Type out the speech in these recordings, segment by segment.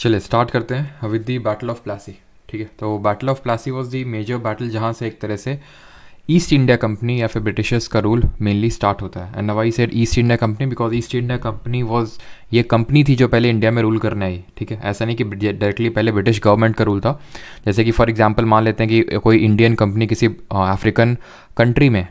चलिए स्टार्ट करते हैं with the battle of Plassey ठीक है तो battle of Plassey was the major battle जहाँ से एक तरह से ईस्ट इंडिया कंपनी या फिर ब्रिटिशर्स का रूल मेनली स्टार्ट होता है एंड नवाई said East India company because East India company was ये कंपनी थी जो पहले इंडिया में रूल करने आई ठीक है ऐसा नहीं कि डायरेक्टली पहले ब्रिटिश गवर्नमेंट का रूल था जैसे कि फॉर एग्जाम्पल मान लेते हैं कि कोई इंडियन कंपनी किसी अफ्रीकन कंट्री में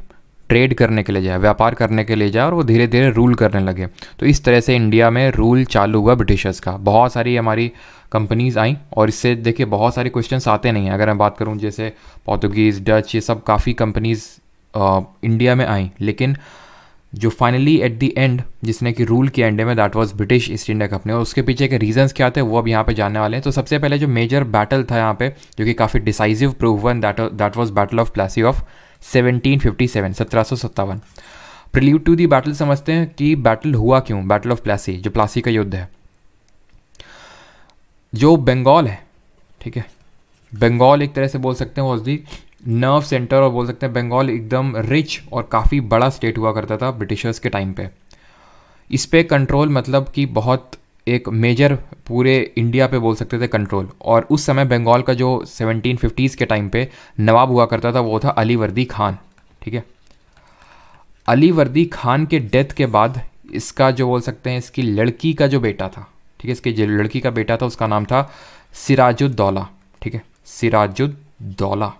ट्रेड करने के लिए जाए व्यापार करने के लिए जाए और वो धीरे धीरे रूल करने लगे तो इस तरह से इंडिया में रूल चालू हुआ ब्रिटिशर्स का बहुत सारी हमारी कंपनीज़ आई और इससे देखिए बहुत सारे क्वेश्चन आते नहीं हैं अगर मैं बात करूँ जैसे पोर्तुगीज़ डच ये सब काफ़ी कंपनीज़ इंडिया में आई लेकिन जो फाइनली एट दी एंड जिसने कि रूल किया इंडिया में that was British East India company और उसके पीछे के रीजंस क्या थे वो अब यहाँ पे जानने वाले हैं तो सबसे पहले जो मेजर बैटल था यहाँ पे जो कि काफ़ी डिसाइसिव प्रूव हुआ that was battle of Plassey of seventeen सत्रह सेवन टू दी बैटल समझते हैं कि बैटल हुआ क्यों बैटल ऑफ प्लासी जो प्लासी का युद्ध है जो बंगाल है ठीक है बंगाल एक तरह से बोल सकते हैं वॉज दी नर्व सेंटर और बोल सकते हैं बंगाल एकदम रिच और काफ़ी बड़ा स्टेट हुआ करता था ब्रिटिशर्स के टाइम पे इस पर कंट्रोल मतलब कि बहुत एक मेजर पूरे इंडिया पे बोल सकते थे कंट्रोल और उस समय बंगाल का जो सेवनटीन के टाइम पे नवाब हुआ करता था वो था अली वर्दी खान ठीक है अली वर्दी खान के डेथ के बाद इसका जो बोल सकते हैं इसकी लड़की का जो बेटा था ठीक है इसके जो लड़की का बेटा था उसका नाम था सिराजुद्दौला ठीक है सिराजुद्दौला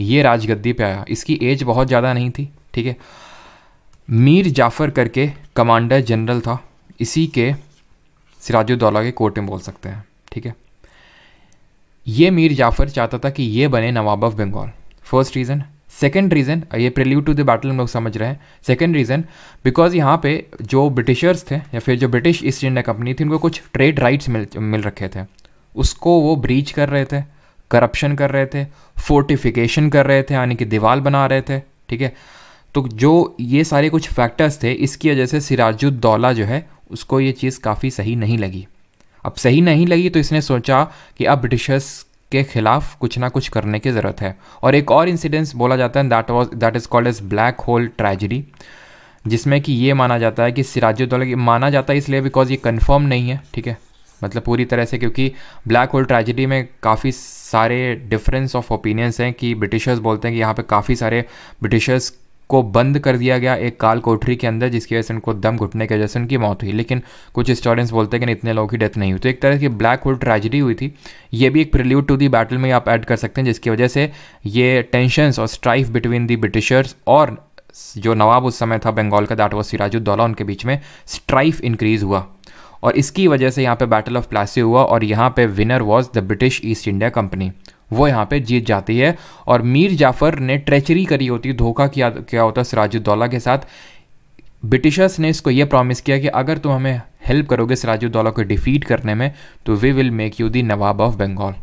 ये राजगद्दी पे आया इसकी एज बहुत ज़्यादा नहीं थी ठीक है मीर जाफ़र करके कमांडर जनरल था इसी के सिराजुद्दौला के कोर्ट में बोल सकते हैं ठीक है ये मीर जाफ़र चाहता था कि ये बने nawab of Bengal first reason second reason ये प्रेल्यू टू द बैटल हम लोग समझ रहे हैं सेकेंड रीज़न बिकॉज यहाँ पे जो ब्रिटिशर्स थे या फिर जो ब्रिटिश ईस्ट इंडिया कंपनी थी उनको कुछ ट्रेड राइट्स मिल मिल रखे थे उसको वो ब्रीच कर रहे थे करप्शन कर रहे थे फोर्टिफिकेशन कर रहे थे यानी कि दीवार बना रहे थे ठीक है तो जो ये सारे कुछ फैक्टर्स थे इसकी वजह से सिराजुद्दौला जो है उसको ये चीज़ काफ़ी सही नहीं लगी अब सही नहीं लगी तो इसने सोचा कि अब ब्रिटिशर्स के खिलाफ कुछ ना कुछ करने की ज़रूरत है और एक और इंसिडेंस बोला जाता है that was that is called as black hole tragedy जिसमें कि ये माना जाता है कि सिराजुद्दौला माना जाता है इसलिए बिकॉज ये कन्फर्म नहीं है ठीक है मतलब पूरी तरह से क्योंकि ब्लैक होल ट्रेजिडी में काफ़ी सारे डिफरेंस ऑफ ओपिनियंस हैं कि ब्रिटिशर्स बोलते हैं कि यहाँ पे काफ़ी सारे ब्रिटिशर्स को बंद कर दिया गया एक काल कोठरी के अंदर जिसकी वजह से उनको दम घुटने की वजह से उनकी मौत हुई लेकिन कुछ हिस्टोरियंस बोलते हैं कि इतने लोगों की डेथ नहीं हुई तो एक तरह की ब्लैक होल ट्रेजिडी हुई थी ये भी एक प्रिल्यूड टू दी बैटल में आप ऐड कर सकते हैं जिसकी वजह से ये टेंशन और स्ट्राइफ बिटवीन दी ब्रिटिशर्स और जो नवाब उस समय था बंगाल का दैट वॉज सिराजुद्दौला उनके बीच में स्ट्राइफ इंक्रीज हुआ और इसकी वजह से यहाँ पे बैटल ऑफ प्लासी हुआ और यहाँ पे winner was the British East India company वो यहाँ पे जीत जाती है और मीर जाफ़र ने ट्रेचरी करी होती धोखा किया क्या होता सिराजुद्दौला के साथ ब्रिटिशर्स ने इसको ये प्रॉमिस किया कि अगर तुम हमें हेल्प करोगे सिराजुद्दौला को डिफीट करने में तो we will make you the nawab of Bengal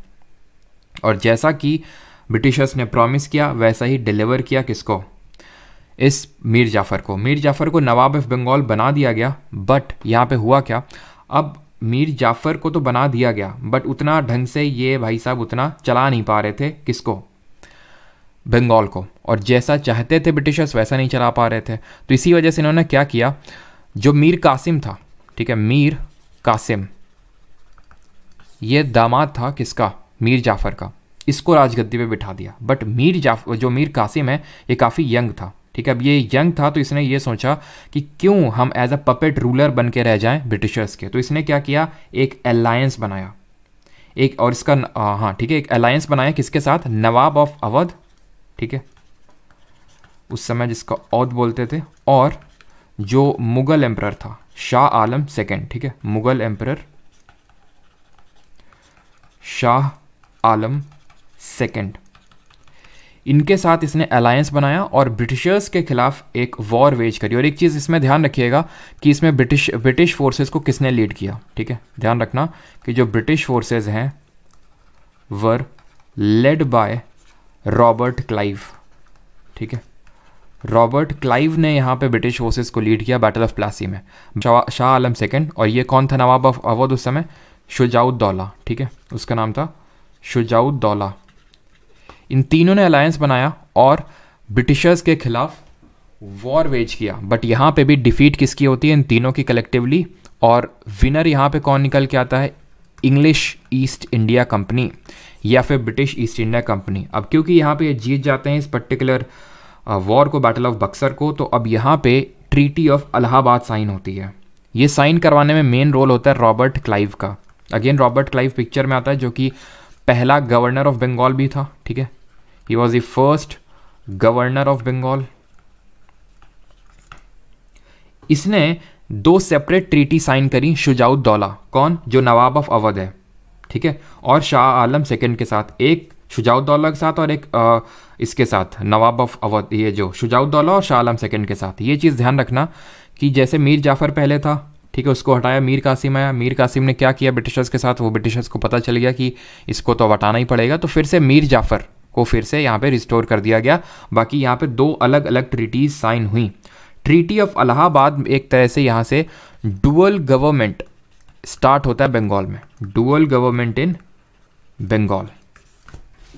और जैसा कि ब्रिटिशर्स ने प्रॉमिस किया वैसा ही डिलीवर किया किसको इस मीर जाफ़र को मीर जाफ़र को नवाब ऑफ बंगाल बना दिया गया बट यहाँ पे हुआ क्या अब मीर जाफ़र को तो बना दिया गया बट उतना ढंग से ये भाई साहब उतना चला नहीं पा रहे थे किसको बंगाल को और जैसा चाहते थे ब्रिटिशर्स वैसा नहीं चला पा रहे थे तो इसी वजह से इन्होंने क्या किया जो मीर कासिम था ठीक है मीर कासिम ये दामाद था किसका मीर जाफ़र का इसको राजगद्दी पे बिठा दिया बट मीर जाफ जो मीर कासिम है ये काफ़ी यंग था ठीक है अब ये यंग था तो इसने ये सोचा कि क्यों हम एज अ पपेट रूलर बन के रह जाएं ब्रिटिशर्स के तो इसने क्या किया एक अलायंस बनाया एक और इसका हाँ ठीक है एक अलायंस बनाया किसके साथ नवाब ऑफ अवध ठीक है उस समय जिसका औद बोलते थे और जो मुगल एम्प्रर था शाह आलम सेकेंड ठीक है मुगल एम्प्रर शाह आलम सेकेंड इनके साथ इसने अलायंस बनाया और ब्रिटिशर्स के खिलाफ एक वॉर वेज करी और एक चीज़ इसमें ध्यान रखिएगा कि इसमें ब्रिटिश ब्रिटिश फोर्सेस को किसने लीड किया ठीक है ध्यान रखना कि जो ब्रिटिश फोर्सेस हैं were led by Robert Clive ठीक है रॉबर्ट क्लाइव ने यहाँ पे ब्रिटिश फोर्सेज को लीड किया बैटल ऑफ प्लासी में शाह आलम सेकेंड और ये कौन था नवाब ऑफ अवध उस समय शुजाउद्दौला ठीक है उसका नाम था शुजाउद्दौला इन तीनों ने अलायंस बनाया और ब्रिटिशर्स के खिलाफ वॉर वेज किया बट यहाँ पे भी डिफीट किसकी होती है इन तीनों की कलेक्टिवली और विनर यहाँ पे कौन निकल के आता है इंग्लिश ईस्ट इंडिया कंपनी या फिर ब्रिटिश ईस्ट इंडिया कंपनी अब क्योंकि यहाँ पे ये जीत जाते हैं इस पर्टिकुलर वॉर uh, को बैटल ऑफ बक्सर को तो अब यहाँ पे ट्रीटी ऑफ अलाहाबाद साइन होती है ये साइन करवाने में मेन रोल होता है रॉबर्ट क्लाइव का अगेन रॉबर्ट क्लाइव पिक्चर में आता है जो कि पहला गवर्नर ऑफ बंगाल भी था ठीक है He was the first governor of Bengal इसने दो सेपरेट ट्रीटी साइन करी शुजाउद्दौला कौन जो नवाब ऑफ अवध है ठीक है और शाह आलम सेकेंड के साथ एक शुजाउद्दौला के साथ और एक आ, इसके साथ नवाब ऑफ अवध ये जो शुजाउद्दौला और शाह आलम सेकेंड के साथ ये चीज़ ध्यान रखना कि जैसे मीर जाफ़र पहले था ठीक है उसको हटाया मीर कासिम आया मीर कासिम ने क्या किया ब्रिटिशर्स के साथ वो ब्रिटिशर्स को पता चल गया कि इसको तो हटाना ही पड़ेगा तो फिर से मीर जाफ़र को फिर से यहाँ पे रिस्टोर कर दिया गया बाकी यहाँ पे दो अलग अलग ट्रीटीज साइन हुई ट्रीटी ऑफ अलाहाबाद एक तरह से यहाँ से डुअल गवर्नमेंट स्टार्ट होता है बंगाल में डुअल गवर्नमेंट इन बंगाल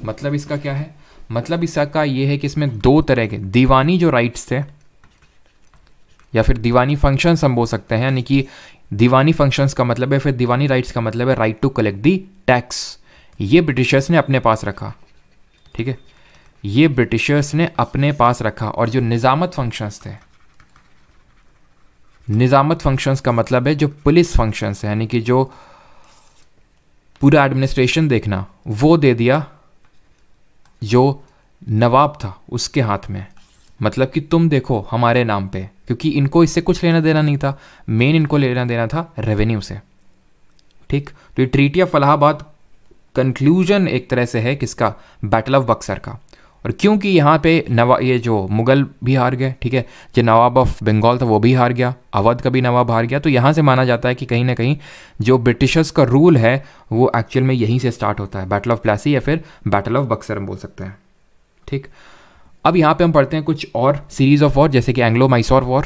मतलब इसका क्या है मतलब इसका ये है कि इसमें दो तरह के दीवानी जो राइट्स थे या फिर दीवानी फंक्शन हम बोल सकते हैं यानी कि दीवानी फंक्शंस का मतलब है फिर दीवानी राइट्स का मतलब है right to collect the tax ये ब्रिटिशर्स ने अपने पास रखा ठीक है ये ब्रिटिशर्स ने अपने पास रखा और जो निज़ामत फंक्शंस थे निज़ामत फंक्शंस का मतलब है जो पुलिस फंक्शंस है यानी कि जो पूरा एडमिनिस्ट्रेशन देखना वो दे दिया जो नवाब था उसके हाथ में मतलब कि तुम देखो हमारे नाम पे क्योंकि इनको इससे कुछ लेना देना नहीं था मेन इनको लेना देना था रेवेन्यू से ठीक तो ये ट्रीटी ऑफ अलाहाबाद कंक्लूजन एक तरह से है किसका बैटल ऑफ बक्सर का और क्योंकि यहाँ पे नवा ये जो मुगल भी हार गए ठीक है जो नवाब ऑफ बंगाल था वो भी हार गया अवध का भी नवाब हार गया तो यहाँ से माना जाता है कि कहीं ना कहीं जो ब्रिटिशर्स का रूल है वो एक्चुअल में यहीं से स्टार्ट होता है बैटल ऑफ प्लासी या फिर बैटल ऑफ बक्सर हम बोल सकते हैं ठीक अब यहाँ पे हम पढ़ते हैं कुछ और सीरीज़ ऑफ वॉर जैसे कि एंग्लो माइसोर वॉर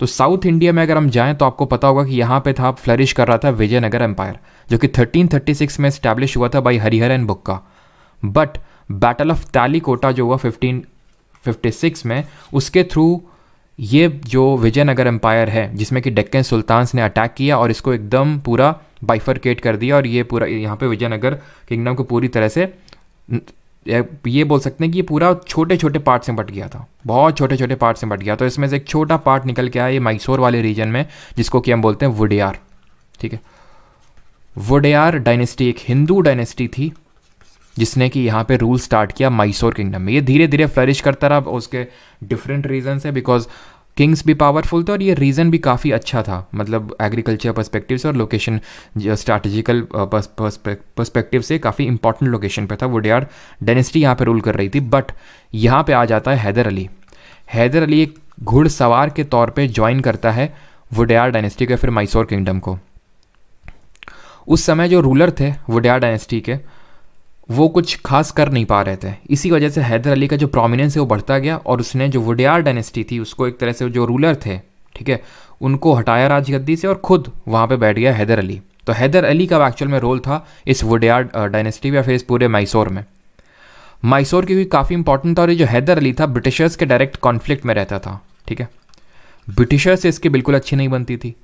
तो साउथ इंडिया में अगर हम जाएँ तो आपको पता होगा कि यहाँ पे था फ्लरिश कर रहा था विजयनगर एम्पायर जो कि 1336 में स्टैब्लिश हुआ था by Harihara and Bukka but battle of Talikota जो हुआ 1556 में उसके थ्रू ये जो विजयनगर एम्पायर है जिसमें कि डेक्कन सुल्तान्स ने अटैक किया और इसको एकदम पूरा बाइफरकेट कर दिया और ये पूरा यहाँ पे विजयनगर किंगडम को पूरी तरह से ये बोल सकते हैं कि ये पूरा छोटे छोटे पार्ट से बट गया था बहुत छोटे छोटे पार्ट से बट गया तो इसमें से एक छोटा पार्ट निकल के आया ये मैसूर वाले रीजन में जिसको कि हम बोलते हैं वुडियार ठीक है वुडियार डायनेस्टी एक हिंदू डायनेस्टी थी जिसने कि यहाँ पे रूल स्टार्ट किया मैसूर किंगडम में ये धीरे धीरे फ्लरिश करता रहा उसके डिफरेंट रीजन है बिकॉज किंग्स भी पावरफुल थे और ये रीज़न भी काफ़ी अच्छा था मतलब एग्रीकल्चर पर्सपेक्टिव से और लोकेशन स्ट्रैटेजिकल पर्सपेक्टिव से काफ़ी इंपॉर्टेंट लोकेशन पे था वुडयार्ड डेनेस्टी यहाँ पे रूल कर रही थी बट यहाँ पे आ जाता है हैदर अली हैदर अली एक घुड़सवार के तौर पे ज्वाइन करता है वुडयार डायनेस्टी के फिर मैसूर किंगडम को उस समय जो रूलर थे वुडयार डायनेस्टी के वो कुछ खास कर नहीं पा रहे थे इसी वजह से हैदर अली का जो प्रोमिनेंस है वो बढ़ता गया और उसने जो वुडियार डायनेस्टी थी उसको एक तरह से जो रूलर थे ठीक है उनको हटाया राजगद्दी से और खुद वहाँ पे बैठ गया हैदर अली तो हैदर अली का एक्चुअल में रोल था इस वुडियार डायनेस्टी में या फिर इस पूरे मैसूर में मैसूर क्योंकि काफ़ी इंपॉर्टेंट था और ये जो हैदर अली था ब्रिटिशर्स के डायरेक्ट कॉन्फ्लिक्ट में रहता था ठीक है ब्रिटिशर्स से इसकी बिल्कुल अच्छी नहीं बनती थी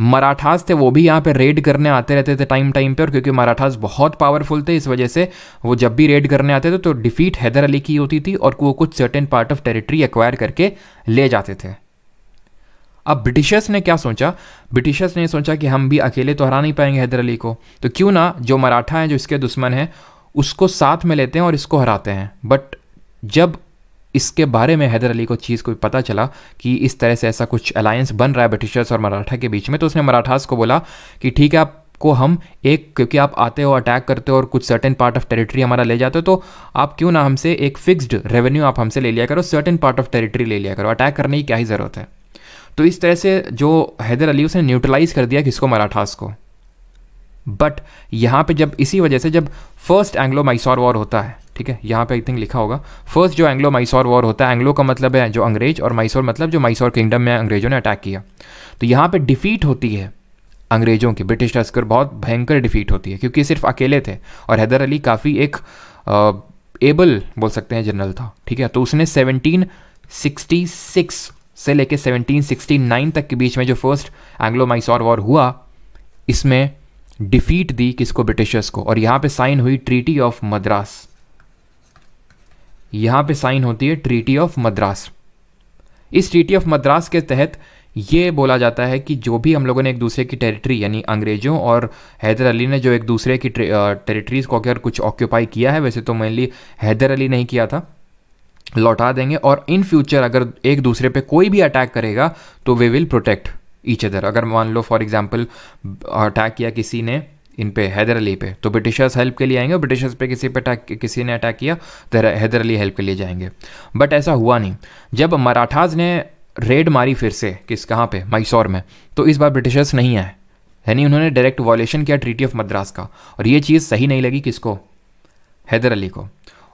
मराठास थे वो भी यहाँ पे रेड करने आते रहते थे टाइम टाइम पे और क्योंकि मराठास बहुत पावरफुल थे इस वजह से वो जब भी रेड करने आते थे तो डिफीट हैदर अली की होती थी और वो कुछ certain part of territory acquire करके ले जाते थे अब ब्रिटिशर्स ने क्या सोचा ब्रिटिशर्स ने सोचा कि हम भी अकेले तो हरा नहीं पाएंगे हैदर अली को तो क्यों ना जो मराठा हैं जो इसके दुश्मन हैं उसको साथ में लेते हैं और इसको हराते हैं बट जब इसके बारे में हैदर अली को चीज़ को पता चला कि इस तरह से ऐसा कुछ अलायंस बन रहा है ब्रिटिशर्स और मराठा के बीच में तो उसने मराठास को बोला कि ठीक है आपको हम एक क्योंकि आप आते हो अटैक करते हो और कुछ सर्टेन पार्ट ऑफ टेरिटरी हमारा ले जाते हो तो आप क्यों ना हमसे एक फिक्स्ड रेवेन्यू आप हमसे ले लिया करो सर्टेन पार्ट ऑफ टेरिटरी ले लिया करो अटैक करने की क्या ही ज़रूरत है तो इस तरह से जो हैदर अली उसने न्यूट्रलाइज कर दिया किसको मराठास को बट यहाँ पे जब इसी वजह से जब फर्स्ट एंग्लो माइसॉर वॉर होता है ठीक है यहाँ पे आई थिंक लिखा होगा फर्स्ट जो एंग्लो मैसौर वॉर होता है एंग्लो का मतलब है जो अंग्रेज और मैसौर मतलब जो मैसौर किंगडम में अंग्रेजों ने अटैक किया तो यहाँ पर डिफीट होती है अंग्रेजों की ब्रिटिश लश्कर बहुत भयंकर डिफीट होती है क्योंकि सिर्फ अकेले थे और हैदर अली काफ़ी एक एबल बोल सकते हैं जनरल था ठीक है तो उसने 1766 से लेके 1769 तक के बीच में जो फर्स्ट एंग्लो मैसौर वॉर हुआ इसमें डिफीट दी किसको ब्रिटिशर्स को और यहाँ पे साइन हुई ट्रीटी ऑफ मद्रास यहाँ पे साइन होती है ट्रीटी ऑफ मद्रास इस ट्रीटी ऑफ मद्रास के तहत ये बोला जाता है कि जो भी हम लोगों ने एक दूसरे की टेरिटरी यानी अंग्रेज़ों और हैदर अली ने जो एक दूसरे की टेरिटरीज़ को अगर कुछ ऑक्यूपाई किया है वैसे तो मेनली हैदर अली नहीं किया था लौटा देंगे और इन फ्यूचर अगर एक दूसरे पे कोई भी अटैक करेगा तो they will protect each other अगर मान लो फॉर एग्जांपल अटैक किया किसी ने इन पे हैदर अली पे तो ब्रिटिशर्स हेल्प के लिए आएंगे ब्रिटिशर्स पे किसी पे अटैक किसी ने अटैक किया तो हैदर अली हेल्प के लिए जाएंगे बट ऐसा हुआ नहीं जब मराठाज ने रेड मारी फिर से किस कहाँ पे मैसौर में तो इस बार ब्रिटिशर्स नहीं आए यानी उन्होंने डायरेक्ट वॉलेशन किया ट्रीटी ऑफ मद्रास का और ये चीज़ सही नहीं लगी किसको हैदर अली को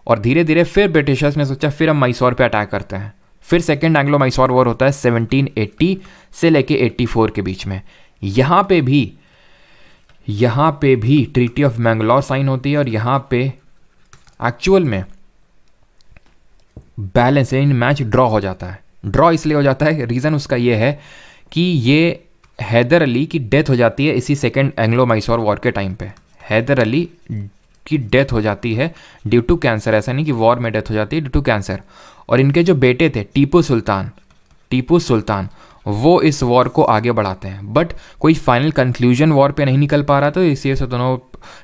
और धीरे धीरे फिर ब्रिटिशर्स ने सोचा फिर हम मैसौर पे अटैक करते हैं फिर सेकेंड एंग्लो मैसौर वॉर होता है 1780 से लेके 84 के बीच में यहाँ पे भी यहाँ पे भी ट्रीटी ऑफ मैंगलोर साइन होती है और यहाँ पे एक्चुअल में बैलेंस इन मैच ड्रॉ हो जाता है ड्रॉ इसलिए हो जाता है रीज़न उसका ये है कि ये हैदर अली की डेथ हो जाती है इसी सेकेंड एंग्लो माइसोर वॉर के टाइम पे हैदर अली की डेथ हो जाती है ड्यू टू कैंसर ऐसा नहीं कि वॉर में डेथ हो जाती है ड्यू टू कैंसर और इनके जो बेटे थे टीपू सुल्तान टीपू सुल्तान वो इस वॉर को आगे बढ़ाते हैं बट कोई फाइनल कंक्लूजन वॉर पे नहीं निकल पा रहा था तो इसी से दोनों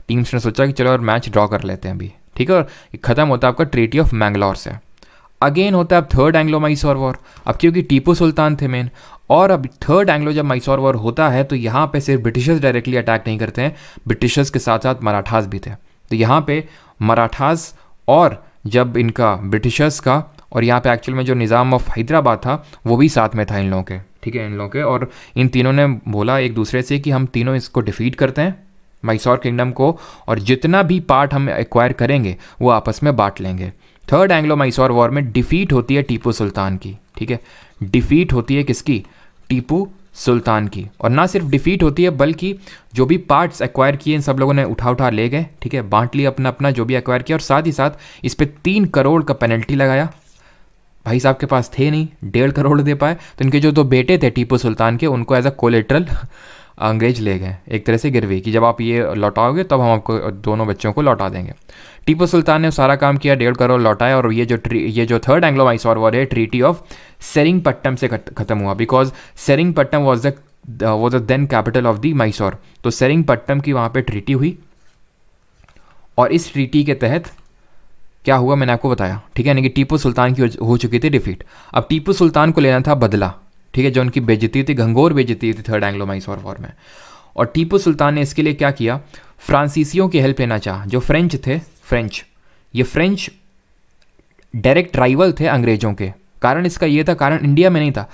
टीम्स ने सोचा कि चलो और मैच ड्रॉ कर लेते हैं अभी ठीक है और ख़त्म होता है आपका ट्रीटी ऑफ मैंगलोर से अगेन होता है अब थर्ड एंग्लो मैसौर वॉर अब क्योंकि टीपू सुल्तान थे मेन और अब थर्ड एंग्लो जब माइसोर वॉर होता है तो यहाँ पे सिर्फ ब्रिटिशर्स डायरेक्टली अटैक नहीं करते हैं ब्रिटिशर्स के साथ साथ मराठास भी थे तो यहाँ पे मराठास और जब इनका ब्रिटिशर्स का और यहाँ पे एक्चुअल में जो निज़ाम ऑफ हैदराबाद था वो भी साथ में था इन लोगों के ठीक है इन लोगों के और इन तीनों ने बोला एक दूसरे से कि हम तीनों इसको डिफीट करते हैं मैसौर किंगडम को और जितना भी पार्ट हम एक्वायर करेंगे वो आपस में बांट लेंगे थर्ड एंग्लो मैसौर वॉर में डिफीट होती है टीपू सुल्तान की ठीक है डिफीट होती है किसकी टीपू सुल्तान की और ना सिर्फ डिफीट होती है बल्कि जो भी पार्ट्स एक्वायर किए इन सब लोगों ने उठा उठा ले गए ठीक है बांट लिया अपना अपना जो भी एक्वायर किया और साथ ही साथ इस पर तीन करोड़ का पेनल्टी लगाया भाई साहब के पास थे नहीं डेढ़ करोड़ दे पाए तो इनके जो दो बेटे थे टीपू सुल्तान के उनको एज अ कोलेट्रल अंग्रेज ले गए एक तरह से गिरवी कि जब आप ये लौटाओगे तब हम आपको दोनों बच्चों को लौटा देंगे टीपू सुल्तान ने सारा काम किया डेढ़ करोड़ लौटाया और ये जो ट्री ये जो थर्ड एंग्लो माइसोर वॉर है ट्रीटी ऑफ सेरिंगपट्टम से खत्म हुआ because Pattam was the was the then capital of the Mysore तो पट्टम की वहाँ पर ट्रीटी हुई और इस ट्रीटी के तहत क्या हुआ मैंने आपको बताया ठीक है यानी कि टीपू सुल्तान की हो चुकी थी डिफीट अब टीपू सुल्तान को लेना था बदला ठीक है जो उनकी बेजती थी घंगोर बेजती थी थर्ड एंग्लो माइसोर वॉर में और टीपू सुल्तान ने इसके लिए क्या किया फ्रांसीसियों की हेल्प लेना चाहा जो फ्रेंच थे फ्रेंच ये फ्रेंच डायरेक्ट राइवल थे अंग्रेजों के कारण इसका ये था कारण इंडिया में नहीं था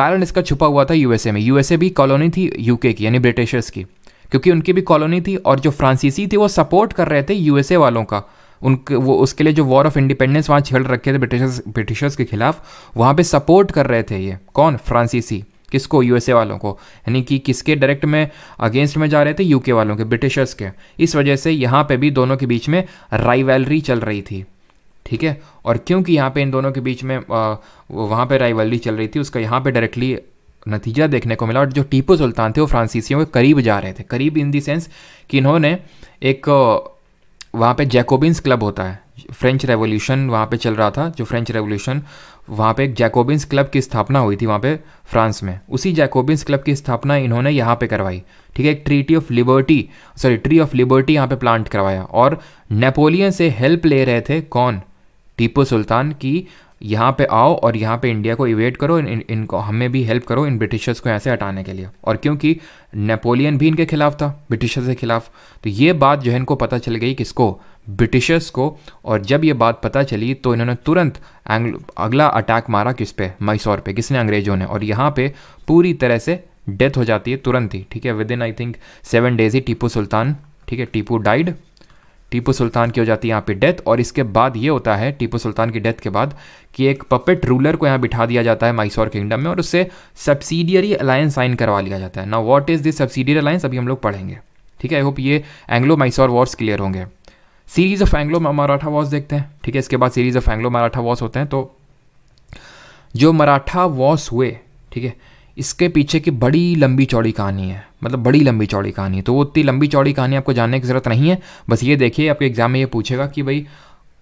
कारण इसका छुपा हुआ था यूएसए में यूएसए भी कॉलोनी थी यूके की यानी ब्रिटिशर्स की क्योंकि उनकी भी कॉलोनी थी और जो फ्रांसीसी थे वो सपोर्ट कर रहे थे यूएसए वालों का उनके वो उसके लिए जो वॉर ऑफ इंडिपेंडेंस वहाँ छेड़ रखे थे ब्रिटिशर्स ब्रिटिशर्स के खिलाफ वहाँ पे सपोर्ट कर रहे थे ये कौन फ्रांसीसी किसको यूएसए वालों को यानी कि किसके डायरेक्ट में अगेंस्ट में जा रहे थे यूके वालों के ब्रिटिशर्स के इस वजह से यहाँ पे भी दोनों के बीच में राइवेलरी चल रही थी ठीक है और क्योंकि यहाँ पे इन दोनों के बीच में वहाँ पे राइवेलरी चल रही थी उसका यहाँ पे डायरेक्टली नतीजा देखने को मिला और जो टीपू सुल्तान थे वो फ्रांसीसियों के करीब जा रहे थे करीब इन देंस कि इन्होंने एक वहाँ पे जैकोबिन्स क्लब होता है फ्रेंच रेवोल्यूशन वहाँ पे चल रहा था जो फ्रेंच रेवोल्यूशन वहाँ पे एक जैकोबिन्स क्लब की स्थापना हुई थी वहाँ पे फ्रांस में उसी जैकोबिन्स क्लब की स्थापना इन्होंने यहाँ पे करवाई ठीक है एक treaty of liberty sorry tree of liberty यहाँ पे प्लांट करवाया और नेपोलियन से हेल्प ले रहे थे कौन टीपू सुल्तान की यहाँ पे आओ और यहाँ पे इंडिया को इवेट करो इन, इनको हमें भी हेल्प करो इन ब्रिटिशर्स को यहाँ से हटाने के लिए और क्योंकि नेपोलियन भी इनके खिलाफ था ब्रिटिशर्स के खिलाफ तो ये बात जो है इनको पता चल गई किसको ब्रिटिशर्स को और जब ये बात पता चली तो इन्होंने तुरंत अगला अटैक मारा किस पे मैसौर पे किसने अंग्रेजों ने और यहाँ पे पूरी तरह से डेथ हो जाती है तुरंत ही ठीक है within I think seven days ही टीपू सुल्तान ठीक है टीपू डाइड टीपू सुल्तान की हो जाती है यहाँ पे डेथ और इसके बाद ये होता है टीपू सुल्तान की डेथ के बाद कि एक पपेट रूलर को यहाँ बिठा दिया जाता है माइसोर किंगडम में और उससे सब्सिडियरी अलायंस साइन करवा लिया जाता है ना what is this subsidiary alliance अभी हम लोग पढ़ेंगे ठीक है आई होप ये एंग्लो माइसोर वॉर्स क्लियर होंगे series of Anglo Maratha wars देखते हैं ठीक है इसके बाद series of Anglo Maratha wars होते हैं तो जो मराठा वॉर्स हुए ठीक है इसके पीछे की बड़ी लंबी चौड़ी कहानी है मतलब बड़ी लंबी चौड़ी कहानी है तो वो उतनी लंबी चौड़ी कहानी आपको जानने की ज़रूरत नहीं है बस ये देखिए आपके एग्ज़ाम में ये पूछेगा कि भाई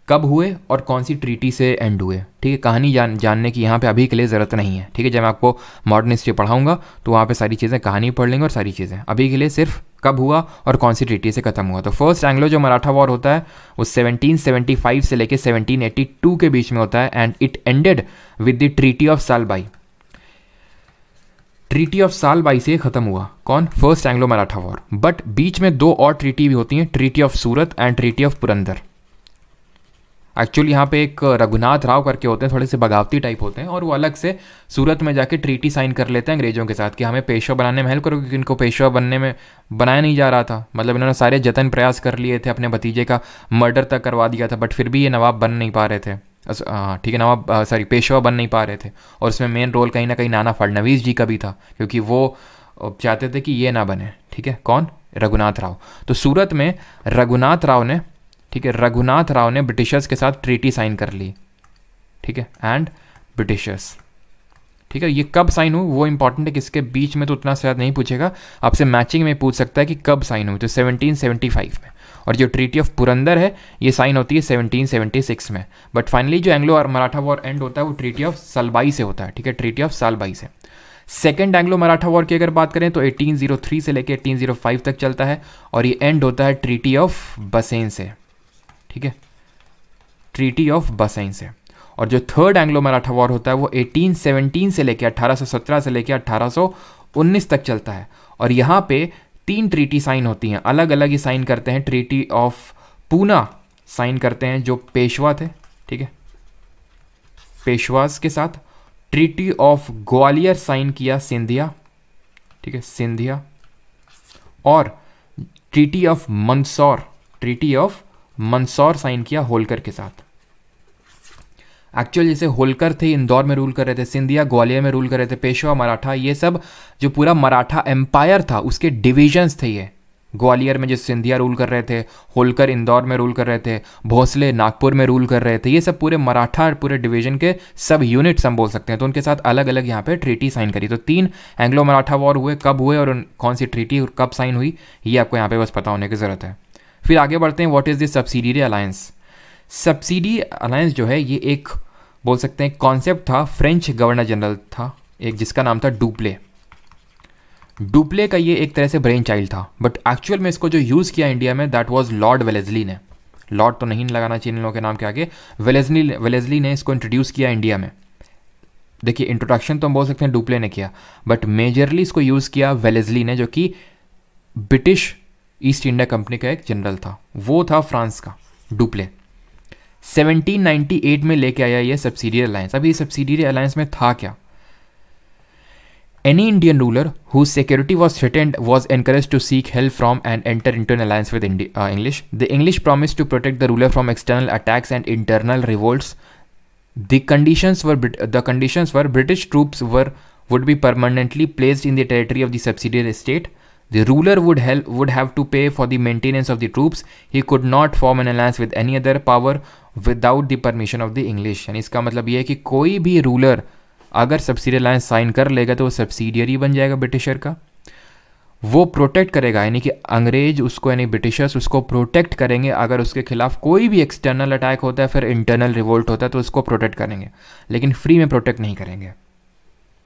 कब हुए और कौन सी ट्रीटी से एंड हुए ठीक है कहानी जान जानने की यहाँ पे अभी के लिए ज़रूरत नहीं है ठीक है जब मैं आपको मॉडर्न हिस्ट्री पढ़ाऊंगा तो वहाँ पे सारी चीज़ें कहानी पढ़ लेंगे और सारी चीज़ें अभी के लिए सिर्फ कब हुआ और कौन सी ट्रीटी से ख़त्म हुआ तो फर्स्ट एंग्लो जो मराठा वॉर होता है वो सेवनटीन से लेकर सेवनटीन के बीच में होता है and it ended with the treaty of Salbai treaty of Salbai से ख़त्म हुआ कौन first Anglo Maratha war but बीच में दो और ट्रीटी भी होती हैं treaty of Surat and treaty of Purandar actually यहाँ पे एक रघुनाथ राव करके होते हैं थोड़े से बगावती टाइप होते हैं और वो अलग से सूरत में जाके ट्रीटी साइन कर लेते हैं अंग्रेजों के साथ कि हमें पेशवा बनाने में हेल्प करो क्योंकि इनको पेशवा बनने में बनाया नहीं जा रहा था मतलब इन्होंने सारे जतन प्रयास कर लिए थे अपने भतीजे का मर्डर तक करवा दिया था बट फिर भी ये नवाब बन नहीं पा रहे थे ठीक है नवाब सॉरी पेशवा बन नहीं पा रहे थे और उसमें मेन रोल कहीं ना कहीं नाना फडनवीस जी का भी था क्योंकि वो चाहते थे कि ये ना बने ठीक है कौन रघुनाथ राव तो सूरत में रघुनाथ राव ने ठीक है रघुनाथ राव ने ब्रिटिशर्स के साथ ट्रीटी साइन कर ली ठीक है एंड ब्रिटिशर्स ठीक है ये कब साइन हुई वो इंपॉर्टेंट है कि इसके बीच में तो उतना शायद नहीं पूछेगा आपसे मैचिंग में पूछ सकता है कि कब साइन हुई तो 1775 में और जो ट्रीटी ऑफ पुरंदर है ये साइन होती है 1776 में बट फाइनली जो एंग्लो और मराठा वॉर एंड होता है वो ट्रीटी ऑफ सलबाई से होता है ठीक है ट्रीटी ऑफ सालबाई से सेकेंड एंग्लो मराठा वॉर की अगर बात करें तो 1803 से लेकर 1805 तक चलता है और ये एंड होता है ट्रीटी ऑफ बसेन से ठीक है ट्रीटी ऑफ बसेन से और जो थर्ड एंग्लो मराठा वॉर होता है वो 1817 से लेकर 1817 से लेकर 1819 तक चलता है और यहाँ पे तीन ट्रीटी साइन होती हैं अलग अलग ही साइन करते हैं ट्रीटी ऑफ पूना साइन करते हैं जो पेशवा थे ठीक है पेशवास के साथ ट्रीटी ऑफ ग्वालियर साइन किया सिंधिया ठीक है सिंधिया और treaty of Mandsaur treaty of Mandsaur sign किया होलकर के साथ एक्चुअल जैसे होलकर थे इंदौर में रूल कर रहे थे सिंधिया ग्वालियर में रूल कर रहे थे पेशवा मराठा ये सब जो पूरा मराठा एम्पायर था उसके डिविजन्स थे ये ग्वालियर में जो सिंधिया रूल कर रहे थे होलकर इंदौर में रूल कर रहे थे भोसले नागपुर में रूल कर रहे थे ये सब पूरे मराठा पूरे डिवीजन के सब यूनिट्स हम बोल सकते हैं तो उनके साथ अलग अलग यहाँ पे ट्रीटी साइन करी तो तीन एंग्लो मराठा वॉर हुए कब हुए और कौन सी ट्रीटी और कब साइन हुई ये आपको यहाँ पे बस पता होने की ज़रूरत है फिर आगे बढ़ते हैं what is this subsidy alliance subsidy alliance जो है ये एक बोल सकते हैं कॉन्सेप्ट था फ्रेंच गवर्नर जनरल था एक जिसका नाम था डुप्ले डुप्ले का ये एक तरह से ब्रेन चाइल्ड था बट एक्चुअल में इसको जो यूज़ किया इंडिया में दैट वाज लॉर्ड वेलेजली ने लॉर्ड तो नहीं लगाना चाहिए इन लोगों के नाम के आगे वेलेजली वेलेजली ने इसको इंट्रोड्यूस किया इंडिया में देखिए इंट्रोडक्शन तो हम बोल सकते हैं डुप्ले ने किया बट मेजरली इसको यूज़ किया वेलेजली ने जो कि ब्रिटिश ईस्ट इंडिया कंपनी का एक जनरल था वो था फ्रांस का डुप्ले 1798 में लेके आया ये सब्सिडियर अलायंस अब ये सब्सिडियर अलायंस में था क्या any Indian ruler who security was threatened was encourage to seek help from and enter inter alliance with English the English promise to protect the ruler from external attacks and internal revolt the conditions the conditions were British troops were would be permanently placed in the territory of the subsidiary state the ruler would would have to pay for the maintenance of the troops he could not form an alliance with any other power without the permission of the English यानी इसका मतलब ये है कि कोई भी ruler अगर subsidy alliance sign कर लेगा तो वो सब्सिडियरी बन जाएगा ब्रिटिशर का वो प्रोटेक्ट करेगा यानी कि अंग्रेज उसको यानी ब्रिटिशर्स उसको प्रोटेक्ट करेंगे अगर उसके खिलाफ कोई भी एक्सटर्नल अटैक होता है फिर इंटरनल रिवोल्ट होता है तो उसको प्रोटेक्ट करेंगे लेकिन फ्री में प्रोटेक्ट नहीं करेंगे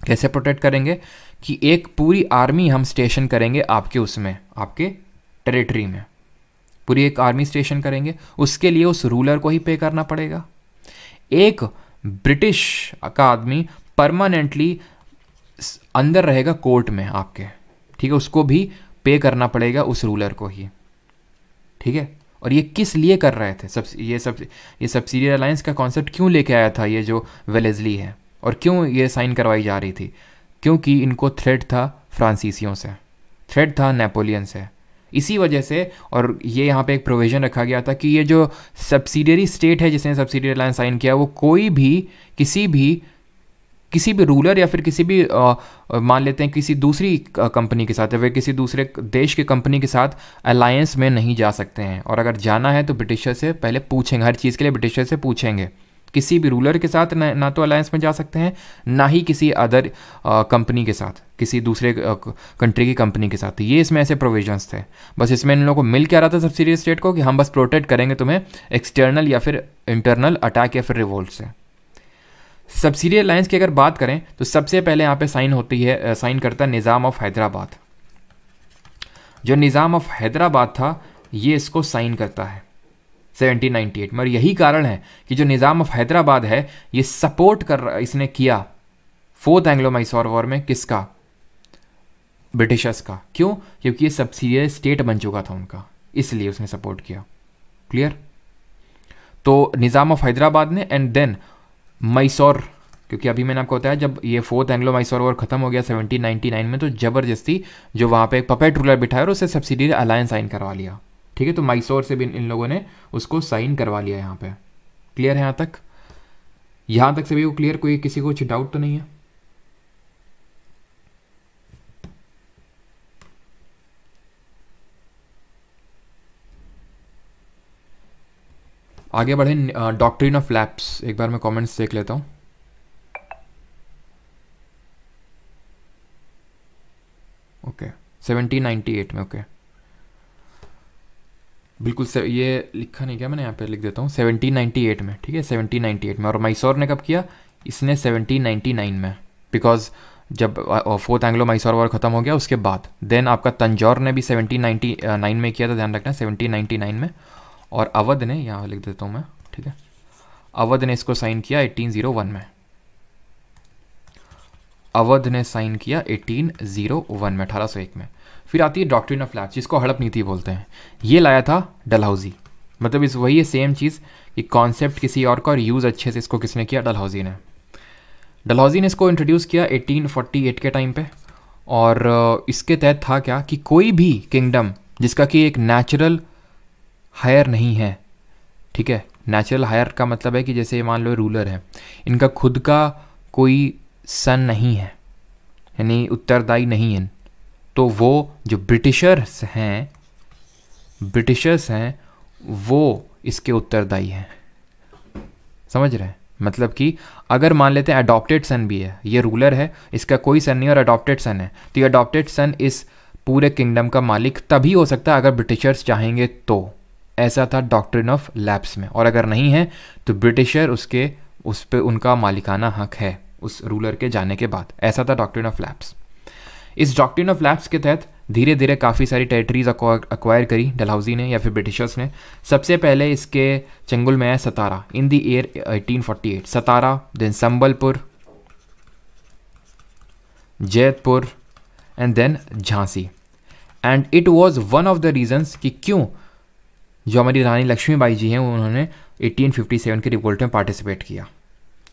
कैसे प्रोटेक्ट करेंगे कि एक पूरी आर्मी हम स्टेशन करेंगे आपके उसमें आपके टेरिटरी में पूरी एक आर्मी स्टेशन करेंगे उसके लिए उस रूलर को ही पे करना पड़ेगा एक ब्रिटिश का आदमी परमानेंटली अंदर रहेगा कोर्ट में आपके ठीक है उसको भी पे करना पड़ेगा उस रूलर को ही ठीक है और ये किस लिए कर रहे थे सब ये सब ये सब्सिडी अलायंस का कॉन्सेप्ट क्यों लेके आया था ये जो वेलेजली है और क्यों ये साइन करवाई जा रही थी क्योंकि इनको थ्रेड था फ्रांसीसियों से थ्रेड था नेपोलियन से इसी वजह से और ये यहाँ पे एक प्रोविज़न रखा गया था कि ये जो सब्सिडरी स्टेट है जिसने सब्सिडी अलायंस साइन किया वो कोई भी किसी भी किसी भी रूलर या फिर किसी भी मान लेते हैं किसी दूसरी कंपनी के साथ या फिर किसी दूसरे देश के कंपनी के साथ अलायंस में नहीं जा सकते हैं और अगर जाना है तो ब्रिटिशर से पहले पूछेंगे हर चीज़ के लिए ब्रिटिशर से पूछेंगे किसी भी रूलर के साथ ना, ना तो अलायंस में जा सकते हैं ना ही किसी अदर कंपनी के साथ किसी दूसरे कंट्री की कंपनी के साथ तो ये इसमें ऐसे प्रोविजंस थे बस इसमें इन लोगों को मिल क्या रहा था सब्सिडी स्टेट को कि हम बस प्रोटेक्ट करेंगे तुम्हें एक्सटर्नल या फिर इंटरनल अटैक या फिर रिवोल्ट से सब्सिडी अलायंस की अगर बात करें तो सबसे पहले यहाँ पे साइन होती है साइन करता है निज़ाम ऑफ हैदराबाद जो निज़ाम ऑफ हैदराबाद था ये इसको साइन करता है 1798 मगर यही कारण है कि जो निज़ाम ऑफ हैदराबाद है ये सपोर्ट कर इसने किया फोर्थ एंग्लो मैसौर वॉर में किसका ब्रिटिशर्स का क्यों क्योंकि ये सब्सिडियरी स्टेट बन चुका था उनका इसलिए उसने सपोर्ट किया क्लियर तो निज़ाम ऑफ हैदराबाद ने एंड देन मैसौर क्योंकि अभी मैंने आपको बताया जब ये फोर्थ एंग्लो मैसौर वॉर खत्म हो गया 1799 में तो ज़बरदस्ती जो वहाँ पे एक पपेट रूलर बिठाया और उसे सब्सिडी अलायंस साइन करवा लिया ठीक है तो मैसौर से भी इन लोगों ने उसको साइन करवा लिया यहाँ पे क्लियर है यहाँ तक यहाँ तक से भी वो क्लियर कोई किसी को कुछ डाउट तो नहीं है आगे बढ़े डॉक्ट्रिन ऑफ लैप्स एक बार मैं कमेंट्स देख लेता हूँ ओके सेवनटीन नाइन्टी एट में ओके okay. बिल्कुल से ये लिखा नहीं क्या मैंने यहाँ पे लिख देता हूँ सेवनटीन नाइन्टी एट में ठीक है सेवनटीन नाइन्टी एट में और मैसौर ने कब किया इसने सेवनटीन नाइन्टी नाइन में बिकॉज जब फोर्थ एंग्लो मैसौर वॉर खत्म हो गया उसके बाद देन आपका तंजौर ने भी सेवनटीन नाइन्टी नाइन में किया था ध्यान रखना सेवनटीन नाइन्टी नाइन में और अवध ने यहाँ लिख देता हूँ मैं ठीक है अवध ने इसको साइन किया 1801 में अवध ने साइन किया 1801 में 1801 में फिर आती है डॉक्ट्रिन ऑफ लैप्स जिसको हड़प नीति बोलते हैं ये लाया था डलहौजी मतलब इस वही है सेम चीज़ कि कॉन्सेप्ट किसी और का और यूज़ अच्छे से इसको किसने किया डलहौजी ने डलहौजी ने इसको इंट्रोड्यूस किया 1848 के टाइम पे और इसके तहत था क्या कि कोई भी किंगडम जिसका कि एक नेचुरल हायर नहीं है ठीक है नेचुरल हायर का मतलब है कि जैसे मान लो रूलर है इनका खुद का कोई सन नहीं है यानी उत्तरदायी नहीं है तो वो जो ब्रिटिशर्स हैं ब्रिटिशर्स हैं वो इसके उत्तरदायी हैं समझ रहे हैं मतलब कि अगर मान लेते हैं अडॉप्टेड सन भी है ये रूलर है इसका कोई सन नहीं और अडॉप्टेड सन है तो ये अडॉप्टेड सन इस पूरे किंगडम का मालिक तभी हो सकता है अगर ब्रिटिशर्स चाहेंगे तो ऐसा था डॉक्ट्रिन ऑफ लैब्स में और अगर नहीं है तो ब्रिटिशर उसके उस पर उनका मालिकाना हक है उस रूलर के जाने के बाद ऐसा था डॉक्ट्रिन ऑफ लैब्स इस डॉक्ट्रिन ऑफ लैब्स के तहत धीरे धीरे काफ़ी सारी टेरिटरीज अक्वायर करी डलहाउजी ने या फिर ब्रिटिशर्स ने सबसे पहले इसके चंगुल में है Satara in the year 1848 Satara then Sambalpur Jaitpur and then Jhansi and it was one of the reasons कि क्यों जो हमारी रानी लक्ष्मीबाई जी हैं उन्होंने 1857 के रिवोल्ट में पार्टिसिपेट किया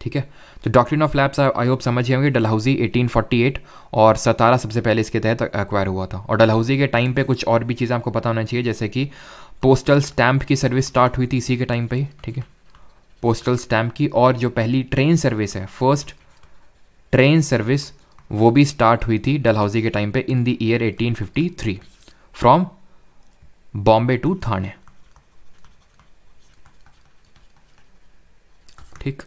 ठीक है तो doctrine of lapse I hope समझ होंगे डलहौजी 1848 और सतारा सबसे पहले इसके तहत एक्वायर हुआ था और डलहौजी के टाइम पे कुछ और भी चीज़ें आपको पता होना चाहिए जैसे कि पोस्टल स्टैम्प की सर्विस स्टार्ट हुई थी इसी के टाइम पर ही ठीक है पोस्टल स्टैम्प की और जो पहली ट्रेन सर्विस है फर्स्ट ट्रेन सर्विस वो भी स्टार्ट हुई थी डलहौजी के टाइम पे in the year 1853 from Bombay to Thane ठीक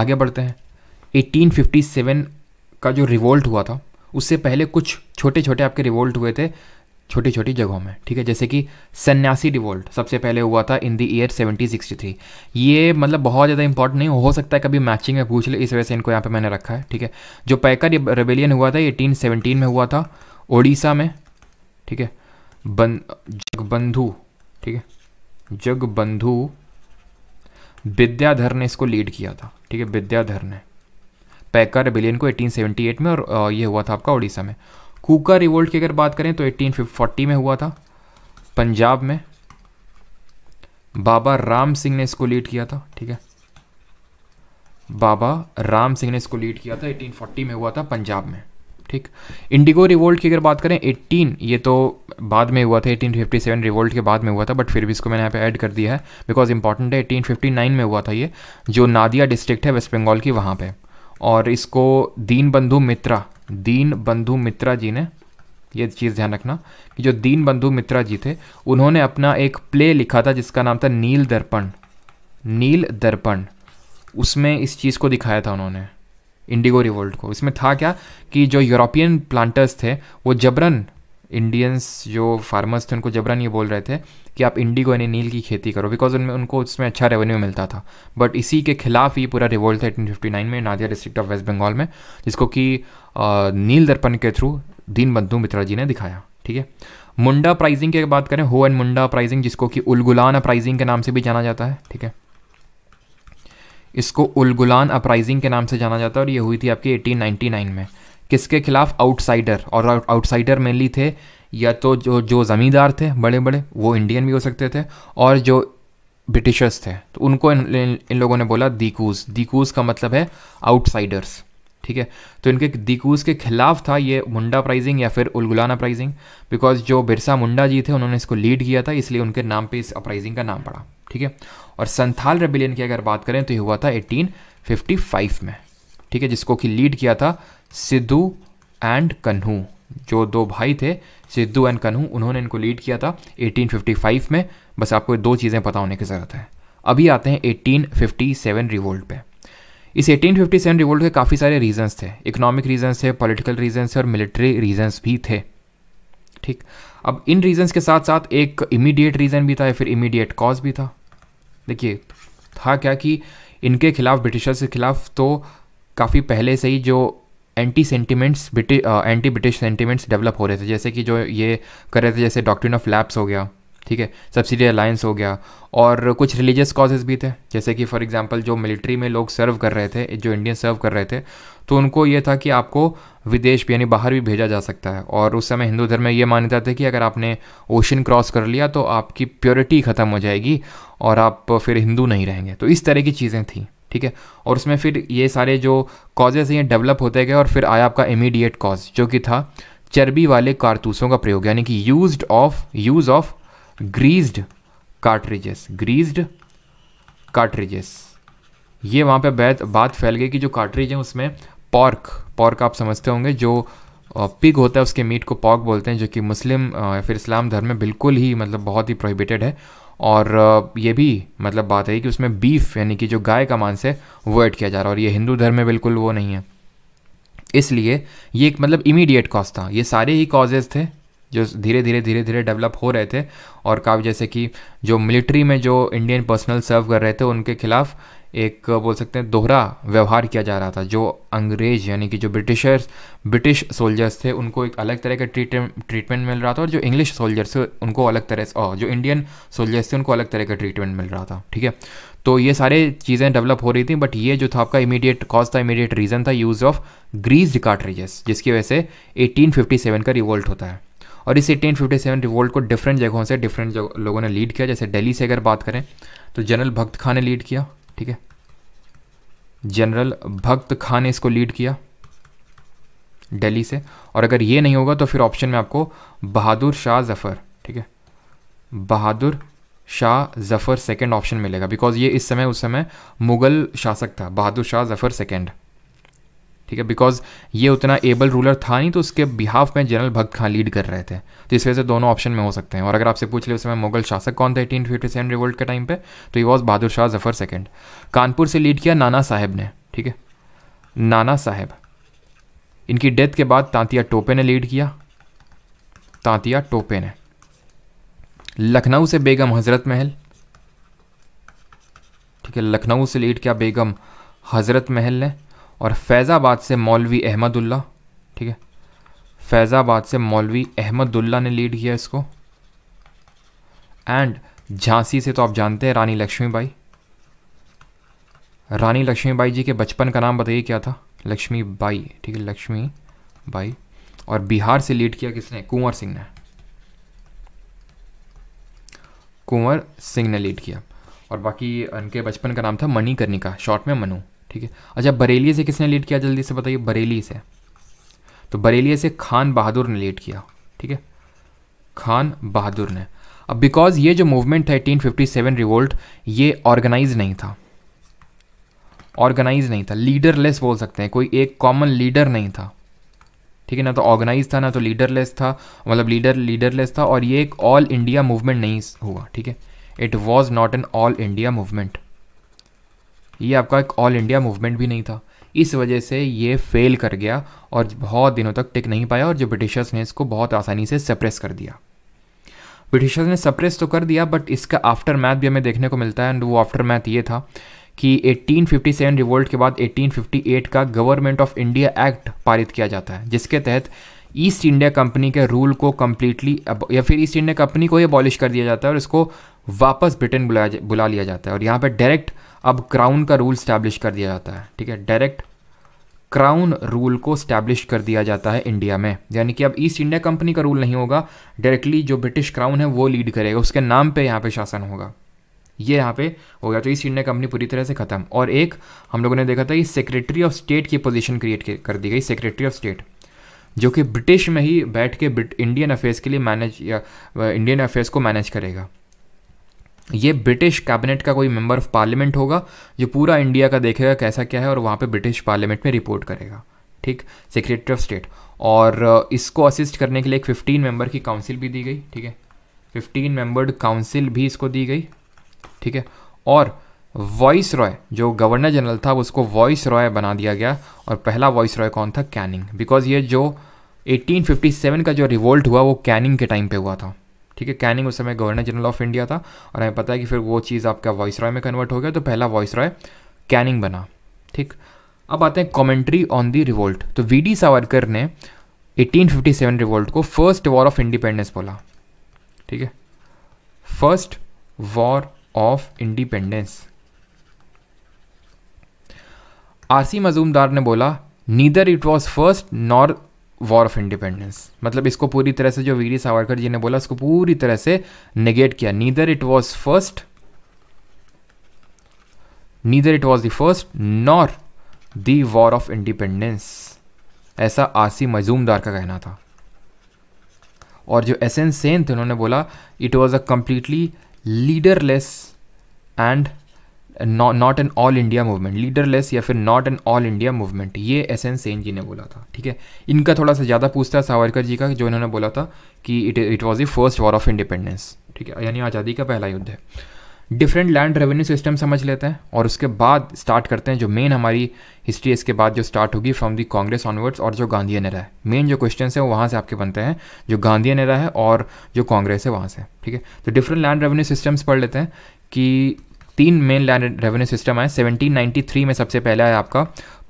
आगे बढ़ते हैं 1857 का जो रिवोल्ट हुआ था उससे पहले कुछ छोटे छोटे आपके रिवोल्ट हुए थे छोटी छोटी जगहों में ठीक है जैसे कि सन्यासी रिवोल्ट सबसे पहले हुआ था इन द ईयर 1763 ये मतलब बहुत ज़्यादा इंपॉर्टेंट नहीं हो सकता है कभी मैचिंग में पूछ ले इस वजह से इनको यहाँ पे मैंने रखा है ठीक है जो पैकर रेबेलियन हुआ था 1817 में हुआ था ओडिशा में ठीक है बन जगबंधु ठीक है जगबंधु विद्याधर ने इसको लीड किया था ठीक है विद्याधर ने पैकर रेबिलियन को 1878 में और ये हुआ था आपका उड़ीसा में कूका रिवोल्ट की अगर बात करें तो 1840 में हुआ था पंजाब में बाबा राम सिंह ने इसको लीड किया था ठीक है बाबा राम सिंह ने इसको लीड किया था 1840 में हुआ था पंजाब में ठीक इंडिगो रिवोल्ट की अगर बात करें एट्टीन ये तो बाद में हुआ था फिफ्टी सेवन रिवोल्ट के बाद में हुआ था बट फिर भी इसको मैंने यहाँ पे ऐड कर दिया है बिकॉज इंपॉर्टेंट है एटीन फिफ्टी नाइन में हुआ था ये जो नादिया डिस्ट्रिक्ट है वेस्ट बंगाल की वहाँ पे और इसको दीन बंधु मित्रा दीन बंधु मित्रा जी ने ये चीज़ ध्यान रखना कि जो दीन बंधु मित्रा जी थे उन्होंने अपना एक प्ले लिखा था जिसका नाम था नील दर्पण नील दर्पण उसमें इस चीज़ को दिखाया था उन्होंने इंडिगो रिवोल्ट को इसमें था क्या कि जो यूरोपियन प्लांटर्स थे वो जबरन इंडियंस जो फार्मर्स थे उनको जबरन ये बोल रहे थे कि आप इंडिगो यानी नील की खेती करो बिकॉज उनमें उनको उसमें अच्छा रेवेन्यू मिलता था बट इसी के खिलाफ ये पूरा रिवोल्ट था एटीन में Nadia district of west Bengal में जिसको कि नील दर्पण के थ्रू दीन बंधु मित्रा जी ने दिखाया ठीक है मुंडा प्राइजिंग की बात करें हो एंड मुंडा प्राइजिंग जिसको कि उलगुलाना प्राइजिंग के नाम से भी जाना जाता है ठीक है इसको उलगुलान अपराइजिंग के नाम से जाना जाता है और ये हुई थी आपकी 1899 में किसके खिलाफ आउटसाइडर और आउटसाइडर मेनली थे या तो जो जो ज़मींदार थे बड़े बड़े वो इंडियन भी हो सकते थे और जो ब्रिटिशर्स थे तो उनको इन, इन, इन लोगों ने बोला दीकूज दीकूज का मतलब है आउटसाइडर्स ठीक है तो इनके दिकूज के खिलाफ था ये मुंडा प्राइजिंग या फिर उलगुलाना प्राइजिंग बिकॉज जो बिरसा मुंडा जी थे उन्होंने इसको लीड किया था इसलिए उनके नाम पे इस अपराइजिंग का नाम पड़ा ठीक है और संथाल रेबिलियन की अगर बात करें तो ये हुआ था 1855 में ठीक है जिसको कि लीड किया था सिद्धू एंड कन्हू जो दो भाई थे सिद्धू एंड कन्हू उन्होंने इनको लीड किया था 1855 में बस आपको दो चीज़ें पता होने की ज़रूरत है अभी आते हैं 1857 रिवोल्ट पे इस 1857 रिवोल्ट के काफ़ी सारे रीजंस थे इकोनॉमिक रीजंस थे पॉलिटिकल रीजंस थे और मिलिट्री रीजंस भी थे ठीक अब इन रीजंस के साथ साथ एक इमीडिएट रीज़न भी था या फिर इमीडिएट कॉज भी था देखिए था क्या कि इनके खिलाफ ब्रिटिशर्स के खिलाफ तो काफ़ी पहले से ही जो anti sentiments anti British sentiments develop हो रहे थे जैसे कि जो ये कर रहे थे जैसे डॉक्ट्रिन ऑफ लैप्स हो गया ठीक है सब्सिडी अलायंस हो गया और कुछ रिलीजियस कॉजेज़ भी थे जैसे कि फॉर एग्जांपल जो मिलिट्री में लोग सर्व कर रहे थे जो इंडियन सर्व कर रहे थे तो उनको ये था कि आपको विदेश भी यानी बाहर भी भेजा जा सकता है और उस समय हिंदू धर्म में ये मान्यता थी कि अगर आपने ओशन क्रॉस कर लिया तो आपकी प्योरिटी ख़त्म हो जाएगी और आप फिर हिंदू नहीं रहेंगे तो इस तरह की चीज़ें थी ठीक है और उसमें फिर ये सारे जो कॉजेज़ हैं ये डेवलप होते गए और फिर आया आपका इमीडिएट कॉज जो कि था चर्बी वाले कारतूसों का प्रयोग यानी कि use of use of greased cartridges greased cartridges ये वहाँ पे बैत बात फैल गई कि जो कार्ट्रिज है उसमें पॉर्क पॉर्क आप समझते होंगे जो पिग होता है उसके मीट को पॉर्क बोलते हैं जो कि मुस्लिम या फिर इस्लाम धर्म में बिल्कुल ही मतलब बहुत ही प्रोहिबिटेड है और ये भी मतलब बात है कि उसमें बीफ यानी कि जो गाय का मांस है वो ऐड किया जा रहा है और ये हिंदू धर्म में बिल्कुल वो नहीं है इसलिए ये एक मतलब इमीडिएट कॉज था ये सारे ही कॉजेज थे जो धीरे धीरे धीरे धीरे डेवलप हो रहे थे और काफ़ी जैसे कि जो मिलिट्री में जो इंडियन पर्सनल सर्व कर रहे थे उनके खिलाफ एक बोल सकते हैं दोहरा व्यवहार किया जा रहा था जो अंग्रेज यानी कि जो ब्रिटिशर्स ब्रिटिश सोल्जर्स थे उनको एक अलग तरह का ट्रीट ट्रीटमेंट मिल रहा था और जो इंग्लिश सोल्जर्स थे उनको अलग तरह से और जो इंडियन सोल्जर्स थे उनको अलग तरह का ट्रीटमेंट मिल रहा था ठीक है तो ये सारे चीज़ें डेवलप हो रही थी बट ये जो था आपका इमीडिएट कॉज था इमीडिएट रीज़न था यूज़ ऑफ ग्रीज कार्ट्रिजेस जिसकी वजह से एटीन का रिवोल्ट होता है और इस 1857 रिवोल्ट को डिफरेंट जगहों से डिफरेंट लोगों ने लीड किया जैसे दिल्ली से अगर बात करें तो जनरल भक्त खान ने लीड किया ठीक है जनरल भक्त खान ने इसको लीड किया दिल्ली से और अगर ये नहीं होगा तो फिर ऑप्शन में आपको बहादुर शाह जफ़र ठीक है बहादुर शाह जफ़र सेकेंड ऑप्शन मिलेगा बिकॉज ये इस समय उस समय मुग़ल शासक था बहादुर शाह जफ़र सेकेंड ठीक है बिकॉज ये उतना एबल रूलर था नहीं तो उसके बिहाफ में जनरल भक्त खान लीड कर रहे थे तो इस वजह से दोनों ऑप्शन में हो सकते हैं और अगर आपसे पूछ ले उस समय मुगल शासक कौन था एटीन फिफ्टी सेवन रिवोल्ट के टाइम पे तो ये वॉज बहादुर शाह जफर सेकेंड कानपुर से लीड किया नाना साहेब ने ठीक है नाना साहेब इनकी डेथ के बाद तांतिया टोपे ने लीड किया तांतिया टोपे ने लखनऊ से बेगम हजरत महल ठीक है लखनऊ से लीड किया बेगम हजरत महल ने और फैज़ाबाद से मौलवी अहमदुल्ला ठीक है फैज़ाबाद से मौलवी अहमदुल्ला ने लीड किया इसको एंड झांसी से तो आप जानते हैं रानी लक्ष्मीबाई रानी लक्ष्मीबाई जी के बचपन का नाम बताइए क्या था लक्ष्मीबाई ठीक है लक्ष्मी बाई और बिहार से लीड किया किसने कुंवर सिंह ने कुंवर सिंह ने लीड किया और बाकी उनके बचपन का नाम था मणिकर्णिका शॉर्ट में मनु ठीक है अच्छा बरेली से किसने लीड किया जल्दी से बताइए बरेली से तो बरेली से खान बहादुर ने लीड किया ठीक है खान बहादुर ने अब बिकॉज ये जो मूवमेंट था एटीन रिवोल्ट ये ऑर्गेनाइज नहीं था ऑर्गेनाइज नहीं था लीडरलेस बोल सकते हैं कोई एक कॉमन लीडर नहीं था ठीक है ना तो ऑर्गेनाइज था ना तो लीडरलेस था मतलब लीडर लीडरलेस था और ये एक ऑल इंडिया मूवमेंट नहीं हुआ ठीक है it was not an all India movement ये आपका एक ऑल इंडिया मूवमेंट भी नहीं था इस वजह से ये फेल कर गया और बहुत दिनों तक टिक नहीं पाया और जो ब्रिटिशर्स ने इसको बहुत आसानी से सप्रेस कर दिया ब्रिटिशर्स ने सप्रेस तो कर दिया बट इसका आफ्टर मैथ भी हमें देखने को मिलता है एंड वो आफ्टर मैथ ये था कि 1857 रिवोल्ट के बाद 1858 का गवर्नमेंट ऑफ इंडिया एक्ट पारित किया जाता है जिसके तहत ईस्ट इंडिया कंपनी के रूल को कम्प्लीटली या फिर ईस्ट इंडिया कंपनी को ही अबॉलिश कर दिया जाता है और इसको वापस ब्रिटेन बुला बुला लिया जाता है और यहाँ पर डायरेक्ट अब क्राउन का रूल स्टैब्लिश कर दिया जाता है ठीक है डायरेक्ट क्राउन रूल को स्टैब्लिश कर दिया जाता है इंडिया में यानी कि अब ईस्ट इंडिया कंपनी का रूल नहीं होगा डायरेक्टली जो ब्रिटिश क्राउन है वो लीड करेगा उसके नाम पे यहाँ पे शासन होगा ये यहाँ पे हो गया तो ईस्ट इंडिया कंपनी पूरी तरह से खत्म और एक हम लोगों ने देखा था कि सेक्रेटरी ऑफ स्टेट की पोजीशन क्रिएट कर दी गई सेक्रेटरी ऑफ स्टेट जो कि ब्रिटिश में ही बैठ के इंडियन अफेयर्स के लिए मैनेज इंडियन अफेयर्स को मैनेज करेगा ये ब्रिटिश कैबिनेट का कोई मेंबर ऑफ पार्लियामेंट होगा जो पूरा इंडिया का देखेगा कैसा क्या है और वहाँ पे ब्रिटिश पार्लियामेंट में रिपोर्ट करेगा ठीक सेक्रेटरी ऑफ स्टेट और इसको असिस्ट करने के लिए एक फिफ्टीन मेंबर की काउंसिल भी दी गई ठीक है फिफ्टीन मेंबर्ड काउंसिल भी इसको दी गई ठीक है और वॉइस रॉय जो गवर्नर जनरल था उसको वॉइस रॉय बना दिया गया और पहला वॉइस रॉय कौन था कैनिंग बिकॉज ये जो 1857 का जो रिवोल्ट हुआ वो कैनिंग के टाइम पे हुआ था ठीक है कैनिंग उस समय गवर्नर जनरल ऑफ इंडिया था और हमें पता है कि फिर वो चीज़ आपका वॉइस रॉय में कन्वर्ट हो गया तो पहला वॉइस रॉय कैनिंग बना ठीक अब आते हैं कॉमेंट्री ऑन दी रिवोल्ट तो वी डी सावरकर ने 1857 रिवोल्ट को फर्स्ट वॉर ऑफ इंडिपेंडेंस बोला ठीक है first war of independence RC Majumdar ने बोला neither it was first nor war of independence मतलब इसको पूरी तरह से जो वीर सावरकर जी ने बोला उसको पूरी तरह से निगेट किया neither it was first neither it was the first nor the war of independence ऐसा आसी मजूमदार का कहना था और जो एस एन सेन थे उन्होंने बोला it was a completely leaderless and not not an all India movement leaderless या फिर not an all India movement ये एस एन सेन जी ने बोला था ठीक है इनका थोड़ा सा ज़्यादा पूछता है सावरकर जी का जो इन्होंने बोला था कि it it was the first war of independence ठीक है यानी आज़ादी का पहला युद्ध है डिफरेंट लैंड रेवेन्यू सिस्टम समझ लेते हैं और उसके बाद स्टार्ट करते हैं जो मेन हमारी हिस्ट्री इसके बाद जो स्टार्ट होगी फ्रॉम दी कांग्रेस ऑनवर्ड्स और जो गांधी रहा है मेन जो क्वेश्चन है वो वहाँ से आपके बनते हैं जो गांधी रहा है और जो कांग्रेस है वहाँ से ठीक है तो डिफरेंट लैंड रेवेन्यू सिस्टम्स पढ़ लेते हैं कि तीन मेन लैंड रेवेन्यू सिस्टम आए 1793 में सबसे पहला है आपका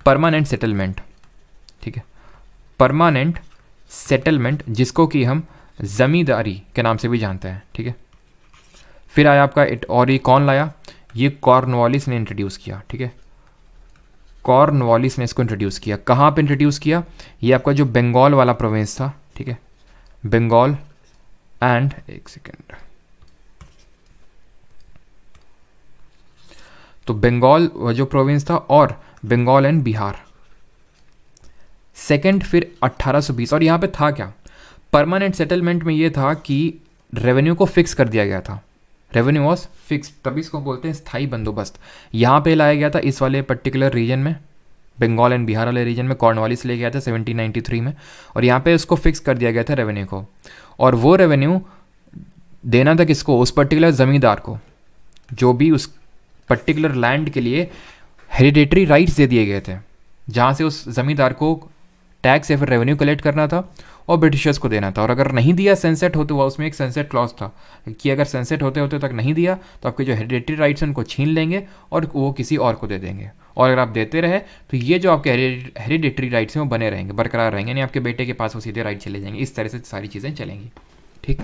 परमानेंट सेटलमेंट ठीक है परमानेंट सेटलमेंट जिसको कि हम ज़मींदारी के नाम से भी जानते हैं ठीक है फिर आया आपका इट और ये कौन लाया ये कॉर्नवालिस ने इंट्रोड्यूस किया ठीक है कॉर्नवालिस ने इसको इंट्रोड्यूस किया कहाँ पे इंट्रोड्यूस किया ये आपका जो बंगाल वाला प्रोविंस था ठीक है बंगाल एंड एक सेकेंड तो बंगाल जो प्रोविंस था और बंगाल एंड बिहार सेकंड फिर 1820 और यहाँ पे था क्या परमानेंट सेटलमेंट में ये था कि रेवेन्यू को फिक्स कर दिया गया था रेवेन्यू वॉज फिक्स तभी इसको बोलते हैं स्थाई बंदोबस्त यहाँ पे लाया गया था इस वाले पर्टिकुलर रीजन में बंगाल एंड बिहार वाले रीजन में कॉर्नवालिस ले गया था 1793 में और यहाँ पे उसको फिक्स कर दिया गया था रेवेन्यू को और वो रेवेन्यू देना था किसको उस पर्टिकुलर ज़मींदार को जो भी उस पर्टिकुलर लैंड के लिए हेरिडेटरी राइट्स दे दिए गए थे जहाँ से उस ज़मींदार को टैक्स या फिर रेवेन्यू कलेक्ट करना था और ब्रिटिशर्स को देना था और अगर नहीं दिया सनसेट होते हुआ उसमें एक सनसेट क्लॉज था कि अगर सनसेट होते होते तक नहीं दिया तो आपके जो हेरिडेटरी राइट्स हैं उनको छीन लेंगे और वो किसी और को दे देंगे और अगर आप देते रहे तो ये जो आपके हेरिडेटरी राइट्स हैं वो बने रहेंगे बरकरार रहेंगे यानी आपके बेटे के पास वो सीधे राइट चले जाएंगे इस तरह से सारी चीज़ें चलेंगी ठीक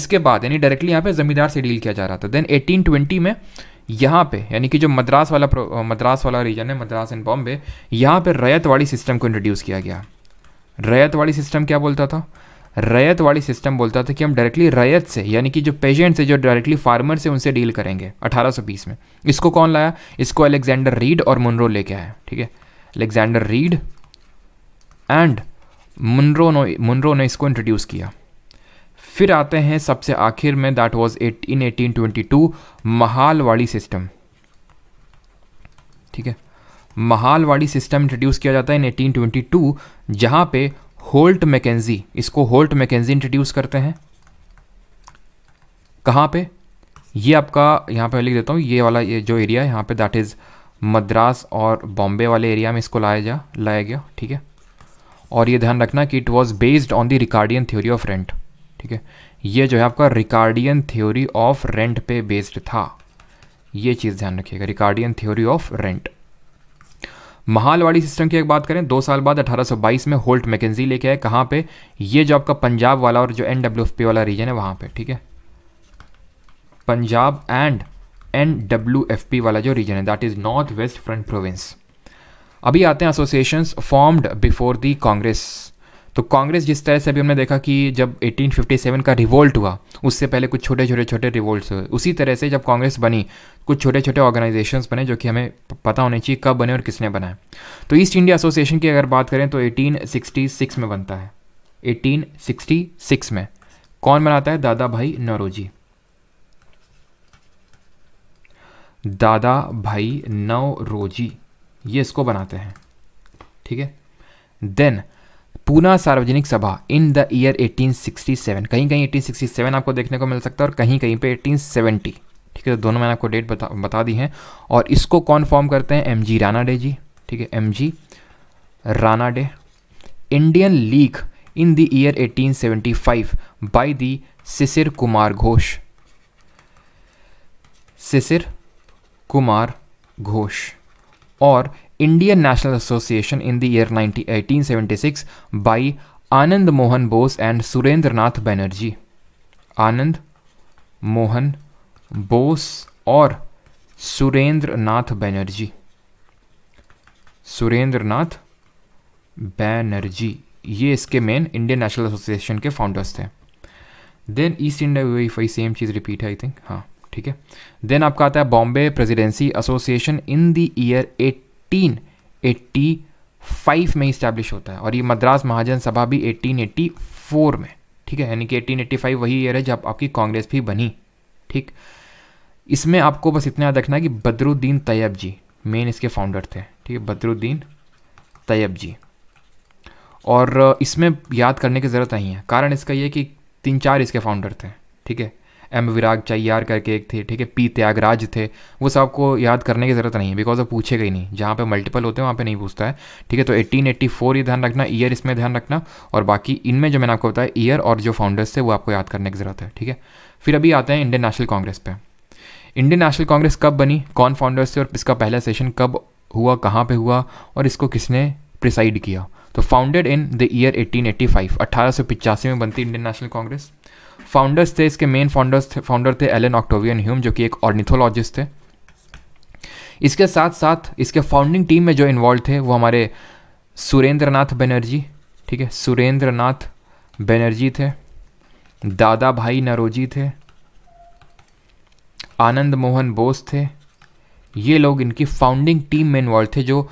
इसके बाद यानी डायरेक्टली यहाँ पे ज़मींदार से डील किया जा रहा था देन 1820 में यहाँ पे यानी कि जो मद्रास वाला मद्रास वाला रीजन है मद्रास एंड बॉम्बे यहाँ पे रैतवाड़ी सिस्टम को इंट्रोड्यूस किया गया रैतवाड़ी सिस्टम क्या बोलता था रैतवाड़ी सिस्टम बोलता था कि हम डायरेक्टली रैत से यानी कि जो पेशेंट से जो डायरेक्टली फार्मर से उनसे डील करेंगे 1820 में इसको कौन लाया इसको अलेक्जेंडर रीड और मुनरो लेके आया ठीक है Alexander Read and Munro Munro ने इसको इंट्रोड्यूस किया फिर आते हैं सबसे आखिर में that was eight in two Mahalwari system ठीक है महालवाड़ी सिस्टम इंट्रोड्यूस किया जाता है इन एटीन ट्वेंटी टू जहां पे होल्ट मैकेजी इसको होल्ट मैकेजी इंट्रोड्यूस करते हैं कहाँ पे ये आपका यहाँ पे लिख देता हूँ ये वाला ये जो एरिया यहाँ पे दैट इज़ मद्रास और बॉम्बे वाले एरिया में इसको लाया जा लाया गया ठीक है और ये ध्यान रखना कि it was based on the Ricardian theory of rent ठीक है ये जो है आपका रिकार्डियन थ्योरी ऑफ रेंट पे बेस्ड था ये चीज़ ध्यान रखिएगा Ricardian theory of rent Mahalwari system की एक बात करें दो साल बाद 1822 में होल्ट मैकेजी लेके आए कहाँ पे ये जो आपका पंजाब वाला और जो एन वाला रीजन है वहाँ पे ठीक है पंजाब एंड एन वाला जो रीजन है that is north west front province अभी आते हैं associations formed before the Congress तो कांग्रेस जिस तरह से अभी हमने देखा कि जब 1857 का रिवोल्ट हुआ उससे पहले कुछ छोटे छोटे छोटे रिवोल्ट हुए उसी तरह से जब कांग्रेस बनी कुछ छोटे छोटे ऑर्गेनाइजेशंस बने जो कि हमें पता होने चाहिए कब बने और किसने बनाए तो ईस्ट इंडिया एसोसिएशन की अगर बात करें तो 1866 में बनता है 1866 में कौन बनाता है दादा भाई नरोजी दादा भाई नवरोजी ये इसको बनाते हैं ठीक है देन पूना सार्वजनिक सभा इन द ईयर 1867 कहीं कहीं 1867 आपको देखने को मिल सकता है और कहीं कहीं पे 1870 ठीक है तो दोनों मैंने आपको डेट बता बता दी हैं और इसको कौन फॉर्म करते हैं M G Ranade ji ठीक है M G Ranade Indian league in the year 1875 by the Shishir Kumar Ghosh Shishir Kumar Ghosh और Indian National Association in the year 1876 by Anand Mohan Bose and Surendranath Banerjee. Anand Mohan Bose और सुरेंद्रनाथ बैनर्जी सुरेंद्रनाथ बैनर्जी ये इसके मेन इंडियन नेशनल एसोसिएशन के founders थे then east India वही same चीज़ repeat है I think हाँ ठीक है देन आपका आता है Bombay presidency association in the year 1885 में इस्टेब्लिश होता है और ये मद्रास महाजन सभा भी 1884 में ठीक है यानी कि 1885 वही ईयर है जब आपकी कांग्रेस भी बनी ठीक इसमें आपको बस इतना याद रखना कि बदरुद्दीन तैयब जी मेन इसके फाउंडर थे ठीक है बदरुद्दीन तैयब जी और इसमें याद करने की ज़रूरत नहीं है कारण इसका यह कि तीन चार इसके फाउंडर थे ठीक है एम विराग चैयार करके एक थे ठीक है पी त्यागराज थे वो सब को याद करने की ज़रूरत नहीं है बिकॉज वो पूछेगा ही नहीं जहाँ पे मल्टीपल होते हैं वहाँ पे नहीं पूछता है ठीक है तो 1884 ये ध्यान रखना ईयर इसमें ध्यान रखना और बाकी इनमें जो मैंने आपको बताया ईयर और जो फाउंडर्स थे वो आपको याद करने की ज़रूरत है ठीक है फिर अभी आते हैं इंडियन नेशनल कांग्रेस पर इंडियन नेशनल कांग्रेस कब बनी कौन फाउंडर्स थे और इसका पहला सेशन कब हुआ कहाँ पर हुआ और इसको किसने प्रिसाइड किया तो फाउंडेड इन द ईयर 1885 1885 में बनती इंडियन नेशनल कांग्रेस फाउंडर्स थे इसके मेन फाउंडर्स थे फाउंडर थे एलन ऑक्टोवियन ह्यूम जो कि एक ऑर्निथोलॉजिस्ट थे इसके साथ साथ इसके फाउंडिंग टीम में जो इन्वॉल्व थे वो हमारे सुरेंद्रनाथ बनर्जी ठीक है सुरेंद्रनाथ बनर्जी थे दादा भाई नरोजी थे आनंद मोहन बोस थे ये लोग इनकी फाउंडिंग टीम में इन्वॉल्व थे जो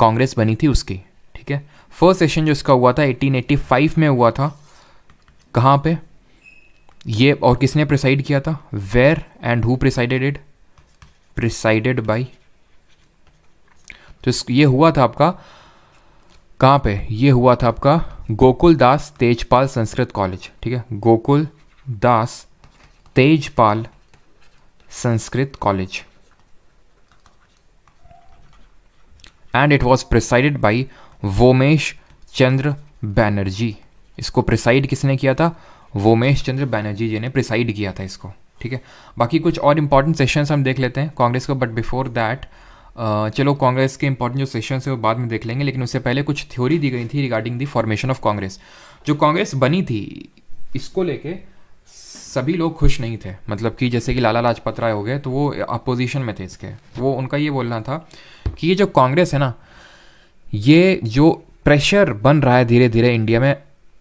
कांग्रेस बनी थी उसकी ठीक है फर्स्ट सेशन जो इसका हुआ था 1885 में हुआ था कहाँ पे ये और किसने प्रिसाइड किया था where and who presided it presided by तो ये हुआ था आपका कहाँ पे ये हुआ था आपका गोकुल दास तेजपाल संस्कृत कॉलेज ठीक है Gokuldas Tejpal Sanskrit college and it was presided by Womesh Chandra Banerjee इसको प्रिसाइड किसने किया था वोमेश चंद्र बैनर्जी जी ने प्रिसाइड किया था इसको ठीक है बाकी कुछ और इम्पॉर्टेंट सेशंस हम देख लेते हैं कांग्रेस को बट बिफोर दैट चलो कांग्रेस के इंपॉर्टेंट जो सेशंस है वो बाद में देख लेंगे लेकिन उससे पहले कुछ थ्योरी दी गई थी regarding the formation of Congress जो कांग्रेस बनी थी इसको लेके सभी लोग खुश नहीं थे मतलब कि जैसे कि लाला लाजपत राय हो गए तो वो अपोजिशन में थे इसके वो उनका ये बोलना था कि ये जो कांग्रेस है ना ये जो प्रेशर बन रहा है धीरे धीरे इंडिया में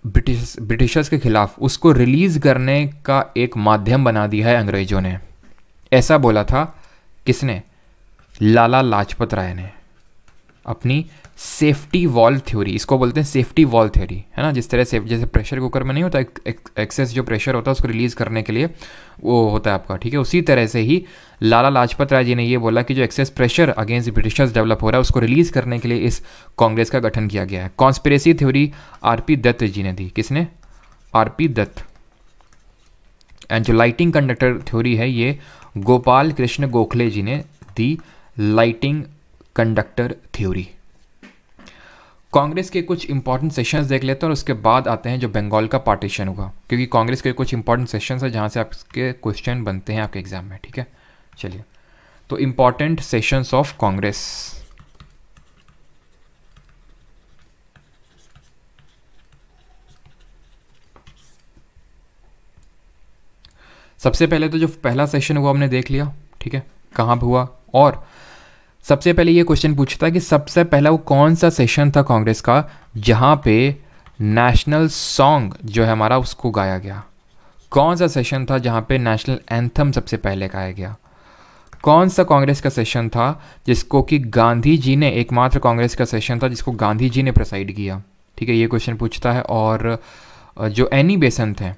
ब्रिटिश ब्रिटिशर्स के खिलाफ उसको रिलीज़ करने का एक माध्यम बना दिया है अंग्रेज़ों ने ऐसा बोला था किसने लाला लाजपत राय ने अपनी सेफ्टी वॉल्व थ्योरी इसको बोलते हैं सेफ्टी वॉल्व थ्योरी है ना जिस तरह से जैसे प्रेशर कुकर में नहीं होता एक्सेस जो प्रेशर होता है उसको रिलीज़ करने के लिए वो होता है आपका ठीक है उसी तरह से ही लाला लाजपत राय जी ने ये बोला कि जो excess pressure against Britishers develop हो रहा है उसको रिलीज़ करने के लिए इस कांग्रेस का गठन किया गया है conspiracy theory R P Dutt ji ने दी किसने आर पी दत्त एंड जो लाइटिंग कंडक्टर थ्योरी है ये गोपाल कृष्ण गोखले जी ने दी लाइटिंग कंडक्टर थ्योरी कांग्रेस के कुछ इंपॉर्टेंट सेशंस देख लेते हैं और उसके बाद आते हैं जो बंगाल का पार्टीशन हुआ क्योंकि कांग्रेस के कुछ इंपॉर्टेंट सेशंस है जहाँ से आपके क्वेश्चन बनते हैं आपके एग्जाम में ठीक है चलिए तो इंपॉर्टेंट सेशंस ऑफ कांग्रेस सबसे पहले तो जो पहला सेशन हुआ हमने देख लिया ठीक है कहाँ हुआ और सबसे पहले ये क्वेश्चन पूछता है कि सबसे पहला वो कौन सा सेशन था कांग्रेस का जहाँ पे नेशनल सॉन्ग जो है हमारा उसको गाया गया कौन सा सेशन था जहाँ पे नेशनल एंथम सबसे पहले गाया गया कौन सा कांग्रेस का सेशन था जिसको कि गांधी जी ने एकमात्र कांग्रेस का सेशन था जिसको गांधी जी ने प्रसाइड किया ठीक है ये क्वेश्चन पूछता है और जो एनी बेसंत हैं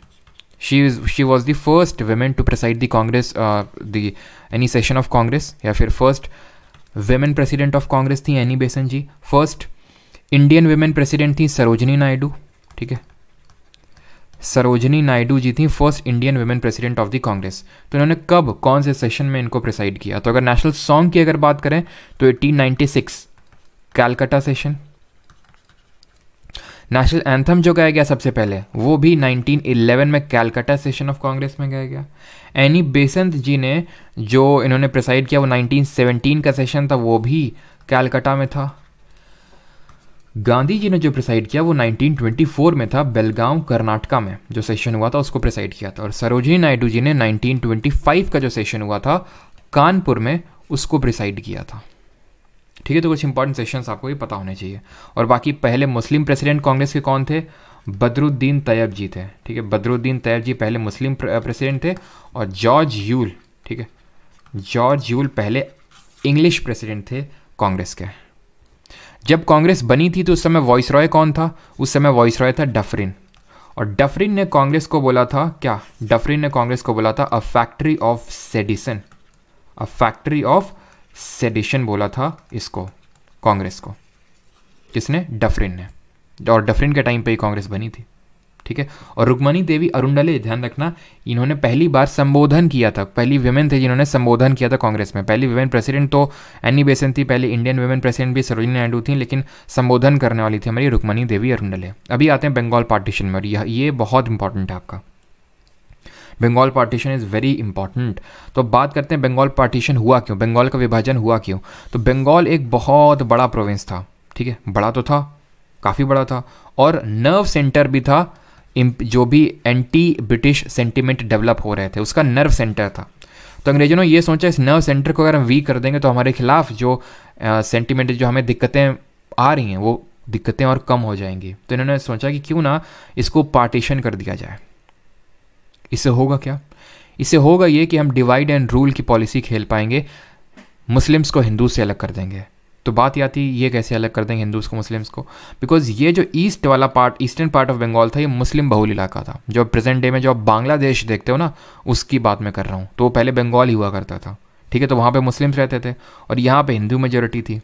she is she was the first women to preside the Congress the any session of Congress या फिर first women president of Congress थी Annie Besant e ji first Indian women president थी सरोजनी नायडू ठीक है सरोजनी नायडू जी थी first Indian women president of the Congress तो इन्होंने कब कौन से सेशन में इनको प्रिसाइड किया तो अगर नेशनल सॉन्ग की अगर बात करें तो eighteen ninety six Calcutta session national anthem जो गाया गया सबसे पहले वो भी 1911 में कैलकाटा सेशन ऑफ कांग्रेस में गाया गया एनी बेसंत जी ने जो इन्होंने प्रिसाइड किया वो 1917 का सेशन था वो भी कैलकाटा में था गांधी जी ने जो प्रिसाइड किया वो 1924 में था बेलगांव कर्नाटका में जो सेशन हुआ था उसको प्रिसाइड किया था और सरोजिनी नायडू जी ने 1925 का जो सेशन हुआ था कानपुर में उसको प्रिसाइड किया था ठीक है तो कुछ इंपॉर्टेंट सेशंस आपको ये पता होने चाहिए और बाकी पहले मुस्लिम प्रेसिडेंट कांग्रेस के कौन थे बदरुद्दीन तैयब जी थे ठीक है बदरुद्दीन तैयब जी पहले मुस्लिम प्रेसिडेंट थे और जॉर्ज यूल ठीक है जॉर्ज यूल पहले इंग्लिश प्रेसिडेंट थे कांग्रेस के जब कांग्रेस बनी थी तो उस समय वॉइस रॉय कौन था उस समय वॉइस रॉय था डफरिन और डफरिन ने कांग्रेस को बोला था क्या डफरिन ने कांग्रेस को बोला था a factory of sedition a factory of sedition बोला था इसको कांग्रेस को किसने डफरिन ने और डफरिन के टाइम पे ही कांग्रेस बनी थी ठीक है और रुक्मणी देवी अरुणले ध्यान रखना इन्होंने पहली बार संबोधन किया था पहली वुमेन थे जिन्होंने संबोधन किया था कांग्रेस में पहली वुमेन प्रेसिडेंट तो एनी बेसन थी पहले इंडियन वुमेन प्रेसिडेंट भी सरोजिनी नायडू थी लेकिन संबोधन करने वाली थी हमारी रुक्मणी देवी अरुणले अभी आते हैं बंगाल पार्टीशन में और यह ये बहुत इंपॉर्टेंट है आपका Bengal partition is very important तो अब बात करते हैं बंगाल पार्टीशन हुआ क्यों बंगाल का विभाजन हुआ क्यों तो बंगाल एक बहुत बड़ा प्रोविंस था ठीक है बड़ा तो था काफ़ी बड़ा था और नर्व सेंटर भी था जो भी एंटी ब्रिटिश सेंटिमेंट डेवलप हो रहे थे उसका नर्व सेंटर था तो अंग्रेजों ने ये सोचा इस नर्व सेंटर को अगर हम वीक कर देंगे तो हमारे खिलाफ जो सेंटिमेंट जो हमें दिक्कतें आ रही हैं वो दिक्कतें और कम हो जाएंगी तो इन्होंने सोचा कि क्यों ना इसको पार्टीशन कर दिया जाए इससे होगा क्या इससे होगा ये कि हम डिवाइड एंड रूल की पॉलिसी खेल पाएंगे मुस्लिम्स को हिंदू से अलग कर देंगे तो बात ये आती ये कैसे अलग कर देंगे हिंदूज़ को मुस्लिम्स को बिकॉज ये जो ईस्ट वाला part eastern part of Bengal था ये मुस्लिम बहुल इलाका था जो प्रेजेंट डे में जो आप बांग्लादेश देखते हो ना उसकी बात मैं कर रहा हूँ तो वो पहले बंगाल ही हुआ करता था ठीक है तो वहाँ पे मुस्लिम्स रहते थे और यहाँ पे हिंदू मेजोरिटी थी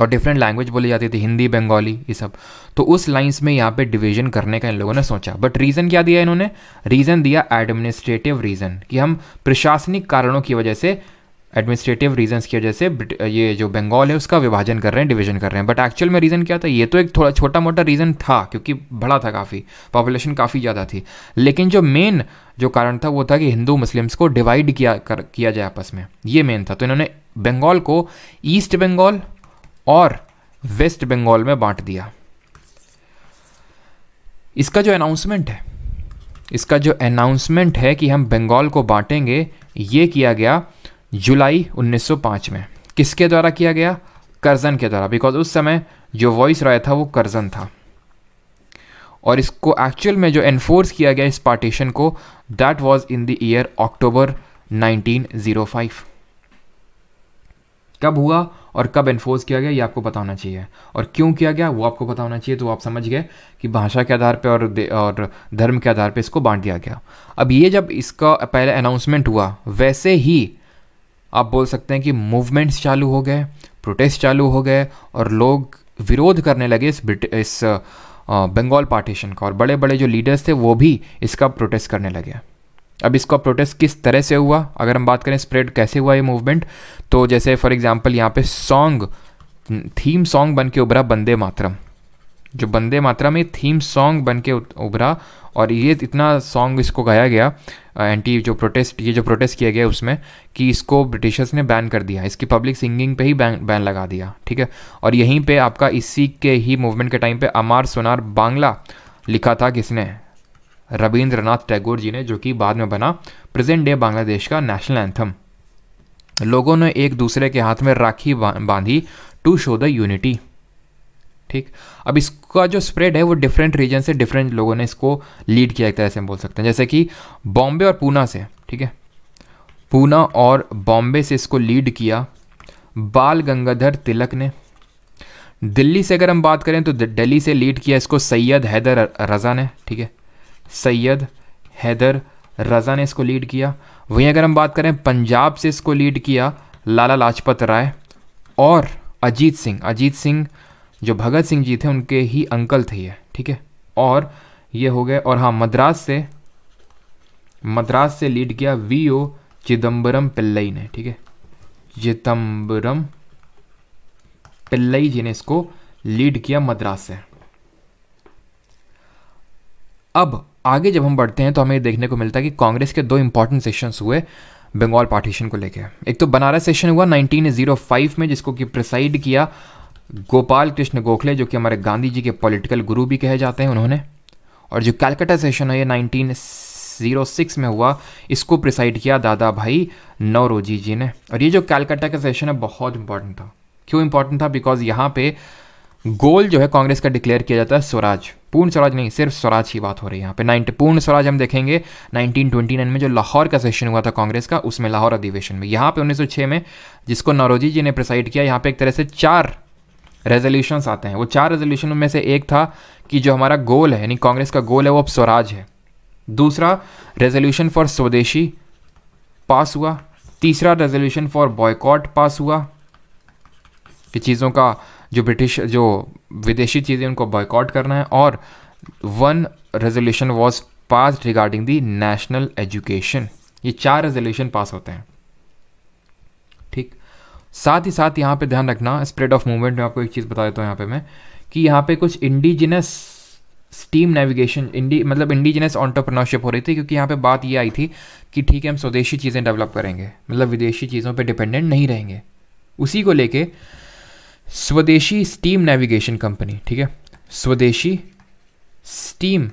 और डिफरेंट लैंग्वेज बोली जाती थी हिंदी बंगाली ये सब तो उस लाइंस में यहाँ पे डिवीजन करने का इन लोगों ने सोचा बट रीज़न क्या दिया इन्होंने रीज़न दिया एडमिनिस्ट्रेटिव रीज़न कि हम प्रशासनिक कारणों की वजह से एडमिनिस्ट्रेटिव रीजंस की वजह से ये जो बंगाल है उसका विभाजन कर रहे हैं डिवीजन कर रहे हैं बट एक्चुअल में रीज़न क्या था ये तो एक थोड़ा छोटा मोटा रीज़न था क्योंकि बड़ा था काफ़ी पॉपुलेशन काफ़ी ज़्यादा थी लेकिन जो मेन जो कारण था वो था कि हिंदू मुस्लिम्स को डिवाइड किया कर किया जाए आपस में ये मेन था तो इन्होंने बंगाल को ईस्ट बंगाल और वेस्ट बंगाल में बांट दिया इसका जो अनाउंसमेंट है इसका जो अनाउंसमेंट है कि हम बंगाल को बांटेंगे ये किया गया जुलाई 1905 में किसके द्वारा किया गया करजन के द्वारा बिकॉज उस समय जो वॉइस रॉय था वो करजन था और इसको एक्चुअल में जो एनफोर्स किया गया इस पार्टीशन को that was in the year October 1905 कब हुआ और कब इन्फोर्स किया गया ये आपको पता होना चाहिए और क्यों किया गया वो आपको पता होना चाहिए तो आप समझ गए कि भाषा के आधार पर और और धर्म के आधार पर इसको बांट दिया गया अब ये जब इसका पहले अनाउंसमेंट हुआ वैसे ही आप बोल सकते हैं कि मूवमेंट्स चालू हो गए प्रोटेस्ट चालू हो गए और लोग विरोध करने लगे इस इस बंगाल पार्टीशन का और बड़े बड़े जो लीडर्स थे वो भी इसका प्रोटेस्ट करने लगे अब इसका प्रोटेस्ट किस तरह से हुआ अगर हम बात करें स्प्रेड कैसे हुआ ये मूवमेंट तो जैसे फॉर एग्जांपल यहाँ पे सॉन्ग थीम सॉन्ग बन के उभरा बंदे मातरम जो बंदे मात्रा में थीम सॉन्ग बन के उभरा और ये इतना सॉन्ग इसको गाया गया एंटी जो प्रोटेस्ट ये जो प्रोटेस्ट किया गया उसमें कि इसको ब्रिटिशर्स ने बैन कर दिया इसकी पब्लिक सिंगिंग पे ही बैन बैन लगा दिया ठीक है और यहीं पे आपका इसी के ही मूवमेंट के टाइम पे अमार सोनार बांग्ला लिखा था किसने रविंद्रनाथ टैगोर जी ने जो कि बाद में बना प्रेजेंट डे बांग्लादेश का नेशनल एंथम लोगों ने एक दूसरे के हाथ में राखी बांधी टू शो द यूनिटी ठीक अब इसका जो स्प्रेड है वो डिफरेंट रीजन से डिफरेंट लोगों ने इसको लीड किया एक तरह से हम बोल सकते हैं जैसे कि बॉम्बे और पूना से ठीक है पूना और बॉम्बे से इसको लीड किया बाल गंगाधर तिलक ने दिल्ली से अगर हम बात करें तो दिल्ली से लीड किया इसको सैयद हैदर रज़ा ने ठीक है सैयद हैदर रज़ा ने इसको लीड किया वहीं अगर हम बात करें पंजाब से इसको लीड किया लाला लाजपत राय और अजीत सिंह अजीत सिंह जो भगत सिंह जी थे उनके ही अंकल थे ये ठीक है और ये हो गए और हाँ मद्रास से मद्रास से लीड किया वी ओ चिदम्बरम पिल्लई ने ठीक है चिदम्बरम पिल्लई जी ने इसको लीड किया मद्रास से अब आगे जब हम बढ़ते हैं तो हमें देखने को मिलता है कि कांग्रेस के दो इंपॉर्टेंट सेशन हुए बंगाल पार्टीशन को लेकर एक तो बनारस सेशन हुआ 1905 में जिसको कि प्रिसाइड किया गोपाल कृष्ण गोखले जो कि हमारे गांधी जी के पॉलिटिकल गुरु भी कहे जाते हैं उन्होंने और जो कैलकाटा सेशन है ये 1906 में हुआ इसको प्रिसाइड किया दादा भाई नवरोजी जी ने और ये जो कैलकटा का सेशन है बहुत इंपॉर्टेंट था क्यों इंपॉर्टेंट था बिकॉज यहाँ पे गोल जो है कांग्रेस का डिक्लेयर किया जाता है स्वराज पूर्ण स्वराज नहीं सिर्फ स्वराज की बात हो रही है यहाँ पे नाइन पूर्ण स्वराज हम देखेंगे 1929 में जो लाहौर का सेशन हुआ था कांग्रेस का उसमें लाहौर अधिवेशन में यहाँ पे 1906 में जिसको नरोजी जी ने प्रिसाइड किया यहाँ पे एक तरह से चार रेजोल्यूशंस आते हैं वो चार रेजोल्यूशन में से एक था कि जो हमारा गोल है यानी कांग्रेस का गोल है वो अब स्वराज है दूसरा रेजोल्यूशन फॉर स्वदेशी पास हुआ तीसरा रेजोल्यूशन फॉर बॉयकॉट पास हुआ कि चीज़ों का जो ब्रिटिश जो विदेशी चीज़ें उनको बॉयकॉट करना है और one resolution was pass regarding the national education ये चार रेजोल्यूशन पास होते हैं ठीक साथ ही साथ यहाँ पे ध्यान रखना स्प्रेड ऑफ मूवमेंट में आपको एक चीज़ बता देता हूँ यहाँ पे मैं कि यहाँ पे कुछ इंडिजिनस स्टीम नेविगेशन इंडी मतलब इंडिजिनस ऑन्टरप्रनरशिप हो रही थी क्योंकि यहाँ पे बात ये आई थी कि ठीक है हम स्वदेशी चीज़ें डेवलप करेंगे मतलब विदेशी चीज़ों पे डिपेंडेंट नहीं रहेंगे उसी को लेके स्वदेशी स्टीम नेविगेशन कंपनी ठीक है स्वदेशी स्टीम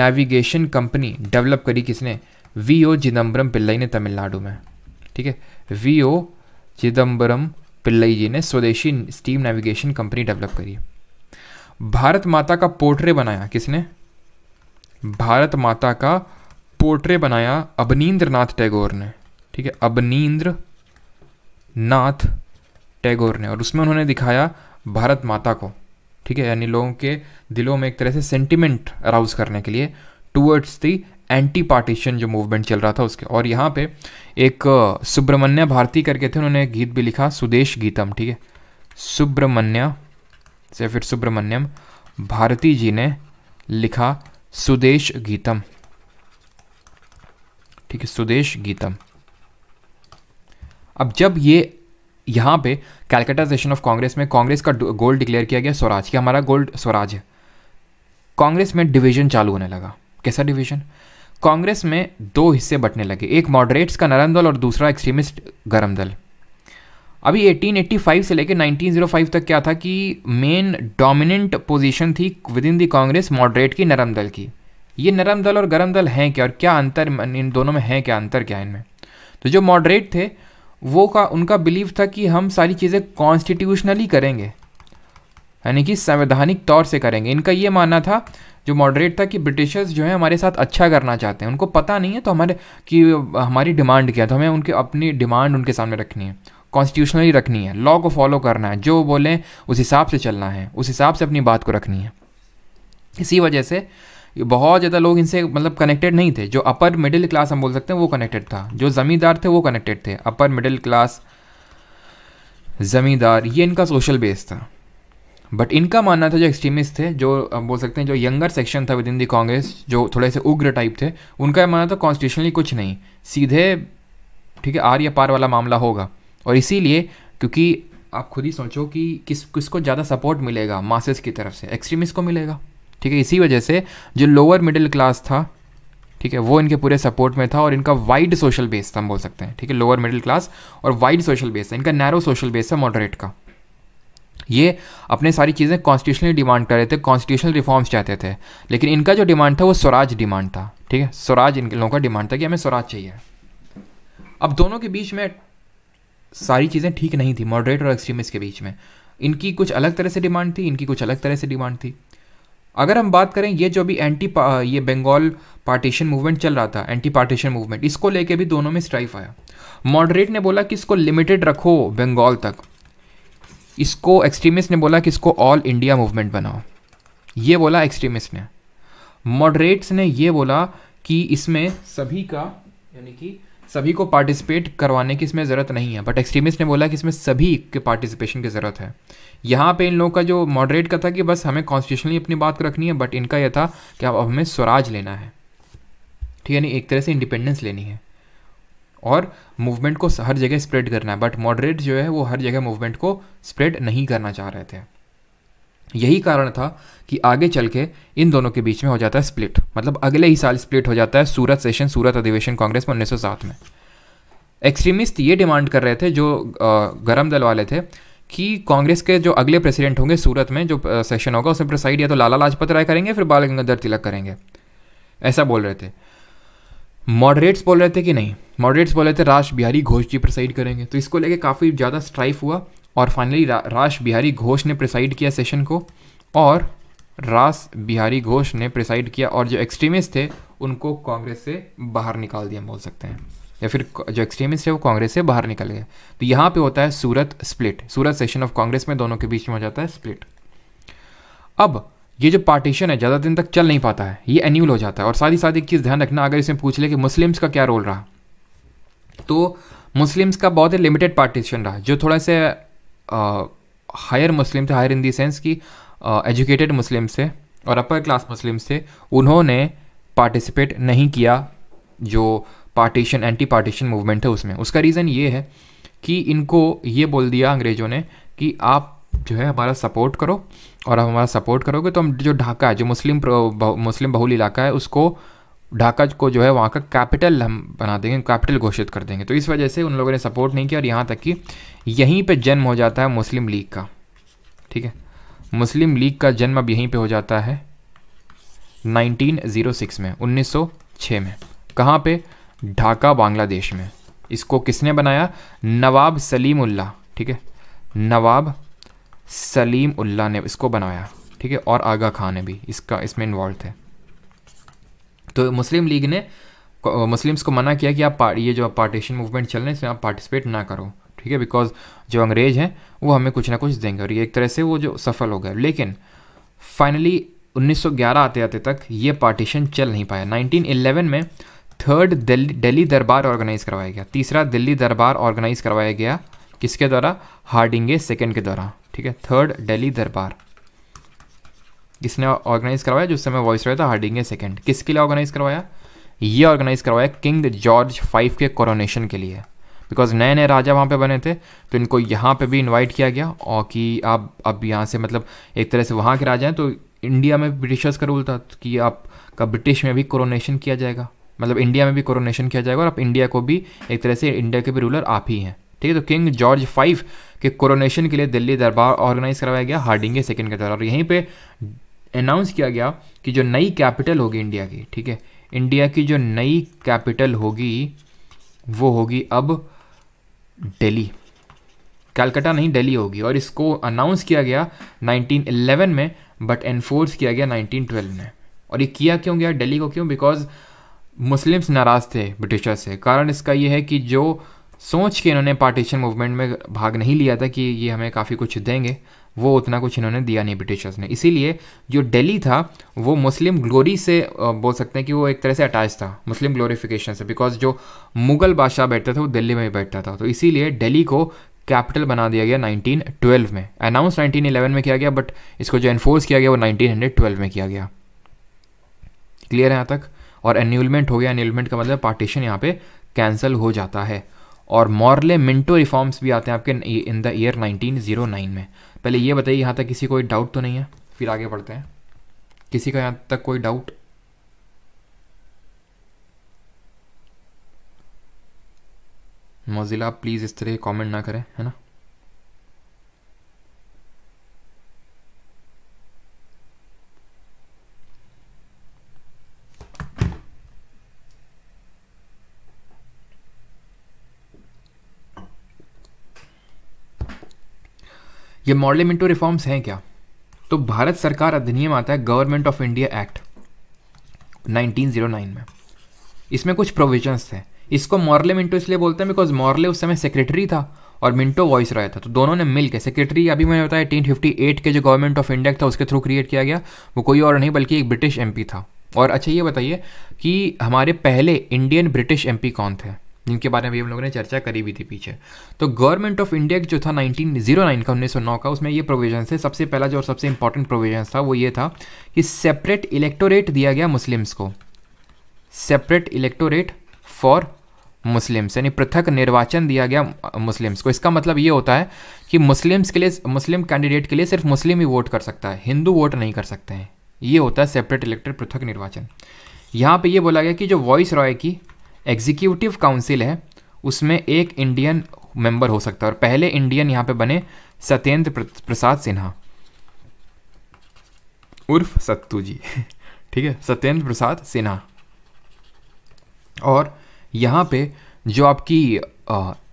नेविगेशन कंपनी डेवलप करी किसने वी ओ चिदम्बरम पिल्लई ने तमिलनाडु में ठीक है वी ओ चिदम्बरम पिल्लई जी ने Swadeshi steam navigation company develop करी भारत माता का पोर्ट्रे बनाया किसने भारत माता का पोर्ट्रे बनाया अबनीन्द्र नाथ टैगोर ने ठीक है अबनीन्द्र नाथ टैगोर ने और उसमें उन्होंने दिखाया भारत माता को ठीक है यानी लोगों के दिलों में एक तरह से सेंटिमेंट अराउज करने के लिए टूवर्ड्स दी एंटी पार्टीशन जो मूवमेंट चल रहा था उसके और यहाँ पे एक सुब्रमण्य भारती करके थे उन्होंने गीत भी लिखा सुदेश गीतम ठीक है सुब्रमण्य से फिर सुब्रमण्यम भारती जी ने लिखा सुदेश गीतम ठीक है सुदेश गीतम अब जब ये यहाँ पे कैलकाटा सेशन ऑफ कांग्रेस में कांग्रेस का गोल डिक्लेयर किया गया स्वराज कि हमारा गोल्ड स्वराज है कांग्रेस में डिवीजन चालू होने लगा कैसा डिवीजन कांग्रेस में दो हिस्से बटने लगे एक मॉडरेट्स का नरम दल और दूसरा एक्सट्रीमिस्ट गर्म दल अभी 1885 से लेकर 1905 तक क्या था कि मेन डोमिनेंट पोजीशन थी with in the Congress moderate की नरम दल की ये नरम दल और गर्म दल हैं क्या और क्या अंतर इन दोनों में है क्या अंतर क्या इनमें तो जो मॉडरेट थे वो का उनका बिलीव था कि हम सारी चीज़ें कॉन्स्टिट्यूशनली करेंगे यानी कि संवैधानिक तौर से करेंगे इनका ये मानना था जो मॉडरेट था कि ब्रिटिशर्स जो है हमारे साथ अच्छा करना चाहते हैं उनको पता नहीं है तो हमारे कि हमारी डिमांड क्या है तो हमें उनके अपनी डिमांड उनके सामने रखनी है कॉन्स्टिट्यूशनली रखनी है लॉ को फॉलो करना है जो बोलें उस हिसाब से चलना है उस हिसाब से अपनी बात को रखनी है इसी वजह से बहुत ज़्यादा लोग इनसे मतलब कनेक्टेड नहीं थे जो अपर मिडिल क्लास हम बोल सकते हैं वो कनेक्टेड था जो ज़मींदार थे वो कनेक्टेड थे अपर मिडिल क्लास ज़मींदार ये इनका सोशल बेस था बट इनका मानना था जो एक्सट्रीमिस्ट थे जो हम बोल सकते हैं जो यंगर सेक्शन था विद इन दी कांग्रेस जो थोड़े से उग्र टाइप थे उनका मानना था कॉन्स्टिट्यूशनली कुछ नहीं सीधे ठीक है आर या पार वाला मामला होगा और इसीलिए क्योंकि आप खुद ही सोचो कि किस किसको ज़्यादा सपोर्ट मिलेगा मासेस की तरफ से एक्सट्रीमिस्ट को मिलेगा ठीक है इसी वजह से जो लोअर मिडिल क्लास था ठीक है वो इनके पूरे सपोर्ट में था और इनका वाइड सोशल बेस था हम बोल सकते हैं ठीक है लोअर मिडिल क्लास और वाइड सोशल बेस था इनका नैरो सोशल बेस था मॉडरेट का ये अपने सारी चीज़ें कॉन्स्टिट्यूशनली डिमांड कर रहे थे कॉन्स्टिट्यूशनल रिफॉर्म्स चाहते थे लेकिन इनका जो डिमांड था वो स्वराज डिमांड था ठीक है स्वराज इन लोगों का डिमांड था कि हमें स्वराज चाहिए अब दोनों के बीच में सारी चीज़ें ठीक नहीं थी मॉडरेट और एक्सट्रीमिस्ट के बीच में इनकी कुछ अलग तरह से डिमांड थी इनकी कुछ अलग तरह से डिमांड थी अगर हम बात करें ये जो भी एंटी ये बंगाल पार्टीशन मूवमेंट चल रहा था एंटी पार्टीशन मूवमेंट इसको लेके भी दोनों में स्ट्राइफ आया मॉडरेट ने बोला कि इसको लिमिटेड रखो बंगाल तक इसको एक्सट्रीमिस्ट ने बोला कि इसको ऑल इंडिया मूवमेंट बनाओ ये बोला एक्सट्रीमिस्ट ने मॉडरेट्स ने ये बोला कि इसमें सभी का यानी कि सभी को पार्टिसिपेट करवाने की इसमें ज़रूरत नहीं है बट एक्सट्रीमिस्ट ने बोला कि इसमें सभी के पार्टिसिपेशन की ज़रूरत है यहाँ पे इन लोगों का जो मॉडरेट का था कि बस हमें कॉन्स्टिट्यूशनली अपनी बात रखनी है बट इनका यह था कि अब हमें स्वराज लेना है ठीक है नहीं एक तरह से इंडिपेंडेंस लेनी है और मूवमेंट को हर जगह स्प्रेड करना है बट मॉडरेट जो है वो हर जगह मूवमेंट को स्प्रेड नहीं करना चाह रहे थे यही कारण था कि आगे चल के इन दोनों के बीच में हो जाता है स्प्लिट मतलब अगले ही साल स्प्लिट हो जाता है सूरत सेशन सूरत अधिवेशन कांग्रेस में उन्नीस में एक्सट्रीमिस्ट ये डिमांड कर रहे थे जो गर्म दल वाले थे कि कांग्रेस के जो अगले प्रेसिडेंट होंगे सूरत में जो सेशन होगा उसमें प्रिसाइड या तो लाला लाजपत राय करेंगे फिर बाल गंगाधर तिलक करेंगे ऐसा बोल रहे थे मॉडरेट्स बोल रहे थे कि नहीं मॉडरेट्स बोल रहे थे राज बिहारी घोष जी प्रिसाइड करेंगे तो इसको लेके काफ़ी ज़्यादा स्ट्राइफ हुआ और फाइनली रा, राज बिहारी घोष ने प्रिसाइड किया सेशन को और रास बिहारी घोष ने प्रिसाइड किया और जो एक्सट्रीमिस्ट थे उनको कांग्रेस से बाहर निकाल दिया बोल सकते हैं या फिर जो एक्सट्रीमिस्ट है वो कांग्रेस से बाहर निकल गया तो यहाँ पे होता है Surat split Surat session of Congress में दोनों के बीच में हो जाता है स्प्लिट अब ये जो पार्टीशन है ज़्यादा दिन तक चल नहीं पाता है ये एन्यूल हो जाता है और साथ ही साथ एक चीज़ ध्यान रखना अगर इसमें पूछ ले कि मुस्लिम्स का क्या रोल रहा तो मुस्लिम्स का बहुत ही लिमिटेड पार्टीशन रहा जो थोड़ा से हायर मुस्लिम थे हायर इन दी सेंस कि एजुकेटेड मुस्लिम से और अपर क्लास मुस्लिम से उन्होंने पार्टिसिपेट नहीं किया जो पार्टीशन एंटी पार्टीशन मूवमेंट है उसमें उसका रीज़न ये है कि इनको ये बोल दिया अंग्रेज़ों ने कि आप जो है हमारा सपोर्ट करो और आप हमारा सपोर्ट करोगे तो हम जो ढाका है जो मुस्लिम मुस्लिम बहुल इलाका है उसको ढाका को जो है वहाँ का कैपिटल हम बना देंगे कैपिटल घोषित कर देंगे तो इस वजह से उन लोगों ने सपोर्ट नहीं किया और यहाँ तक कि यहीं पर जन्म हो जाता है मुस्लिम लीग का ठीक है मुस्लिम लीग का जन्म अब यहीं पर हो जाता है 1906 में 1906 में कहाँ पे ढाका बांग्लादेश में इसको किसने बनाया नवाब सलीम उल्ला ठीक है नवाब सलीम उल्ला ने इसको बनाया ठीक है और आगा खान ने भी इसका इसमें इन्वॉल्व थे तो मुस्लिम लीग ने मुस्लिम्स को मना किया कि आप ये जो पार्टीशन मूवमेंट चल रहे हैं इसमें आप पार्टिसिपेट ना करो ठीक है बिकॉज जो अंग्रेज हैं वो हमें कुछ ना कुछ देंगे और ये एक तरह से वो जो सफल हो गए लेकिन फाइनली 1911 आते आते तक ये पार्टीशन चल नहीं पाया 1911 में थर्ड दिल्ली दरबार ऑर्गेनाइज करवाया गया तीसरा दिल्ली दरबार ऑर्गेनाइज करवाया गया किसके द्वारा हार्डिंगे सेकेंड के द्वारा ठीक है थर्ड दिल्ली दरबार किसने ऑर्गेनाइज करवाया जिस समय वॉइस रहा था हार्डिंगे सेकेंड किसके लिए ऑर्गेनाइज करवाया ये ऑर्गेनाइज करवाया किंग जॉर्ज फाइव के कोरोनेशन के लिए बिकॉज नए नए राजा वहाँ पे बने थे तो इनको यहाँ पे भी इनवाइट किया गया और कि आप अब यहाँ से मतलब एक तरह से वहाँ के राजा हैं तो इंडिया में ब्रिटिशर्स का रूल था कि आपका ब्रिटिश में भी कोरोनेशन किया जाएगा मतलब इंडिया में भी कोरोनेशन किया जाएगा और आप इंडिया को भी एक तरह से इंडिया के भी रूलर आप ही हैं ठीक है तो किंग जॉर्ज फाइव के कोरोनेशन के लिए दिल्ली दरबार ऑर्गेनाइज करवाया गया हार्डिंग के सेकेंड के द्वारा और यहीं पर अनाउंस किया गया कि जो नई कैपिटल होगी इंडिया की ठीक है इंडिया की जो नई कैपिटल होगी वो होगी अब दिल्ली कलकत्ता नहीं दिल्ली होगी और इसको अनाउंस किया गया 1911 में बट एनफोर्स किया गया 1912 में और ये किया क्यों गया दिल्ली को क्यों बिकॉज मुस्लिम्स नाराज़ थे ब्रिटिशर्स से कारण इसका ये है कि जो सोच के इन्होंने पार्टीशन मूवमेंट में भाग नहीं लिया था कि ये हमें काफ़ी कुछ देंगे वो उतना कुछ इन्होंने दिया नहीं ब्रिटिशर्स ने इसीलिए जो दिल्ली था वो मुस्लिम ग्लोरी से बोल सकते हैं कि वो एक तरह से अटैच था मुस्लिम ग्लोरीफिकेशन से बिकॉज जो मुग़ल बादशाह बैठता था वो दिल्ली में ही बैठता था तो इसीलिए दिल्ली को कैपिटल बना दिया गया 1912 में अनाउंस 1911 में किया गया बट इसको जो इन्फोर्स किया गया वो 1912 में किया गया क्लियर है यहाँ तक और एन्यूलमेंट हो गया एन्यूलमेंट का मतलब पार्टीशन यहाँ पे कैंसिल हो जाता है और मॉरले मिंटो रिफॉर्म्स भी आते हैं आपके इन द ईयर 1909 में पहले ये बताइए यहाँ तक किसी कोई डाउट तो नहीं है फिर आगे बढ़ते हैं किसी का यहाँ तक कोई डाउट मोजिला प्लीज़ इस तरह कमेंट ना करें है ना ये मॉडल मिंटो रिफॉर्म्स हैं क्या तो भारत सरकार अधिनियम आता है गवर्नमेंट ऑफ इंडिया एक्ट 1909 में इसमें कुछ प्रोविजंस थे इसको मॉर्ले मिंटो इसलिए बोलते हैं बिकॉज मॉर्ले उस समय सेक्रेटरी था और मिंटो वॉइस रहा था तो दोनों ने मिलकर सेक्रेटरी अभी मैंने बताया एटीन फिफ्टी एट के जो गवर्नमेंट ऑफ इंडिया था उसके थ्रू क्रिएट किया गया वो कोई और नहीं बल्कि एक ब्रिटिश एम था और अच्छा ये बताइए कि हमारे पहले इंडियन ब्रिटिश एम कौन थे जिनके बारे में भी हम लोगों ने चर्चा करी भी थी पीछे तो गवर्नमेंट ऑफ इंडिया जो था 1909 का 1909 का उसमें ये प्रोविजन है सबसे पहला जो और सबसे इंपॉर्टेंट प्रोविजन था वो ये था कि सेपरेट इलेक्टोरेट दिया गया मुस्लिम्स को सेपरेट इलेक्टोरेट फॉर मुस्लिम्स यानी पृथक निर्वाचन दिया गया मुस्लिम्स को इसका मतलब ये होता है कि मुस्लिम्स के लिए मुस्लिम कैंडिडेट के लिए सिर्फ मुस्लिम ही वोट कर सकता है हिंदू वोट नहीं कर सकते हैं ये होता है सेपरेट इलेक्टेड पृथक निर्वाचन यहाँ पे ये बोला गया कि जो वॉइस रॉय की एग्जीक्यूटिव काउंसिल है उसमें एक इंडियन मेंबर हो सकता है और पहले इंडियन यहां पे बने सत्येंद्र प्रसाद सिन्हा उर्फ सत्तू जी ठीक है सत्येंद्र प्रसाद सिन्हा और यहां पे जो आपकी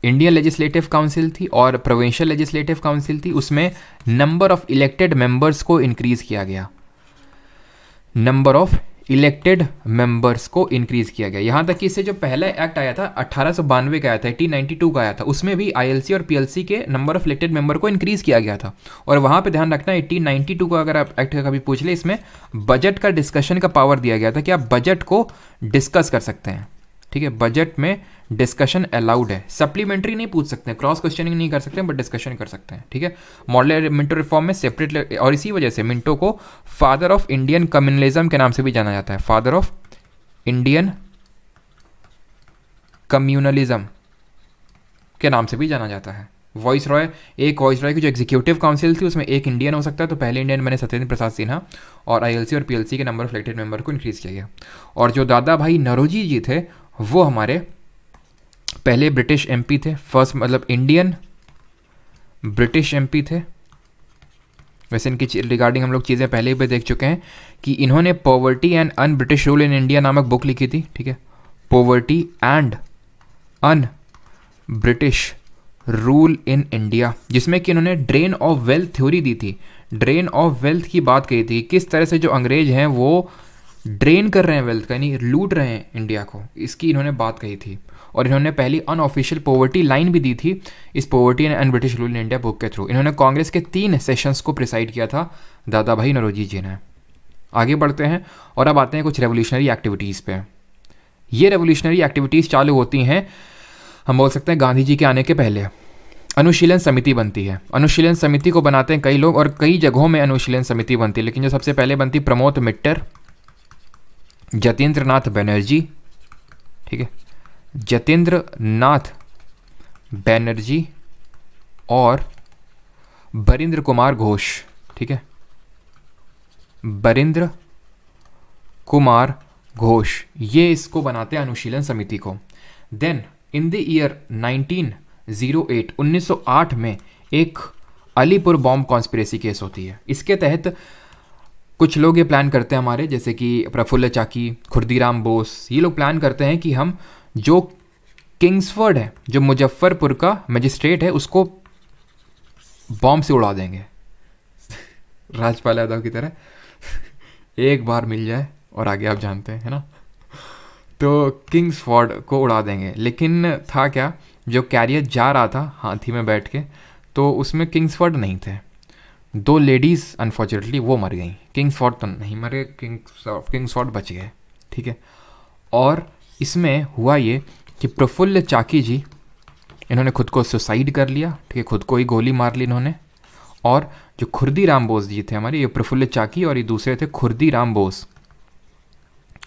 इंडियन लेजिस्लेटिव काउंसिल थी और प्रोविंशियल लेजिस्लेटिव काउंसिल थी उसमें नंबर ऑफ इलेक्टेड मेंबर्स को इंक्रीज किया गया नंबर ऑफ इलेक्टेड मेंबर्स को इंक्रीज किया गया यहां तक कि इससे जो पहला एक्ट आया था अट्ठारह का आया था एटीन का आया था उसमें भी आईएलसी और पीएलसी के नंबर ऑफ इलेक्टेड मेंबर को इंक्रीज किया गया था और वहां पे ध्यान रखना एटीन टू का अगर आप एक्ट कभी पूछ ले इसमें बजट का डिस्कशन का पावर दिया गया था कि आप बजट को डिस्कस कर सकते हैं ठीक है बजट में डिस्कशन अलाउड है सप्लीमेंट्री नहीं पूछ सकते क्रॉस क्वेश्चनिंग नहीं कर सकते बट डिस्कशन कर सकते हैं ठीक है मॉडल मिंटो रिफॉर्म में सेपरेट और इसी वजह से मिंटो को फादर ऑफ इंडियन कम्युनलिज्म के नाम से भी जाना जाता है फादर ऑफ इंडियन कम्युनलिज्म के नाम से भी जाना जाता है वॉइस रॉय एक वॉइस रॉय की जो एग्जीक्यूटिव काउंसिल थी उसमें एक इंडियन हो सकता है तो पहले इंडियन मैंने सत्येंद्र प्रसाद सिन्हा और आईएलसी और पीएलसी के नंबर ऑफ इलेक्टेड मेंबर को इंक्रीज किया गया और जो दादा भाई नरोजी जी थे वो हमारे पहले ब्रिटिश एमपी थे फर्स्ट मतलब इंडियन ब्रिटिश एमपी थे वैसे इनकी रिगार्डिंग हम लोग चीज़ें पहले भी देख चुके हैं कि इन्होंने poverty and un British rule in India नामक बुक लिखी थी ठीक है poverty and un British rule in India जिसमें कि इन्होंने ड्रेन ऑफ वेल्थ थ्योरी दी थी ड्रेन ऑफ वेल्थ की बात कही थी किस तरह से जो अंग्रेज हैं वो ड्रेन कर रहे हैं वेल्थ का यानी लूट रहे हैं इंडिया को इसकी इन्होंने बात कही थी और इन्होंने पहली अनऑफिशियल पोवर्टी लाइन भी दी थी इस poverty and British rule in India book के थ्रू इन्होंने कांग्रेस के तीन सेशंस को प्रिसाइड किया था दादा भाई नरोजी जी ने आगे बढ़ते हैं और अब आते हैं कुछ रेवोल्यूशनरी एक्टिविटीज़ पे ये रेवोल्यूशनरी एक्टिविटीज़ चालू होती हैं हम बोल सकते हैं गांधी जी के आने के पहले अनुशीलन समिति बनती है अनुशीलन समिति को बनाते हैं कई लोग और कई जगहों में अनुशीलन समिति बनती है लेकिन जो सबसे पहले बनती प्रमोद मिट्टर जतेंद्र नाथ बैनर्जी ठीक है जतेंद्र नाथ बैनर्जी और बरिंद्र कुमार घोष ठीक है बरिंद्र कुमार घोष ये इसको बनाते हैं अनुशीलन समिति को देन इन द ईयर 1908 1908 में एक अलीपुर बॉम्ब कॉन्स्पिरेसी केस होती है इसके तहत कुछ लोग ये प्लान करते हैं हमारे जैसे कि प्रफुल्ल चाकी खुर्दीराम बोस ये लोग प्लान करते हैं कि हम जो किंग्सफर्ड है जो मुजफ्फरपुर का मजिस्ट्रेट है उसको बॉम्ब से उड़ा देंगे राजपाल यादव की तरह एक बार मिल जाए और आगे आप जानते हैं है ना तो किंग्सफोर्ड को उड़ा देंगे लेकिन था क्या जो कैरियर जा रहा था हाथी में बैठ के तो उसमें किंग्सफोर्ड नहीं थे दो लेडीज़ अनफॉर्चुनेटली वो मर गई किंग्स फॉर्ट तो नहीं मरे किंग्स किंग फोर्ट बच गए ठीक है और इसमें हुआ ये कि प्रफुल्ल चाकी जी इन्होंने खुद को सुसाइड कर लिया ठीक है खुद को ही गोली मार ली इन्होंने और जो खुर्दी राम बोस जी थे हमारे ये प्रफुल्ल चाकी और ये दूसरे थे खुर्दी राम बोस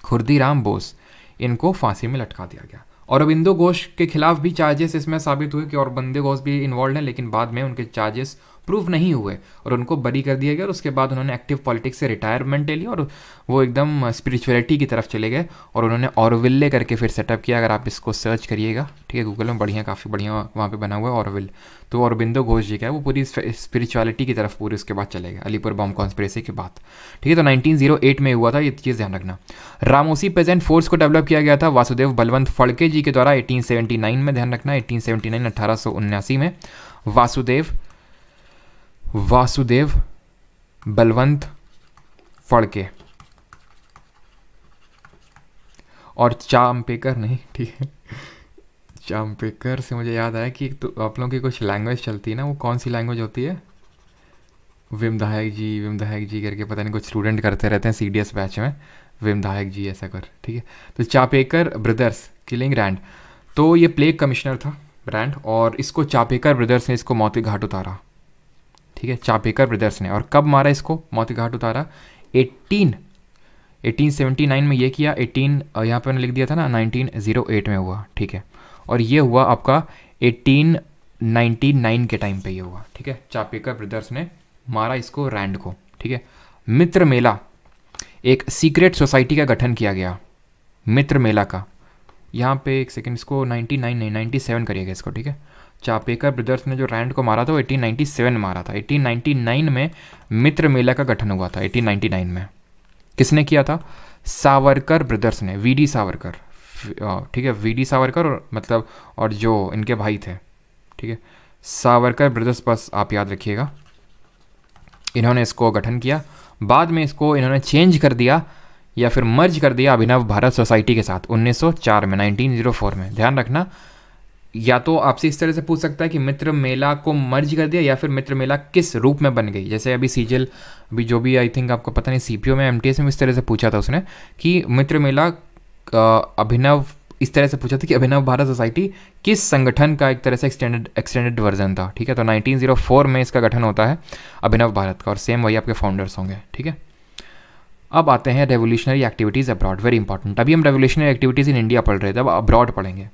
खुर्दी राम बोस इनको फांसी में लटका दिया गया और अब इंदो घोष के खिलाफ भी चार्जेस इसमें साबित हुए कि और बंदे घोष भी इन्वॉल्व हैं लेकिन बाद में उनके चार्जेस प्रूव नहीं हुए और उनको बरी कर दिया गया और उसके बाद उन्होंने एक्टिव पॉलिटिक्स से रिटायरमेंट ले ली और वो एकदम स्पिरिचुअलिटी की तरफ चले गए और उन्होंने औरविल्ले करके फिर सेटअप किया अगर आप इसको सर्च करिएगा ठीक है गूगल में बढ़िया काफ़ी बढ़िया वहाँ पर बना हुआ है औरविल तो औरबिंदो घोष जी का है वो पूरी स्पिरिचुअलिटी की तरफ पूरी उसके बाद चले गए अलीपुर बॉम्ब कॉन्स्परेसी के बाद ठीक है तो नाइनटीन oh में हुआ था ये चीज़ ध्यान रखना रामोसी प्रेजेंट फोर्स को डेवलप किया गया था वासुदेव बलवंत फड़के जी के द्वारा एटीन में ध्यान रखना एटीन सेवेंटी में वासुदेव वासुदेव बलवंत फड़के और चाम्पेकर नहीं ठीक है चाम्पेकर से मुझे याद आया कि तो आप लोगों की कुछ लैंग्वेज चलती है ना वो कौन सी लैंग्वेज होती है विम जी विम जी करके पता नहीं कुछ स्टूडेंट करते रहते हैं सी डी एस बैच में विम जी ऐसा कर ठीक है तो चापेकर ब्रदर्स किलिंग रैंड तो ये प्लेग कमिश्नर था ब्रांड और इसको चापेकर ब्रदर्स ने इसको मौत घाट उतारा ठीक है चापेकर ब्रदर्स ने और कब मारा इसको मौत घाट उतारा 18 1879 में ये किया 18 यहाँ पे मैंने लिख दिया था ना 1908 में हुआ ठीक है और ये हुआ आपका 1899 के टाइम पे ये हुआ ठीक है चापेकर ब्रदर्स ने मारा इसको रैंड को ठीक है मित्र मेला एक सीक्रेट सोसाइटी का गठन किया गया मित्र मेला का यहाँ पे एक सेकेंड इसको 99 नहीं 97 करिएगा इसको ठीक है चापेकर ब्रदर्स ने जो रैंड को मारा था वो 1897 में मारा था 1899 में मित्र मेला का गठन हुआ था 1899 में किसने किया था सावरकर ब्रदर्स ने वीडी सावरकर ठीक है वीडी सावरकर और मतलब और जो इनके भाई थे ठीक है सावरकर ब्रदर्स बस आप याद रखिएगा इन्होंने इसको गठन किया बाद में इसको इन्होंने चेंज कर दिया या फिर मर्ज कर दिया अभिनव भारत सोसाइटी के साथ 1904 में 1904 में ध्यान रखना या तो आपसे इस तरह से पूछ सकता है कि मित्र मेला को मर्ज कर दिया या फिर मित्र मेला किस रूप में बन गई जैसे अभी सीजल अभी जो भी आई थिंक आपको पता नहीं सी में एम में इस तरह से पूछा था उसने कि मित्र मेला अभिनव इस तरह से पूछा था कि अभिनव भारत सोसाइटी किस संगठन का एक तरह से एक्सटेंडेड एक्सटेंडेड वर्जन था ठीक है तो 1904 में इसका गठन होता है अभिनव भारत का और सेम वही आपके फाउंडर्स होंगे ठीक है अब आते हैं revolutionary activities abroad very important अभी हम रेवोल्यूशनरी एक्टिविटीज़ इन इंडिया पढ़ रहे थे अब अब्रॉड पढ़ेंगे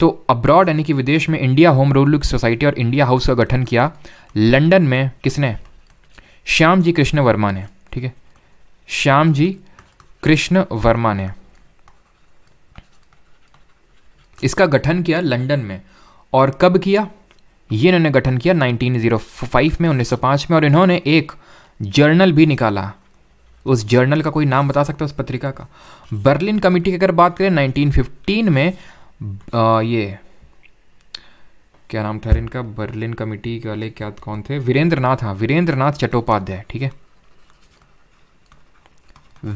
तो अब्रॉड यानी कि विदेश में इंडिया होम रूल सोसाइटी और इंडिया हाउस का गठन किया लंदन में किसने श्याम जी कृष्ण वर्मा ने ठीक है श्याम जी कृष्ण वर्मा ने इसका गठन किया लंदन में और कब किया ये इन्होंने गठन किया 1905 में 1905 में और इन्होंने एक जर्नल भी निकाला उस जर्नल का कोई नाम बता सकता है उस पत्रिका का बर्लिन कमेटी की अगर बात करें 1915 में आ, ये क्या नाम था इनका बर्लिन कमिटी वाले क्या कौन थे वीरेंद्र नाथ हाँ वीरेंद्र नाथ चट्टोपाध्याय ठीक है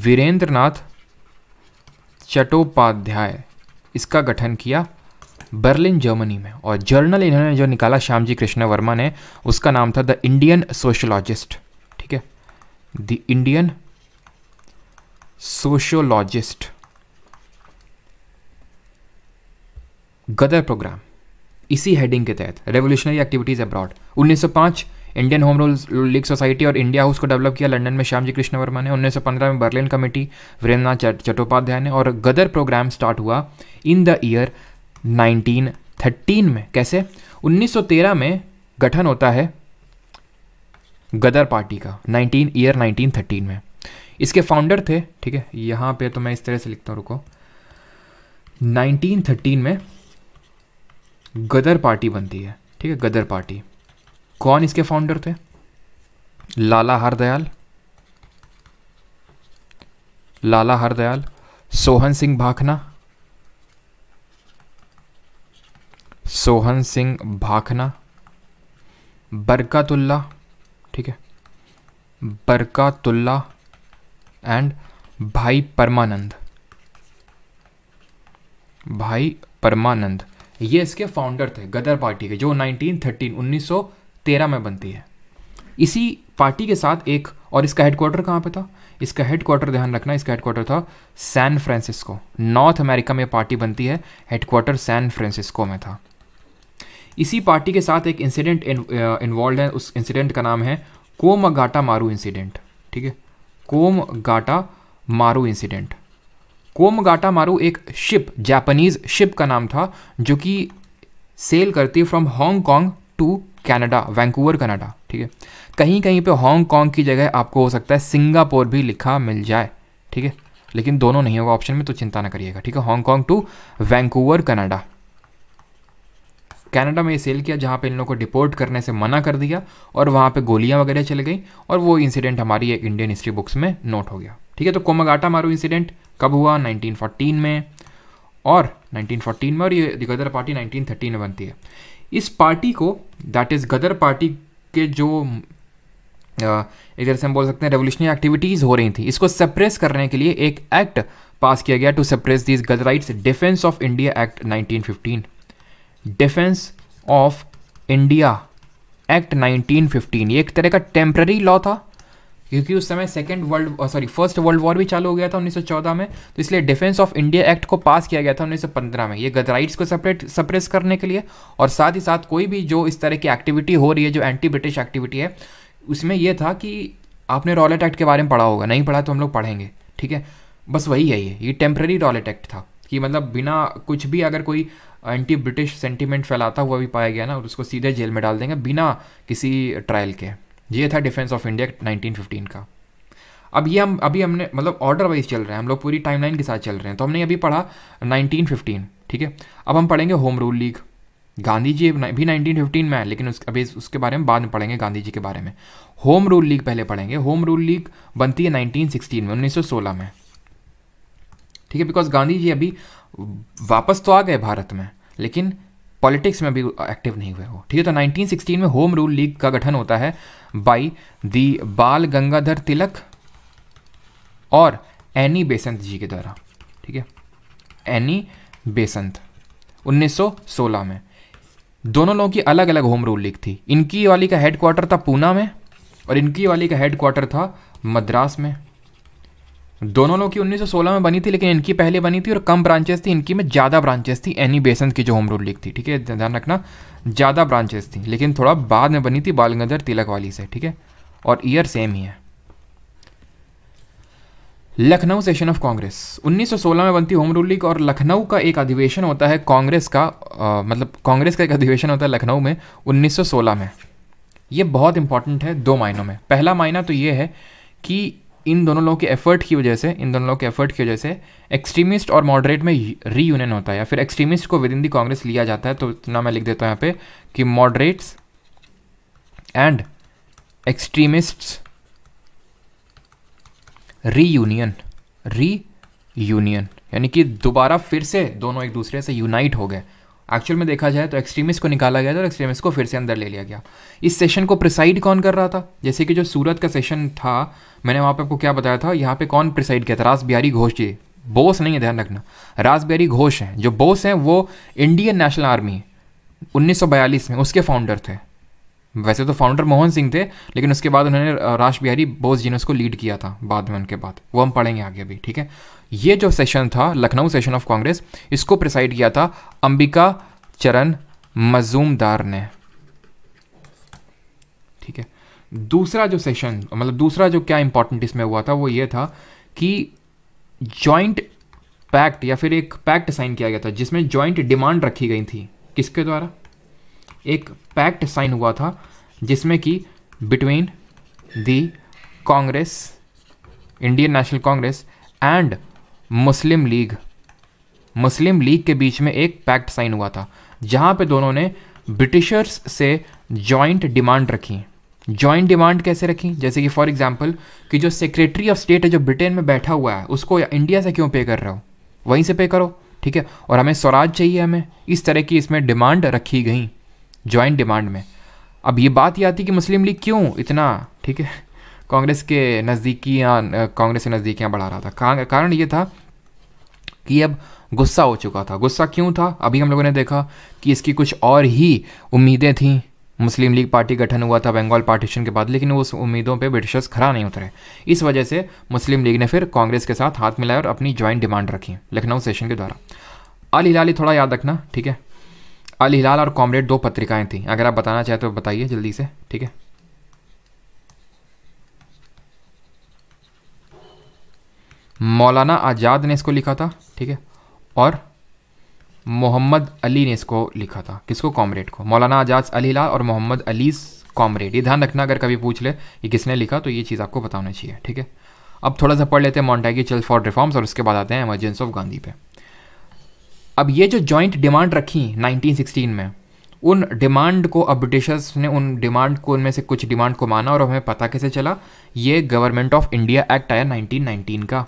वीरेंद्र नाथ चट्टोपाध्याय इसका गठन किया बर्लिन जर्मनी में और जर्नल इन्होंने जो निकाला श्यामजी कृष्ण वर्मा ने उसका नाम था द इंडियन सोशोलॉजिस्ट ठीक है the Indian sociologist Ghadar programme इसी हेडिंग के तहत revolutionary activities abroad 1905 Indian home rule league society और इंडिया हाउस को डेवलप किया लंदन में श्यामजी कृष्ण वर्मा ने 1915 में बर्लिन कमेटी वीरेंद्रनाथ चट्टोपाध्याय ने और गदर प्रोग्राम स्टार्ट हुआ इन द ईयर 1913 में कैसे 1913 में गठन होता है गदर पार्टी का 19 ईयर 1913 में इसके फाउंडर थे ठीक है यहाँ पे तो मैं इस तरह से लिखता हूँ रुको 1913 में गदर पार्टी बनती है ठीक है गदर पार्टी कौन इसके फाउंडर थे लाला हरदयाल लाला हरदयाल सोहन सिंह भाखना सोहन सिंह भाखना बरकतुल्ला ठीक है बरकतुल्ला एंड भाई परमानंद भाई परमानंद ये इसके फाउंडर थे गदर पार्टी के जो 1913 1913 में बनती है इसी पार्टी के साथ एक और इसका हेडक्वार्टर कहाँ पे था इसका हेडक्वार्टर ध्यान रखना इसका हेडक्वार्टर था सैन फ्रांसिस्को नॉर्थ अमेरिका में पार्टी बनती है हेडक्वार्टर सैन फ्रांसिस्को में था इसी पार्टी के साथ एक इंसिडेंट इन्वॉल्व uh, है उस इंसिडेंट का नाम है कोम गाटा मारू इंसिडेंट ठीक है कोम गाटा मारू इंसिडेंट कोमगाटा मारू एक शिप जापानीज शिप का नाम था जो कि सेल करती from Hong Kong to Canada Vancouver Canada ठीक है कहीं कहीं पे हांगकॉन्ग की जगह आपको हो सकता है सिंगापुर भी लिखा मिल जाए ठीक है लेकिन दोनों नहीं होगा ऑप्शन में तो चिंता ना करिएगा ठीक है Hong Kong to Vancouver Canada Canada में ये सेल किया जहाँ पे इन लोगों को डिपोर्ट करने से मना कर दिया और वहाँ पे गोलियाँ वगैरह चल गई और वो इंसिडेंट हमारी इंडियन हिस्ट्री बुक्स में नोट हो गया ठीक है तो कोमागाटा मारू इंसिडेंट कब हुआ 1914 में और 1914 में और ये गदर पार्टी 1913 में बनती है इस पार्टी को दैट इज़ गदर पार्टी के जो एक तरह से हम बोल सकते हैं रेवोल्यूशनरी एक्टिविटीज़ हो रही थी इसको सप्रेस करने के लिए एक एक्ट पास किया गया to suppress these Ghadarites defence of India act 1915 defence of India act 1915 ये एक तरह का टेम्प्ररी लॉ था क्योंकि उस समय second world sorry first world war भी चालू हो गया था 1914 में तो इसलिए डिफेंस ऑफ इंडिया एक्ट को पास किया गया था 1915 में ये राइट्स को सपरेट सप्रेस करने के लिए और साथ ही साथ कोई भी जो इस तरह की एक्टिविटी हो रही है जो एंटी ब्रिटिश एक्टिविटी है उसमें यह था कि आपने रॉलेट एक्ट के बारे में पढ़ा होगा नहीं पढ़ा तो हम लोग पढ़ेंगे ठीक है बस वही है ये ये टेम्प्रेरी रॉलेट एक्ट था कि मतलब बिना कुछ भी अगर कोई एंटी ब्रिटिश सेंटीमेंट फैलाता हुआ भी पाया गया ना और उसको सीधे जेल में डाल देंगे बिना किसी ट्रायल के ये था डिफेंस ऑफ इंडिया फिफ्टीन का अब ये हम अभी हमने मतलब ऑर्डर वाइज चल रहे हैं हम लोग पूरी टाइमलाइन के साथ चल रहे हैं तो हमने अभी पढ़ा नाइनटीन ठीक है अब हम पढ़ेंगे home rule league Gandhi ji भी 1915 में है लेकिन उस अभी उसके बारे में बाद में पढ़ेंगे गांधी जी के बारे में होम रूल लीग पहले पढ़ेंगे होम रूल लीग बनती है 1916 में 1916 में ठीक है बिकॉज गांधी जी अभी वापस तो आ गए भारत में लेकिन पॉलिटिक्स में भी एक्टिव नहीं हुए हो ठीक है तो 1916 में होम रूल लीग का गठन होता है बाई दी बाल गंगाधर तिलक और एनी बेसंत जी के द्वारा ठीक है एनी बेसंत 1916 में दोनों लोगों की अलग अलग होम रूल लीग थी इनकी वाली का हेडक्वार्टर था पूना में और इनकी वाली का हेडक्वार्टर था मद्रास में दोनों लोग की 1916 में बनी थी लेकिन इनकी पहले बनी थी और कम ब्रांचेस थी इनकी में ज़्यादा ब्रांचेस थी एनी बेसन e की जो होम रूल लीग थी ठीक है ध्यान रखना ज़्यादा ब्रांचेस थी लेकिन थोड़ा बाद में बनी थी बाल गंगाधर तिलक वाली से ठीक है और ईयर सेम ही है लखनऊ सेशन ऑफ कांग्रेस 1916 में बनती होम रूल लीग और लखनऊ का एक अधिवेशन होता है कांग्रेस का आ, मतलब कांग्रेस का एक अधिवेशन होता है लखनऊ में 1916 में ये बहुत इंपॉर्टेंट है दो मायनों में पहला मायना तो ये है कि इन दोनों लोगों के एफर्ट की वजह से इन दोनों लोगों के एफर्ट की वजह से एक्सट्रीमिस्ट और मॉडरेट में री यूनियन होता है या फिर एक्सट्रीमिस्ट को विद इन दी कांग्रेस लिया जाता है तो इतना मैं लिख देता हूँ यहाँ पे कि moderates and extremists reunion reunion यानी कि दोबारा फिर से दोनों एक दूसरे से यूनाइट हो गए एक्चुअल में देखा जाए तो एक्सट्रीमिस्ट को निकाला गया था और एक्सट्रीमिस्ट को फिर से अंदर ले लिया गया इस सेशन को प्रिसाइड कौन कर रहा था जैसे कि जो सूरत का सेशन था मैंने वहाँ पर आपको क्या बताया था यहाँ पे कौन प्रिसाइड किया था रास बिहारी घोष जी बोस नहीं है ध्यान रखना रास बिहारी घोष हैं जो बोस हैं वो इंडियन नेशनल आर्मी उन्नीस में उसके फाउंडर थे वैसे तो फाउंडर मोहन सिंह थे लेकिन उसके बाद उन्होंने राज बिहारी बोस जी ने उसको लीड किया था बाद में उनके बाद वो हम पढ़ेंगे आगे भी ठीक है ये जो सेशन था लखनऊ सेशन ऑफ कांग्रेस इसको प्रिसाइड किया था अंबिका चरण मजूमदार ने ठीक है दूसरा जो सेशन मतलब दूसरा जो क्या इंपॉर्टेंट इसमें हुआ था वो ये था कि जॉइंट पैक्ट या फिर एक पैक्ट साइन किया गया था जिसमें जॉइंट डिमांड रखी गई थी किसके द्वारा एक पैक्ट साइन हुआ था जिसमें कि between the Congress Indian National Congress and Muslim League Muslim League के बीच में एक पैक्ट साइन हुआ था जहाँ पे दोनों ने ब्रिटिशर्स से जॉइंट डिमांड रखी जॉइंट डिमांड कैसे रखी जैसे कि फॉर एग्जाम्पल कि जो सेक्रेटरी ऑफ स्टेट है जो ब्रिटेन में बैठा हुआ है उसको इंडिया से क्यों पे कर रहे हो वहीं से पे करो ठीक है और हमें स्वराज चाहिए हमें इस तरह की इसमें डिमांड रखी गई जॉइंट डिमांड में अब ये बात ये आती कि मुस्लिम लीग क्यों इतना ठीक है कांग्रेस के नज़दीकियाँ कांग्रेस के नज़दीकियाँ बढ़ा रहा था कारण ये था कि अब गुस्सा हो चुका था गुस्सा क्यों था अभी हम लोगों ने देखा कि इसकी कुछ और ही उम्मीदें थीं मुस्लिम लीग पार्टी गठन हुआ था बंगाल पार्टीशन के बाद लेकिन उस उम्मीदों पे ब्रिटिशर्स खड़ा नहीं उतरे इस वजह से मुस्लिम लीग ने फिर कांग्रेस के साथ हाथ मिलाया और अपनी ज्वाइंट डिमांड रखी लखनऊ सेशन के द्वारा अल हिलाली थोड़ा याद रखना ठीक है अल हिलाल और कॉमरेड दो पत्रिकाएँ थीं अगर आप बताना चाहते तो बताइए जल्दी से ठीक है मौलाना आज़ाद ने इसको लिखा था ठीक है और मोहम्मद अली ने इसको लिखा था किसको कॉमरेड को मौलाना आजाद अली लाल और मोहम्मद अली कॉमरेड ये ध्यान रखना अगर कभी पूछ ले कि किसने लिखा तो ये चीज़ आपको बताना चाहिए ठीक है अब थोड़ा सा पढ़ लेते हैं मॉन्टेगी चल फॉर रिफॉर्म्स और उसके बाद आते हैं एमरजेंस ऑफ गांधी पे अब ये जो जॉइंट डिमांड रखी 1916 में उन डिमांड को अब ब्रिटिशर्स ने उन डिमांड को उनमें से कुछ डिमांड को माना और हमें पता कैसे चला ये गवर्नमेंट ऑफ इंडिया एक्ट आया 1919 का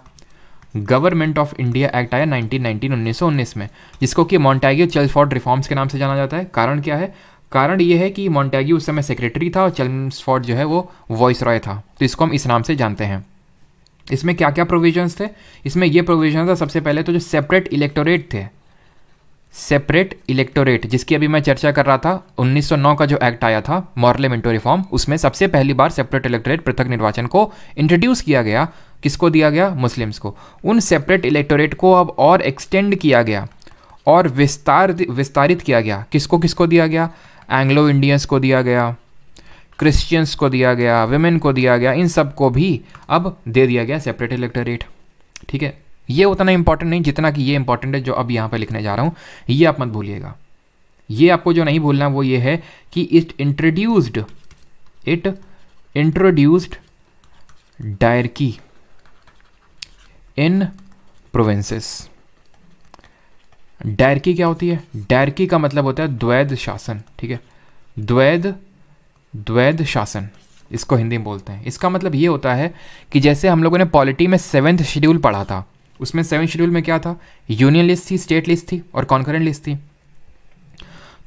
गवर्नमेंट ऑफ इंडिया एक्ट आया 1919 1919 में जिसको कि मॉन्टैग्यू चेल्सफोर्ड रिफॉर्म्स के नाम से जाना जाता है कारण क्या है कारण यह है कि मॉन्टैग्यू उस समय सेक्रेटरी था और चेल्सफोर्ड जो है वो वॉइस रॉय था तो इसको हम इस नाम से जानते हैं इसमें क्या क्या प्रोविजंस थे इसमें ये प्रोविजन था सबसे पहले तो जो सेपरेट इलेक्टोरेट थे सेपरेट इलेक्टोरेट जिसकी अभी मैं चर्चा कर रहा था 1909 का जो एक्ट आया था मॉर्ले मिंटो रिफॉर्म उसमें सबसे पहली बार सेपरेट इलेक्टोरेट पृथक निर्वाचन को इंट्रोड्यूस किया गया किसको दिया गया मुस्लिम्स को उन सेपरेट इलेक्टोरेट को अब और एक्सटेंड किया गया और विस्तार विस्तारित किया गया किसको किसको दिया गया एंग्लो इंडियंस को दिया गया क्रिश्चियंस को दिया गया वेमेन को दिया गया इन सब को भी अब दे दिया गया सेपरेट इलेक्टोरेट ठीक है ये उतना इंपॉर्टेंट नहीं जितना कि ये इंपॉर्टेंट है जो अब यहाँ पर लिखने जा रहा हूँ ये आप मत भूलिएगा ये आपको जो नहीं भूलना वो ये है कि it introduced it introduced dyarchy in provinces dyarchy क्या होती है डायरकी का मतलब होता है द्वैध शासन ठीक है द्वैद द्वैद शासन इसको हिंदी में बोलते हैं इसका मतलब ये होता है कि जैसे हम लोगों ने पॉलिटी में सेवन्थ शेड्यूल पढ़ा था उसमें सेवन शेड्यूल में क्या था यूनियन लिस्ट थी स्टेट लिस्ट थी और कॉन्करेंट लिस्ट थी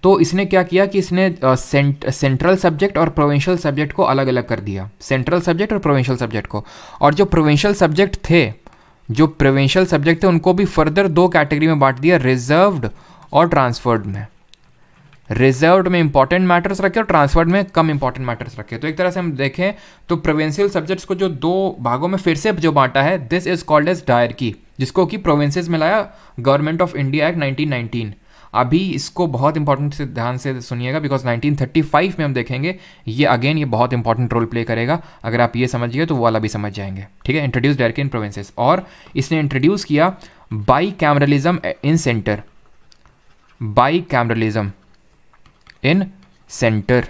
तो इसने क्या किया कि इसने सेंट्रल सब्जेक्ट और प्रोविंशियल सब्जेक्ट को अलग अलग कर दिया सेंट्रल सब्जेक्ट और प्रोविंशियल सब्जेक्ट को और जो प्रोविंशियल सब्जेक्ट थे जो प्रोविंशियल सब्जेक्ट थे उनको भी फर्दर दो कैटेगरी में बांट दिया रिजर्व्ड और ट्रांसफर्ड में रिजर्व्ड में इंपॉर्टेंट मैटर्स रखे और ट्रांसफर्ड में कम इंपॉर्टेंट मैटर्स रखे तो एक तरह से हम देखें तो प्रोविंशियल सब्जेक्ट्स को जो दो भागों में फिर से जो बांटा है this is called as dyarchy जिसको कि प्रोविंसेस में लाया गवर्नमेंट ऑफ इंडिया एक्ट 1919 अभी इसको बहुत इंपॉर्टेंट से ध्यान से सुनिएगा बिकॉज 1935 में हम देखेंगे ये अगेन ये बहुत इंपॉर्टेंट रोल प्ले करेगा अगर आप ये समझिए तो वो वाला भी समझ जाएंगे ठीक है इंट्रोड्यूस डायरेक्ट इन प्रोविंसेस और इसने इंट्रोड्यूस किया bicameralism in centre bicameralism in centre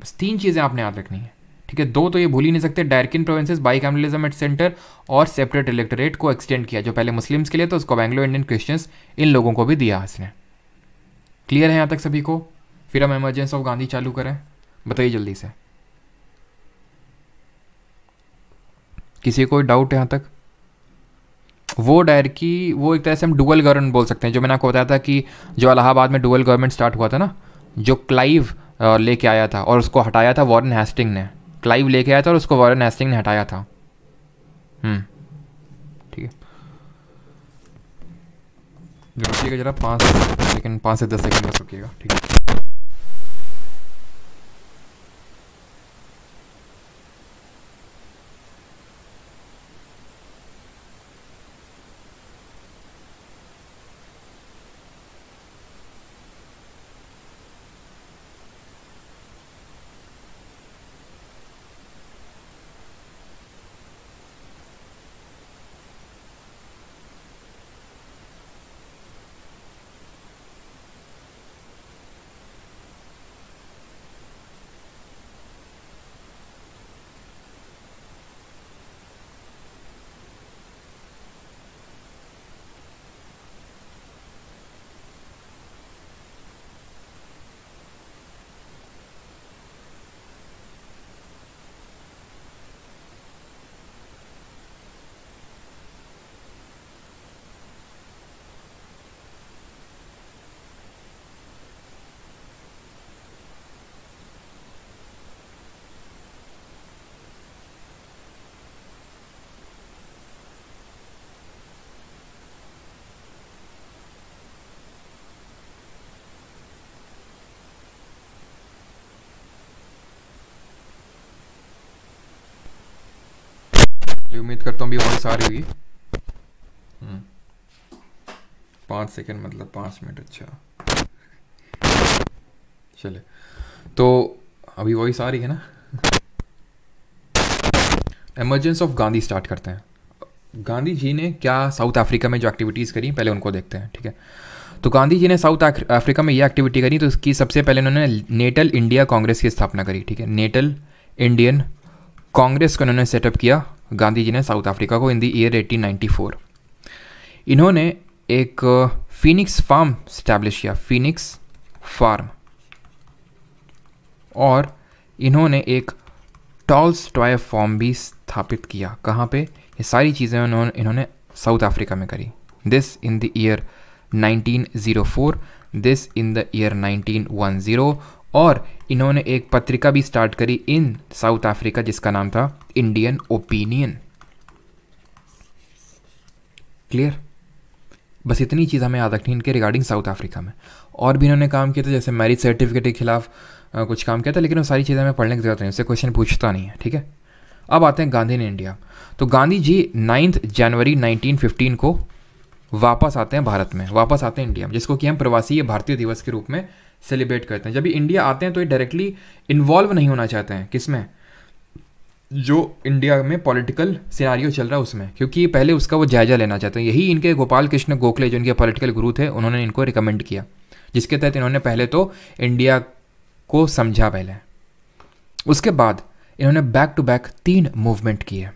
बस तीन चीज़ें आपने याद रखनी है ठीक है दो तो ये भूल ही नहीं सकते dyarchy in provinces bicameralism at centre और सेपरेट इलेक्टोरेट को एक्सटेंड किया जो पहले मुस्लिम्स के लिए तो उसको बैंग्लो इंडियन क्रिश्चियंस इन लोगों को भी दिया इसने क्लियर है यहाँ तक सभी को फिर हम इमरजेंसी ऑफ गांधी चालू करें बताइए जल्दी से किसी कोई डाउट यहाँ तक वो डायर की वो एक तरह से हम डुअल गवर्नमेंट बोल सकते हैं जो मैंने आपको बताया था कि जो अलाहाबाद में डुअल गवर्नमेंट स्टार्ट हुआ था ना जो क्लाइव लेके आया था और उसको हटाया था वॉरन हेस्टिंग ने क्लाइव लेके आया था और उसको वॉरन हेस्टिंग ने हटाया था हम्म। ठीक है जरा पाँच सेकेंड पाँच से दस सेकेंड बस रुकेगा ठीक है ये उम्मीद करता हूँ अभी वॉइस आ रही होगी हम्म। पाँच सेकंड मतलब पाँच मिनट अच्छा चले तो अभी वॉइस आ रही है ना एमरजेंस ऑफ गांधी स्टार्ट करते हैं गांधी जी ने क्या साउथ अफ्रीका में जो एक्टिविटीज़ करी पहले उनको देखते हैं ठीक है तो गांधी जी ने साउथ अफ्रीका में ये एक्टिविटी करी तो इसकी सबसे पहले उन्होंने नेटल इंडिया कांग्रेस की स्थापना करी ठीक है नेटल इंडियन कांग्रेस को उन्होंने सेटअप किया गांधी जी ने साउथ अफ्रीका को इन द ईयर 1894 इन्होंने एक फिनिक्स फार्म स्टैब्लिश किया फिनिक्स फार्म और इन्होंने एक टॉल्स टॉय फॉर्म भी स्थापित किया कहाँ पे ये सारी चीज़ें उन्होंने इन्होंने साउथ अफ्रीका में करी this in the year 1904 this in the year 1910 और इन्होंने एक पत्रिका भी स्टार्ट करी इन साउथ अफ्रीका जिसका नाम था इंडियन ओपिनियन क्लियर बस इतनी चीज़ हमें याद रखनी इनके रिगार्डिंग साउथ अफ्रीका में और भी इन्होंने काम किया था जैसे मैरिज सर्टिफिकेट के खिलाफ कुछ काम किया था लेकिन वो सारी चीज़ें हमें पढ़ने की जरूरत नहीं उससे क्वेश्चन पूछता नहीं है ठीक है अब आते हैं गांधी इन इंडिया तो गांधी जी नाइन्थ जनवरी 1915 को वापस आते हैं भारत में वापस आते हैं इंडिया में जिसको कि हम प्रवासी भारतीय दिवस के रूप में सेलिब्रेट करते हैं जब इंडिया आते हैं तो ये डायरेक्टली इन्वॉल्व नहीं होना चाहते हैं किस में जो इंडिया में पॉलिटिकल सिनारियो चल रहा है उसमें क्योंकि पहले उसका वो जायजा लेना चाहते हैं यही इनके गोपाल कृष्ण गोखले जो इनके पॉलिटिकल गुरु थे उन्होंने इनको रिकमेंड किया जिसके तहत इन्होंने पहले तो इंडिया को समझा पहले उसके बाद इन्होंने बैक टू बैक तीन मूवमेंट किए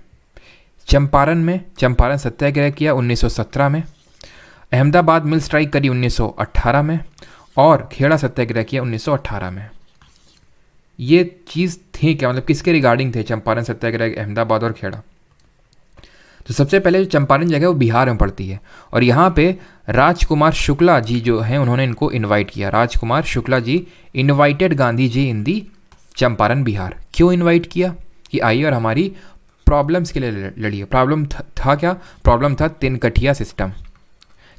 चंपारण में चंपारण सत्याग्रह किया 1917 में अहमदाबाद मिल स्ट्राइक करी 1918 में और खेड़ा सत्याग्रह किया 1918 में ये चीज़ थी क्या मतलब किसके रिगार्डिंग थे चंपारण सत्याग्रह अहमदाबाद और खेड़ा तो सबसे पहले जो चंपारण जगह वो बिहार में पड़ती है और यहाँ पे राजकुमार शुक्ला जी जो हैं उन्होंने इनको इनवाइट किया Rajkumar Shukla ji invited Gandhi ji in the Champaran Bihar क्यों इनवाइट किया कि आइए और हमारी प्रॉब्लम्स के लिए लड़िए प्रॉब्लम था, था क्या प्रॉब्लम था तिनकठिया सिस्टम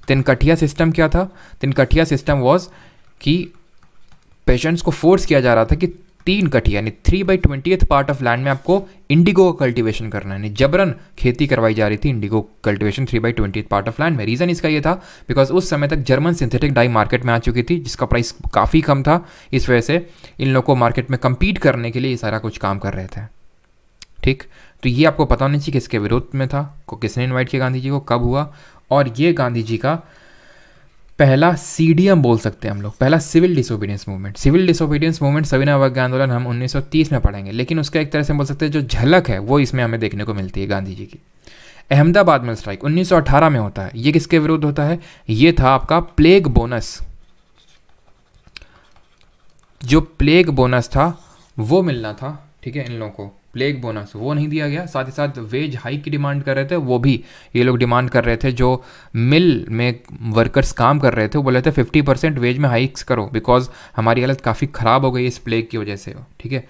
तिनकठिया सिस्टम क्या था तिनकठिया सिस्टम वॉज कि पेशेंट्स को फोर्स किया जा रहा था कि तीन कठी यानी three by twenty part of land में आपको इंडिगो का कल्टीवेशन करना है जबरन खेती करवाई जा रही थी indigo cultivation three by twenty part of land में रीज़न इसका ये था बिकॉज उस समय तक जर्मन सिंथेटिक डाई मार्केट में आ चुकी थी जिसका प्राइस काफ़ी कम था इस वजह से इन लोग को मार्केट में कम्पीट करने के लिए ये सारा कुछ काम कर रहे थे ठीक तो ये आपको पता होना चाहिए किसके विरोध में था को किसने इन्वाइट किया गांधी जी को कब हुआ और ये गांधी जी का पहला सी बोल सकते हैं हम लोग पहला civil disobedience movement civil disobedience movement सविना वर्ग आंदोलन हम 1930 में पढ़ेंगे लेकिन उसका एक तरह से बोल सकते हैं जो झलक है वो इसमें हमें देखने को मिलती है गांधी जी की अहमदाबाद में स्ट्राइक 1918 में होता है ये किसके विरुद्ध होता है ये था आपका प्लेग बोनस जो प्लेग बोनस था वो मिलना था ठीक है इन लोगों को प्लेग बोनस वो नहीं दिया गया साथ ही साथ वेज हाइक की डिमांड कर रहे थे वो भी ये लोग डिमांड कर रहे थे जो मिल में वर्कर्स काम कर रहे थे वो बोले थे फिफ्टी परसेंट वेज में हाइक्स करो बिकॉज हमारी हालत काफ़ी ख़राब हो गई इस प्लेग की वजह से ठीक है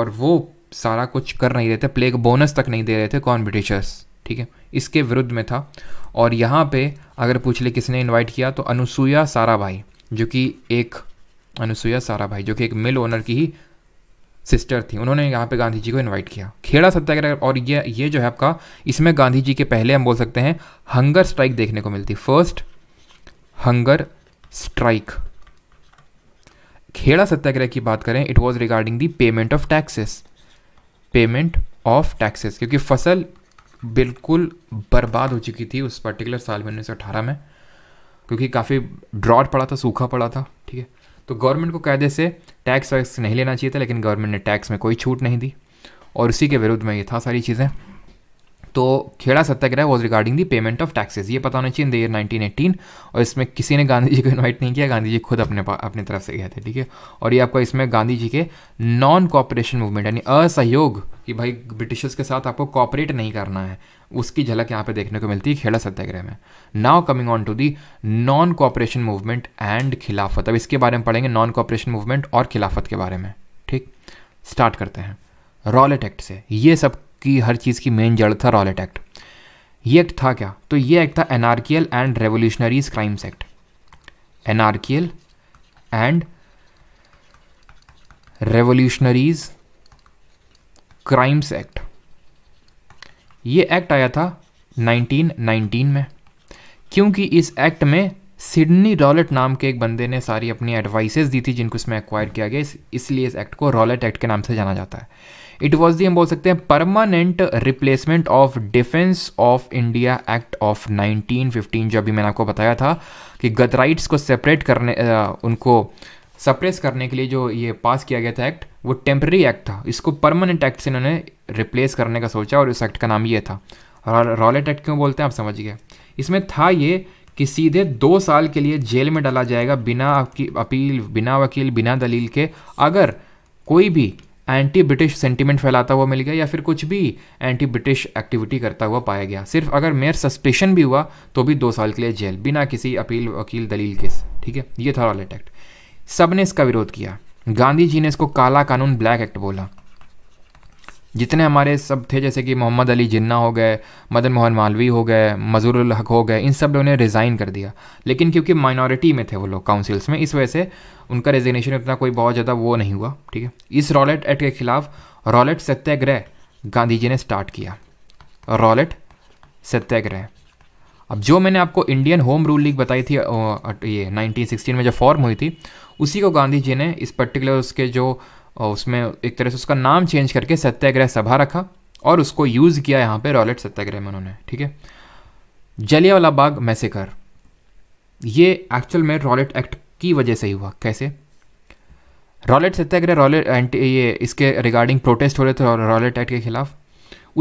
और वो सारा कुछ कर नहीं रहे थे प्लेग बोनस तक नहीं दे रहे थे कॉम्पिटिशर्स ठीक है इसके विरुद्ध में था और यहाँ पे अगर पूछ ले किसने इनवाइट किया तो अनुसुईया सारा भाई जो कि एक अनुसुईया सारा भाई जो कि एक मिल ओनर की ही सिस्टर थी उन्होंने यहाँ पे गांधी जी को इनवाइट किया खेड़ा सत्याग्रह और ये ये जो है आपका इसमें गांधी जी के पहले हम बोल सकते हैं हंगर स्ट्राइक देखने को मिलती first hunger strike Kheda Satyagraha की बात करें it was regarding the payment of taxes payment of taxes क्योंकि फसल बिल्कुल बर्बाद हो चुकी थी उस पर्टिकुलर साल में उन्नीस में क्योंकि काफ़ी ड्रॉट पड़ा था सूखा पड़ा था ठीक है तो गवर्नमेंट को कायदे से टैक्स वैक्स नहीं लेना चाहिए था लेकिन गवर्नमेंट ने टैक्स में कोई छूट नहीं दी और उसी के विरुद्ध में ये था सारी चीज़ें तो Kheda Satyagraha was regarding the payment of taxes ये पता होना चाहिए इन द ईयर 1918 और इसमें किसी ने गांधी जी को इन्वाइट नहीं किया गांधी जी खुद अपने अपनी तरफ से गए थे ठीक है और ये आपका इसमें गांधी जी के नॉन कॉपरेशन मूवमेंट यानी असहयोग कि भाई ब्रिटिशर्स के साथ आपको कॉपरेट नहीं करना है उसकी झलक यहाँ पे देखने को मिलती है खेड़ा सत्याग्रह में now coming on to the non cooperation movement and Khilafat अब इसके बारे में पढ़ेंगे नॉन कॉपरेशन मूवमेंट और खिलाफत के बारे में ठीक स्टार्ट करते हैं रॉलेट एक्ट से ये सब कि हर चीज़ की मेन जड़ था रॉलेट एक्ट ये एक्ट था क्या तो ये एक्ट था anarchical and revolutionaries crimes act anarchical and revolutionaries crimes act ये एक्ट आया था 1919 में क्योंकि इस एक्ट में सिडनी रॉलेट नाम के एक बंदे ने सारी अपनी एडवाइसेस दी थी जिनको इसमें एक्वायर किया गया इसलिए इस एक्ट को रॉलेट एक्ट के नाम से जाना जाता है इट वॉज दी हम बोल सकते हैं permanent replacement of defence of India act of 1915 जो अभी मैंने आपको बताया था कि गत राइट्स को सेपरेट करने उनको सप्रेस करने के लिए जो ये पास किया गया था एक्ट वो टेम्प्रेरी एक्ट था इसको परमानेंट एक्ट से इन्होंने रिप्लेस करने का सोचा और इस एक्ट का नाम ये था रॉलेट एक्ट क्यों बोलते हैं आप समझ गए इसमें था ये कि सीधे दो साल के लिए जेल में डाला जाएगा बिना आपकी अपील बिना वकील बिना दलील के अगर कोई भी एंटी ब्रिटिश सेंटीमेंट फैलाता हुआ मिल गया या फिर कुछ भी एंटी ब्रिटिश एक्टिविटी करता हुआ पाया गया सिर्फ अगर मेयर सस्पेशन भी हुआ तो भी दो साल के लिए जेल बिना किसी अपील वकील दलील के ठीक है ये था रॉलेट एक्ट सब ने इसका विरोध किया गांधी जी ने इसको काला कानून ब्लैक एक्ट बोला जितने हमारे सब थे जैसे कि मोहम्मद अली जिन्ना हो गए मदन मोहन मालवी हो गए मजूर हक हो गए इन सब लोगों ने रिज़ाइन कर दिया लेकिन क्योंकि माइनॉरिटी में थे वो लोग काउंसिल्स में इस वजह से उनका रेजिग्नेशन इतना कोई बहुत ज़्यादा वो नहीं हुआ ठीक है इस रॉलेट एक्ट के खिलाफ रॉलेट सत्याग्रह गांधी जी ने स्टार्ट किया रॉलेट सत्याग्रह अब जो मैंने आपको इंडियन होम रूल लीग बताई थी ये 1916 में जो फॉर्म हुई थी उसी को गांधी जी ने इस पर्टिकुलर उसके जो और उसमें एक तरह से उसका नाम चेंज करके सत्याग्रह सभा रखा और उसको यूज़ किया यहाँ पे रॉलेट सत्याग्रह में उन्होंने ठीक है जलियावाला बाग मैसेकर ये एक्चुअल में रॉलेट एक्ट की वजह से ही हुआ कैसे रॉलेट सत्याग्रह रॉलेट ये इसके रिगार्डिंग प्रोटेस्ट हो रहे थे रॉलेट एक्ट के खिलाफ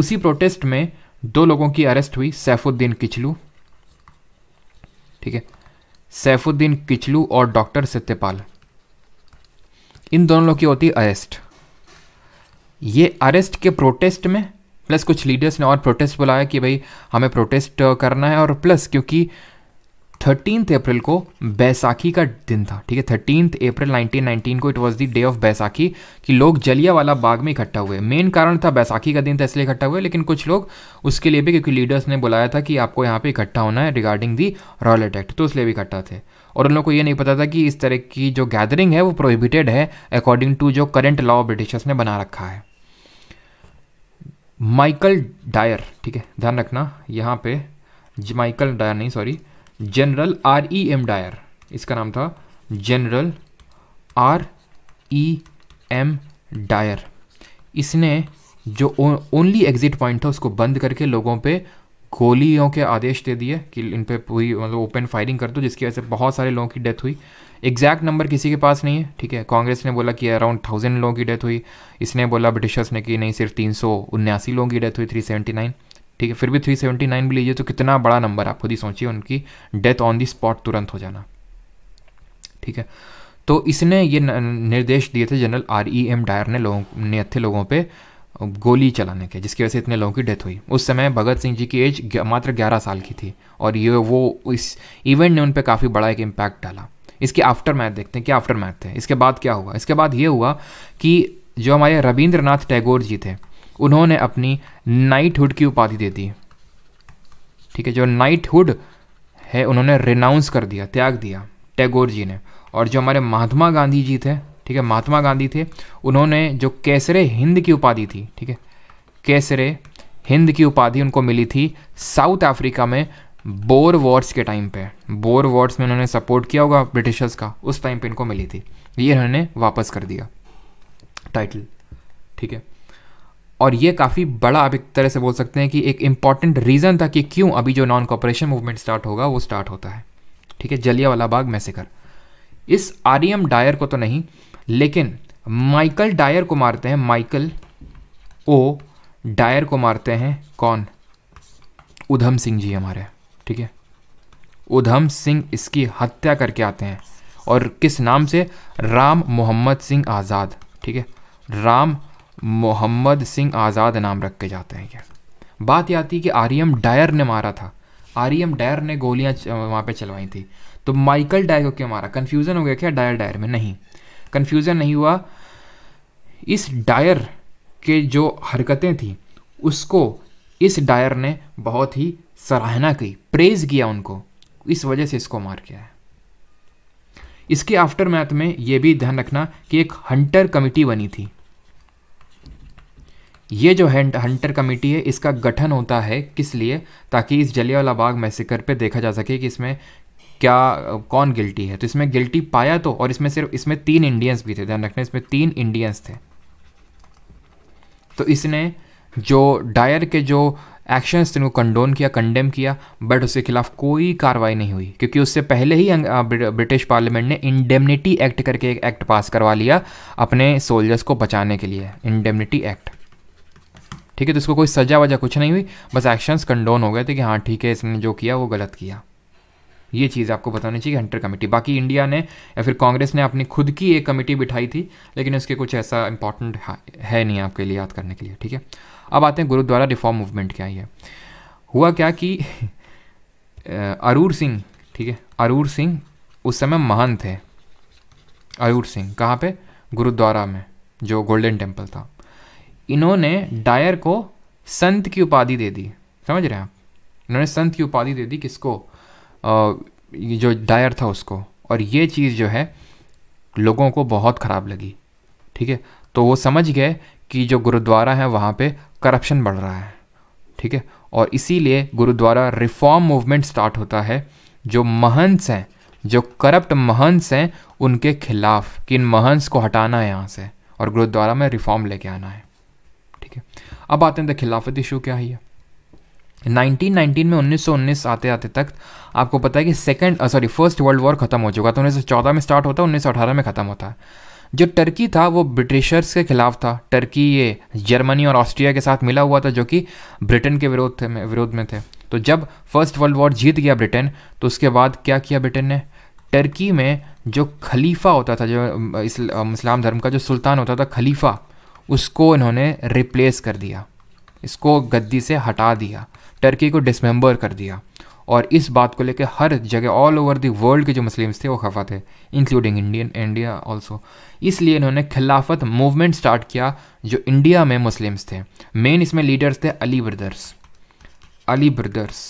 उसी प्रोटेस्ट में दो लोगों की अरेस्ट हुई सैफुद्दीन किचलू ठीक है सैफुद्दीन किचलू और डॉक्टर सत्यपाल इन दोनों लोग की होती है अरेस्ट ये अरेस्ट के प्रोटेस्ट में प्लस कुछ लीडर्स ने और प्रोटेस्ट बुलाया कि भाई हमें प्रोटेस्ट uh, करना है और प्लस क्योंकि थर्टीन अप्रैल को बैसाखी का दिन था ठीक है थर्टीन अप्रैल 1919 को it was the day of Baisakhi कि लोग जलिया वाला बाग में इकट्ठा हुए मेन कारण था बैसाखी का दिन था इसलिए इकट्ठा हुए लेकिन कुछ लोग उसके लिए भी क्योंकि लीडर्स ने बुलाया था कि आपको यहाँ पे इकट्ठा होना है रिगार्डिंग दी रॉयल अटैक्ट तो इसलिए भी इकट्ठा थे और उन लोगों को ये नहीं पता था कि इस तरह की जो गैदरिंग है वो प्रोहिबिटेड है अकॉर्डिंग टू जो करंट लॉ ब्रिटिशर्स ने बना रखा है माइकल डायर ठीक है ध्यान रखना यहाँ पे माइकल डायर नहीं sorry General R E M Dyer इसका नाम था General R E M Dyer इसने जो ओनली एग्जिट पॉइंट था उसको बंद करके लोगों पे गोलियों के आदेश दे दिए कि इन पर पूरी मतलब ओपन फायरिंग कर दो जिसकी वजह से बहुत सारे लोगों की डेथ हुई एग्जैक्ट नंबर किसी के पास नहीं है ठीक है कांग्रेस ने बोला कि अराउंड थाउजेंड लोगों की डेथ हुई इसने बोला ब्रिटिशर्स ने कि नहीं सिर्फ तीन सौ उन्यासी लोगों की डेथ हुई थ्री सेवेंटी नाइन ठीक है फिर भी थ्री सेवेंटी नाइन भी लीजिए तो कितना बड़ा नंबर आप खुद ही सोचिए उनकी डेथ ऑन दी स्पॉट तुरंत हो जाना ठीक है तो इसने ये निर्देश दिए थे General R E M Dyer ने लोगों ने थे लोगों पर गोली चलाने के जिसकी वजह से इतने लोगों की डेथ हुई उस समय भगत सिंह जी की एज मात्र 11 साल की थी और ये वो इस इवेंट ने उन पर काफ़ी बड़ा एक इम्पैक्ट डाला इसके आफ्टर मैथ देखते हैं क्या आफ्टर मैथ थे इसके बाद क्या हुआ इसके बाद ये हुआ कि जो हमारे रविंद्रनाथ टैगोर जी थे उन्होंने अपनी नाइटहुड की उपाधि दे दी ठीक है जो नाइटहुड है उन्होंने रिनाउंस कर दिया त्याग दिया टैगोर जी ने और जो हमारे महात्मा गांधी जी थे ठीक है महात्मा गांधी थे उन्होंने जो कैसरे हिंद की उपाधि थी ठीक है कैसरे हिंद की उपाधि उनको मिली थी साउथ अफ्रीका में बोर वॉर्स के टाइम पे बोर वॉर्स में उन्होंने सपोर्ट किया होगा ब्रिटिशर्स का उस टाइम पे इनको मिली थी ये इन्होंने वापस कर दिया टाइटल ठीक है और ये काफ़ी बड़ा आप एक तरह से बोल सकते हैं कि एक इम्पॉर्टेंट रीज़न था कि क्यों अभी जो नॉन कॉपरेशन मूवमेंट स्टार्ट होगा वो स्टार्ट होता है ठीक है जलिया वाला बाग मैसेकर इस आर्यम डायर को तो नहीं लेकिन माइकल डायर को मारते हैं माइकल ओ डायर को मारते हैं कौन उधम सिंह जी हमारे ठीक है उधम सिंह इसकी हत्या करके आते हैं और किस नाम से राम मोहम्मद सिंह आज़ाद ठीक है राम मोहम्मद सिंह आज़ाद नाम रख के जाते हैं क्या बात यह आती कि आर्यम डायर ने मारा था आर्यम डायर ने गोलियां वहाँ पे चलवाई थी तो माइकल डायर को क्यों मारा कन्फ्यूज़न हो गया क्या डायर डायर में नहीं कन्फ्यूज़न नहीं हुआ इस डायर के जो हरकतें थी उसको इस डायर ने बहुत ही सराहना की प्रेज किया उनको इस वजह से इसको मार किया है इसके आफ्टर मैथ में यह भी ध्यान रखना कि एक हंटर कमेटी बनी थी ये जो हंटर कमेटी है इसका गठन होता है किस लिए ताकि इस जलियावाला बाग मैसेकर पे देखा जा सके कि इसमें क्या कौन गिल्टी है तो इसमें गिल्टी पाया तो और इसमें सिर्फ इसमें तीन इंडियंस भी थे ध्यान रखना इसमें तीन इंडियंस थे तो इसने जो डायर के जो एक्शंस थे उनको कंडोन किया कंडेम किया बट उसके खिलाफ कोई कार्रवाई नहीं हुई क्योंकि उससे पहले ही ब्रिटिश पार्लियामेंट ने इंडेमनिटी एक्ट करके एक एक्ट पास करवा लिया अपने सोल्जर्स को बचाने के लिए इंडेमनिटी एक्ट ठीक है तो इसको कोई सजा वजा कुछ नहीं हुई बस एक्शंस कंडोन हो गए थे कि हाँ ठीक है इसने जो किया वो गलत किया ये चीज़ आपको बतानी चाहिए हंटर कमेटी बाकी इंडिया ने या फिर कांग्रेस ने अपनी खुद की एक कमेटी बिठाई थी लेकिन उसके कुछ ऐसा इंपॉर्टेंट है नहीं आपके लिए याद करने के लिए ठीक है अब आते हैं गुरुद्वारा रिफॉर्म मूवमेंट क्या है हुआ क्या कि अरूर सिंह ठीक है अरूर सिंह उस समय महान थे अरूर सिंह कहाँ पे गुरुद्वारा में जो गोल्डन टेम्पल था इन्होंने डायर को संत की उपाधि दे दी समझ रहे हैं आप इन्होंने संत की उपाधि दे दी किसको जो डायर था उसको और ये चीज़ जो है लोगों को बहुत ख़राब लगी ठीक है तो वो समझ गए कि जो गुरुद्वारा है वहाँ पे करप्शन बढ़ रहा है ठीक है और इसीलिए गुरुद्वारा रिफॉर्म मूवमेंट स्टार्ट होता है जो महंस हैं जो करप्ट महंस हैं उनके खिलाफ कि इन महंस को हटाना है यहाँ से और गुरुद्वारा में रिफॉर्म लेके आना है ठीक है अब आते हैं तो खिलाफत इशू क्या है 1919 में 1919 आते आते तक आपको पता है कि second sorry first world war खत्म हो चुका था उन्नीस में स्टार्ट होता है उन्नीस में ख़त्म होता है जो टर्की था वो ब्रिटिशर्स के खिलाफ था टर्की ये जर्मनी और ऑस्ट्रिया के साथ मिला हुआ था जो कि ब्रिटेन के विरोध थे विरोध में थे तो जब फर्स्ट वर्ल्ड वॉर जीत गया ब्रिटेन तो उसके बाद क्या किया ब्रिटेन ने टर्की में जो खलीफा होता था जो इस्लाम धर्म का जो सुल्तान होता था खलीफा उसको इन्होंने रिप्लेस कर दिया इसको गद्दी से हटा दिया टर्की को डिसमेंबर कर दिया और इस बात को लेकर हर जगह ऑल ओवर दी वर्ल्ड के जो मुस्लिम्स थे वो खफा थे इंक्लूडिंग इंडियन इंडिया ऑल्सो इसलिए इन्होंने खिलाफत मूवमेंट स्टार्ट किया जो इंडिया में मुस्लिम्स थे मेन इसमें लीडर्स थे अली ब्रदर्स अली ब्रदर्स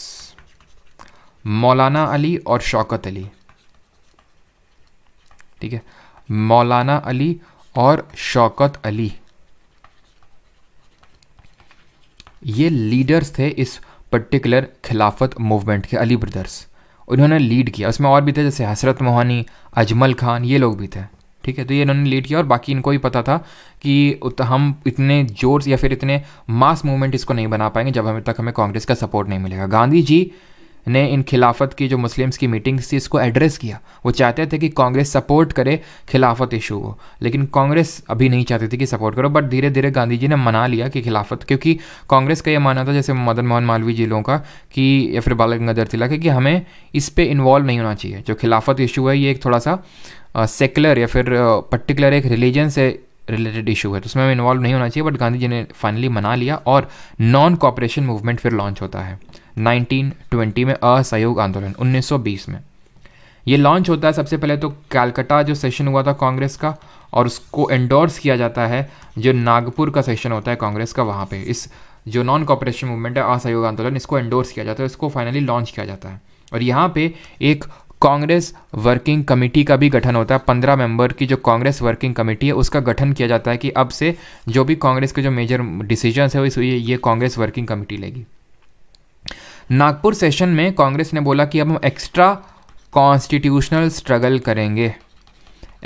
मौलाना अली और शौकत अली ठीक है मौलाना अली और शौकत अली ये लीडर्स थे इस पर्टिकुलर खिलाफत मूवमेंट के अली ब्रदर्स उन्होंने लीड किया उसमें और भी थे जैसे हसरत मोहानी अजमल खान ये लोग भी थे ठीक है तो ये इन्होंने लीड किया और बाकी इनको ही पता था कि हम इतने जोर या फिर इतने मास मूवमेंट इसको नहीं बना पाएंगे जब हमें तक हमें कांग्रेस का सपोर्ट नहीं मिलेगा गांधी जी ने इन खिलाफत की जो मुस्लिम्स की मीटिंग्स थी इसको एड्रेस किया वो चाहते थे कि कांग्रेस सपोर्ट करे खिलाफत इशू को लेकिन कांग्रेस अभी नहीं चाहती थी कि सपोर्ट करो बट धीरे धीरे गांधी जी ने मना लिया कि खिलाफत क्योंकि कांग्रेस का ये मानना था जैसे मदन मोहन मालवीय जी लोगों का कि या फिर बालक गंगाधर तिलक कि हमें इस पर इन्वॉल्व नहीं होना चाहिए जो खिलाफत इशू है ये एक थोड़ा सा सेकुलर या फिर पर्टिकुलर एक रिलीजन से रिलेटेड इशू है तो उसमें हमें इन्वॉल्व नहीं होना चाहिए बट गांधी जी ने फाइनली मना लिया और नॉन कॉपरेशन मूवमेंट फिर लॉन्च होता है 1920 में असहयोग आंदोलन 1920 में ये लॉन्च होता है सबसे पहले तो कैलकाटा जो सेशन हुआ था कांग्रेस का और उसको एंडोर्स किया जाता है जो नागपुर का सेशन होता है कांग्रेस का वहाँ पे इस जो नॉन कॉपरेशन मूवमेंट है असहयोग आंदोलन इसको एंडोर्स किया जाता है इसको फाइनली लॉन्च किया जाता है और यहाँ पे एक कांग्रेस वर्किंग कमेटी का भी गठन होता है पंद्रह मेंबर की जो कांग्रेस वर्किंग कमेटी है उसका गठन किया जाता है कि अब से जो भी कांग्रेस के जो मेजर डिसीजंस है वो ये कांग्रेस वर्किंग कमेटी लेगी नागपुर सेशन में कांग्रेस ने बोला कि अब हम एक्स्ट्रा कॉन्स्टिट्यूशनल स्ट्रगल करेंगे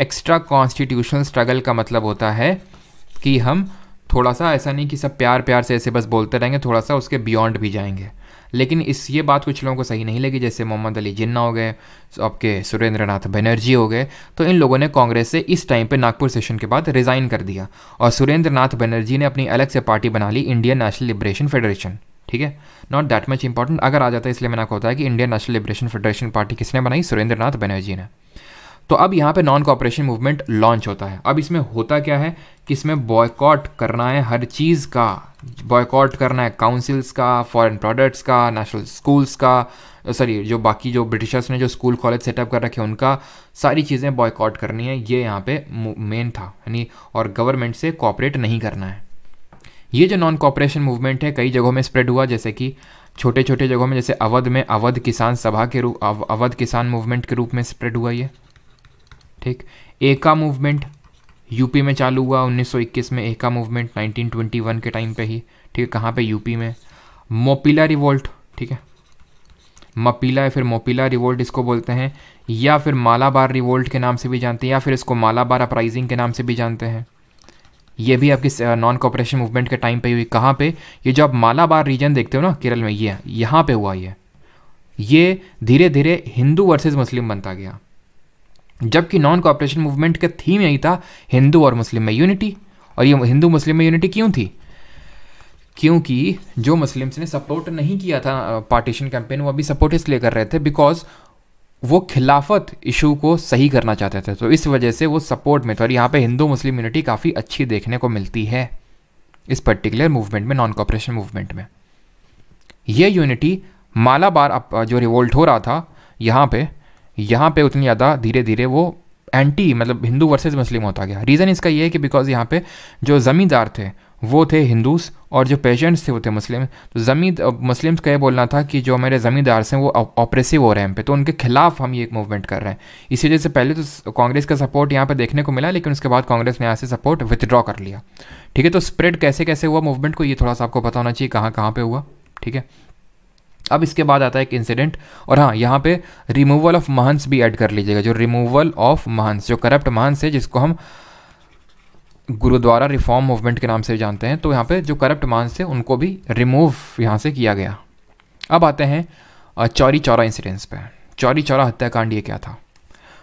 एक्स्ट्रा कॉन्स्टिट्यूशनल स्ट्रगल का मतलब होता है कि हम थोड़ा सा ऐसा नहीं कि सब प्यार प्यार से ऐसे बस बोलते रहेंगे थोड़ा सा उसके बियॉन्ड भी जाएंगे लेकिन इस ये बात कुछ लोगों को सही नहीं लगी जैसे मोहम्मद अली जिन्ना हो गए आपके सुरेंद्र नाथ बनर्जी हो गए तो इन लोगों ने कांग्रेस से इस टाइम पे नागपुर सेशन के बाद रिज़ाइन कर दिया और सुरेंद्र नाथ बनर्जी ने अपनी अलग से पार्टी बना ली इंडियन नेशनल लिबरेशन फेडरेशन ठीक है नॉट दैट मच इंपॉर्टेंट अगर आ जाता है इसलिए मैंने आपको बताया कि Indian National Liberation Federation party किसने बनाई सुरेंद्र नाथ बनर्जी ने तो अब यहाँ पे नॉन कॉपरेशन मूवमेंट लॉन्च होता है अब इसमें होता क्या है कि इसमें बॉयकॉट करना है हर चीज़ का बॉयकॉट करना है काउंसिल्स का फॉरेन प्रोडक्ट्स का नेशनल स्कूल्स का सॉरी जो बाकी जो ब्रिटिशर्स ने जो स्कूल कॉलेज सेटअप कर रखे उनका सारी चीज़ें बॉयकॉट करनी है ये यहाँ पे मेन था यानी और गवर्नमेंट से कॉपरेट नहीं करना है ये जो नॉन कॉपरेशन मूवमेंट है कई जगहों में स्प्रेड हुआ जैसे कि छोटे छोटे जगहों में जैसे अवध में अवध किसान सभा के रूप अवध किसान मूवमेंट के रूप में स्प्रेड हुआ ये ठीक एका मूवमेंट यूपी में चालू हुआ 1921 में एका मूवमेंट 1921 के टाइम पे ही ठीक है कहाँ पे यूपी में मोपिला रिवोल्ट ठीक है मपीला या फिर मोपीला रिवोल्ट इसको बोलते हैं या फिर मालाबार रिवोल्ट के नाम से भी जानते हैं या फिर इसको मालाबार अपराइजिंग के नाम से भी जानते हैं ये भी आपकी नॉन कॉपरेशन मूवमेंट के टाइम पे हुई कहाँ पे ये जो आप मालाबार रीजन देखते हो ना केरल में ये यहाँ पे हुआ ये ये धीरे धीरे हिंदू वर्सेस मुस्लिम बनता गया जबकि नॉन कॉपरेशन मूवमेंट का थीम यही था हिंदू और मुस्लिम में यूनिटी और ये हिंदू मुस्लिम में यूनिटी क्यों थी क्योंकि जो मुस्लिम्स ने सपोर्ट नहीं किया था पार्टीशन कैंपेन वो अभी सपोर्ट इसलिए कर रहे थे बिकॉज वो खिलाफत इशू को सही करना चाहते थे तो इस वजह से वो सपोर्ट में थे और यहाँ पे हिंदू मुस्लिम यूनिटी काफ़ी अच्छी देखने को मिलती है इस पर्टिकुलर मूवमेंट में नॉन कॉपरेशन मूवमेंट में ये यूनिटी मालाबार जो रिवोल्ट हो रहा था यहाँ पे यहाँ पे उतनी ज़्यादा धीरे धीरे वो एंटी मतलब हिंदू वर्सेस मुस्लिम होता गया रीज़न इसका ये है कि बिकॉज यहाँ पे जो ज़मींदार थे वो थे हिंदूस और जो पेशेंट्स थे वो थे मुस्लिम तो जमींद मुस्लिम्स का ये बोलना था कि जो हमारे ज़मींदार्स हैं वो ऑपरेसिव हो रहे हैं पे तो उनके खिलाफ हम ये एक मूवमेंट कर रहे हैं इसी वजह से पहले तो कांग्रेस का सपोर्ट यहाँ पर देखने को मिला लेकिन उसके बाद कांग्रेस ने यहाँ से सपोर्ट विथड्रॉ कर लिया ठीक है तो स्प्रेड कैसे कैसे हुआ मूवमेंट को ये थोड़ा सा आपको पता होना चाहिए कहाँ कहाँ पर हुआ ठीक है अब इसके बाद आता है एक इंसिडेंट और हाँ यहाँ पे रिमूवल ऑफ महंस भी ऐड कर लीजिएगा जो रिमूवल ऑफ महंस जो करप्ट महंस है जिसको हम गुरुद्वारा रिफॉर्म मूवमेंट के नाम से जानते हैं तो यहाँ पे जो करप्ट मान थे उनको भी रिमूव यहाँ से किया गया अब आते हैं चौरी चौरा इंसिडेंट्स पे चौरी चौरा हत्याकांड ये क्या था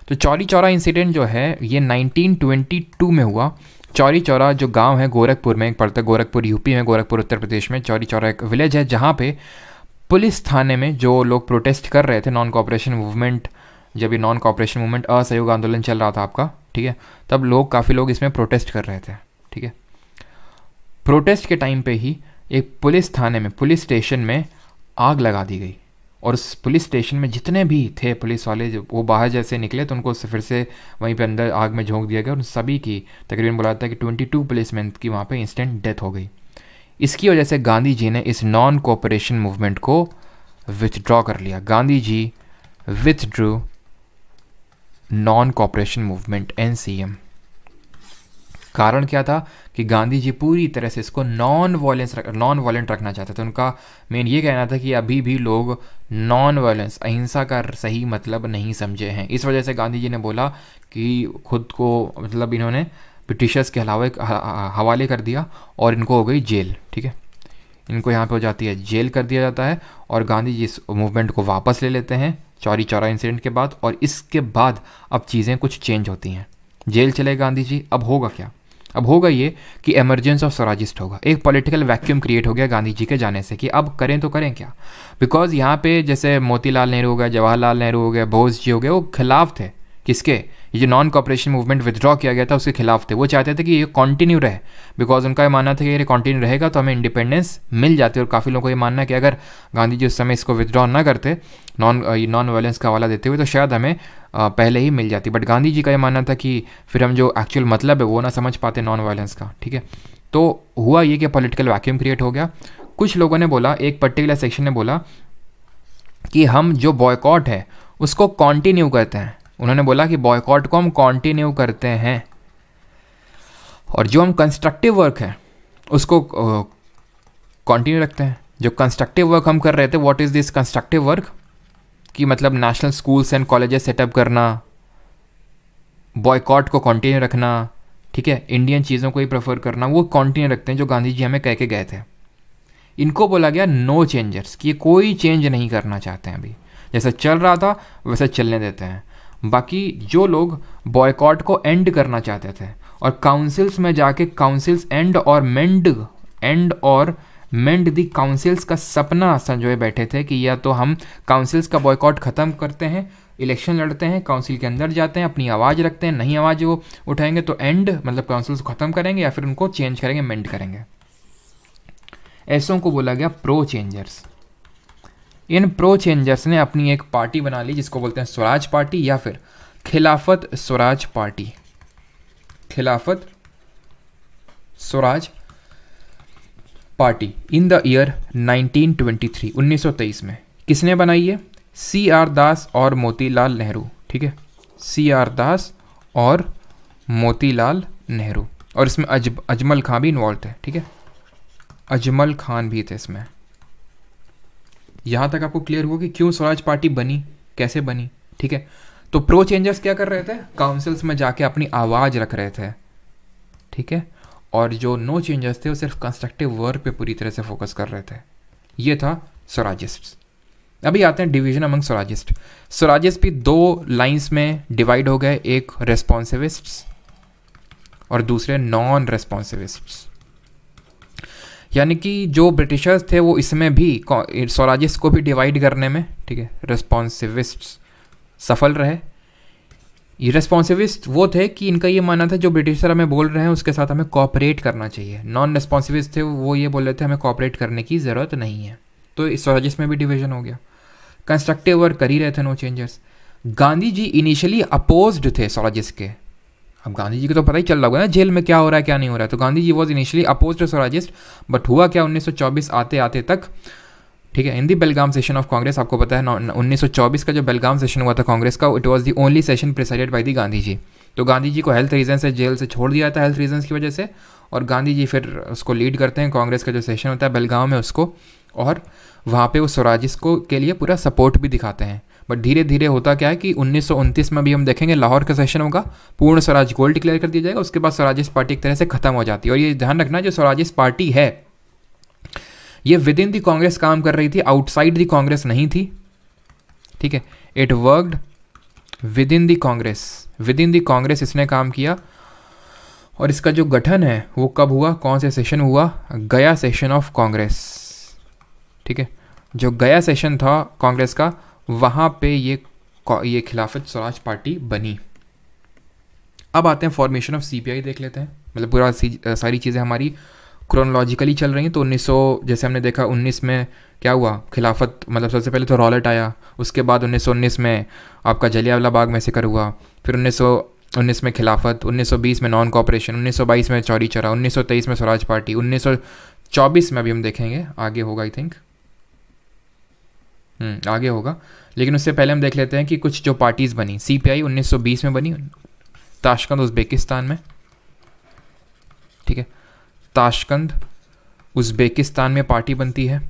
तो चौरी चौरा इंसिडेंट जो है ये 1922 में हुआ चौरी चौरा जो गांव है गोरखपुर में पड़ता है गोरखपुर यूपी में गोरखपुर उत्तर प्रदेश में चौरी चौरा एक विलेज है जहाँ पे पुलिस थाने में जो लोग प्रोटेस्ट कर रहे थे नॉन कॉपरेशन मूवमेंट जब ये नॉन कॉपरेशन मूवमेंट असहयोग आंदोलन चल रहा था आपका ठीक है तब लोग काफ़ी लोग इसमें प्रोटेस्ट कर रहे थे ठीक है प्रोटेस्ट के टाइम पे ही एक पुलिस थाने में पुलिस स्टेशन में आग लगा दी गई और उस पुलिस स्टेशन में जितने भी थे पुलिस वाले जब वो बाहर जैसे निकले तो उनको फिर से वहीं पे अंदर आग में झोंक दिया गया और सभी की तकरीबन बोला था कि 22 पुलिसमैन की वहाँ पर इंस्टेंट डेथ हो गई इसकी वजह से गांधी जी ने इस नॉन कोऑपरेशन मूवमेंट को विथड्रॉ कर लिया Gandhi ji withdrew non cooperation movement एन कारण क्या था कि गांधी जी पूरी तरह से इसको नॉन वायलेंस नॉन वायलेंट रखना चाहते थे उनका मेन ये कहना था कि अभी भी लोग नॉन वायलेंस अहिंसा का सही मतलब नहीं समझे हैं इस वजह से गांधी जी ने बोला कि खुद को मतलब इन्होंने ब्रिटिशर्स के अलावा हवाले कर दिया और इनको हो गई जेल ठीक है इनको यहाँ पे हो जाती है जेल कर दिया जाता है और गांधी जी इस मूवमेंट को वापस ले लेते हैं चौरी चौरा इंसिडेंट के बाद और इसके बाद अब चीज़ें कुछ चेंज होती हैं जेल चले गांधी जी अब होगा क्या अब होगा ये कि एमरजेंस ऑफ स्वराजिस्ट होगा एक पॉलिटिकल वैक्यूम क्रिएट हो गया गांधी जी के जाने से कि अब करें तो करें क्या बिकॉज यहाँ पे जैसे मोतीलाल नेहरू हो गए जवाहरलाल नेहरू हो गए बोस जी हो गए वो खिलाफ थे किसके ये जो नॉन कॉपरेशन मूवमेंट विदड्रॉ किया गया था उसके खिलाफ थे वो चाहते थे कि ये कॉन्टिन्यू रहे बिकॉज उनका ये मानना था कि ये कॉन्टिन्यू रहेगा तो हमें इंडिपेंडेंस मिल जाती है और काफ़ी लोगों को ये मानना कि अगर गांधी जी उस समय इसको विदड्रॉ ना करते नॉन नॉन वायलेंस का हवाला देते हुए तो शायद हमें पहले ही मिल जाती बट गांधी जी का ये मानना था कि फिर हम जो एक्चुअल मतलब है वो ना समझ पाते नॉन वायलेंस का ठीक है तो हुआ ये कि पॉलिटिकल वैक्यूम क्रिएट हो गया कुछ लोगों ने बोला एक पर्टिकुलर सेक्शन ने बोला कि हम जो बॉयकॉट है उसको कॉन्टिन्यू करते हैं उन्होंने बोला कि बॉयकॉट को हम कॉन्टिन्यू करते हैं और जो हम कंस्ट्रक्टिव वर्क है उसको कॉन्टिन्यू रखते हैं जो कंस्ट्रक्टिव वर्क हम कर रहे थे what is this constructive work कि मतलब national schools and college setup करना बॉयकॉट को कॉन्टिन्यू रखना ठीक है इंडियन चीज़ों को ही प्रेफर करना वो कॉन्टिन्यू रखते हैं जो गांधी जी हमें कह के गए थे इनको बोला गया नो चेंजर्स कि ये कोई चेंज नहीं करना चाहते हैं अभी जैसा चल रहा था वैसा चलने देते हैं बाकी जो लोग बॉयकॉट को एंड करना चाहते थे और काउंसिल्स में जाके काउंसिल्स एंड और मेंड एंड और मेंड दी काउंसिल्स का सपना संजोए बैठे थे कि या तो हम काउंसिल्स का बॉयकॉट ख़त्म करते हैं इलेक्शन लड़ते हैं काउंसिल के अंदर जाते हैं अपनी आवाज़ रखते हैं नहीं आवाज़ वो उठाएंगे तो एंड मतलब काउंसिल्स को ख़त्म करेंगे या फिर उनको चेंज करेंगे मेंड करेंगे ऐसों को बोला गया प्रो चेंजर्स इन प्रो चेंजर्स ने अपनी एक पार्टी बना ली जिसको बोलते हैं स्वराज पार्टी या फिर खिलाफत Swaraj party Khilafat Swaraj party in the year 1923 1923 में किसने बनाई है सी आर दास और मोतीलाल नेहरू ठीक है सी आर दास और मोतीलाल नेहरू और इसमें अज अजमल खान भी इन्वॉल्व थे ठीक है अजमल खान भी थे इसमें यहाँ तक आपको क्लियर हुआ कि क्यों स्वराज पार्टी बनी कैसे बनी ठीक है तो प्रो चेंजर्स क्या कर रहे थे काउंसिल्स में जाके अपनी आवाज़ रख रहे थे ठीक है और जो नो चेंजर्स थे वो सिर्फ कंस्ट्रक्टिव वर्क पे पूरी तरह से फोकस कर रहे थे ये था स्वराजिस्ट अभी आते हैं डिवीजन अमंग स्वराजिस्ट स्वराजिस्ट भी दो लाइंस में डिवाइड हो गए एक रेस्पॉन्सिविस्ट और दूसरे नॉन रेस्पॉन्सिविस्ट यानी कि जो ब्रिटिशर्स थे वो इसमें भी स्वराजिस्ट को भी डिवाइड करने में ठीक है रिस्पॉन्सिविस्ट सफल रहे ये रिस्पॉन्सिविस्ट वो थे कि इनका ये मानना था जो ब्रिटिशर हमें बोल रहे हैं उसके साथ हमें कॉपरेट करना चाहिए नॉन रिस्पॉन्सिविस्ट थे वो ये बोल रहे थे हमें कॉपरेट करने की ज़रूरत नहीं है तो इस में भी डिविजन हो गया कंस्ट्रक्टिव वर्क कर ही रहे थे no changes Gandhi ji initially opposed थे स्वराजिस्ट के अब गांधी जी को तो पता ही चल रहा होगा ना जेल में क्या हो रहा है क्या नहीं हो रहा है तो Gandhi ji was initially oppose to Swarajist but हुआ क्या 1924 आते आते तक ठीक है in the Belgaum session of Congress आपको पता है 1924 का जो बेलगाम सेशन हुआ था कांग्रेस का it was the only session presided by the Gandhi ji तो गांधी जी को हेल्थ रीजन से जेल से छोड़ दिया था हेल्थ रीजन की वजह से और गांधी जी फिर उसको लीड करते हैं कांग्रेस का जो सेशन होता है बेलगाम में उसको और वहाँ पे वो स्वराजिस को के लिए पूरा सपोर्ट भी दिखाते हैं बट धीरे धीरे होता क्या है कि उन्नीस में भी हम देखेंगे लाहौर का सेशन होगा पूर्ण स्वराज गोल्ड डिक्लेयर कर दिया जाएगा उसके बाद स्वराजिस पार्टी एक तरह से खत्म हो जाती है और ये ध्यान रखना जो स्वराजिस पार्टी है ये विद इन दी कांग्रेस काम कर रही थी आउटसाइड दी कांग्रेस नहीं थी ठीक है it worked with in the Congress with in the Congress इसने काम किया और इसका जो गठन है वो कब हुआ कौन से सेशन हुआ गया सेशन ऑफ कांग्रेस ठीक है जो गया सेशन था कांग्रेस का वहाँ पे ये ये खिलाफत स्वराज पार्टी बनी अब आते हैं फॉर्मेशन ऑफ सीपीआई देख लेते हैं मतलब पूरा सारी चीज़ें हमारी क्रोनोलॉजिकली चल रही हैं तो 1900 जैसे हमने देखा 19 में क्या हुआ खिलाफत मतलब सबसे पहले तो रॉलेट आया उसके बाद 1919 में आपका जलियावाला बाग में मैसेकर हुआ फिर 1919 में खिलाफत 1920 में नॉन कॉपरेशन 1922 में चौरी चौरा 1923 में स्वराज पार्टी 1924 में अभी हम देखेंगे आगे होगा आई थिंक हम्म, आगे होगा लेकिन उससे पहले हम देख लेते हैं कि कुछ जो पार्टीज़ बनी सी पी आई में बनी ताशकंद उज़्बेकिस्तान में ठीक है ताशकंद उज़्बेकिस्तान में पार्टी बनती है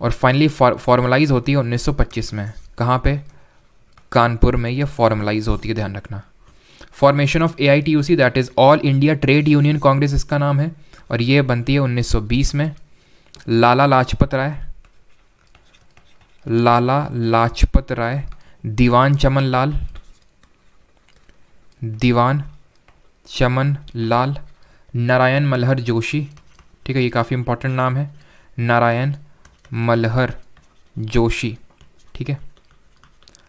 और फाइनली फॉर्मलाइज होती है 1925 में कहाँ पे कानपुर में ये फॉर्मलाइज होती है ध्यान रखना formation of A I T U C that is All India Trade Union Congress इसका नाम है और ये बनती है 1920 में लाला लाजपत राय लाला लाजपत राय दीवान चमन लाल दीवान चमन लाल नारायण मलहर जोशी ठीक है ये काफ़ी इंपॉर्टेंट नाम है नारायण मलहर जोशी ठीक है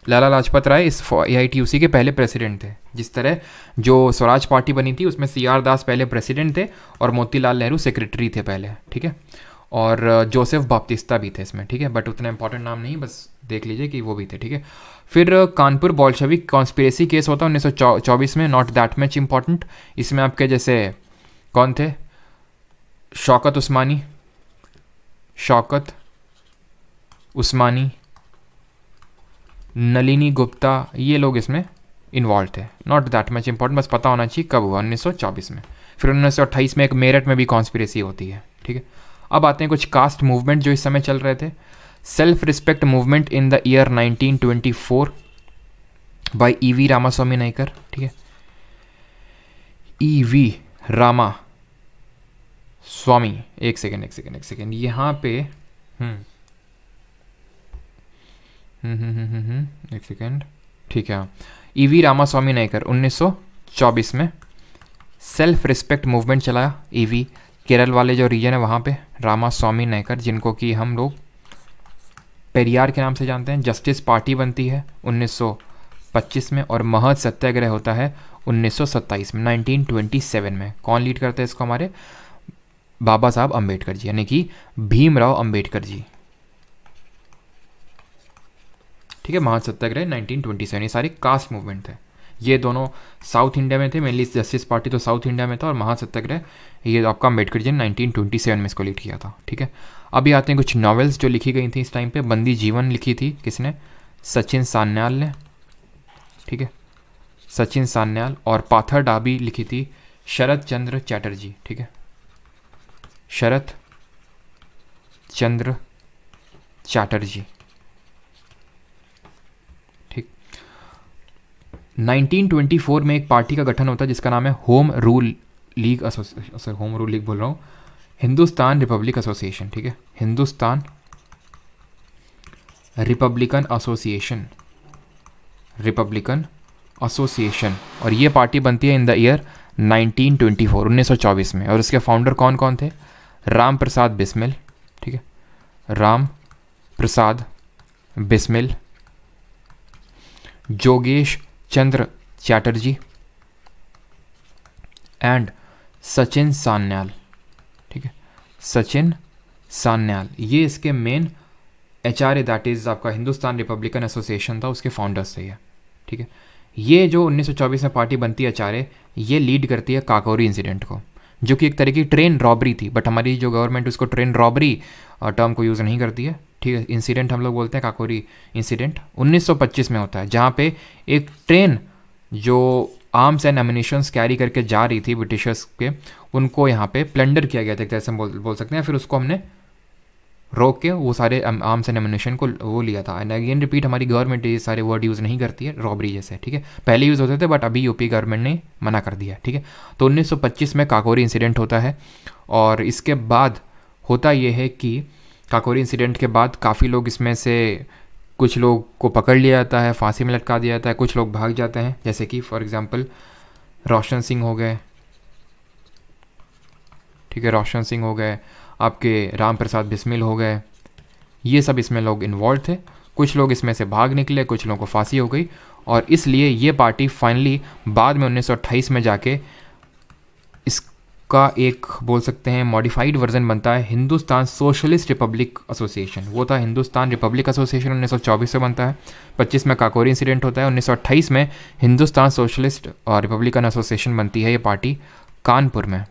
लाला लाजपत राय इस ए के पहले प्रेसिडेंट थे जिस तरह जो स्वराज पार्टी बनी थी उसमें सी आर दास पहले प्रेसिडेंट थे और मोतीलाल नेहरू सेक्रेटरी थे पहले ठीक है और जोसेफ बाप्तिस्ता भी थे इसमें ठीक है बट उतना इंपॉर्टेंट नाम नहीं बस देख लीजिए कि वो भी थे ठीक है फिर कानपुर बॉल्शविक कॉन्स्पिरेसी केस होता है उन्नीस चौबीस में नॉट दैट मच इम्पॉर्टेंट इसमें आपके जैसे कौन थे शौकत उस्मानी शौकत उस्मानी नलिनी गुप्ता ये लोग इसमें इन्वॉल्व थे नॉट दैट मच इम्पॉर्टेंट बस पता होना चाहिए कब हुआ 1924 में फिर 1928 में एक मेरठ में भी कॉन्स्पिरेसी होती है ठीक है अब आते हैं कुछ कास्ट मूवमेंट जो इस समय चल रहे थे self respect movement in the year 1924 by E V Ramaswamy Naicker ठीक है ईवी रामा स्वामी एक सेकेंड एक सेकेंड एक सेकेंड यहाँ पे हम्म, हम्म, हम्म, हम्म एक सेकेंड ठीक है ई वी रामास्वामी नायकर 1924 में सेल्फ रिस्पेक्ट मूवमेंट चलाया वी e केरल वाले जो रीजन है वहाँ पे रामा स्वामी नायकर जिनको कि हम लोग पेरियार के नाम से जानते हैं जस्टिस पार्टी बनती है 1925 में और महज सत्याग्रह होता है 1927 में 1927 में कौन लीड करते हैं इसको हमारे बाबा साहब अम्बेडकर जी यानी कि भीमराव अम्बेडकर जी ठीक है महज सत्याग्रह 1927 ये सारी कास्ट मूवमेंट थे ये दोनों साउथ इंडिया में थे मेनली जस्टिस पार्टी तो साउथ इंडिया में था और महासत्याग्रह ये आपका अम्बेडकर जी ने नाइनटीन में इसको लिख किया था ठीक है अभी आते हैं कुछ नॉवेल्स जो लिखी गई थी इस टाइम पे बंदी जीवन लिखी थी किसने सचिन सान्याल ने ठीक है सचिन सान्याल और पाथर डाबी लिखी थी शरद चंद्र चैटर्जी ठीक है शरद चंद्र चैटर्जी ठीक 1924 में एक पार्टी का गठन होता है जिसका नाम है Home rule League sorry Home rule League बोल रहा हूँ हिंदुस्तान रिपब्लिक एसोसिएशन ठीक है Hindustan Republican Association Republican Association और ये पार्टी बनती है इन द ईयर 1924 1924 में और इसके फाउंडर कौन कौन थे राम प्रसाद बिस्मिल ठीक है राम प्रसाद बिस्मिल जोगेश चंद्र चैटर्जी एंड सचिन सान्याल ठीक है सचिन सान्याल ये इसके main H R A that is आपका हिंदुस्तान रिपब्लिकन एसोसिएशन था उसके फाउंडर्स थे ये ठीक है ये जो 1924 में पार्टी बनती है एच ये लीड करती है काकोरी इंसिडेंट को जो कि एक तरह की ट्रेन रॉबरी थी बट हमारी जो गवर्नमेंट उसको ट्रेन रॉबरी टर्म को यूज़ नहीं करती है ठीक है इंसिडेंट हम लोग बोलते हैं काकोरी इंसिडेंट 1925 में होता है जहाँ पे एक ट्रेन जो आर्म्स एंड एमिनेशन कैरी करके जा रही थी ब्रिटिशर्स के उनको यहाँ पे प्लेंडर किया गया था एक तरह से बोल बोल सकते हैं फिर उसको हमने रोक के वो सारे आर्म्स एंड एमिनेशन को वो लिया था एंड अगेन रिपीट हमारी गवर्नमेंट ये सारे वर्ड यूज़ नहीं करती है रॉबरी जैसे ठीक है पहले यूज़ होते थे बट अभी यूपी गवर्नमेंट ने मना कर दिया ठीक है तो 1925 में काकोरी इंसिडेंट होता है और इसके बाद होता ये है कि काकोरी इंसिडेंट के बाद काफ़ी लोग इसमें से कुछ लोग को पकड़ लिया जाता है फांसी में लटका दिया जाता है कुछ लोग भाग जाते हैं जैसे कि फॉर एग्ज़ाम्पल रोशन सिंह हो गए ठीक है रोशन सिंह हो गए आपके राम प्रसाद बिस्मिल हो गए ये सब इसमें लोग इन्वॉल्व थे कुछ लोग इसमें से भाग निकले कुछ लोगों को फांसी हो गई और इसलिए ये पार्टी फाइनली बाद में 1928 में जाके का एक बोल सकते हैं मॉडिफाइड वर्जन बनता है हिंदुस्तान सोशलिस्ट रिपब्लिक एसोसिएशन वो था हिंदुस्तान रिपब्लिक एसोसिएशन 1924 में बनता है 25 में काकोरी इंसिडेंट होता है 1928 में हिंदुस्तान सोशलिस्ट और रिपब्लिकन एसोसिएशन बनती है ये पार्टी कानपुर में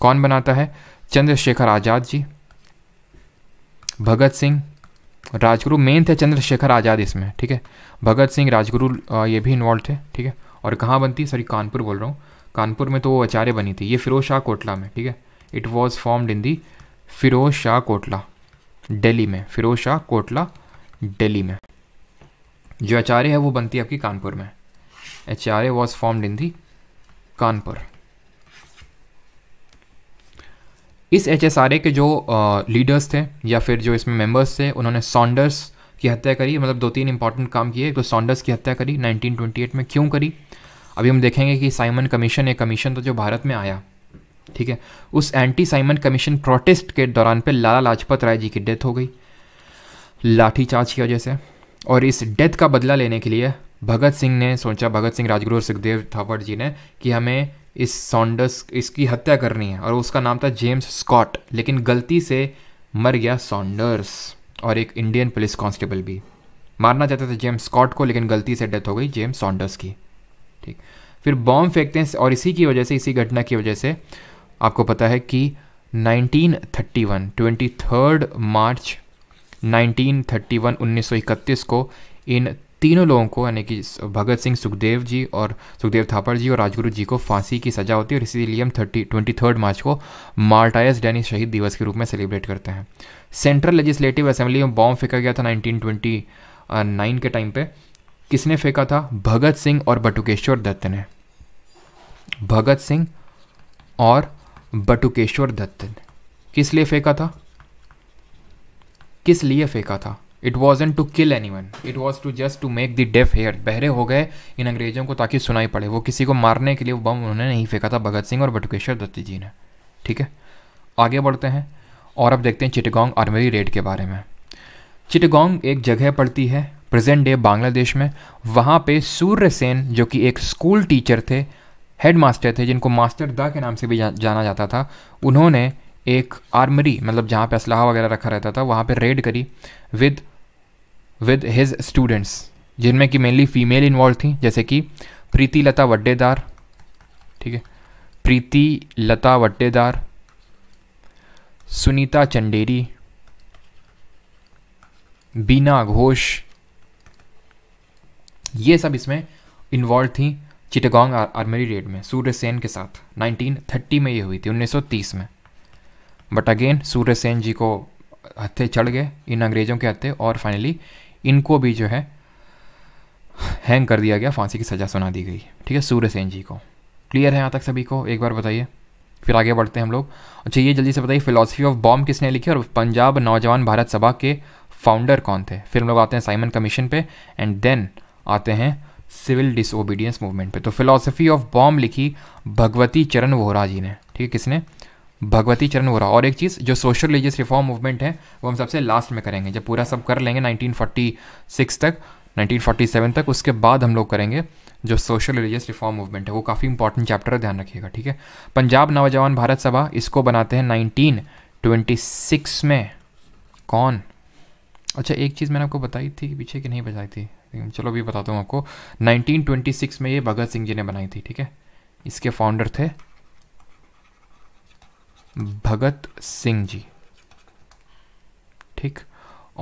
कौन बनाता है चंद्रशेखर आज़ाद जी भगत सिंह राजगुरु मेन थे चंद्रशेखर आज़ाद इसमें ठीक है भगत सिंह राजगुरु ये भी इन्वॉल्व थे ठीक है और कहाँ बनती है सॉरी कानपुर बोल रहा हूँ कानपुर में तो वो आचार्य बनी थी ये फिरोज शाह कोटला में ठीक है it was formed in the Firoz Shah Kotla Delhi में फिरोज शाह कोटला दिल्ली में जो आचार्य है वो बनती है आपकी कानपुर में आचार्य was formed in the Kanpur इस एच एस आर ए के जो लीडर्स थे या फिर जो इसमें मेंबर्स थे उन्होंने सॉन्डर्स की हत्या करी मतलब दो तीन इंपॉर्टेंट काम किए तो सॉन्डर्स की हत्या करी 1928 में क्यों करी अभी हम देखेंगे कि साइमन कमीशन एक कमीशन तो जो भारत में आया ठीक है उस एंटी साइमन कमीशन प्रोटेस्ट के दौरान पे लाला लाजपत राय जी की डेथ हो गई लाठीचार्ज की वजह से और इस डेथ का बदला लेने के लिए भगत सिंह ने सोचा भगत सिंह राजगुरु और सुखदेव थापड़ जी ने कि हमें इस सॉन्डर्स इसकी हत्या करनी है और उसका नाम था जेम्स स्कॉट लेकिन गलती से मर गया सॉन्डर्स और एक इंडियन पुलिस कांस्टेबल भी मारना चाहते थे जेम्स स्कॉट को लेकिन गलती से डेथ हो गई जेम्स सॉन्डर्स की ठीक फिर बॉम्ब फेंकते हैं और इसी की वजह से इसी घटना की वजह से आपको पता है कि 1931 23 मार्च 1931 1931 को इन तीनों लोगों को यानी कि भगत सिंह सुखदेव जी और सुखदेव थापर जी और राजगुरु जी को फांसी की सजा होती है और इसीलिए हम थर्टी ट्वेंटी थर्ड मार्च को मार्टायस डैनी शहीद दिवस के रूप में सेलिब्रेट करते हैं सेंट्रल लेजिस्लेटिव असेंबली में बॉम्ब फेंका गया था 1929 के टाइम पे किसने फेंका था भगत सिंह और बटुकेश्वर दत्त ने भगत सिंह और बटुकेश्वर दत्त ने किस लिए फेंका था किस लिए फेंका था it was an to kill anyone it was to just to make the deaf hear बहरे हो गए इन अंग्रेजों को ताकि सुनाई पड़े वो किसी को मारने के लिए वो बम उन्होंने नहीं फेंका था भगत सिंह और बटुकेश्वर दत्त जी ने ठीक है आगे बढ़ते हैं और अब देखते हैं चिटगोंग आर्मरी रेड के बारे में चिटगोंग एक जगह पड़ती है प्रेजेंट डे बांग्लादेश में वहाँ पे सूर्य सेन जो कि एक स्कूल टीचर थे हेड मास्टर थे जिनको मास्टर दा के नाम से भी जा, जाना जाता था उन्होंने एक आर्मरी मतलब जहाँ पे असलाह वगैरह रखा रहता था वहाँ पे रेड करी विद विद हिज स्टूडेंट्स जिनमें कि मेनली फीमेल इन्वॉल्व थी जैसे कि प्रीति लता वड्डेदार ठीक है प्रीति लता वड्डेदार सुनीता चंडेरी बीना घोष ये सब इसमें इन्वॉल्व थी चिटगोंग आर्मरी रेड में सूर्य सेन के साथ 1930 में ये हुई थी 1930 में बट अगेन सूर्य सेन जी को हत्थे चढ़ गए इन अंग्रेज़ों के हत्थे और फाइनली इनको भी जो है हैंग कर दिया गया फांसी की सज़ा सुना दी गई ठीक है सूर्य सेन जी को क्लियर है यहाँ तक सभी को एक बार बताइए फिर आगे बढ़ते हैं हम लोग अच्छा ये जल्दी से बताइए फिलोसफी ऑफ बॉम्ब किसने लिखी और पंजाब नौजवान भारत सभा के फाउंडर कौन थे फिर हम लोग आते हैं साइमन कमीशन पे एंड देन आते हैं सिविल डिसोबीडियंस मूवमेंट पे तो फिलोसफी ऑफ बॉम्ब लिखी भगवती चरण वोहरा जी ने ठीक है किसने भगवती चरण वोहरा और एक चीज़ जो सोशल रिलीजियस रिफॉर्म मूवमेंट है वो हम सबसे लास्ट में करेंगे जब पूरा सब कर लेंगे 1946 तक 1947 तक उसके बाद हम लोग करेंगे जो सोशल रिलीजियस रिफॉर्म मूवमेंट है वो काफ़ी इंपॉर्टेंट चैप्टर है ध्यान रखिएगा ठीक है पंजाब नौजवान भारत सभा इसको बनाते हैं नाइनटीन में कौन अच्छा एक चीज़ मैंने आपको बताई थी पीछे कि नहीं बताई थी चलो अभी बताता हूँ आपको 1926 में ये भगत सिंह जी ने बनाई थी ठीक है इसके फाउंडर थे भगत सिंह जी ठीक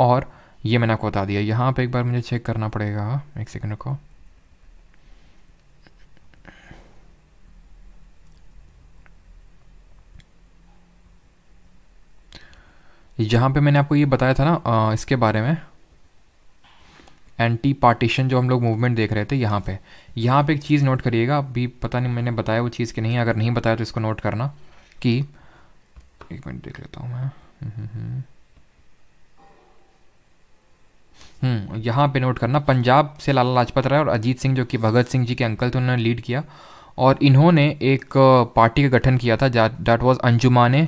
और ये मैंने आपको बता दिया यहाँ पे एक बार मुझे चेक करना पड़ेगा एक सेकंड को यहाँ पे मैंने आपको ये बताया था ना इसके बारे में एंटी पार्टीशन जो हम लोग मूवमेंट देख रहे थे यहाँ पे यहाँ पे एक चीज़ नोट करिएगा अभी पता नहीं मैंने बताया वो चीज़ कि नहीं अगर नहीं बताया तो इसको नोट करना कि एक मिनट देख लेता हूँ मैं हम्म, हम्म, हम्म यहाँ पे नोट करना पंजाब से लाला लाजपत राय और अजीत सिंह जो कि भगत सिंह जी के अंकल थे उन्होंने लीड किया और इन्होंने एक पार्टी का गठन किया था डैट वॉज अंजुमान ए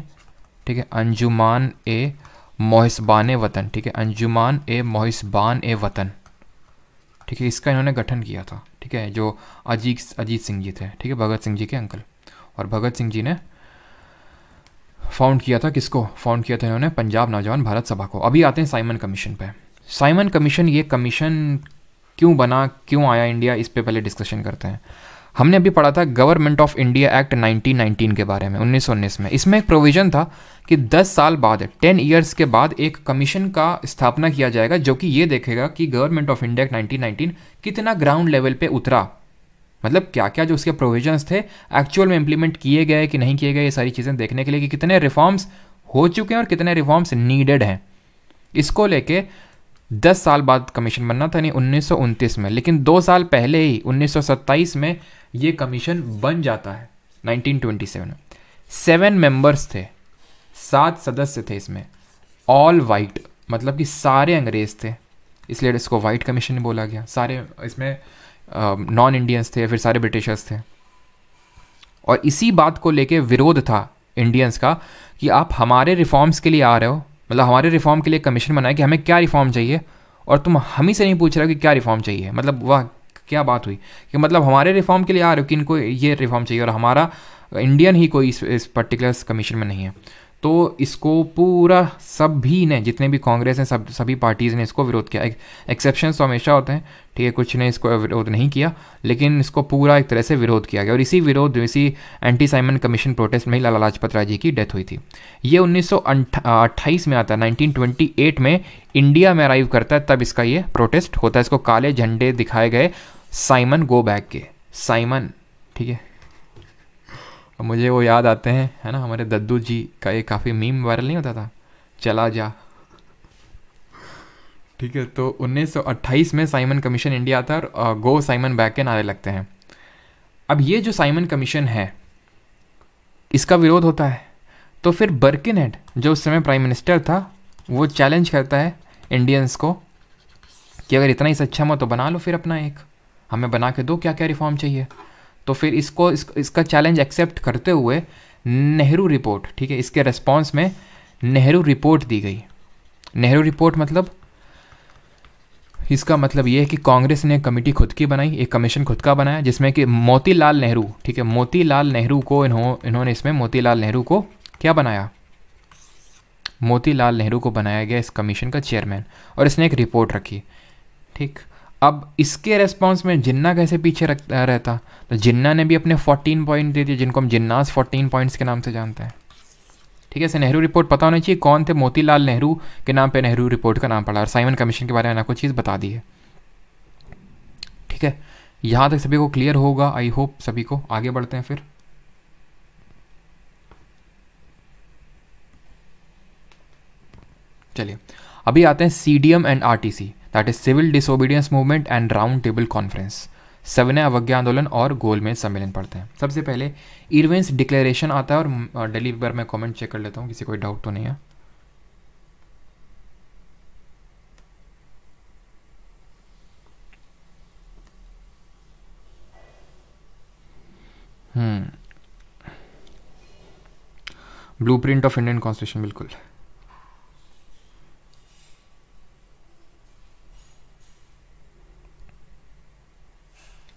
ठीक है अंजुमान ए मोहिसबान ए वतन ठीक है अंजुमान ए मोहिसबान ए वतन ठीक है इसका इन्होंने गठन किया था ठीक है जो अजीत अजीत सिंह जी थे ठीक है भगत सिंह जी के अंकल और भगत सिंह जी ने फाउंड किया था किसको फाउंड किया था इन्होंने पंजाब नौजवान भारत सभा को अभी आते हैं साइमन कमीशन पे साइमन कमीशन ये कमीशन क्यों बना क्यों आया इंडिया इस पर पहले डिस्कशन करते हैं हमने अभी पढ़ा था गवर्नमेंट ऑफ इंडिया एक्ट 1919 के बारे में उन्नीस में इसमें एक प्रोविज़न था कि 10 साल बाद 10 इयर्स के बाद एक कमीशन का स्थापना किया जाएगा जो कि ये देखेगा कि गवर्नमेंट ऑफ इंडिया एक्ट 1919 कितना ग्राउंड लेवल पे उतरा मतलब क्या क्या जो उसके प्रोविजंस थे एक्चुअल में इंप्लीमेंट किए गए कि नहीं किए गए ये सारी चीज़ें देखने के लिए कि कितने रिफॉर्म्स हो चुके हैं और कितने रिफॉर्म्स नीडेड हैं इसको लेके दस साल बाद कमीशन बनना था यानी उन्नीस में लेकिन दो साल पहले ही उन्नीस में ये कमीशन बन जाता है 1927 सेवन मेंबर्स थे सात सदस्य थे इसमें ऑल वाइट मतलब कि सारे अंग्रेज़ थे इसलिए इसको वाइट कमीशन बोला गया सारे इसमें नॉन इंडियंस थे फिर सारे ब्रिटिशर्स थे और इसी बात को लेके विरोध था इंडियंस का कि आप हमारे रिफॉर्म्स के लिए आ रहे हो मतलब हमारे रिफॉर्म के लिए कमीशन बनाया कि हमें क्या रिफॉर्म चाहिए और तुम हम ही से नहीं पूछ रहे हो कि क्या रिफॉर्म चाहिए मतलब वह क्या बात हुई कि मतलब हमारे रिफॉर्म के लिए आ रहे हो कि इनको ये रिफॉर्म चाहिए और हमारा इंडियन ही कोई इस, इस पर्टिकुलर कमीशन में नहीं है तो इसको पूरा सभी ने जितने भी कांग्रेस हैं सब सभी पार्टीज़ ने इसको विरोध किया एक्सेप्शन तो हमेशा होते हैं ठीक है कुछ ने इसको विरोध नहीं किया लेकिन इसको पूरा एक तरह से विरोध किया गया और इसी विरोध इसी एंटी साइमन कमीशन प्रोटेस्ट में ही लाला लाजपत राय जी की डेथ हुई थी ये उन्नीस में आता है में इंडिया में अराइव करता है तब इसका ये प्रोटेस्ट होता है इसको काले झंडे दिखाए गए साइमन गो बैक के साइमन ठीक है और मुझे वो याद आते हैं है ना हमारे दद्दू जी का ये काफ़ी मीम वायरल नहीं होता था चला जा ठीक है तो 1928 में साइमन कमीशन इंडिया आता है और गो साइमन बैक के नारे लगते हैं अब ये जो साइमन कमीशन है इसका विरोध होता है तो फिर बर्किनेट जो उस समय प्राइम मिनिस्टर था वो चैलेंज करता है इंडियंस को कि अगर इतना ही सक्षम हो तो बना लो फिर अपना एक हमें बना के दो क्या क्या रिफॉर्म चाहिए तो फिर इसको इस, इसका चैलेंज एक्सेप्ट करते हुए नेहरू रिपोर्ट ठीक है इसके रिस्पॉन्स में नेहरू रिपोर्ट दी गई नेहरू रिपोर्ट मतलब इसका मतलब ये है कि कांग्रेस ने कमेटी खुद की बनाई एक कमीशन खुद का बनाया जिसमें कि मोतीलाल नेहरू ठीक है मोतीलाल नेहरू को इन्हों इन्होंने इसमें मोतीलाल नेहरू को क्या बनाया मोतीलाल नेहरू को बनाया गया इस कमीशन का चेयरमैन और इसने एक रिपोर्ट रखी ठीक अब इसके रेस्पॉन्स में जिन्ना कैसे पीछे रहता तो जिन्ना ने भी अपने 14 पॉइंट दे दिए जिनको हम जिन्नास 14 पॉइंट्स के नाम से जानते हैं ठीक है सर नेहरू रिपोर्ट पता होना चाहिए कौन थे मोतीलाल नेहरू के नाम पे नेहरू रिपोर्ट का नाम पड़ा और साइमन कमीशन के बारे में आपको चीज़ बता दी है ठीक है यहाँ तक सभी को क्लियर होगा आई होप सभी को आगे बढ़ते हैं फिर चलिए अभी आते हैं C and R T C that is civil disobedience movement and round table conference सविनय अवज्ञा आंदोलन और गोलमेज सम्मेलन पढ़ते हैं सबसे पहले इरवेंस डिक्लेरेशन आता है और डेली बार मैं कमेंट चेक कर लेता हूँ किसी कोई डाउट तो नहीं है blue print of Indian constitution बिल्कुल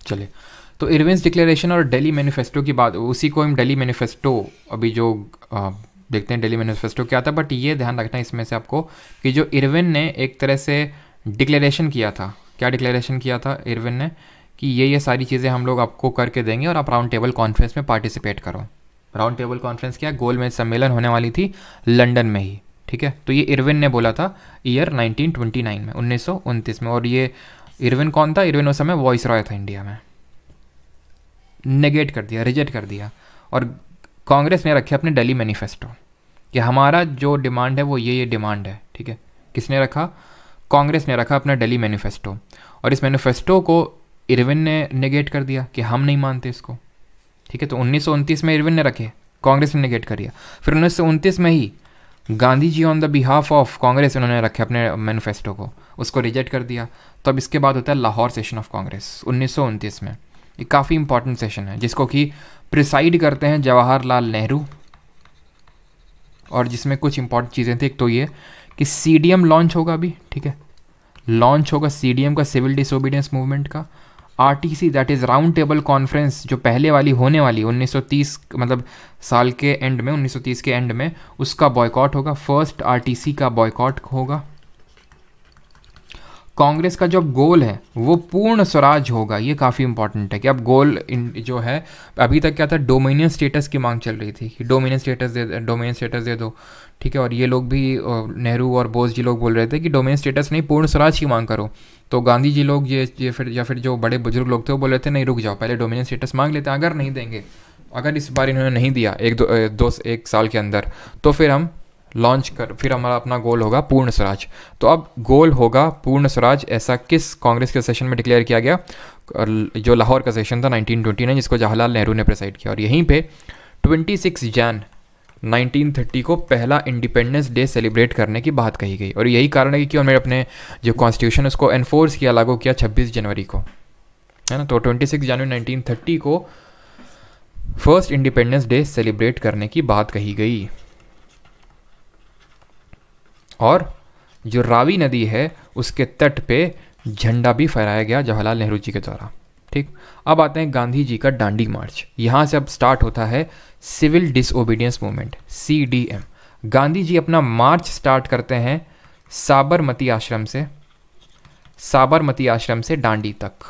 चले तो इरविंस डिक्लेरेशन और डेली मैनिफेस्टो की बात उसी को हम डेली मैनिफेस्टो अभी जो आ, देखते हैं डेली मैनिफेस्टो क्या था बट ये ध्यान रखना है इसमें से आपको कि जो इरविन ने एक तरह से डिक्लेरेशन किया था क्या डिक्लेरेशन किया था इरविन ने कि ये ये सारी चीज़ें हम लोग आपको करके देंगे और आप राउंड टेबल कॉन्फ्रेंस में पार्टिसिपेट करो राउंड टेबल कॉन्फ्रेंस क्या गोल में सम्मेलन होने वाली थी लंडन में ही ठीक है तो ये इरविन ने बोला था ईयर 1929 में उन्नीस में और ये इरविन कौन था इरविन उस समय वॉइस रॉय था इंडिया में नेगेट कर दिया रिजेक्ट कर दिया और कांग्रेस ने रखे अपने डेली मैनिफेस्टो कि हमारा जो डिमांड है वो ये ये डिमांड है ठीक है किसने रखा कांग्रेस ने रखा अपना डेली मैनिफेस्टो और इस मैनिफेस्टो को इरविन ने नेगेट कर दिया कि हम नहीं मानते इसको ठीक है तो उन्नीस में इरविन ने रखे कांग्रेस ने नेगेट कर दिया फिर उन्नीस में ही Gandhi ji on the behalf of Congress उन्होंने रखे अपने मैनिफेस्टो को उसको रिजेक्ट कर दिया तो अब इसके बाद होता है लाहौर सेशन ऑफ कांग्रेस उन्नीस में ये काफ़ी इंपॉर्टेंट सेशन है जिसको कि प्रिसाइड करते हैं जवाहरलाल नेहरू और जिसमें कुछ इंपॉर्टेंट चीज़ें थी एक तो ये कि सी लॉन्च होगा अभी ठीक है लॉन्च होगा सी का सिविल डिसोबीडियंस मूवमेंट का R T C that is round table conference जो पहले वाली होने वाली 1930 मतलब साल के एंड में 1930 के एंड में उसका बॉयकॉट होगा फर्स्ट आर टी सी का बॉयकॉट होगा कांग्रेस का जो गोल है वो पूर्ण स्वराज होगा ये काफ़ी इंपॉर्टेंट है कि अब गोल इन जो है अभी तक क्या था डोमिनियन स्टेटस की मांग चल रही थी कि डोमिनियन स्टेटस दे डोमिनियन स्टेटस दे दो ठीक है और ये लोग भी नेहरू और बोस जी लोग बोल रहे थे कि डोमिनियन स्टेटस नहीं पूर्ण स्वराज की मांग करो तो गांधी जी लोग ये ये फिर या फिर जो बड़े बुजुर्ग लोग थे वो बोल रहे थे नहीं रुक जाओ पहले डोमिनियन स्टेटस मांग लेते हैं अगर नहीं देंगे अगर इस बार इन्होंने नहीं दिया एक दो, दो एक साल के अंदर तो फिर हम लॉन्च कर फिर हमारा अपना गोल होगा पूर्ण स्वराज तो अब गोल होगा पूर्ण स्वराज ऐसा किस कांग्रेस के सेशन में डिक्लेयर किया गया जो लाहौर का सेशन था 1929 जिसको जवाहरलाल नेहरू ने प्रेसाइड किया और यहीं पे 26 जैन 1930 को पहला इंडिपेंडेंस डे सेलिब्रेट करने की बात कही गई और यही कारण है कि क्यों हमने अपने जो कॉन्स्टिट्यूशन उसको एनफोर्स किया लागू किया 26 जनवरी को है ना तो 26 जनवरी 1930 को फर्स्ट इंडिपेंडेंस डे सेलिब्रेट करने की बात कही गई और जो रावी नदी है उसके तट पे झंडा भी फहराया गया जवाहरलाल नेहरू जी के द्वारा ठीक अब आते हैं गांधी जी का डांडी मार्च यहाँ से अब स्टार्ट होता है सिविल डिसओबीडियंस मूवमेंट सी गांधी जी अपना मार्च स्टार्ट करते हैं साबरमती आश्रम से साबरमती आश्रम से डांडी तक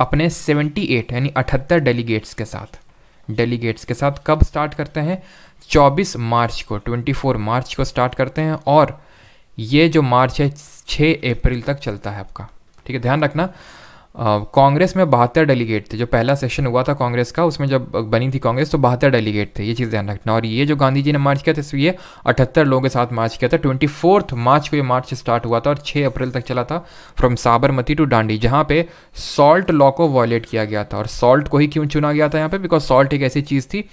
अपने 78 यानी अठहत्तर डेलीगेट्स के साथ डेलीगेट्स के साथ कब स्टार्ट करते हैं 24 मार्च को 24 मार्च को स्टार्ट करते हैं और ये जो मार्च है 6 अप्रैल तक चलता है आपका ठीक है ध्यान रखना कांग्रेस में बहत्तर डेलीगेट थे जो पहला सेशन हुआ था कांग्रेस का उसमें जब बनी थी कांग्रेस तो बहत्तर डेलीगेट थे ये चीज़ ध्यान रखना और ये जो गांधी जी ने मार्च किया था इसमें ये अठहत्तर लोगों के साथ मार्च किया था ट्वेंटी फोर्थ मार्च को ये मार्च स्टार्ट हुआ था और छः अप्रैल तक चला था फ्रॉम साबरमती टू डांडी जहाँ पे सॉल्ट लॉ को वॉयलेट किया गया था और सॉल्ट को ही क्यों चुना गया था यहाँ पे बिकॉज सॉल्ट एक ऐसी चीज़ थी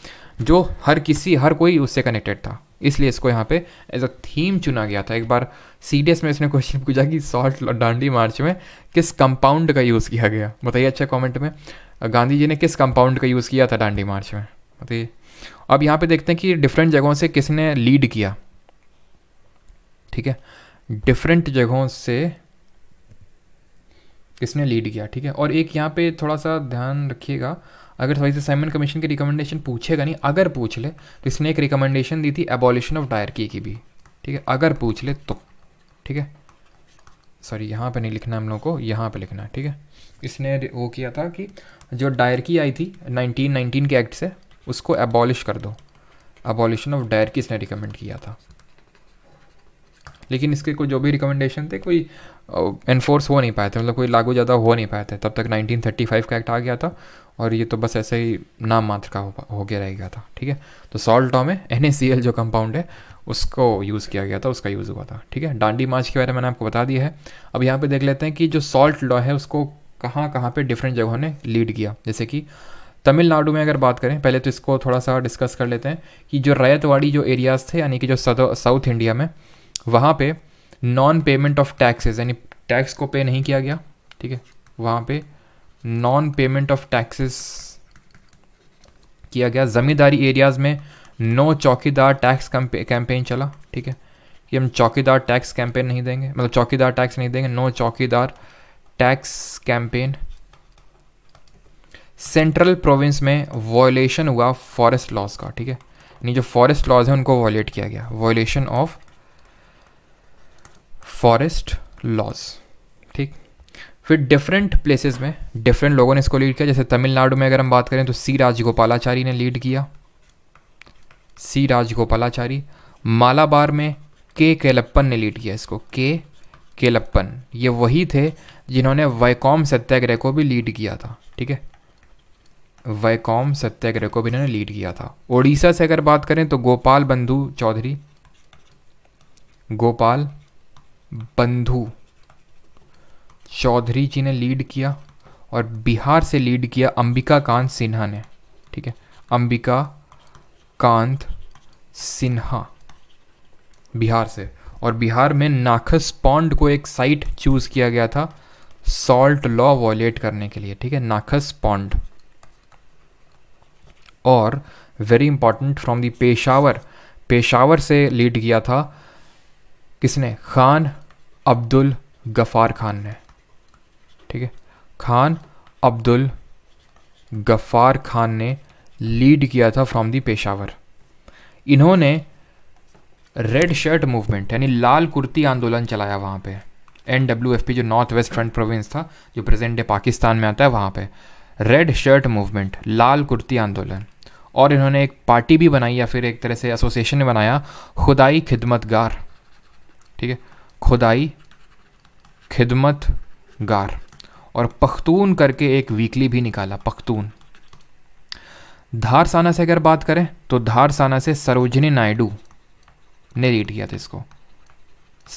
जो हर किसी हर कोई उससे कनेक्टेड था इसलिए इसको यहाँ पे एज अ थीम चुना गया था एक बार सी में इसने क्वेश्चन पूछा कि सॉल्ट डांडी मार्च में किस कंपाउंड का यूज़ किया गया बताइए अच्छा कमेंट में गांधी जी ने किस कंपाउंड का यूज़ किया था डांडी मार्च में बताइए अब यहाँ पे देखते हैं कि डिफरेंट जगहों से किसने लीड किया ठीक है डिफरेंट जगहों से किसने लीड किया ठीक है और एक यहाँ पे थोड़ा सा ध्यान रखिएगा अगर थोड़ी सी साइमन कमीशन की रिकमेंडेशन पूछेगा नहीं अगर पूछ ले तो इसने एक रिकमेंडेशन दी थी एबॉलिशन ऑफ डायरकी की भी ठीक है अगर पूछ ले तो ठीक है सॉरी यहाँ पे नहीं लिखना हम लोग को यहाँ पे लिखना है ठीक है इसने वो किया था कि जो डायरकी आई थी 1919 के एक्ट से उसको एबॉलिश कर दो एबॉलिशन ऑफ की इसने रिकमेंड किया था लेकिन इसके कोई जो भी रिकमेंडेशन थे कोई एनफोर्स हो नहीं पाए थे मतलब कोई लागू ज़्यादा हो नहीं पाए थे तब तक 1935 का एक्ट आ गया था और ये तो बस ऐसे ही नाम मात्र का हो, हो गया रह गया था ठीक है तो सॉल्ट में एन जो कंपाउंड है उसको यूज़ किया गया था उसका यूज़ हुआ था ठीक है डांडी मार्च के बारे में मैंने आपको बता दिया है अब यहाँ पे देख लेते हैं कि जो सॉल्ट लॉ है उसको कहाँ कहाँ पे डिफरेंट जगहों ने लीड किया जैसे कि तमिलनाडु में अगर बात करें पहले तो इसको थोड़ा सा डिस्कस कर लेते हैं कि जो रैतवाड़ी जो एरियाज़ थे यानी कि जो साउथ इंडिया में वहाँ पर नॉन पेमेंट ऑफ टैक्सेज यानी टैक्स को पे नहीं किया गया ठीक है वहाँ पर नॉन पेमेंट ऑफ टैक्सेस किया गया ज़मींदारी एरियाज़ में नो चौकीदार टैक्स कैंपेन चला ठीक है कि हम चौकीदार टैक्स कैंपेन नहीं देंगे मतलब चौकीदार टैक्स नहीं देंगे no chowkidar tax campaign central province में वॉयलेशन हुआ फॉरेस्ट लॉज का ठीक है यानी जो फॉरेस्ट लॉज है उनको वॉयलेट किया गया वॉयलेशन ऑफ फॉरेस्ट लॉज ठीक फिर डिफरेंट प्लेसेस में डिफरेंट लोगों ने इसको लीड किया जैसे तमिलनाडु में अगर हम बात करें तो सी राजगोपालाचारी ने लीड किया सी राजगोपालाचारी मालाबार में के केलप्पन ने लीड किया इसको के केलप्पन ये वही थे जिन्होंने वैकॉम सत्याग्रह को भी लीड किया था ठीक है वैकॉम सत्याग्रह को भी इन्होंने लीड किया था ओडिशा से अगर बात करें तो गोपाल बंधु चौधरी गोपाल बंधु चौधरी जी ने लीड किया और बिहार से लीड किया अंबिका कांत सिन्हा ने ठीक है अंबिका कांत सिन्हा बिहार से और बिहार में नाखस पॉन्ड को एक साइट चूज़ किया गया था सॉल्ट लॉ वॉलेट करने के लिए ठीक है नाखस पॉन्ड और very important from the Peshawar Peshawar से लीड किया था किसने खान अब्दुल गफ़ार खान ने ठीक है खान अब्दुल गफ़ार खान ने लीड किया था फ्रॉम दी पेशावर इन्होंने रेड शर्ट मूवमेंट यानी लाल कुर्ती आंदोलन चलाया वहाँ पे एन डब्ल्यू एफ पी जो नॉर्थ वेस्ट फ्रंट प्रोविंस था जो प्रेजेंट डे पाकिस्तान में आता है वहाँ पे रेड शर्ट मूवमेंट लाल कुर्ती आंदोलन और इन्होंने एक पार्टी भी बनाई या फिर एक तरह से एसोसिएशन बनाया खुदाई खिदमतगार ठीक है खुदाई खिदमतगार और पख्तून करके एक वीकली भी निकाला पख्तून धारसाना से अगर बात करें तो धारसाना से सरोजनी नायडू ने रीड किया था इसको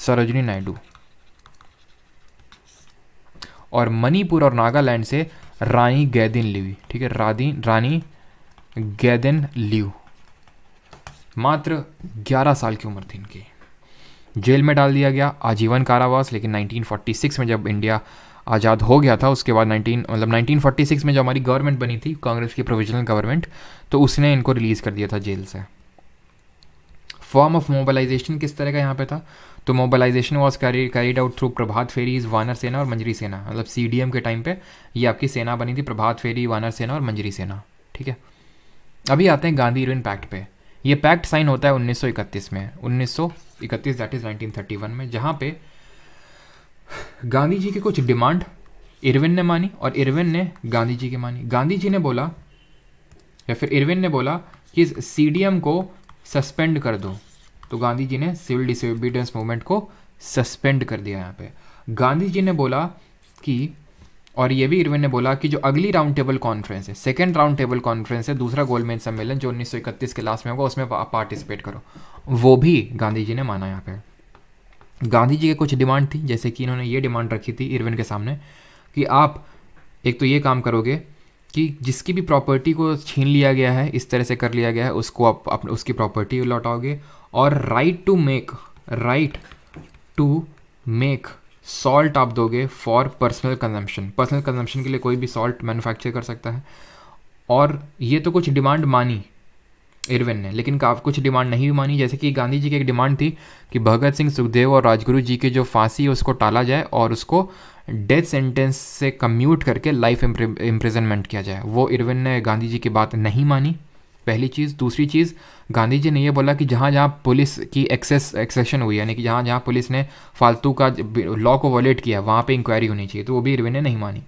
सरोजनी नायडू और मणिपुर और नागालैंड से रानी गैदिन लिवी ठीक है रानी रानी गैदिन लिव मात्र 11 साल की उम्र थी इनकी जेल में डाल दिया गया आजीवन कारावास लेकिन 1946 में जब इंडिया आज़ाद हो गया था उसके बाद 19 मतलब 1946 में जो हमारी गवर्नमेंट बनी थी कांग्रेस की प्रोविजनल गवर्नमेंट तो उसने इनको रिलीज़ कर दिया था जेल से फॉर्म ऑफ मोबलाइजेशन किस तरह का यहाँ पे था तो mobilization was carried out through prabhat pheri vanar sena और मंजरी सेना मतलब सी के टाइम पे ये आपकी सेना बनी थी प्रभात फेरी वानर सेना और मंजरी सेना ठीक है अभी आते हैं गांधी इरविन पैक्ट पे ये पैक्ट साइन होता है 1931 में 1931 दैट इज़ नाइनटीन में जहाँ पे गांधी जी की कुछ डिमांड इरविन ने मानी और इरविन ने गांधी जी की मानी गांधी जी ने बोला या फिर इरविन ने बोला कि सी को सस्पेंड कर दो तो गांधी जी ने सिविल डिसोबीडियंस मूवमेंट को सस्पेंड कर दिया यहाँ पे गांधी जी ने बोला कि और ये भी इरविन ने बोला कि जो अगली राउंड टेबल कॉन्फ्रेंस है सेकेंड राउंड टेबल कॉन्फ्रेंस है दूसरा गोलमेन सम्मेलन जो 1931 के लास्ट में होगा उसमें पार्टिसिपेट करो वो भी गांधी जी ने माना यहाँ पर गांधी जी के कुछ डिमांड थी जैसे कि इन्होंने ये डिमांड रखी थी इरविन के सामने कि आप एक तो ये काम करोगे कि जिसकी भी प्रॉपर्टी को छीन लिया गया है इस तरह से कर लिया गया है उसको आप अपने उसकी प्रॉपर्टी लौटाओगे और right to make right to make salt आप दोगे for personal consumption personal consumption के लिए कोई भी सॉल्ट मैन्युफैक्चर कर सकता है और ये तो कुछ डिमांड मानी इरविन ने लेकिन कुछ डिमांड नहीं भी मानी जैसे कि गांधी जी की एक डिमांड थी कि भगत सिंह सुखदेव और राजगुरु जी की जो फांसी है उसको टाला जाए और उसको डेथ सेंटेंस से कम्यूट करके लाइफ इम्प्रिजनमेंट किया जाए वो इरविन ने गांधी जी की बात नहीं मानी पहली चीज़ दूसरी चीज़ गांधी जी ने यह बोला कि जहाँ जहाँ पुलिस की एक्सेस एक्सेशन हुई यानी कि जहाँ जहाँ पुलिस ने फालतू का लॉ को वॉलेट किया वहाँ पे इंक्वायरी होनी चाहिए तो वो भी इरविन ने नहीं मानी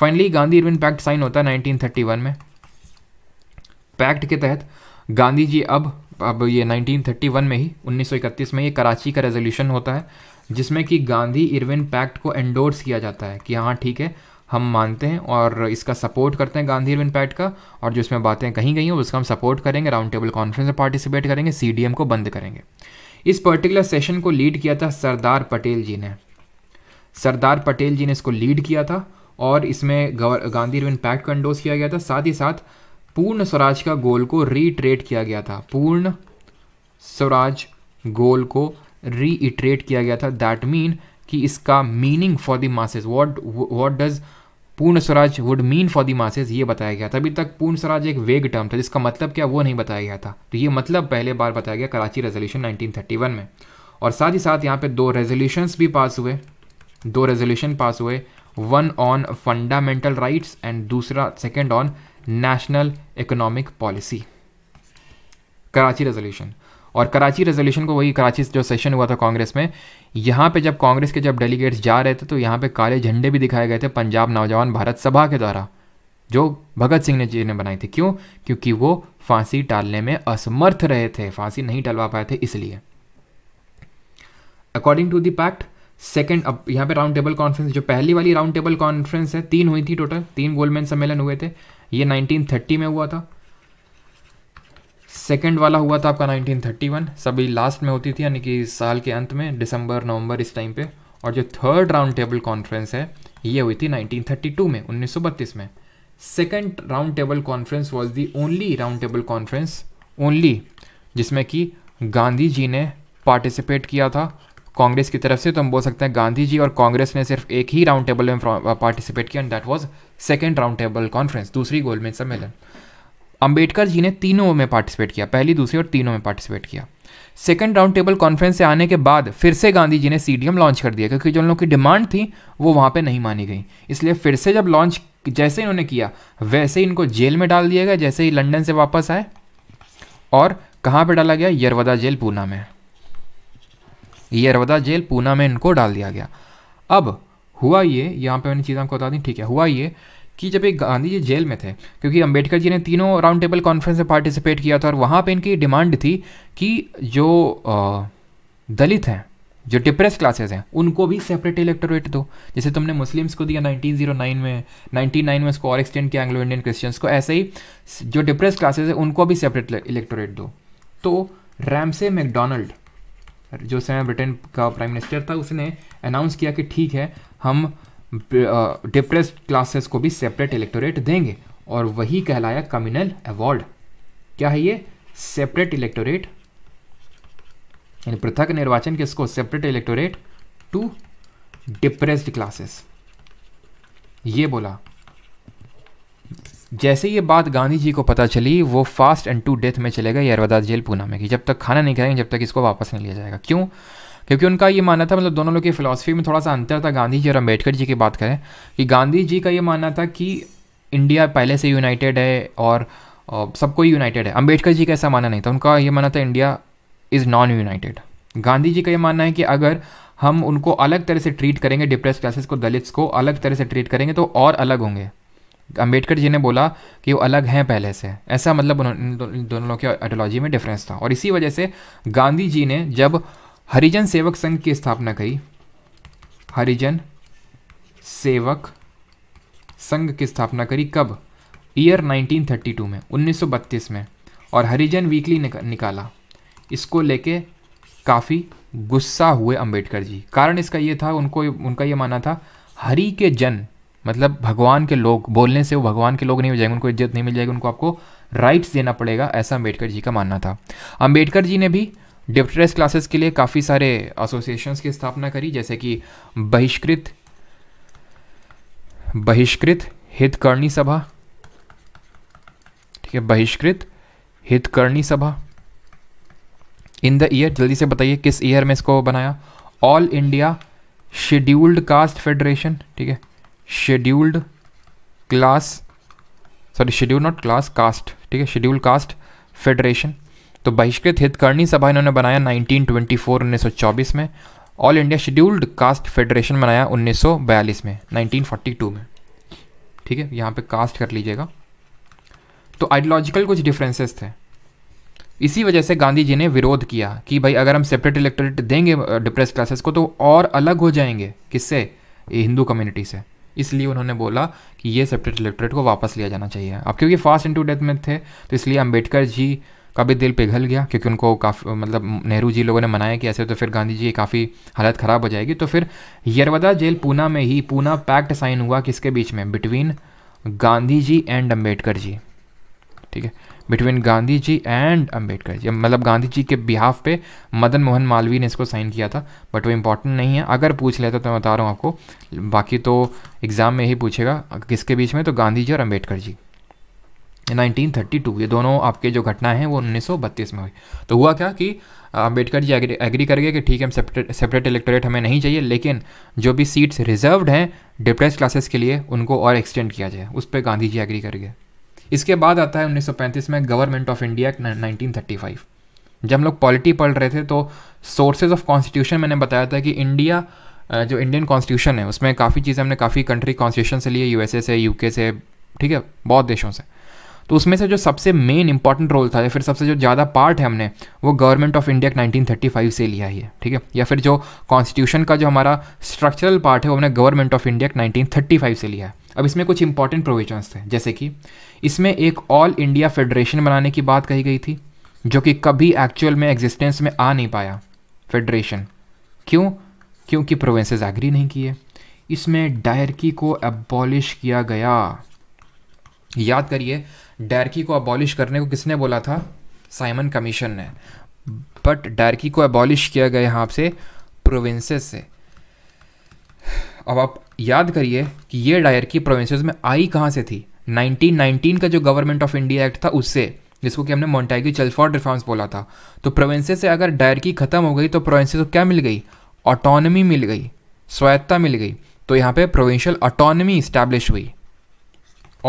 finally Gandhi Irwin pact sign होता है नाइनटीन में पैक्ट के तहत गांधी जी अब अब ये 1931 में ही 1931 में ये कराची का रेजोल्यूशन होता है जिसमें कि गांधी इरविन पैक्ट को एंडोर्स किया जाता है कि हाँ ठीक है हम मानते हैं और इसका सपोर्ट करते हैं गांधी इरविन पैक्ट का और जो इसमें बातें कहीं गई हैं उसका हम सपोर्ट करेंगे राउंड टेबल कॉन्फ्रेंस में पार्टिसिपेट करेंगे सी को बंद करेंगे इस पर्टिकुलर सेशन को लीड किया था सरदार पटेल जी ने सरदार पटेल जी ने इसको लीड किया था और इसमें गांधी इरविन पैक्ट को एंडोर्स किया गया था साथ ही साथ पूर्ण स्वराज का गोल को रीट्रेट किया गया था पूर्ण स्वराज गोल को रीइट्रेट किया गया था दैट मीन कि इसका meaning for the masses what what does Purna Swaraj would mean for the masses ये बताया गया था अभी तक पूर्ण स्वराज एक वेग टर्म था जिसका मतलब क्या वो नहीं बताया गया था तो ये मतलब पहले बार बताया गया कराची रेजोल्यूशन 1931 में और साथ ही साथ यहाँ पे दो रेजोल्यूशंस भी पास हुए दो रेजोल्यूशन पास हुए one on fundamental rights and दूसरा second on national economic policy Karachi resolution और कराची रेजोल्यूशन को वही कराची जो सेशन हुआ था कांग्रेस में यहाँ पे जब कांग्रेस के जब डेलीगेट्स जा रहे थे तो यहाँ पे काले झंडे भी दिखाए गए थे पंजाब नौजवान भारत सभा के द्वारा जो भगत सिंह ने जी ने बनाई थी क्यों क्योंकि वो फांसी टालने में असमर्थ रहे थे फांसी नहीं टलवा पाए थे इसलिए according to the pact second अब यहाँ पे राउंड टेबल कॉन्फ्रेंस जो पहली वाली राउंड टेबल कॉन्फ्रेंस है तीन हुई थी टोटल तीन गोलमेन सम्मेलन हुए थे ये 1930 में हुआ था सेकेंड वाला हुआ था आपका 1931 सभी लास्ट में होती थी यानी कि साल के अंत में दिसंबर नवंबर इस टाइम पे और जो थर्ड राउंड टेबल कॉन्फ्रेंस है ये हुई थी 1932 में 1932 में second round table conference was the only round table conference only जिसमें कि गांधी जी ने पार्टिसिपेट किया था कांग्रेस की तरफ से तो हम बोल सकते हैं गांधी जी और कांग्रेस ने सिर्फ एक ही राउंड टेबल में पार्टिसिपेट uh, किया and that was second round table conference दूसरी गोलमेज सम्मेलन अंबेडकर जी ने तीनों में पार्टिसिपेट किया पहली दूसरी और तीनों में पार्टिसिपेट किया सेकेंड राउंड टेबल कॉन्फ्रेंस से आने के बाद फिर से गांधी जी ने सी लॉन्च कर दिया क्योंकि जो लोगों की डिमांड थी वो वहाँ पर नहीं मानी गई इसलिए फिर से जब लॉन्च जैसे इन्होंने किया वैसे ही इनको जेल में डाल दिया गया जैसे ही लंदन से वापस आए और कहाँ पर डाला गया यरवदा जेल पूना में ये जेल पूना में इनको डाल दिया गया अब हुआ ये यहाँ पे मैंने चीज़ आपको बता दी ठीक है हुआ ये कि जब ये गांधी जी जेल में थे क्योंकि अंबेडकर जी ने तीनों राउंड टेबल कॉन्फ्रेंस में पार्टिसिपेट किया था और वहाँ पे इनकी डिमांड थी कि जो दलित हैं जो डिप्रेस क्लासेस हैं उनको भी सेपरेट इलेक्टोरेट दो जैसे तुमने मुस्लिम्स को दिया 1909 में 99 में उसको और एक्सटेंड किया एंग्लो इंडियन क्रिश्चियंस को ऐसे ही जो डिप्रेस क्लासेस हैं उनको भी सेपरेट इलेक्टोरेट दो तो रैमसे मैकडोनल्ड जो समय ब्रिटेन का प्राइम मिनिस्टर था उसने अनाउंस किया कि ठीक है हम डिप्रेस क्लासेस को भी सेपरेट इलेक्टोरेट देंगे और वही कहलाया कम्युनल अवार्ड क्या है ये सेपरेट इलेक्टोरेट यानी पृथक निर्वाचन किसको separate electorate to depressed classes ये बोला जैसे ये बात गांधी जी को पता चली वो फास्ट एंड टू डेथ में चले गए यरवदा जेल पूना में कि जब तक खाना नहीं खाएंगे जब तक इसको वापस नहीं लिया जाएगा क्यों क्योंकि उनका ये मानना था मतलब दोनों लोग की फ़िलासफ़ी में थोड़ा सा अंतर था गांधी जी और अम्बेडकर जी की बात करें कि गांधी जी का ये मानना था कि इंडिया पहले से यूनाइटेड है और सबको यूनाइटेड है अम्बेडकर जी का ऐसा मानना नहीं था उनका ये मानना था India is non united Gandhi ji का ये मानना है कि अगर हम उनको अलग तरह से ट्रीट करेंगे डिप्रेस क्लासेस को दलित्स को अलग तरह से ट्रीट करेंगे तो और अलग होंगे अंबेडकर जी ने बोला कि वो अलग हैं पहले से ऐसा मतलब दोनों लोगों के आइडियोलॉजी में डिफरेंस था और इसी वजह से गांधी जी ने जब हरिजन सेवक संघ की स्थापना की हरिजन सेवक संघ की स्थापना करी कब ईयर 1932 में 1932 में और हरिजन वीकली निकाला इसको लेके काफ़ी गुस्सा हुए अंबेडकर जी कारण इसका ये था उनको उनका ये मानना था हरि के जन मतलब भगवान के लोग बोलने से वो भगवान के लोग नहीं हो जाएंगे उनको इज्जत नहीं मिल जाएगी उनको आपको राइट्स देना पड़ेगा ऐसा अम्बेडकर जी का मानना था अम्बेडकर जी ने भी डिप्टरेस क्लासेस के लिए काफ़ी सारे एसोसिएशंस की स्थापना करी जैसे कि बहिष्कृत बहिष्कृत हितकर्णी सभा ठीक है बहिष्कृत हितकर्णी सभा इन द ईयर जल्दी से बताइए किस ईयर में इसको बनाया All India Scheduled Caste Federation ठीक है scheduled class sorry schedule not class caste ठीक है शेड्यूल कास्ट फेडरेशन तो बहिष्कृत हितकर्णी सभा इन्होंने बनाया 1924 1924 में All India Scheduled Caste Federation बनाया 1942 में 1942 में ठीक है यहाँ पे कास्ट कर लीजिएगा तो आइडियोलॉजिकल कुछ डिफरेंसेस थे इसी वजह से गांधी जी ने विरोध किया कि भाई अगर हम सेपरेट इलेक्टोरेट देंगे डिप्रेस uh, क्लासेस को तो और अलग हो जाएंगे किससे हिंदू कम्युनिटी से इसलिए उन्होंने बोला कि ये सेपरेट इलेक्ट्रेट को वापस लिया जाना चाहिए अब क्योंकि फास्ट इंटू डेथ में थे तो इसलिए अम्बेडकर जी का भी दिल पिघल गया क्योंकि उनको काफ़ी मतलब नेहरू जी लोगों ने मनाया कि ऐसे तो फिर गांधी जी काफ़ी हालत ख़राब हो जाएगी तो फिर यरवदा जेल पूना में ही पूना पैक्ट साइन हुआ किसके बीच में बिटवीन गांधी जी एंड अम्बेडकर जी ठीक है बिटवीन गांधी जी एंड अम्बेडकर जी मतलब गांधी जी के बिहाफ पे मदन मोहन मालवी ने इसको साइन किया था बट वो इंपॉर्टेंट नहीं है अगर पूछ लेता तो मैं बता रहा हूँ आपको बाकी तो एग्ज़ाम में ही पूछेगा किसके बीच में तो गांधी जी और अम्बेडकर जी 1932 ये दोनों आपके जो घटना है वो उन्नीस में हुई तो हुआ क्या कि अम्बेडकर जी एग्री, एग्री कर गए कि ठीक है सेपरेट सेपरेट इलेक्टोरेट हमें नहीं चाहिए लेकिन जो भी सीट्स रिजर्व्ड हैं डिप्रेस क्लासेस के लिए उनको और एक्सटेंड किया जाए उस पर गांधी जी एग्री कर गए इसके बाद आता है 1935 में गवर्नमेंट ऑफ इंडिया एक्ट 1935 जब हम लोग पॉलिटी पढ़ रहे थे तो सोर्सेज ऑफ कॉन्स्टिट्यूशन मैंने बताया था कि इंडिया जो इंडियन कॉन्स्टिट्यूशन है उसमें काफ़ी चीज़ें हमने काफ़ी कंट्री कॉन्स्टिट्यूशन से लिए यूएसए से यूके से ठीक है बहुत देशों से तो उसमें से जो सबसे मेन इंपॉर्टेंट रोल था या फिर सबसे जो ज़्यादा पार्ट है हमने वो गवर्नमेंट ऑफ इंडिया 1935 से लिया ही है ठीक है या फिर जो कॉन्स्टिट्यूशन का जो हमारा स्ट्रक्चरल पार्ट है वो हमने गवर्नमेंट ऑफ इंडिया 1935 से लिया है अब इसमें कुछ इंपॉर्टेंट प्रोविजंस थे जैसे कि इसमें एक ऑल इंडिया फेडरेशन बनाने की बात कही गई थी जो कि कभी एक्चुअल में एग्जिस्टेंस में आ नहीं पाया फेडरेशन क्यों क्योंकि प्रोविंसेस एग्री नहीं किए इसमें डायरकी को अबॉलिश किया गया याद करिए डायरकी को अबॉलिश करने को किसने बोला था साइमन कमीशन ने बट डायरकी को अबॉलिश किया गया यहाँ से प्रोविंसेस से अब आप याद करिए कि ये डायरकी प्रोविंसेस में आई कहाँ से थी 1919 का जो गवर्नमेंट ऑफ इंडिया एक्ट था उससे जिसको कि हमने मोन्टाइगी चल्फॉर्ड रिफॉर्म्स बोला था तो प्रोविंसेस से अगर डायरकी खत्म हो गई तो प्रोविंसेस को क्या मिल गई ऑटोनमी मिल गई स्वायत्ता मिल गई तो यहाँ पे प्रोविंशियल ऑटोनमी इस्टेब्लिश हुई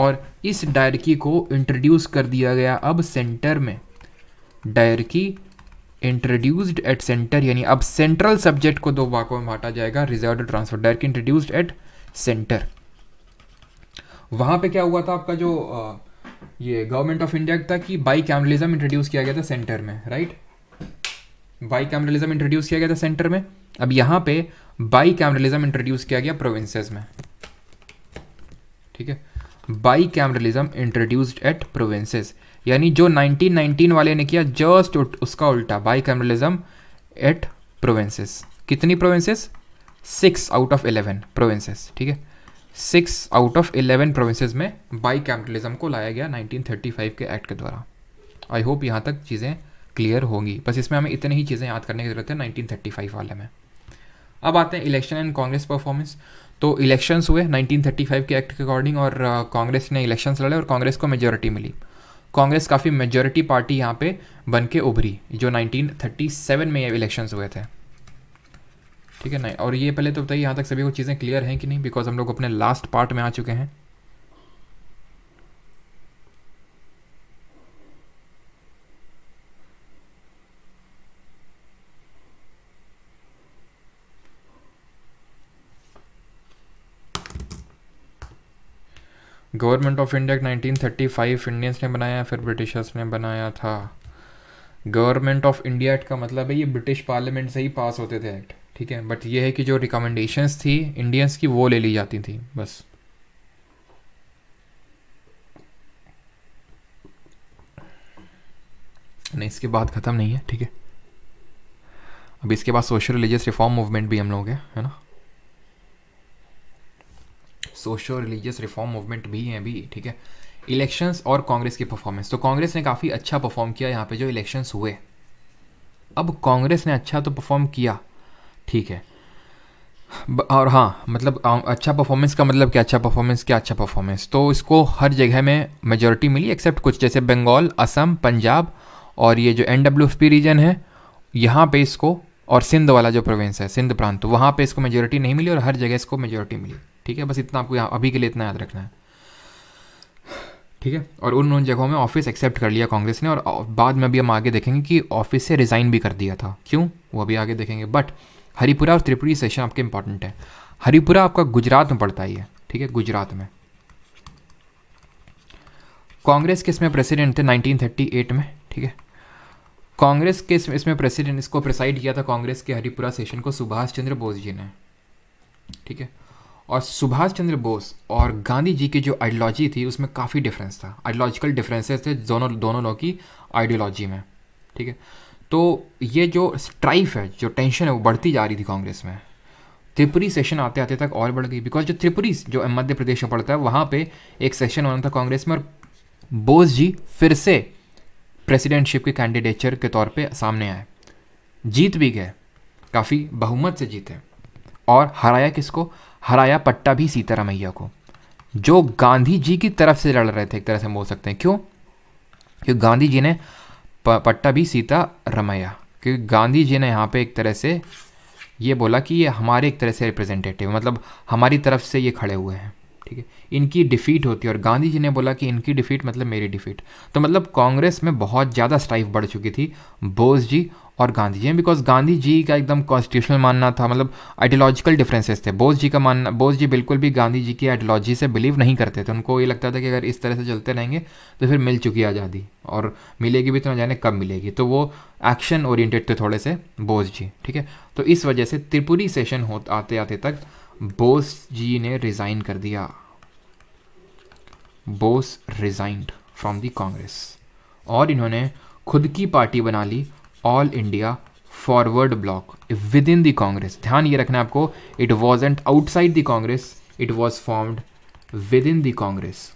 और इस डायरकी को इंट्रोड्यूस कर दिया गया अब सेंटर में डायरकी इंट्रोड्यूस्ड एट सेंटर यानी अब सेंट्रल सब्जेक्ट को दो वाकों में बांटा जाएगा reserve transfer dyarchy introduced at centre वहां पे क्या हुआ था आपका जो ये गवर्नमेंट ऑफ इंडिया था कि बाई कैमरलिज्म इंट्रोड्यूस किया गया था सेंटर में राइट बाई कैमरलिज्म इंट्रोड्यूस किया गया था सेंटर में अब यहां पे बाई कैमरलिज्म इंट्रोड्यूस किया गया प्रोविंसेस में ठीक है bicameralism introduced at provinces यानी जो 1919 वाले ने किया जस्ट उसका उल्टा बाई कैमरलिज्म एट प्रोविंसेस कितनी provinces six out of eleven provinces ठीक है six out of eleven provinces में बाई कैपिटलिज्म को लाया गया 1935 के एक्ट के द्वारा आई होप यहाँ तक चीज़ें क्लियर होंगी बस इसमें हमें इतनी ही चीज़ें याद करने की ज़रूरत है 1935 वाले में अब आते हैं इलेक्शन एंड कांग्रेस परफॉर्मेंस तो इलेक्शंस हुए 1935 के एक्ट के अकॉर्डिंग और कांग्रेस uh, ने इलेक्शंस लड़े और कांग्रेस को मेजोरिटी मिली कांग्रेस काफ़ी मेजोरिटी पार्टी यहाँ पे बन के उभरी जो 1937 में ये इलेक्शंस हुए थे ठीक है ना और ये पहले तो बताइए यहाँ तक सभी को चीज़ें क्लियर हैं कि नहीं बिकॉज हम लोग अपने लास्ट पार्ट में आ चुके हैं government of India nineteen thirty five Indians ने बनाया फिर ब्रिटिशर्स ने बनाया था गवर्नमेंट ऑफ इंडिया एक्ट का मतलब है ये ब्रिटिश पार्लियामेंट से ही पास होते थे एक्ट ठीक है बट ये है कि जो रिकमेंडेशंस थी इंडियंस की वो ले ली जाती थी बस नहीं इसके बाद ख़त्म नहीं है ठीक है अब इसके बाद सोशल रिलीजियस रिफॉर्म मूवमेंट भी हम लोग है है ना सोशल रिलीजियस रिफॉर्म मूवमेंट भी हैं अभी ठीक है इलेक्शंस और कांग्रेस की परफॉर्मेंस तो कांग्रेस ने काफ़ी अच्छा परफॉर्म किया यहाँ पे जो इलेक्शंस हुए अब कांग्रेस ने अच्छा तो परफॉर्म किया ठीक है और हाँ मतलब अच्छा परफॉर्मेंस का मतलब क्या अच्छा परफॉर्मेंस क्या अच्छा परफॉर्मेंस तो इसको हर जगह में मेजोरिटी मिली एक्सेप्ट कुछ जैसे बंगाल असम पंजाब और ये जो एन रीजन है यहाँ पे इसको और सिंध वाला जो प्रोविंस है सिंध प्रांत तो वहाँ पे इसको मेजोरिटी नहीं मिली और हर जगह इसको मेजोरिटी मिली ठीक है बस इतना आपको यहाँ अभी के लिए इतना याद रखना है ठीक है और उन उन जगहों में ऑफिस एक्सेप्ट कर लिया कांग्रेस ने और बाद में अभी हम आगे देखेंगे कि ऑफिस से रिज़ाइन भी कर दिया था क्यों वो अभी आगे देखेंगे बट हरिपुरा और त्रिपुरी सेशन आपके इंपॉर्टेंट है हरिपुरा आपका गुजरात में पड़ता ही है ठीक है गुजरात में कांग्रेस के इसमें प्रेसिडेंट थे 1938 में ठीक है कांग्रेस के इसमें प्रेसिडेंट इसको प्रिसाइड किया था कांग्रेस के हरिपुरा सेशन को सुभाष चंद्र बोस जी ने ठीक है और सुभाष चंद्र बोस और गांधी जी की जो आइडियोलॉजी थी उसमें काफ़ी डिफरेंस था आइडियोलॉजिकल डिफरेंसेस थे दोनों दोनों लोग की आइडियोलॉजी में ठीक है तो ये जो स्ट्राइफ है जो टेंशन है वो बढ़ती जा रही थी कांग्रेस में त्रिपुरी सेशन आते आते तक और बढ़ गई बिकॉज जो त्रिपुरी जो मध्य प्रदेश में पड़ता है वहाँ पे एक सेशन होना था कांग्रेस में और बोस जी फिर से प्रेसिडेंटशिप के कैंडिडेचर के तौर पे सामने आए जीत भी गए काफ़ी बहुमत से जीते और हराया किसको हराया पट्टा भी सीतारामैया को जो गांधी जी की तरफ से लड़ रहे थे एक तरह से हम बोल सकते हैं क्यों क्योंकि गांधी जी ने पट्टा भी सीता रमैया क्योंकि गांधी जी ने यहाँ पे एक तरह से ये बोला कि ये हमारे एक तरह से रिप्रेजेंटेटिव मतलब हमारी तरफ से ये खड़े हुए हैं ठीक है इनकी डिफ़ीट होती है और गांधी जी ने बोला कि इनकी डिफ़ीट मतलब मेरी डिफ़ीट तो मतलब कांग्रेस में बहुत ज़्यादा स्ट्राइफ बढ़ चुकी थी बोस जी और गांधी जी बिकॉज गांधी जी का एकदम कॉन्स्टिट्यूशनल मानना था मतलब आइडियोलॉजिकल डिफरेंसेस थे बोस जी का मानना बोस जी बिल्कुल भी गांधी जी की आइडियोलॉजी से बिलीव नहीं करते थे उनको ये लगता था कि अगर इस तरह से चलते रहेंगे तो फिर मिल चुकी आज़ादी और मिलेगी भी तो ना जाने कब मिलेगी तो वो एक्शन ओरिएंटेड थे थोड़े से बोस जी ठीक है तो इस वजह से त्रिपुरी सेशन हो आते आते तक बोस जी ने रिज़ाइन कर दिया Bose resigned from the Congress और इन्होंने खुद की पार्टी बना ली all India forward bloc within the Congress ध्यान ये रखना आपको it wasn't outside the Congress it was formed within the Congress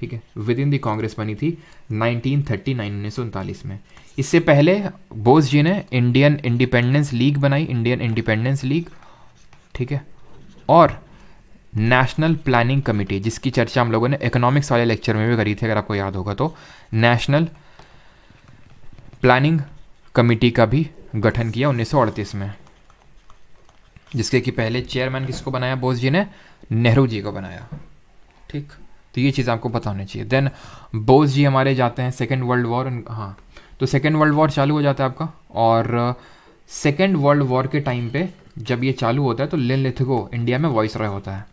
ठीक है विद इन द कांग्रेस बनी थी 1939 उन्नीस में इससे पहले बोस जी ने इंडियन इंडिपेंडेंस लीग बनाई इंडियन इंडिपेंडेंस लीग ठीक है और नेशनल प्लानिंग कमेटी जिसकी चर्चा हम लोगों ने इकोनॉमिक्स वाले लेक्चर में भी करी थी अगर आपको याद होगा तो नेशनल प्लानिंग कमेटी का भी गठन किया उन्नीस में जिसके कि पहले चेयरमैन किसको बनाया बोस जी ने नेहरू जी को बनाया ठीक तो ये चीज़ आपको पता होनी चाहिए देन बोस जी हमारे जाते हैं सेकेंड वर्ल्ड वॉर हाँ तो सेकेंड वर्ल्ड वॉर चालू हो जाता है आपका और सेकेंड वर्ल्ड वॉर के टाइम पे जब ये चालू होता है तो लिन लिथगो इंडिया में वॉइस रॉय होता है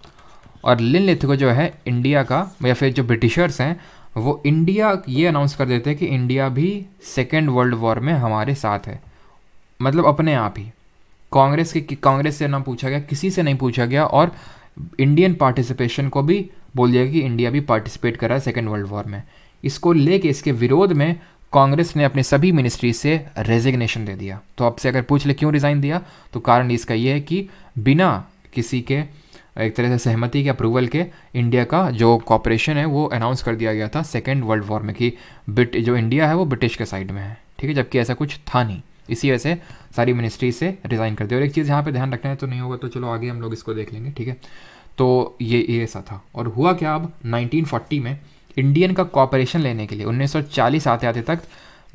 और लिन लिथगो जो है इंडिया का या फिर जो ब्रिटिशर्स हैं वो इंडिया ये अनाउंस कर देते हैं कि इंडिया भी सेकेंड वर्ल्ड वॉर में हमारे साथ है मतलब अपने आप ही कांग्रेस के कांग्रेस से ना पूछा गया किसी से नहीं पूछा गया और इंडियन पार्टिसिपेशन को भी बोल दिया कि इंडिया भी पार्टिसिपेट कर रहा है सेकेंड वर्ल्ड वॉर में इसको लेके इसके विरोध में कांग्रेस ने अपने सभी मिनिस्ट्री से रेजिग्नेशन दे दिया तो आपसे अगर पूछ ले क्यों रिज़ाइन दिया तो कारण इसका ये है कि बिना किसी के एक तरह से सहमति के अप्रूवल के इंडिया का जो कॉपरेशन है वो अनाउंस कर दिया गया था सेकेंड वर्ल्ड वॉर में कि ब्रिट जो इंडिया है वो ब्रिटिश के साइड में है ठीक है जबकि ऐसा कुछ था नहीं इसी वजह से सारी मिनिस्ट्री से रिज़ाइन कर दी और एक चीज़ यहाँ पे ध्यान रखना है तो नहीं होगा तो चलो आगे हम लोग इसको देख लेंगे ठीक है तो ये ये ऐसा था और हुआ क्या अब 1940 में इंडियन का कॉपरेशन लेने के लिए 1940 आते आते तक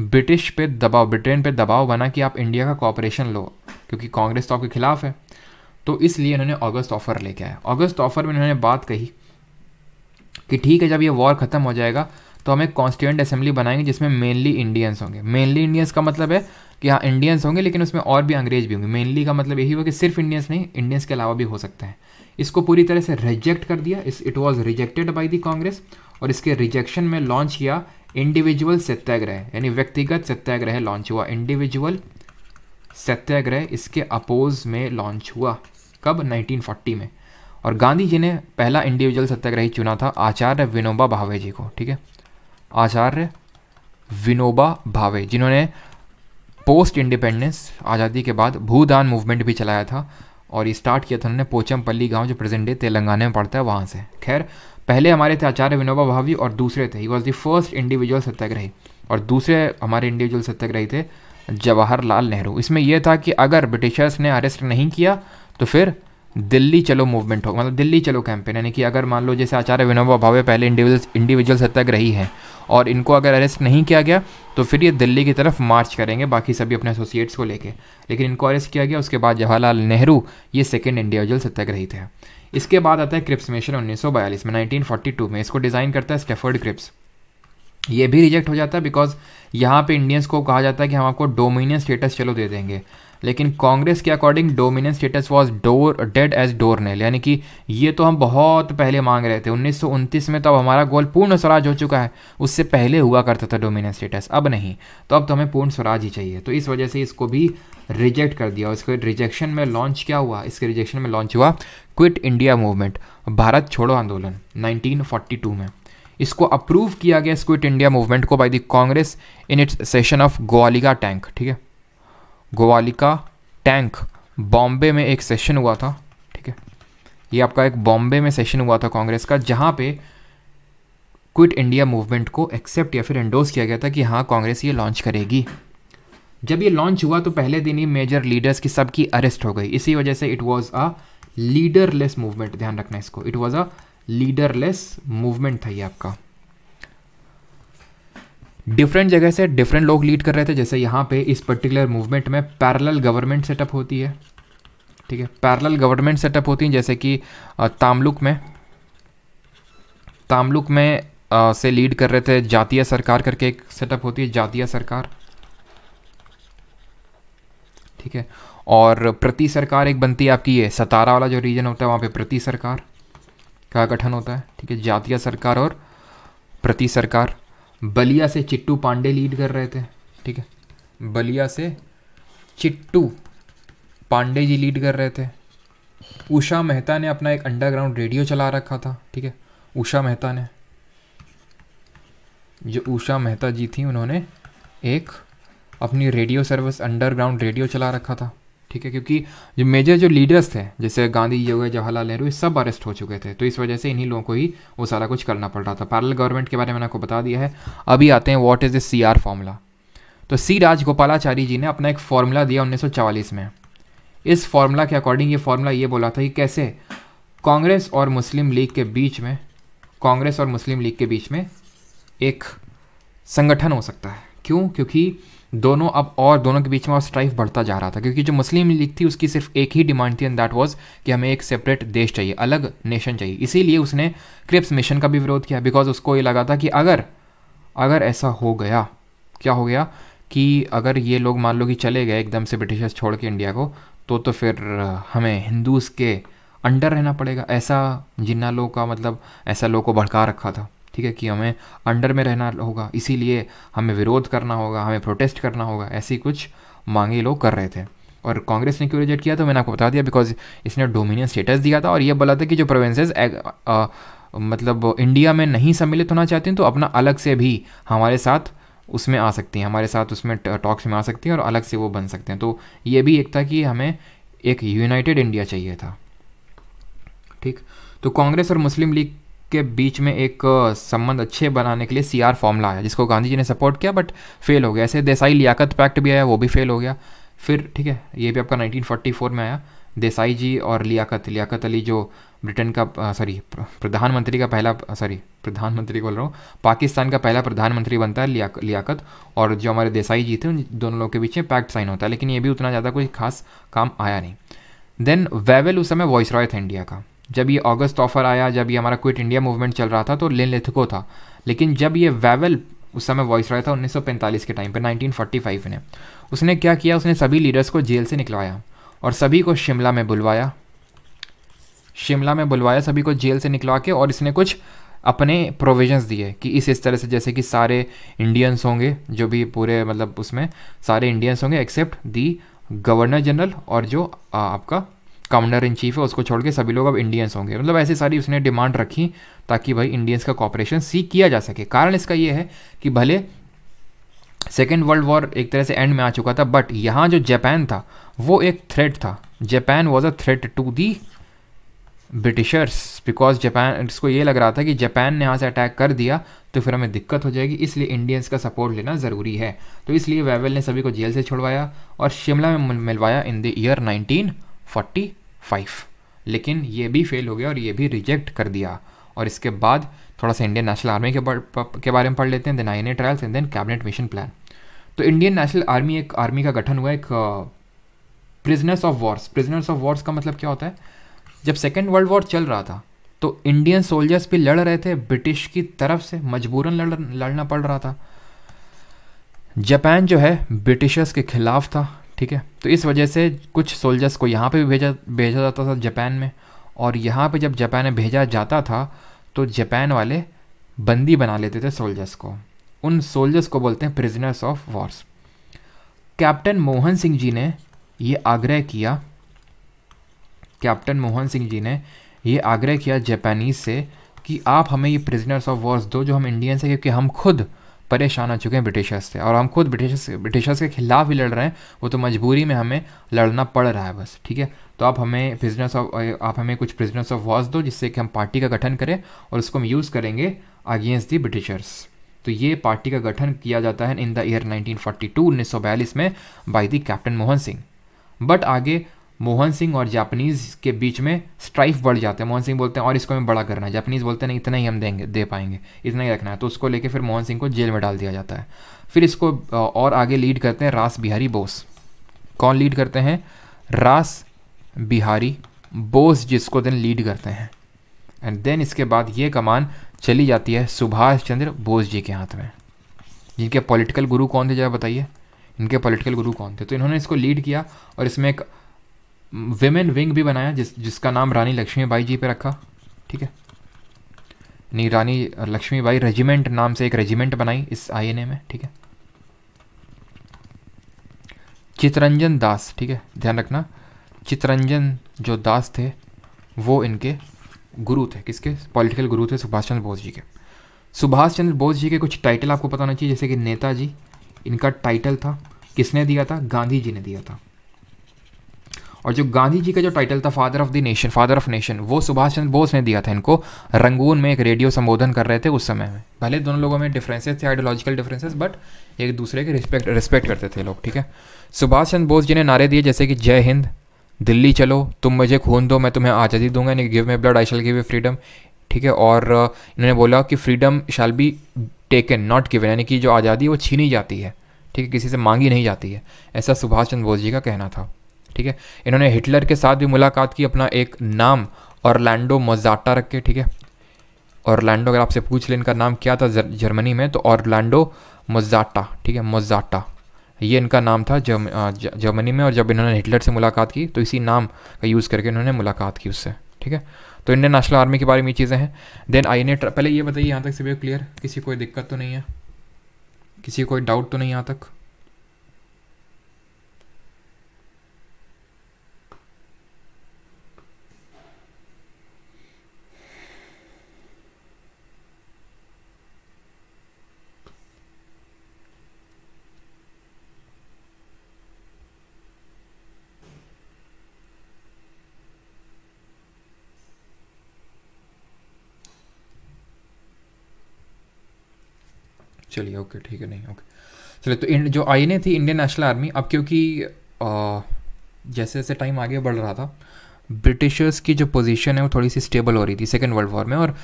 ब्रिटिश पे दबाव ब्रिटेन पे दबाव बना कि आप इंडिया का कॉपरेशन लो क्योंकि कांग्रेस तो आपके खिलाफ है तो इसलिए इन्होंने अगस्त ऑफर लेके आया अगस्त ऑफर में इन्होंने बात कही कि ठीक है जब ये वॉर ख़त्म हो जाएगा तो हम एक कॉन्स्टिट्यूंट असेंबली बनाएंगे जिसमें मेनली इंडियंस होंगे मेनली इंडियंस का मतलब है कि हाँ इंडियंस होंगे लेकिन उसमें और भी अंग्रेज भी होंगे मेनली का मतलब यही हुआ कि सिर्फ इंडियंस नहीं इंडियंस के अलावा भी हो सकते हैं इसको पूरी तरह से रिजेक्ट कर दिया इस it was rejected by the Congress और इसके रिजेक्शन में लॉन्च किया इंडिविजुअल सत्याग्रह यानी व्यक्तिगत सत्याग्रह लॉन्च हुआ इंडिविजुअल सत्याग्रह इसके अपोज में लॉन्च हुआ कब 1940 में और गांधी जी ने पहला इंडिविजुअल सत्याग्रही चुना था आचार्य विनोबा भावे जी को ठीक है आचार्य विनोबा भावे जिन्होंने पोस्ट इंडिपेंडेंस आज़ादी के बाद भूदान मूवमेंट भी चलाया था और ये स्टार्ट किया था उन्होंने पोचमपल्ली गांव जो प्रेजेंट डे तेलंगाना में पड़ता है वहाँ से खैर पहले हमारे थे आचार्य विनोबा भावी और दूसरे थे he was the first individual satyagrahi और दूसरे हमारे इंडिविजुअल सत्याग्रही थे जवाहरलाल नेहरू इसमें यह था कि अगर ब्रिटिशर्स ने अरेस्ट नहीं किया तो फिर दिल्ली चलो मूवमेंट होगा मतलब दिल्ली चलो कैंपेन यानी कि अगर मान लो जैसे आचार्य विनोबा भावे पहले इंडिविजुअल इंडिविजुअल सत्याग्रही हैं और इनको अगर अरेस्ट नहीं किया गया तो फिर ये दिल्ली की तरफ मार्च करेंगे बाकी सभी अपने एसोसिएट्स को लेके लेकिन इनको अरेस्ट किया गया उसके बाद जवाहरलाल नेहरू ये सेकेंड इंडिविजुअल सत्याग्रही थे इसके बाद आता है क्रिप्स मिशन बयालीस में टू में इसको डिज़ाइन करता है स्टेफर्ड क्रिप्स ये भी रिजेक्ट हो जाता है बिकॉज यहाँ पे इंडियंस को कहा जाता है कि हम आपको डोमिनियन स्टेटस चलो दे देंगे लेकिन कांग्रेस के according dominance status was door dead as door nail यानी कि ये तो हम बहुत पहले मांग रहे थे उन्नीस में तो अब हमारा गोल पूर्ण स्वराज हो चुका है उससे पहले हुआ करता था डोमिनेंस स्टेटस अब नहीं तो अब तो हमें पूर्ण स्वराज ही चाहिए तो इस वजह से इसको भी रिजेक्ट कर दिया इसके रिजेक्शन में लॉन्च क्या हुआ इसके रिजेक्शन में लॉन्च हुआ क्विट इंडिया मूवमेंट भारत छोड़ो आंदोलन 1942 में इसको अप्रूव किया गया इस क्विट इंडिया मूवमेंट को by the Congress in its session of Gowalia tank ठीक है गोवालिका टैंक बॉम्बे में एक सेशन हुआ था ठीक है ये आपका एक बॉम्बे में सेशन हुआ था कांग्रेस का जहाँ पे क्विट इंडिया मूवमेंट को एक्सेप्ट या फिर एंडोज किया गया था कि हाँ कांग्रेस ये लॉन्च करेगी जब ये लॉन्च हुआ तो पहले दिन ही मेजर लीडर्स की सबकी अरेस्ट हो गई इसी वजह से it was a leaderless movement ध्यान रखना इसको it was a leaderless movement था ये आपका डिफरेंट जगह से डिफरेंट लोग लीड कर रहे थे जैसे यहाँ पे इस पर्टिकुलर मूवमेंट में पैरेलल गवर्नमेंट सेटअप होती है ठीक है पैरेलल गवर्नमेंट सेटअप होती हैं जैसे कि तामलुक में तामलुक में आ, से लीड कर रहे थे जातीय सरकार करके एक सेटअप होती है जातीय सरकार ठीक है और प्रति सरकार एक बनती है आपकी ये सतारा वाला जो रीजन होता है वहाँ पे प्रति सरकार का गठन होता है ठीक है जातीय सरकार और प्रति सरकार बलिया से चिट्टू पांडे लीड कर रहे थे ठीक है बलिया से चिट्टू पांडे जी लीड कर रहे थे उषा मेहता ने अपना एक अंडरग्राउंड रेडियो चला रखा था ठीक है उषा मेहता ने जो उषा मेहता जी थी उन्होंने एक अपनी रेडियो सर्विस अंडरग्राउंड रेडियो चला रखा था ठीक है क्योंकि जो मेजर जो लीडर्स थे जैसे गांधी जी हो गए जवाहरलाल नेहरू ये सब अरेस्ट हो चुके थे तो इस वजह से इन्हीं लोगों को ही वो सारा कुछ करना पड़ रहा था पैरल गवर्नमेंट के बारे में मैंने आपको बता दिया है अभी आते हैं what is a C R formula तो सी राजगोपालाचारी जी ने अपना एक फॉर्मूला दिया उन्नीस में इस फॉर्मूला के अकॉर्डिंग ये फॉर्मूला ये बोला था कि कैसे कांग्रेस और मुस्लिम लीग के बीच में कांग्रेस और मुस्लिम लीग के बीच में एक संगठन हो सकता है क्यों क्योंकि दोनों अब और दोनों के बीच में और स्ट्राइफ बढ़ता जा रहा था क्योंकि जो मुस्लिम लीग थी उसकी सिर्फ एक ही डिमांड थी एंड दैट वाज कि हमें एक सेपरेट देश चाहिए अलग नेशन चाहिए इसीलिए उसने क्रिप्स मिशन का भी विरोध किया बिकॉज उसको ये लगा था कि अगर अगर ऐसा हो गया क्या हो गया कि अगर ये लोग मान लो कि चले गए एकदम से ब्रिटिशर्स छोड़ के इंडिया को तो तो फिर हमें हिंदूज़ के अंडर रहना पड़ेगा ऐसा जिन्ना लोग का मतलब ऐसा लोग को भड़का रखा था ठीक है कि हमें अंडर में रहना होगा इसीलिए हमें विरोध करना होगा हमें प्रोटेस्ट करना होगा ऐसी कुछ मांगे लोग कर रहे थे और कांग्रेस ने क्यों रिजेक्ट किया तो मैंने आपको बता दिया बिकॉज इसने डोमिनियन स्टेटस दिया था और ये बोला था कि जो प्रोविंसेस मतलब इंडिया में नहीं सम्मिलित होना चाहती हैं तो अपना अलग से भी हमारे साथ उसमें आ सकती हैं हमारे साथ उसमें टॉक्स में आ सकती हैं और अलग से वो बन सकते हैं तो ये भी एक था कि हमें एक यूनाइटेड इंडिया चाहिए था ठीक तो कांग्रेस और मुस्लिम लीग के बीच में एक संबंध अच्छे बनाने के लिए सी आर फॉर्मला आया जिसको गांधी जी ने सपोर्ट किया बट फेल हो गया ऐसे देसाई लियाकत पैक्ट भी आया वो भी फेल हो गया फिर ठीक है ये भी आपका 1944 में आया देसाई जी और लियाकत लियाकत अली जो ब्रिटेन का सॉरी प्रधानमंत्री का पहला सॉरी प्रधानमंत्री बोल रहा हूँ पाकिस्तान का पहला प्रधानमंत्री बनता है लिया, लियाकत और जो हमारे देसाई जी थे उन दोनों लोगों के बीच में पैक्ट साइन होता है लेकिन ये भी उतना ज़्यादा कोई खास काम आया नहीं देन वेवेल उस समय वॉइस रॉय था इंडिया का जब ये अगस्त ऑफर आया जब ये हमारा क्विट इंडिया मूवमेंट चल रहा था तो लिन लिथको था लेकिन जब ये वेवल उस समय वॉइस रहा था 1945 के टाइम पे 1945 ने उसने क्या किया उसने सभी लीडर्स को जेल से निकलवाया और सभी को शिमला में बुलवाया शिमला में बुलवाया सभी को जेल से निकलवा के और इसने कुछ अपने प्रोविजंस दिए कि इस इस तरह से जैसे कि सारे इंडियंस होंगे जो भी पूरे मतलब उसमें सारे इंडियंस होंगे एक्सेप्ट दी गवर्नर जनरल और जो आ, आपका कमांडर इन चीफ है उसको छोड़ के सभी लोग अब इंडियंस होंगे मतलब ऐसी सारी उसने डिमांड रखी ताकि भाई इंडियंस का कॉपरेशन सीख किया जा सके कारण इसका यह है कि भले सेकेंड वर्ल्ड वॉर एक तरह से एंड में आ चुका था बट यहाँ जो जापान था वो एक थ्रेट था Japan was a threat to the Britishers because Japan इसको ये लग रहा था कि जापान ने यहाँ से अटैक कर दिया तो फिर हमें दिक्कत हो जाएगी इसलिए इंडियंस का सपोर्ट लेना ज़रूरी है तो इसलिए वेवेल ने सभी को जेल से छुड़वाया और शिमला में मिलवाया इन द ईयर नाइनटीन 45 लेकिन ये भी फेल हो गया और ये भी रिजेक्ट कर दिया और इसके बाद थोड़ा सा इंडियन नेशनल आर्मी के के बारे में पढ़ लेते हैं then I trials and then cabinet mission plan तो इंडियन नेशनल आर्मी एक आर्मी का गठन हुआ एक prisoners of wars prisoners of wars का मतलब क्या होता है जब सेकेंड वर्ल्ड वॉर चल रहा था तो इंडियन सोल्जर्स भी लड़ रहे थे ब्रिटिश की तरफ से मजबूरन लड़ लड़ना पड़ रहा था जापान जो है ब्रिटिशर्स के खिलाफ था ठीक है तो इस वजह से कुछ सोल्जर्स को यहाँ पे भी भेजा भेजा जाता था जापान में और यहाँ पे जब जापान में भेजा जाता था तो जापान वाले बंदी बना लेते थे सोल्जर्स को उन सोल्जर्स को बोलते हैं prisoners of wars captain Mohan Singh ji ने ये आग्रह किया कैप्टन मोहन सिंह जी ने ये आग्रह किया जापानीज से कि आप हमें ये प्रिजनर्स ऑफ वॉर्स दो जो हम इंडियंस हैं क्योंकि हम खुद परेशान हो चुके हैं ब्रिटिशर्स से और हम खुद ब्रिटिशर्स ब्रिटिशर्स के खिलाफ ही लड़ रहे हैं वो तो मजबूरी में हमें लड़ना पड़ रहा है बस ठीक है तो आप हमें प्रिजनर्स ऑफ आप हमें कुछ प्रिजनर्स ऑफ वॉर्स दो जिससे कि हम पार्टी का गठन करें और उसको हम यूज़ करेंगे अगेंस्ट दी ब्रिटिशर्स तो ये पार्टी का गठन किया जाता है इन द ईयर 1942 1942 में by the captain Mohan Singh but आगे मोहन सिंह और जापानीज के बीच में स्ट्राइफ बढ़ जाता है मोहन सिंह बोलते हैं और इसको हमें बड़ा करना है जापानीज बोलते हैं नहीं इतना ही हम देंगे दे पाएंगे इतना ही रखना है तो उसको लेके फिर मोहन सिंह को जेल में डाल दिया जाता है फिर इसको और आगे लीड करते हैं रास बिहारी बोस कौन लीड करते हैं रास बिहारी बोस जिसको देन लीड करते हैं एंड देन इसके बाद ये कमान चली जाती है सुभाष चंद्र बोस जी के हाथ में जिनके पॉलिटिकल गुरु कौन थे जरा बताइए इनके पॉलिटिकल गुरु कौन थे तो इन्होंने इसको लीड किया और इसमें एक विमेन विंग भी बनाया जिस जिसका नाम रानी लक्ष्मीबाई जी पे रखा ठीक है नहीं रानी लक्ष्मीबाई रेजिमेंट नाम से एक रेजिमेंट बनाई इस आईएनए में ठीक है चितरंजन दास ठीक है ध्यान रखना चितरंजन जो दास थे वो इनके गुरु थे किसके पॉलिटिकल गुरु थे सुभाष चंद्र बोस जी के सुभाष चंद्र बोस जी के कुछ टाइटल आपको पता होना चाहिए जैसे कि नेताजी इनका टाइटल था किसने दिया था गांधी जी ने दिया था और जो गांधी जी का जो टाइटल था father of the nation father of nation वो सुभाष चंद्र बोस ने दिया था इनको रंगून में एक रेडियो संबोधन कर रहे थे उस समय में भले दोनों लोगों में डिफरेंसेस थे आइडियोलॉजिकल डिफरेंसेस बट एक दूसरे के रिस्पेक्ट रिस्पेक्ट करते थे लोग ठीक है सुभाष चंद्र बोस जी ने नारे दिए जैसे कि जय हिंद दिल्ली चलो तुम मुझे खून दो मैं तुम्हें आज़ादी दूंगा यानी give me blood I shall give you freedom ठीक है और इन्होंने बोला कि freedom shall be taken not given यानी कि जो आज़ादी है वो छीनी जाती है ठीक है किसी से मांगी नहीं जाती है ऐसा सुभाष चंद्र बोस जी का कहना था ठीक है इन्होंने हिटलर के साथ भी मुलाकात की अपना एक नाम ऑरलैंडो मोजाटा रख के ठीक है ऑरलैंडो अगर आपसे पूछ ले इनका नाम क्या था जर्मनी में तो ऑरलैंडो मोजाटा ठीक है मोजाटा ये इनका नाम था जर्म जर्मनी में और जब इन्होंने हिटलर से मुलाकात की तो इसी नाम का यूज़ करके इन्होंने मुलाकात की उससे ठीक है तो इंडियन नेशनल आर्मी के बारे में ये चीज़ें हैं देन आई एन पहले ये बताइए यहाँ तक सभी क्लियर किसी कोई दिक्कत तो नहीं है किसी कोई डाउट तो नहीं यहाँ तक चलिए ओके ठीक है नहीं ओके चलिए तो इन, जो आई थी इंडियन नेशनल आर्मी अब क्योंकि आ, जैसे जैसे टाइम आगे बढ़ रहा था ब्रिटिशर्स की जो पोजीशन है वो थोड़ी सी स्टेबल हो रही थी सेकेंड वर्ल्ड वॉर में और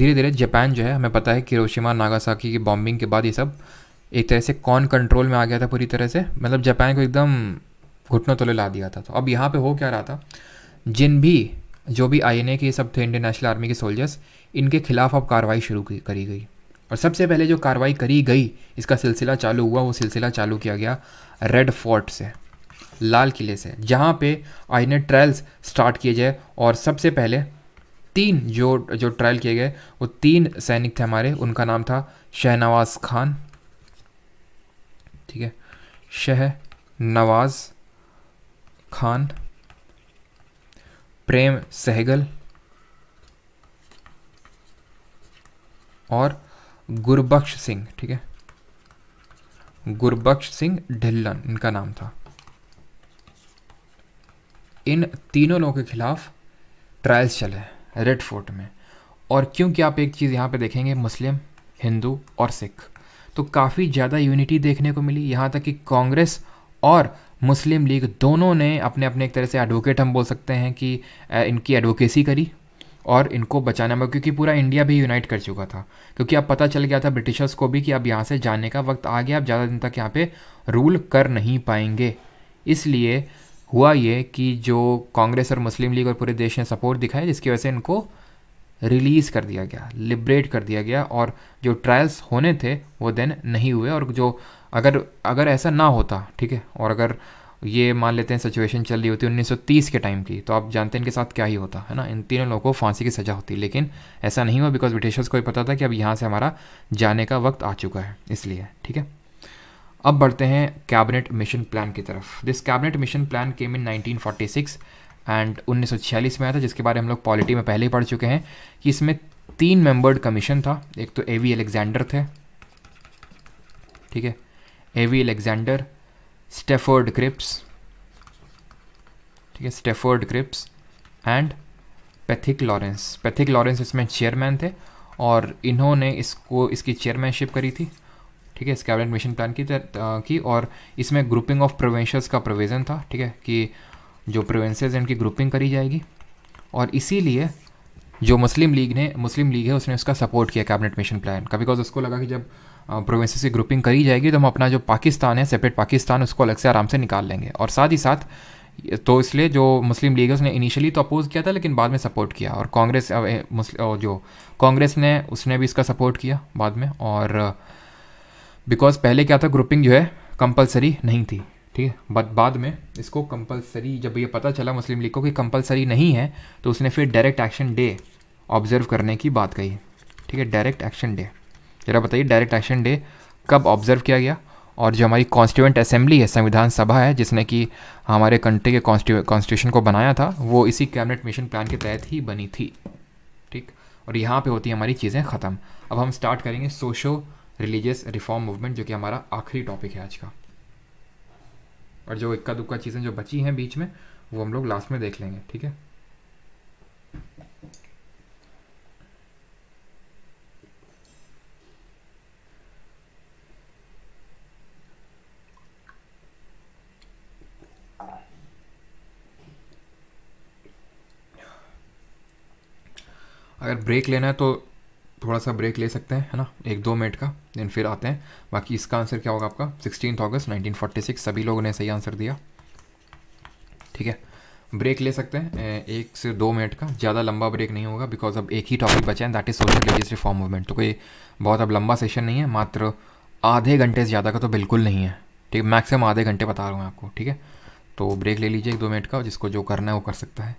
धीरे धीरे जापान जो है हमें पता है कि रोशिमा नागासाकी की बॉम्बिंग के बाद ये सब एक तरह से कौन कंट्रोल में आ गया था पूरी तरह से मतलब जापान को एकदम घुटनों तले ला दिया था तो अब यहाँ पे हो क्या रहा था जिन भी जो भी आई एन ए के सब थे इंडियन नेशनल आर्मी के सोल्जर्स इनके खिलाफ अब कार्रवाई शुरू करी गई और सबसे पहले जो कार्रवाई करी गई इसका सिलसिला चालू हुआ वो सिलसिला चालू किया गया रेड फोर्ट से लाल किले से जहाँ पे आईने ट्रायल्स स्टार्ट किए जाए और सबसे पहले तीन जो जो ट्रायल किए गए वो तीन सैनिक थे हमारे उनका नाम था शहनवाज खान ठीक है शहनवाज खान प्रेम सहगल और गुरबख्श सिंह ठीक है गुरबख्श सिंह ढिल्लन इनका नाम था इन तीनों लोगों के खिलाफ ट्रायल्स चले रेड फोर्ट में और क्योंकि आप एक चीज़ यहाँ पे देखेंगे मुस्लिम हिंदू और सिख तो काफ़ी ज़्यादा यूनिटी देखने को मिली यहाँ तक कि कांग्रेस और मुस्लिम लीग दोनों ने अपने अपने एक तरह से एडवोकेट हम बोल सकते हैं कि इनकी एडवोकेसी करी और इनको बचाना होगा क्योंकि पूरा इंडिया भी यूनाइट कर चुका था क्योंकि अब पता चल गया था ब्रिटिशर्स को भी कि अब यहाँ से जाने का वक्त आ गया अब ज़्यादा दिन तक यहाँ पर रूल कर नहीं पाएंगे इसलिए हुआ ये कि जो कांग्रेस और मुस्लिम लीग और पूरे देश ने सपोर्ट दिखाया जिसकी वजह से इनको रिलीज़ कर दिया गया लिबरेट कर दिया गया और जो ट्रायल्स होने थे वो देन नहीं हुए और जो अगर अगर ऐसा ना होता ठीक है और अगर ये मान लेते हैं सिचुएशन चल रही होती है 1930 के टाइम की तो आप जानते हैं इनके साथ क्या ही होता है ना इन तीनों लोगों को फांसी की सज़ा होती लेकिन ऐसा नहीं हुआ बिकॉज ब्रिटिशर्स को भी पता था कि अब यहाँ से हमारा जाने का वक्त आ चुका है इसलिए ठीक है अब बढ़ते हैं कैबिनेट मिशन प्लान की तरफ this cabinet mission plan came in 1946 and 1946 में आया था जिसके बारे में हम लोग पॉलिटी में पहले ही पढ़ चुके हैं कि इसमें तीन मेंबर्ड कमीशन था एक तो ए वी थे ठीक है A V Alexander Stafford Cripps ठीक है Stafford Cripps and Pethick Lawrence Pethick Lawrence इसमें चेयरमैन थे और इन्होंने इसको इसकी चेयरमैनशिप करी थी ठीक है इस कैबिनेट मिशन प्लान की की और इसमें ग्रुपिंग ऑफ प्रोवेंशंस का प्रोविज़न था ठीक है कि जो प्रोवेंसेज हैं उनकी ग्रुपिंग करी जाएगी और इसीलिए जो मुस्लिम लीग ने मुस्लिम लीग है उसने उसका सपोर्ट किया कैबिनेट मिशन प्लान का बिकॉज उसको लगा कि जब प्रोविंसेस की ग्रुपिंग करी जाएगी तो हम अपना जो पाकिस्तान है सेपरेट पाकिस्तान उसको अलग से आराम से निकाल लेंगे और साथ ही साथ तो इसलिए जो मुस्लिम लीग है उसने इनिशियली तो अपोज़ किया था लेकिन बाद में सपोर्ट किया और कांग्रेस जो कांग्रेस ने उसने भी इसका सपोर्ट किया बाद में और बिकॉज पहले क्या था ग्रुपिंग जो है कंपलसरी नहीं थी ठीक है बट बाद में इसको कंपलसरी जब ये पता चला मुस्लिम लीग को कि कंपलसरी नहीं है तो उसने फिर डायरेक्ट एक्शन डे ऑब्जर्व करने की बात कही ठीक है डायरेक्ट एक्शन डे ज़रा बताइए डायरेक्ट एक्शन डे कब ऑब्जर्व किया गया और जो हमारी कॉन्स्टिट्यूंट असेंबली है संविधान सभा है जिसने कि हमारे कंट्री के कॉन्स्टिट्यूशन को बनाया था वो इसी कैबिनेट मिशन प्लान के तहत ही बनी थी ठीक और यहाँ पे होती है हमारी चीज़ें ख़त्म अब हम स्टार्ट करेंगे सोशो रिलीजियस रिफॉर्म मूवमेंट जो कि हमारा आखिरी टॉपिक है आज का और जो इक्का दुक्का चीज़ें जो बची हैं बीच में वो हम लोग लास्ट में देख लेंगे ठीक है अगर ब्रेक लेना है तो थोड़ा सा ब्रेक ले सकते हैं है ना एक दो मिनट का दिन फिर आते हैं बाकी इसका आंसर क्या होगा आपका सिक्सटीन अगस्त 1946 सभी लोगों ने सही आंसर दिया ठीक है ब्रेक ले सकते हैं एक से दो मिनट का ज़्यादा लंबा ब्रेक नहीं होगा बिकॉज अब एक ही टॉपिक बचा है that is social religious reform movement तो कोई बहुत अब लंबा सेशन नहीं है मात्र आधे घंटे से ज़्यादा का तो बिल्कुल नहीं है ठीक है मैक्सिमम आधे घंटे बता रहा हूँ आपको ठीक है तो ब्रेक ले लीजिए एक दो मिनट का जिसको जो करना है वो कर सकता है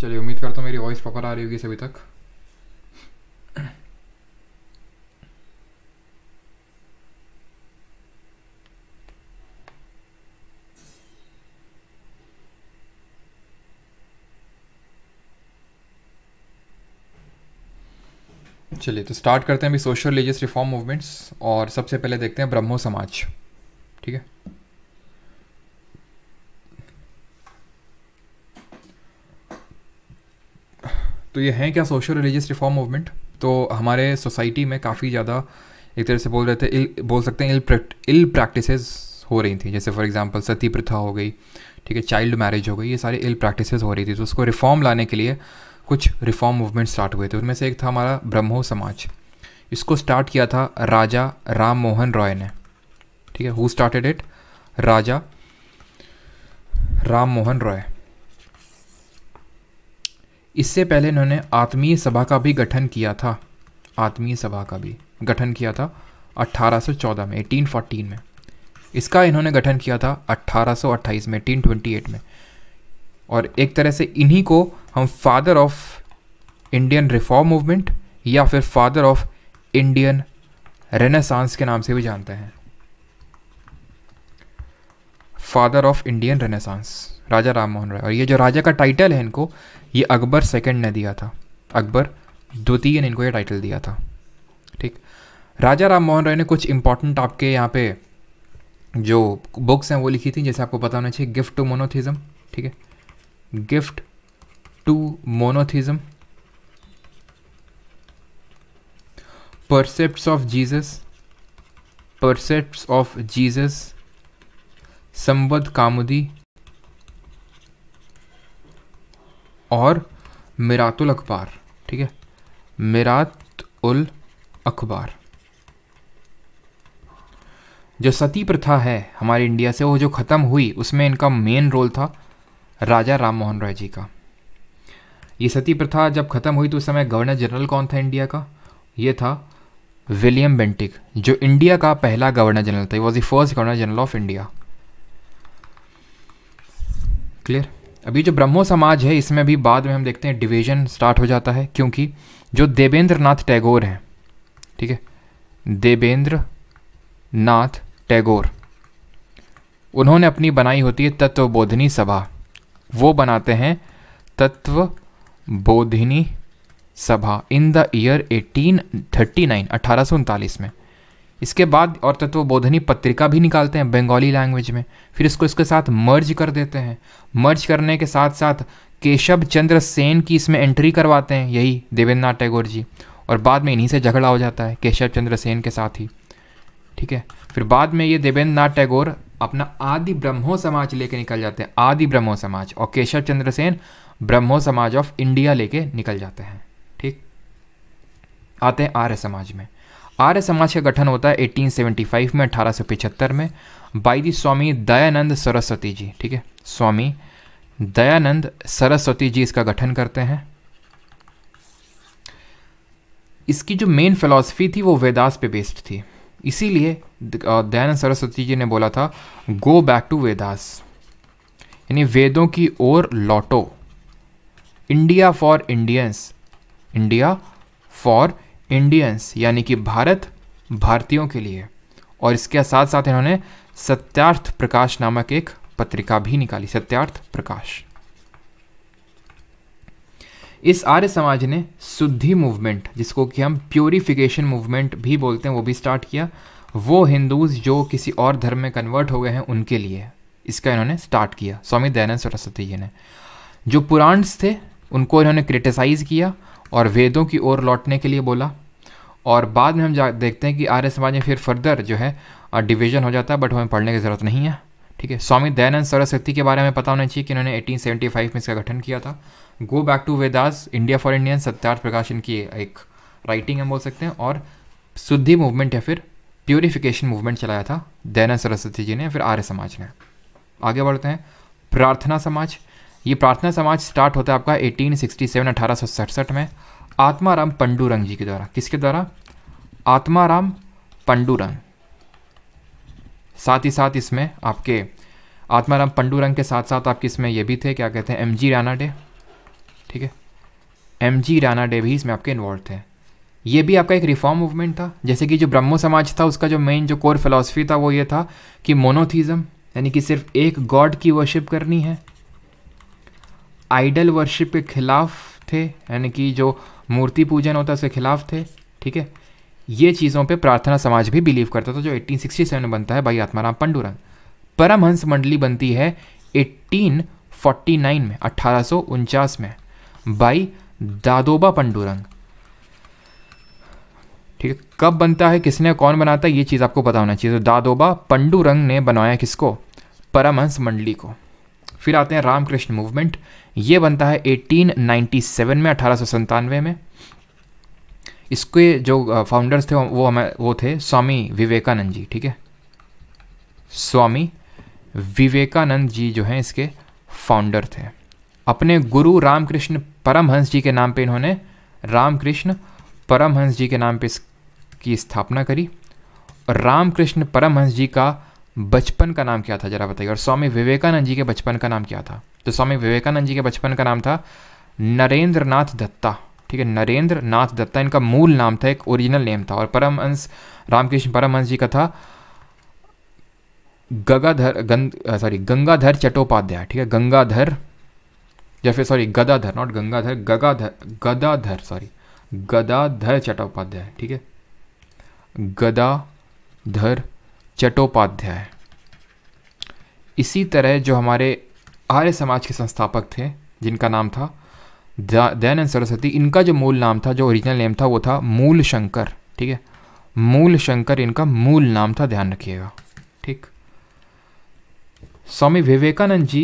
चलिए उम्मीद करता हूँ मेरी वॉइस प्रॉपर आ रही होगी सभी तक चलिए तो स्टार्ट करते हैं अभी सोशल रिलीजियस रिफॉर्म मूवमेंट्स और सबसे पहले देखते हैं ब्रह्मो समाज तो ये हैं क्या सोशल रिलीजियस रिफॉर्म मूवमेंट तो हमारे सोसाइटी में काफ़ी ज़्यादा एक तरह से बोल रहे थे इल बोल सकते हैं इल प्रैक्टिस हो रही थी जैसे फॉर एग्जांपल सती प्रथा हो गई ठीक है चाइल्ड मैरिज हो गई ये सारी इल प्रैक्टिस हो रही थी तो उसको रिफॉर्म लाने के लिए कुछ रिफॉर्म मूवमेंट स्टार्ट हुए थे उनमें से एक था हमारा ब्रह्मो समाज इसको स्टार्ट किया था राजा राम मोहन रॉय ने ठीक है who started it Raja Ram Mohan Roy इससे पहले इन्होंने आत्मीय सभा का भी गठन किया था आत्मीय सभा का भी गठन किया था 1814 में 1814 में इसका इन्होंने गठन किया था 1828 में 1828 में और एक तरह से इन्हीं को हम father of Indian reform movement या फिर फादर ऑफ इंडियन रेनेसांस के नाम से भी जानते हैं father of Indian renaissance Raja Ram Mohan Roy और ये जो राजा का टाइटल है इनको ये अकबर सेकंड ने दिया था अकबर द्वितीय ने इनको ये टाइटल दिया था ठीक राजा राम मोहन रॉय ने कुछ इंपॉर्टेंट आपके यहाँ पे जो बुक्स हैं वो लिखी थी जैसे आपको पता होना चाहिए गिफ्ट टू मोनोथिज्म ठीक है gift to monotheism precept of Jesus precept of Jesus Sambad Kaumudi और मिरातुल अखबार ठीक है मिरात उल अखबार जो सती प्रथा है हमारे इंडिया से वो जो ख़त्म हुई उसमें इनका मेन रोल था राजा राम मोहन राय जी का ये सती प्रथा जब ख़त्म हुई तो उस समय गवर्नर जनरल कौन था इंडिया का ये था विलियम बेंटिक जो इंडिया का पहला गवर्नर जनरल था was the first governor general of India clear अभी जो ब्रह्मो समाज है इसमें भी बाद में हम देखते हैं डिवीजन स्टार्ट हो जाता है क्योंकि जो देवेंद्र नाथ टैगोर हैं ठीक है देवेंद्र नाथ टैगोर उन्होंने अपनी बनाई होती है तत्वबोधिनी सभा वो बनाते हैं तत्व बोधिनी सभा इन द ईयर 1839 अठारह में इसके बाद और तत्व बोधनी पत्रिका भी निकालते हैं बंगाली लैंग्वेज में फिर इसको इसके साथ मर्ज कर देते हैं मर्ज करने के साथ साथ केशव चंद्र सेन की इसमें एंट्री करवाते हैं यही देवेंद्र नाथ टैगोर जी और बाद में इन्हीं से झगड़ा हो जाता है केशव चंद्र सेन के साथ ही ठीक है फिर बाद में ये देवेंद्र नाथ टैगोर अपना आदि ब्रह्मो समाज लेके निकल जाते हैं आदि ब्रह्मो समाज और केशव चंद्र सेन ब्रह्मो समाज ऑफ इंडिया लेके निकल जाते हैं ठीक आते हैं आर्य समाज में आर्य समाज का गठन होता है 1875 में अठारह सौ पिछहत्तर में बाई दी स्वामी दयानंद सरस्वती जी ठीक है स्वामी दयानंद सरस्वती जी इसका गठन करते हैं इसकी जो मेन फिलॉसफी थी वो वेदास पे बेस्ड थी इसीलिए दयानंद सरस्वती जी ने बोला था गो बैक टू वेदास यानी वेदों की ओर लौटो India for Indians India for Indians यानी कि भारत भारतीयों के लिए और इसके साथ साथ इन्होंने सत्यार्थ प्रकाश नामक एक पत्रिका भी निकाली सत्यार्थ प्रकाश इस आर्य समाज ने शुद्धि मूवमेंट जिसको कि हम प्योरिफिकेशन मूवमेंट भी बोलते हैं वो भी स्टार्ट किया वो हिंदूज जो किसी और धर्म में कन्वर्ट हो गए हैं उनके लिए इसका इन्होंने स्टार्ट किया स्वामी दयानंद सरस्वती जी ने जो पुराण्स थे उनको इन्होंने क्रिटिसाइज़ किया और वेदों की ओर लौटने के लिए बोला और बाद में हम जा देखते हैं कि आर्य समाज में फिर फर्दर जो है डिवीजन हो जाता है बट हमें पढ़ने की ज़रूरत नहीं है ठीक है स्वामी दयानंद सरस्वती के बारे में पता होना चाहिए कि इन्होंने 1875 में इसका गठन किया था go back to Vedas India for Indian Satyarth Prakash की एक राइटिंग हम बोल सकते हैं और शुद्धि मूवमेंट या फिर प्योरिफिकेशन मूवमेंट चलाया था दयानंद सरस्वती जी ने फिर आर्य समाज ने आगे बढ़ते हैं प्रार्थना समाज ये प्रार्थना समाज स्टार्ट होता है आपका 1867 1867 में आत्माराम पंडूरंग जी के द्वारा किसके द्वारा आत्माराम पंडूरंग साथ ही साथ इसमें आपके आत्माराम पंडूरंग के साथ साथ आपके इसमें ये भी थे क्या कहते हैं एम जी राना डे ठीक है एम जी राना डे भी इसमें आपके इन्वॉल्व थे ये भी आपका एक रिफॉर्म मूवमेंट था जैसे कि जो ब्रह्मो समाज था उसका जो मेन जो कोर फिलासफी था वो ये था कि मोनोथीज़म यानी कि सिर्फ एक गॉड की वर्शिप करनी है आइडल वर्शिप के खिलाफ थे यानी कि जो मूर्ति पूजन होता है उसके खिलाफ थे ठीक है ये चीज़ों पे प्रार्थना समाज भी बिलीव करता था जो 1867 में बनता है भाई आत्माराम पंडुरंग परमहंस मंडली बनती है 1849 में अट्ठारह में बाई दादोबा पंडुरंग ठीक है कब बनता है किसने कौन बनाता है ये चीज़ आपको पता होना चाहिए तो दादोबा पंडुरंग ने बनाया किसको परमहंस मंडली को फिर आते हैं रामकृष्ण मूवमेंट ये बनता है 1897 में अठारह में इसके जो फाउंडर्स थे वो हमें वो थे स्वामी विवेकानंद जी ठीक है स्वामी विवेकानंद जी जो हैं इसके फाउंडर थे अपने गुरु रामकृष्ण परमहंस जी के नाम पे इन्होंने रामकृष्ण परमहंस जी के नाम पे इसकी स्थापना करी और रामकृष्ण परमहंस जी का बचपन का नाम क्या था जरा बताइए और स्वामी विवेकानंद जी के बचपन का नाम क्या था तो स्वामी विवेकानंद जी के बचपन का नाम था नरेंद्र नाथ दत्ता ठीक है नरेंद्र नाथ दत्ता इनका मूल नाम था एक ओरिजिनल नेम था और परमहंस रामकृष्ण परमहंस जी का था गगाधर गंद सॉरी गंगाधर चट्टोपाध्याय ठीक है गंगाधर या फिर sorry Gadadhar not Gangadhar Gadadhar Gadadhar sorry Gadadhar Chattopadhyay ठीक है गदाधर चट्टोपाध्याय इसी तरह जो हमारे आर्य समाज के संस्थापक थे जिनका नाम था दयानंद सरस्वती इनका जो मूल नाम था जो ओरिजिनल नेम था वो था मूल शंकर ठीक है मूल शंकर इनका मूल नाम था ध्यान रखिएगा ठीक स्वामी विवेकानंद जी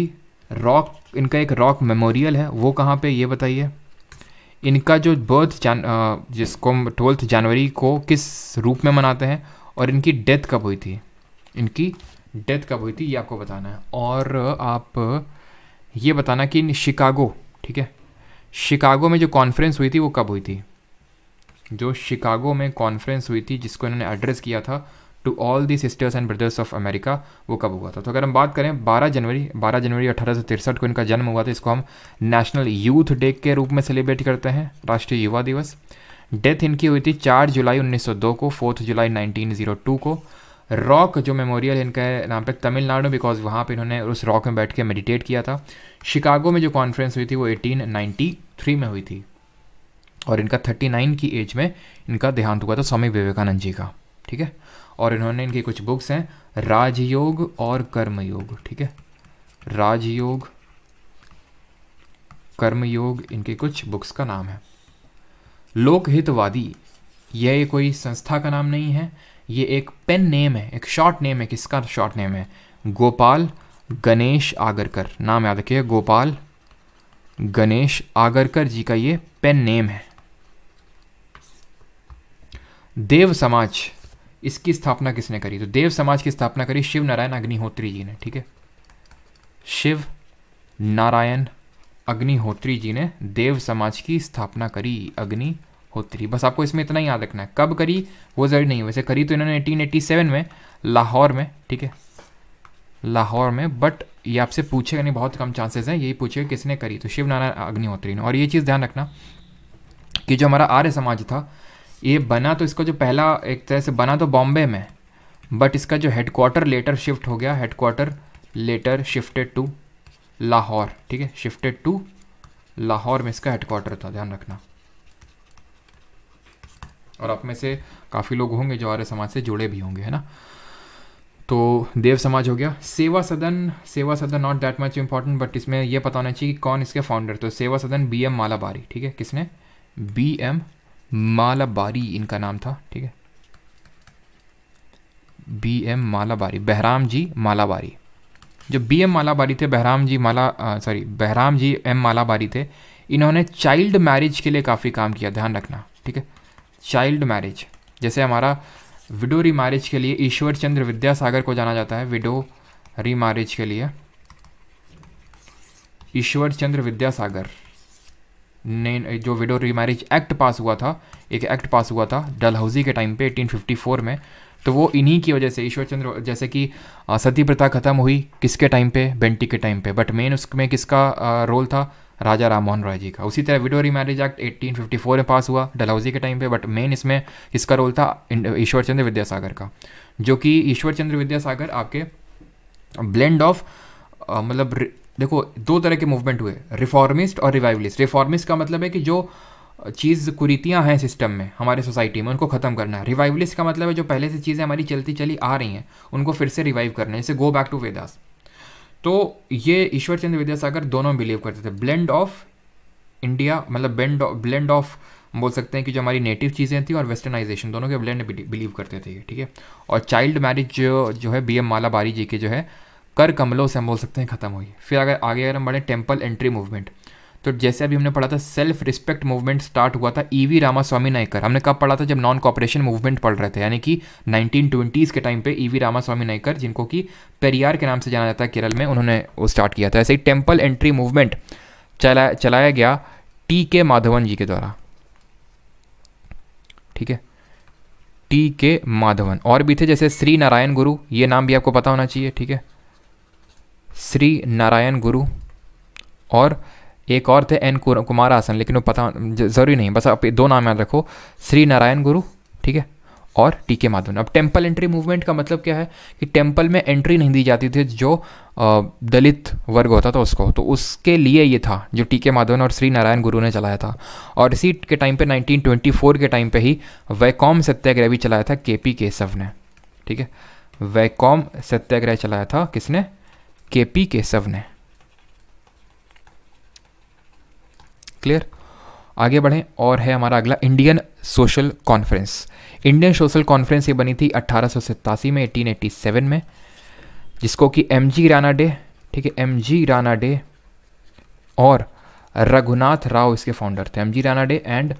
रॉक इनका एक रॉक मेमोरियल है वो कहाँ पे ये बताइए इनका जो बर्थ जान जिसको ट्वेल्थ जनवरी को किस रूप में मनाते हैं और इनकी डेथ कब हुई थी इनकी डेथ कब हुई थी ये आपको बताना है और आप ये बताना कि इन शिकागो ठीक है शिकागो में जो कॉन्फ्रेंस हुई थी वो कब हुई थी जो शिकागो में कॉन्फ्रेंस हुई थी जिसको इन्होंने एड्रेस किया था to all the sisters and brothers of America वो कब हुआ था तो अगर हम बात करें 12 जनवरी 12 जनवरी अठारह को इनका जन्म हुआ था इसको हम नेशनल यूथ डे के रूप में सेलिब्रेट करते हैं राष्ट्रीय युवा दिवस डेथ इनकी हुई थी 4 जुलाई 1902 को 4 जुलाई 1902 को रॉक जो मेमोरियल इनका नाम पे तमिलनाडु बिकॉज वहाँ पे इन्होंने उस रॉक में बैठ के मेडिटेट किया था शिकागो में जो कॉन्फ्रेंस हुई थी वो 1893 में हुई थी और इनका 39 की एज में इनका देहांत हुआ था स्वामी विवेकानंद जी का ठीक है और इन्होंने इनकी कुछ बुक्स हैं राजयोग और कर्मयोग ठीक है राजयोग कर्मयोग इनके कुछ बुक्स का नाम है लोकहितवादी यह कोई संस्था का नाम नहीं है ये एक पेन नेम है एक शॉर्ट नेम है किसका शॉर्ट नेम है गोपाल गणेश आगरकर नाम याद रखिए गोपाल गणेश आगरकर जी का ये पेन नेम है देव समाज इसकी स्थापना किसने करी तो देव समाज की स्थापना करी शिव नारायण अग्निहोत्री जी ने ठीक है शिव नारायण अग्निहोत्री जी ने देव समाज की स्थापना करी अग्नि होती रही बस आपको इसमें इतना ही याद रखना है कब करी वो जरूरी नहीं वैसे करी तो इन्होंने 1887 में लाहौर में ठीक है लाहौर में बट ये आपसे पूछेगा नहीं बहुत कम चांसेस हैं यही पूछेगा किसने करी तो शिव नारायण अग्निहोत्री ने और ये चीज़ ध्यान रखना कि जो हमारा आर्य समाज था ये बना तो इसका जो पहला एक तरह से बना तो बॉम्बे में बट इसका जो हेडक्वार्टर लेटर शिफ्ट हो गया headquarter later shifted to Lahore ठीक है शिफ्टेड टू लाहौर में इसका हेडक्वार्टर था ध्यान रखना और आप में से काफ़ी लोग होंगे जो आर्य समाज से जुड़े भी होंगे है ना तो देव समाज हो गया सेवा Sadan Seva Sadan not that much important but इसमें यह पता होना चाहिए कि कौन इसके फाउंडर तो सेवा सदन बी एम मालाबारी ठीक है किसने बी एम मालाबारी इनका नाम था ठीक है B M Malabari Behramji Malabari जो बी एम मालाबारी थे Behramji Mala sorry Behramji M Malabari थे इन्होंने चाइल्ड मैरिज के लिए काफ़ी काम किया ध्यान रखना ठीक है चाइल्ड मैरिज जैसे हमारा विडो री मैरिज के लिए ईश्वर चंद्र विद्यासागर को जाना जाता है विडो री मैरिज के लिए ईश्वर चंद्र विद्यासागर ने जो विडो री मैरिज एक्ट पास हुआ था एक एक्ट पास हुआ था डलहौजी के टाइम पे 1854 में तो वो इन्हीं की वजह से ईश्वर चंद्र जैसे कि सती प्रथा खत्म हुई किसके टाइम पे बेंटी के टाइम पे बट मेन उसमें किसका रोल था राजा राम मोहन रॉय जी का उसी तरह विडो मैरिज एक्ट 1854 में पास हुआ डलहौजी के टाइम पे बट मेन इसमें इसका रोल था ईश्वर चंद्र विद्यासागर का जो कि ईश्वर चंद्र विद्यासागर आपके ब्लेंड ऑफ मतलब देखो दो तरह के मूवमेंट हुए रिफॉर्मिस्ट और रिवाइवलिस्ट रिफॉर्मिस्ट का मतलब है कि जो चीज़ कुरीतियाँ हैं सिस्टम में हमारे सोसाइटी में उनको ख़त्म करना है रिवाइवलिस्ट का मतलब है जो पहले से चीज़ें हमारी चलती चली आ रही हैं उनको फिर से रिवाइव करना है जैसे गो बैक टू वेदास तो ये ईश्वर चंद्र विद्यासागर दोनों बिलीव करते थे ब्लेंड ऑफ इंडिया मतलब ब्लेंड ब्लेंड ऑफ बोल सकते हैं कि जो हमारी नेटिव चीज़ें थी और वेस्टर्नाइजेशन दोनों के ब्लेंड बिलीव करते थे ठीक है और चाइल्ड मैरिज जो, जो है बी एम मालाबारी जी के जो है कर कमलों से हम बोल सकते हैं खत्म हुई फिर अगर आगे अगर हम बढ़ें टेम्पल एंट्री मूवमेंट तो जैसे अभी हमने पढ़ा था सेल्फ रिस्पेक्ट मूवमेंट स्टार्ट हुआ था ईवी e रामास्वामी नायकर हमने कब पढ़ा था जब नॉन कॉपरेशन मूवमेंट पढ़ रहे थे यानी कि 1920s के टाइम पे ईवी e रामास्वामी नायकर जिनको कि पेरियार के नाम से जाना जाता है केरल में उन्होंने वो स्टार्ट किया था ऐसे ही टेम्पल एंट्री मूवमेंट चला चलाया गया टी के माधवन जी के द्वारा ठीक है टी के माधवन और भी थे जैसे श्री नारायण गुरु ये नाम भी आपको पता होना चाहिए ठीक है श्री नारायण गुरु और एक और थे एन कुमार आसन लेकिन वो पता ज़रूरी नहीं बस आप दो नाम याद रखो श्री नारायण गुरु ठीक है और टी के माधवन अब टेम्पल एंट्री मूवमेंट का मतलब क्या है कि टेम्पल में एंट्री नहीं दी जाती थी जो दलित वर्ग होता था उसको तो उसके लिए ये था जो टी के माधवन और श्री नारायण गुरु ने चलाया था और इसी के टाइम पे 1924 के टाइम पे ही वैकॉम सत्याग्रह भी चलाया था के पी केशव ने ठीक है वैकॉम सत्याग्रह चलाया था किसने के पी केशव ने क्लियर आगे बढ़ें और है हमारा अगला Indian social conference Indian social conference ये बनी थी अट्ठारह में एटीन में जिसको कि एम जी राना डे ठीक है एम जी राना डे और रघुनाथ राव इसके फाउंडर थे M G Ranade and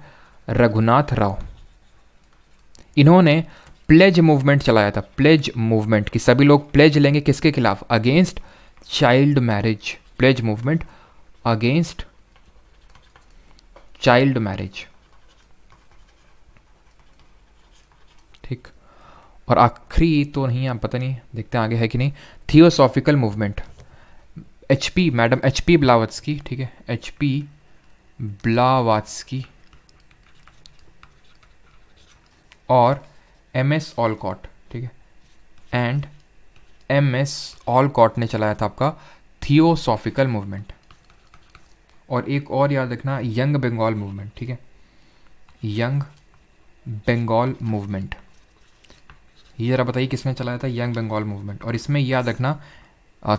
Raghunath Rao इन्होंने प्लेज मूवमेंट चलाया था प्लेज मूवमेंट कि सभी लोग प्लेज लेंगे किसके खिलाफ against child marriage pledge movement against child marriage ठीक और आखिरी तो नहीं है पता नहीं देखते हैं आगे है कि नहीं theosophical movement H P madam H P की ठीक है एच पी की और एम एस ऑलकॉट ठीक है एंड एम एस ऑलकॉट ने चलाया था आपका थियोसॉफिकल मूवमेंट और एक और याद रखना यंग बंगाल मूवमेंट ठीक है यंग बंगाल मूवमेंट ये ज़रा बताइए किसने चलाया था यंग बंगाल मूवमेंट और इसमें याद रखना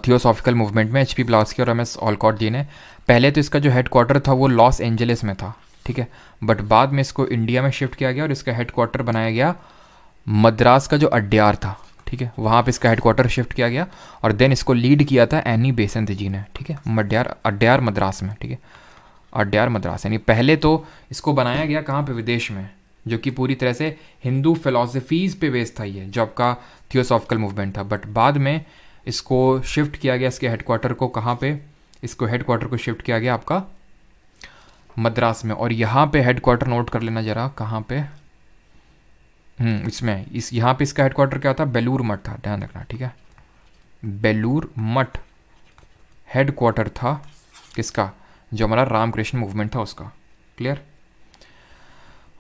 थियोसॉफिकल मूवमेंट में एच पी ब्लास्की और एम एस ऑलकॉट जी ने पहले तो इसका जो हेडक्वार्टर था वो लॉस एंजलिस में था ठीक है बट बाद में इसको इंडिया में शिफ्ट किया गया और इसका हेडक्वार्टर बनाया गया मद्रास का जो अड्डियार था ठीक है वहाँ पे इसका हेडक्वार्टर शिफ्ट किया गया और देन इसको लीड किया था एनी बेसंत जी ने ठीक है मड्यार अड्यार मद्रास में ठीक है अड्यार मद्रास यानी पहले तो इसको बनाया गया कहाँ पे विदेश में जो कि पूरी तरह से हिंदू फिलोसफीज़ पे बेस्ड था ये जो आपका थियोसॉफिकल मूवमेंट था बट बाद में इसको शिफ्ट किया गया इसके हेडक्वार्टर को कहाँ पे इसको हेडक्वार्टर को शिफ्ट किया गया आपका मद्रास में और यहाँ पे हेडक्वार्टर नोट कर लेना ज़रा कहाँ पे हम्म, इसमें इस यहाँ पे इसका हेडक्वार्टर क्या था बेलूर मठ था ध्यान रखना ठीक है बेलूर मठ हेडक्वार्टर था किसका जो हमारा रामकृष्ण मूवमेंट था उसका क्लियर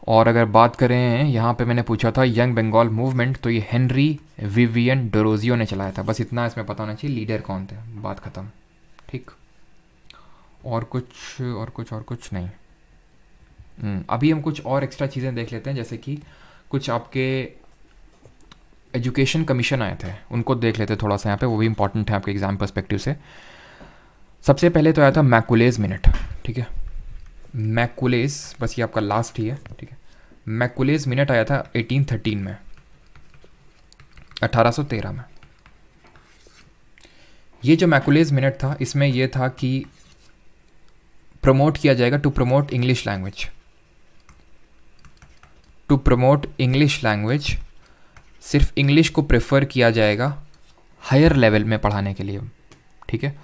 और अगर बात करें यहाँ पे मैंने पूछा था यंग बंगाल मूवमेंट तो ये हेनरी विवियन डोरोजियो ने चलाया था बस इतना इसमें पता होना चाहिए लीडर कौन थे बात ख़त्म ठीक और कुछ और कुछ और कुछ नहीं हम्म, अभी हम कुछ और एक्स्ट्रा चीज़ें देख लेते हैं जैसे कि कुछ आपके एजुकेशन कमीशन आए थे उनको देख लेते थोड़ा सा यहाँ पे वो भी इंपॉर्टेंट है आपके एग्ज़ाम परस्पेक्टिव से सबसे पहले तो आया था मैकुलेज मिनट ठीक है मैकुलेज बस ये आपका लास्ट ही है ठीक है मैकुलेज मिनट आया था 1813 में 1813 में ये जो मैकुलेज मिनट था इसमें यह था कि प्रमोट किया जाएगा to promote English language to promote English language सिर्फ इंग्लिश को प्रेफर किया जाएगा हायर लेवल में पढ़ाने के लिए ठीक है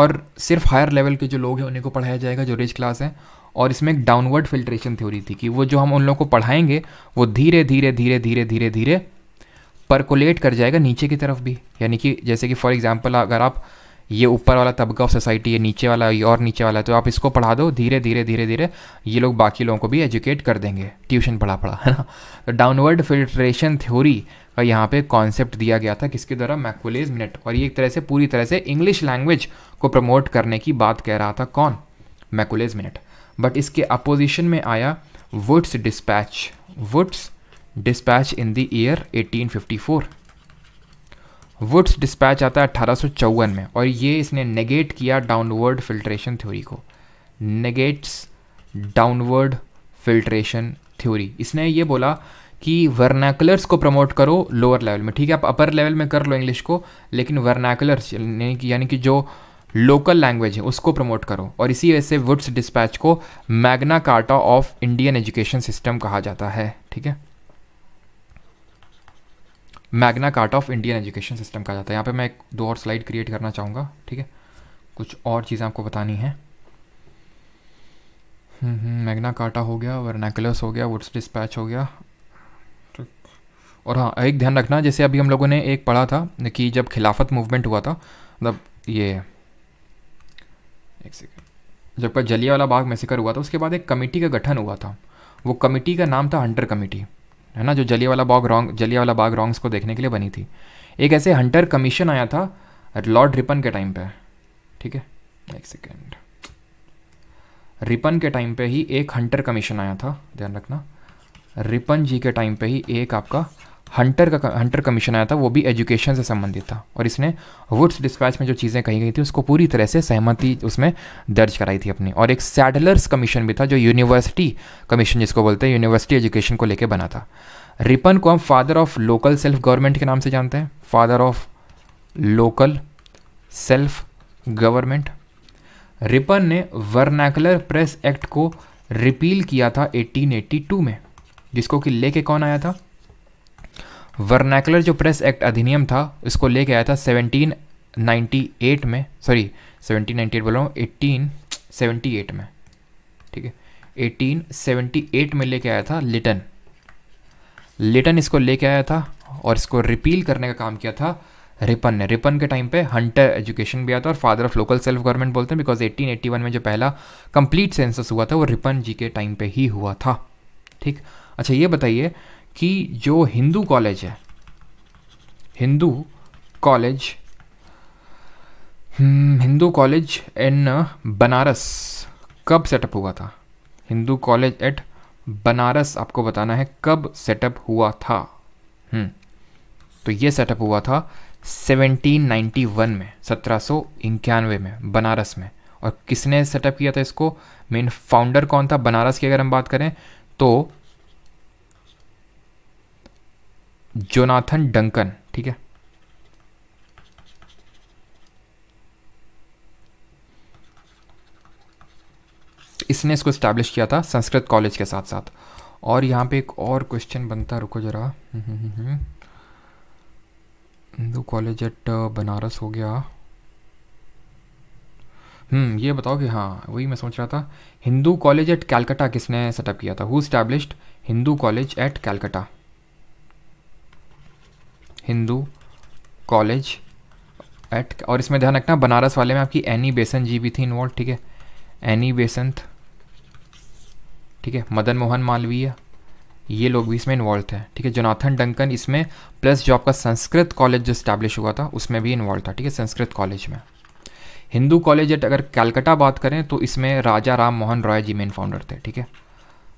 और सिर्फ हायर लेवल के जो लोग हैं उन्हीं को पढ़ाया जाएगा जो रिच क्लास हैं और इसमें एक डाउनवर्ड फिल्ट्रेशन थ्योरी थी कि वो जो हम उन लोग को पढ़ाएंगे वो धीरे धीरे धीरे धीरे धीरे धीरे परकोलेट कर जाएगा नीचे की तरफ भी यानी कि जैसे कि फॉर एग्जाम्पल अगर आप ये ऊपर वाला तबका ऑफ सोसाइटी है नीचे वाला ये और नीचे वाला है तो आप इसको पढ़ा दो धीरे धीरे धीरे धीरे ये लोग बाकी लोगों को भी एजुकेट कर देंगे ट्यूशन पढ़ा पढ़ा है ना तो डाउनवर्ड फिल्ट्रेशन थ्योरी का यहाँ पे कॉन्सेप्ट दिया गया था किसके द्वारा मैकुलेज मिनट और ये एक तरह से पूरी तरह से इंग्लिश लैंग्वेज को प्रमोट करने की बात कह रहा था कौन मैकुलेज मिनट बट इसके अपोजिशन में आया Wood's dispatch Wood's dispatch in the year 1854 Wood's dispatch आता है अठारह में और ये इसने नेगेट किया डाउनवर्ड फिल्ट्रेशन थ्योरी को नेगेट्स डाउनवर्ड फिल्ट्रेशन थ्योरी इसने ये बोला कि वर्नैकुलर्स को प्रमोट करो लोअर लेवल में ठीक है आप अपर लेवल में कर लो इंग्लिश को लेकिन वर्नैकुलर्स यानी कि जो लोकल लैंग्वेज है उसको प्रमोट करो और इसी वजह से वुड्स डिस्पैच को Magna Carta of Indian education system कहा जाता है ठीक है Magna Carta of Indian education system कहा जाता है यहाँ पे मैं एक दो और स्लाइड क्रिएट करना चाहूँगा ठीक है कुछ और चीज़ें आपको बतानी है हम्म, हम्म, मैग्ना कार्टा हो गया वर्नैकुलस हो गया वुड्स डिस्पैच हो गया और हाँ एक ध्यान रखना जैसे अभी हम लोगों ने एक पढ़ा था कि जब खिलाफत मूवमेंट हुआ था मतलब ये एक सेकेंड जब का जलिया वाला बाग मैसेकर हुआ था उसके बाद एक कमेटी का गठन हुआ था वो कमेटी का नाम था हंटर कमेटी है ना जो जलिया वाला बाग रॉन्ग जलिया वाला बाग रॉन्ग्स को देखने के लिए बनी थी एक ऐसे हंटर कमीशन आया था लॉर्ड रिपन के टाइम पे ठीक है एक सेकेंड रिपन के टाइम पे ही एक हंटर कमीशन आया था ध्यान रखना रिपन जी के टाइम पे ही एक आपका हंटर का हंटर कमीशन आया था वो भी एजुकेशन से संबंधित था और इसने वुड्स डिस्पैच में जो चीज़ें कही गई थी उसको पूरी तरह से सहमति उसमें दर्ज कराई थी अपनी और एक सैडलर्स कमीशन भी था जो यूनिवर्सिटी कमीशन जिसको बोलते हैं यूनिवर्सिटी एजुकेशन को लेकर बना था रिपन को हम father of local self government के नाम से जानते हैं father of local self government Ripon ने वर्नैकुलर प्रेस एक्ट को रिपील किया था 1882 में जिसको कि लेके कौन आया था वर्नैकुलर जो प्रेस एक्ट अधिनियम था इसको लेके आया था 1798 में सॉरी 1798 बोल रहा हूँ 1878 में ठीक है 1878 में लेके आया था लिटन लिटन इसको लेके आया था और इसको रिपील करने का काम किया था रिपन ने रिपन के टाइम पे हंटर एजुकेशन भी आया था और father of local self government बोलते हैं बिकॉज 1881 में जो पहला कंप्लीट सेंसस हुआ था वो रिपन जी के टाइम पे ही हुआ था ठीक अच्छा ये बताइए कि जो हिंदू कॉलेज है Hindu college hmm, Hindu college in Banaras कब सेटअप हुआ था हिंदू कॉलेज एट बनारस आपको बताना है कब सेटअप हुआ था हम्म, तो ये सेटअप हुआ था 1791 में सत्रह में बनारस में और किसने सेटअप किया था इसको मेन फाउंडर कौन था बनारस की अगर हम बात करें तो जोनाथन डंकन ठीक है इसने इसको स्टैब्लिश किया था संस्कृत कॉलेज के साथ साथ और यहाँ पे एक और क्वेश्चन बनता रुको जरा Hindu college at uh, Banaras हो गया हम्म ये बताओ कि हाँ वही मैं सोच रहा था हिंदू कॉलेज एट कैलकाटा किसने सेटअप किया था who established Hindu college at Calcutta Hindu college at और इसमें ध्यान रखना बनारस वाले में आपकी एनी बेसन जी भी थी इन्वॉल्व ठीक है एनी बेसंत ठीक है मदन मोहन मालवीय ये लोग भी इसमें इन्वॉल्व थे ठीक है जोनाथन डंकन इसमें प्लस जो आपका संस्कृत कॉलेज जो स्टैब्लिश हुआ था उसमें भी इन्वॉल्व था ठीक है संस्कृत कॉलेज में हिंदू कॉलेज एट अगर कैलकटा बात करें तो इसमें राजा राम मोहन रॉय जी मेन फाउंडर थे ठीक है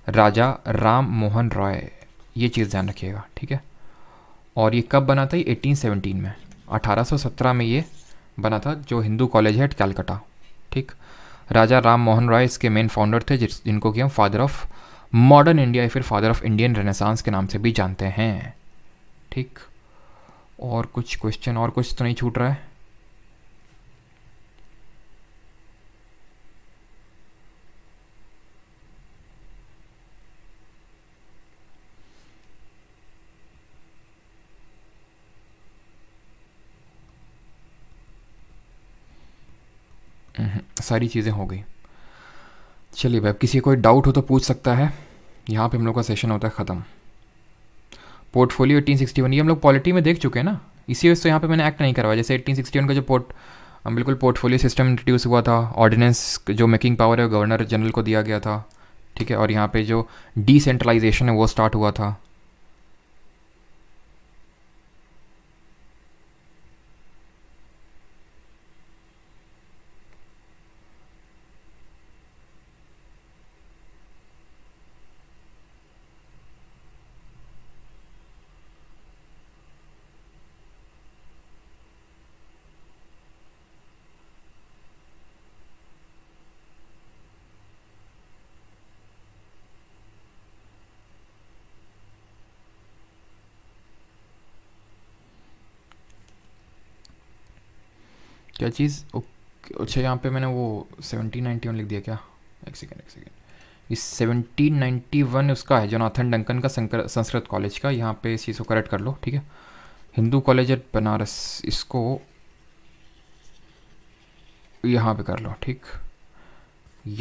राजा राम मोहन रॉय ये चीज़ ध्यान रखिएगा ठीक है और ये कब बना था ये 1817 में 1817 में ये बना था जो हिंदू कॉलेज है कैलकटा ठीक राजा राम मोहन राय इसके मेन फाउंडर थे जिनको कि हम फादर ऑफ मॉडर्न इंडिया या फिर फादर ऑफ इंडियन रेनेसांस के नाम से भी जानते हैं ठीक और कुछ क्वेश्चन और कुछ तो नहीं छूट रहा है सारी चीज़ें हो गई चलिए भाई किसी कोई डाउट हो तो पूछ सकता है यहाँ पे हम लोग का सेशन होता है ख़त्म पोर्टफोलियो एटीन सिक्सटी वन ये हम लोग पॉलिटी में देख चुके हैं ना इसी वजह से यहाँ पे मैंने एक्ट नहीं करवाया जैसे एटीन सिक्सटी वन का जो पोर्ट बिल्कुल पोर्टफोलियो सिस्टम इंट्रोड्यूस हुआ था ऑर्डिनेंस जो मेकिंग पावर है गवर्नर जनरल को दिया गया था ठीक है और यहाँ पे जो डिसेंट्रलाइजेशन है वो स्टार्ट हुआ था क्या चीज़ अच्छा यहाँ पे मैंने वो सेवनटीन नाइन्टी वन लिख दिया क्या एक सेकेंड एक सेकेंड इस सेवनटीन नाइन्टी वन उसका है जोनाथन डंकन का संस्कृत कॉलेज का यहाँ पे इस चीज़ को करेक्ट कर लो ठीक है हिंदू कॉलेज एट बनारस इसको यहाँ पे कर लो ठीक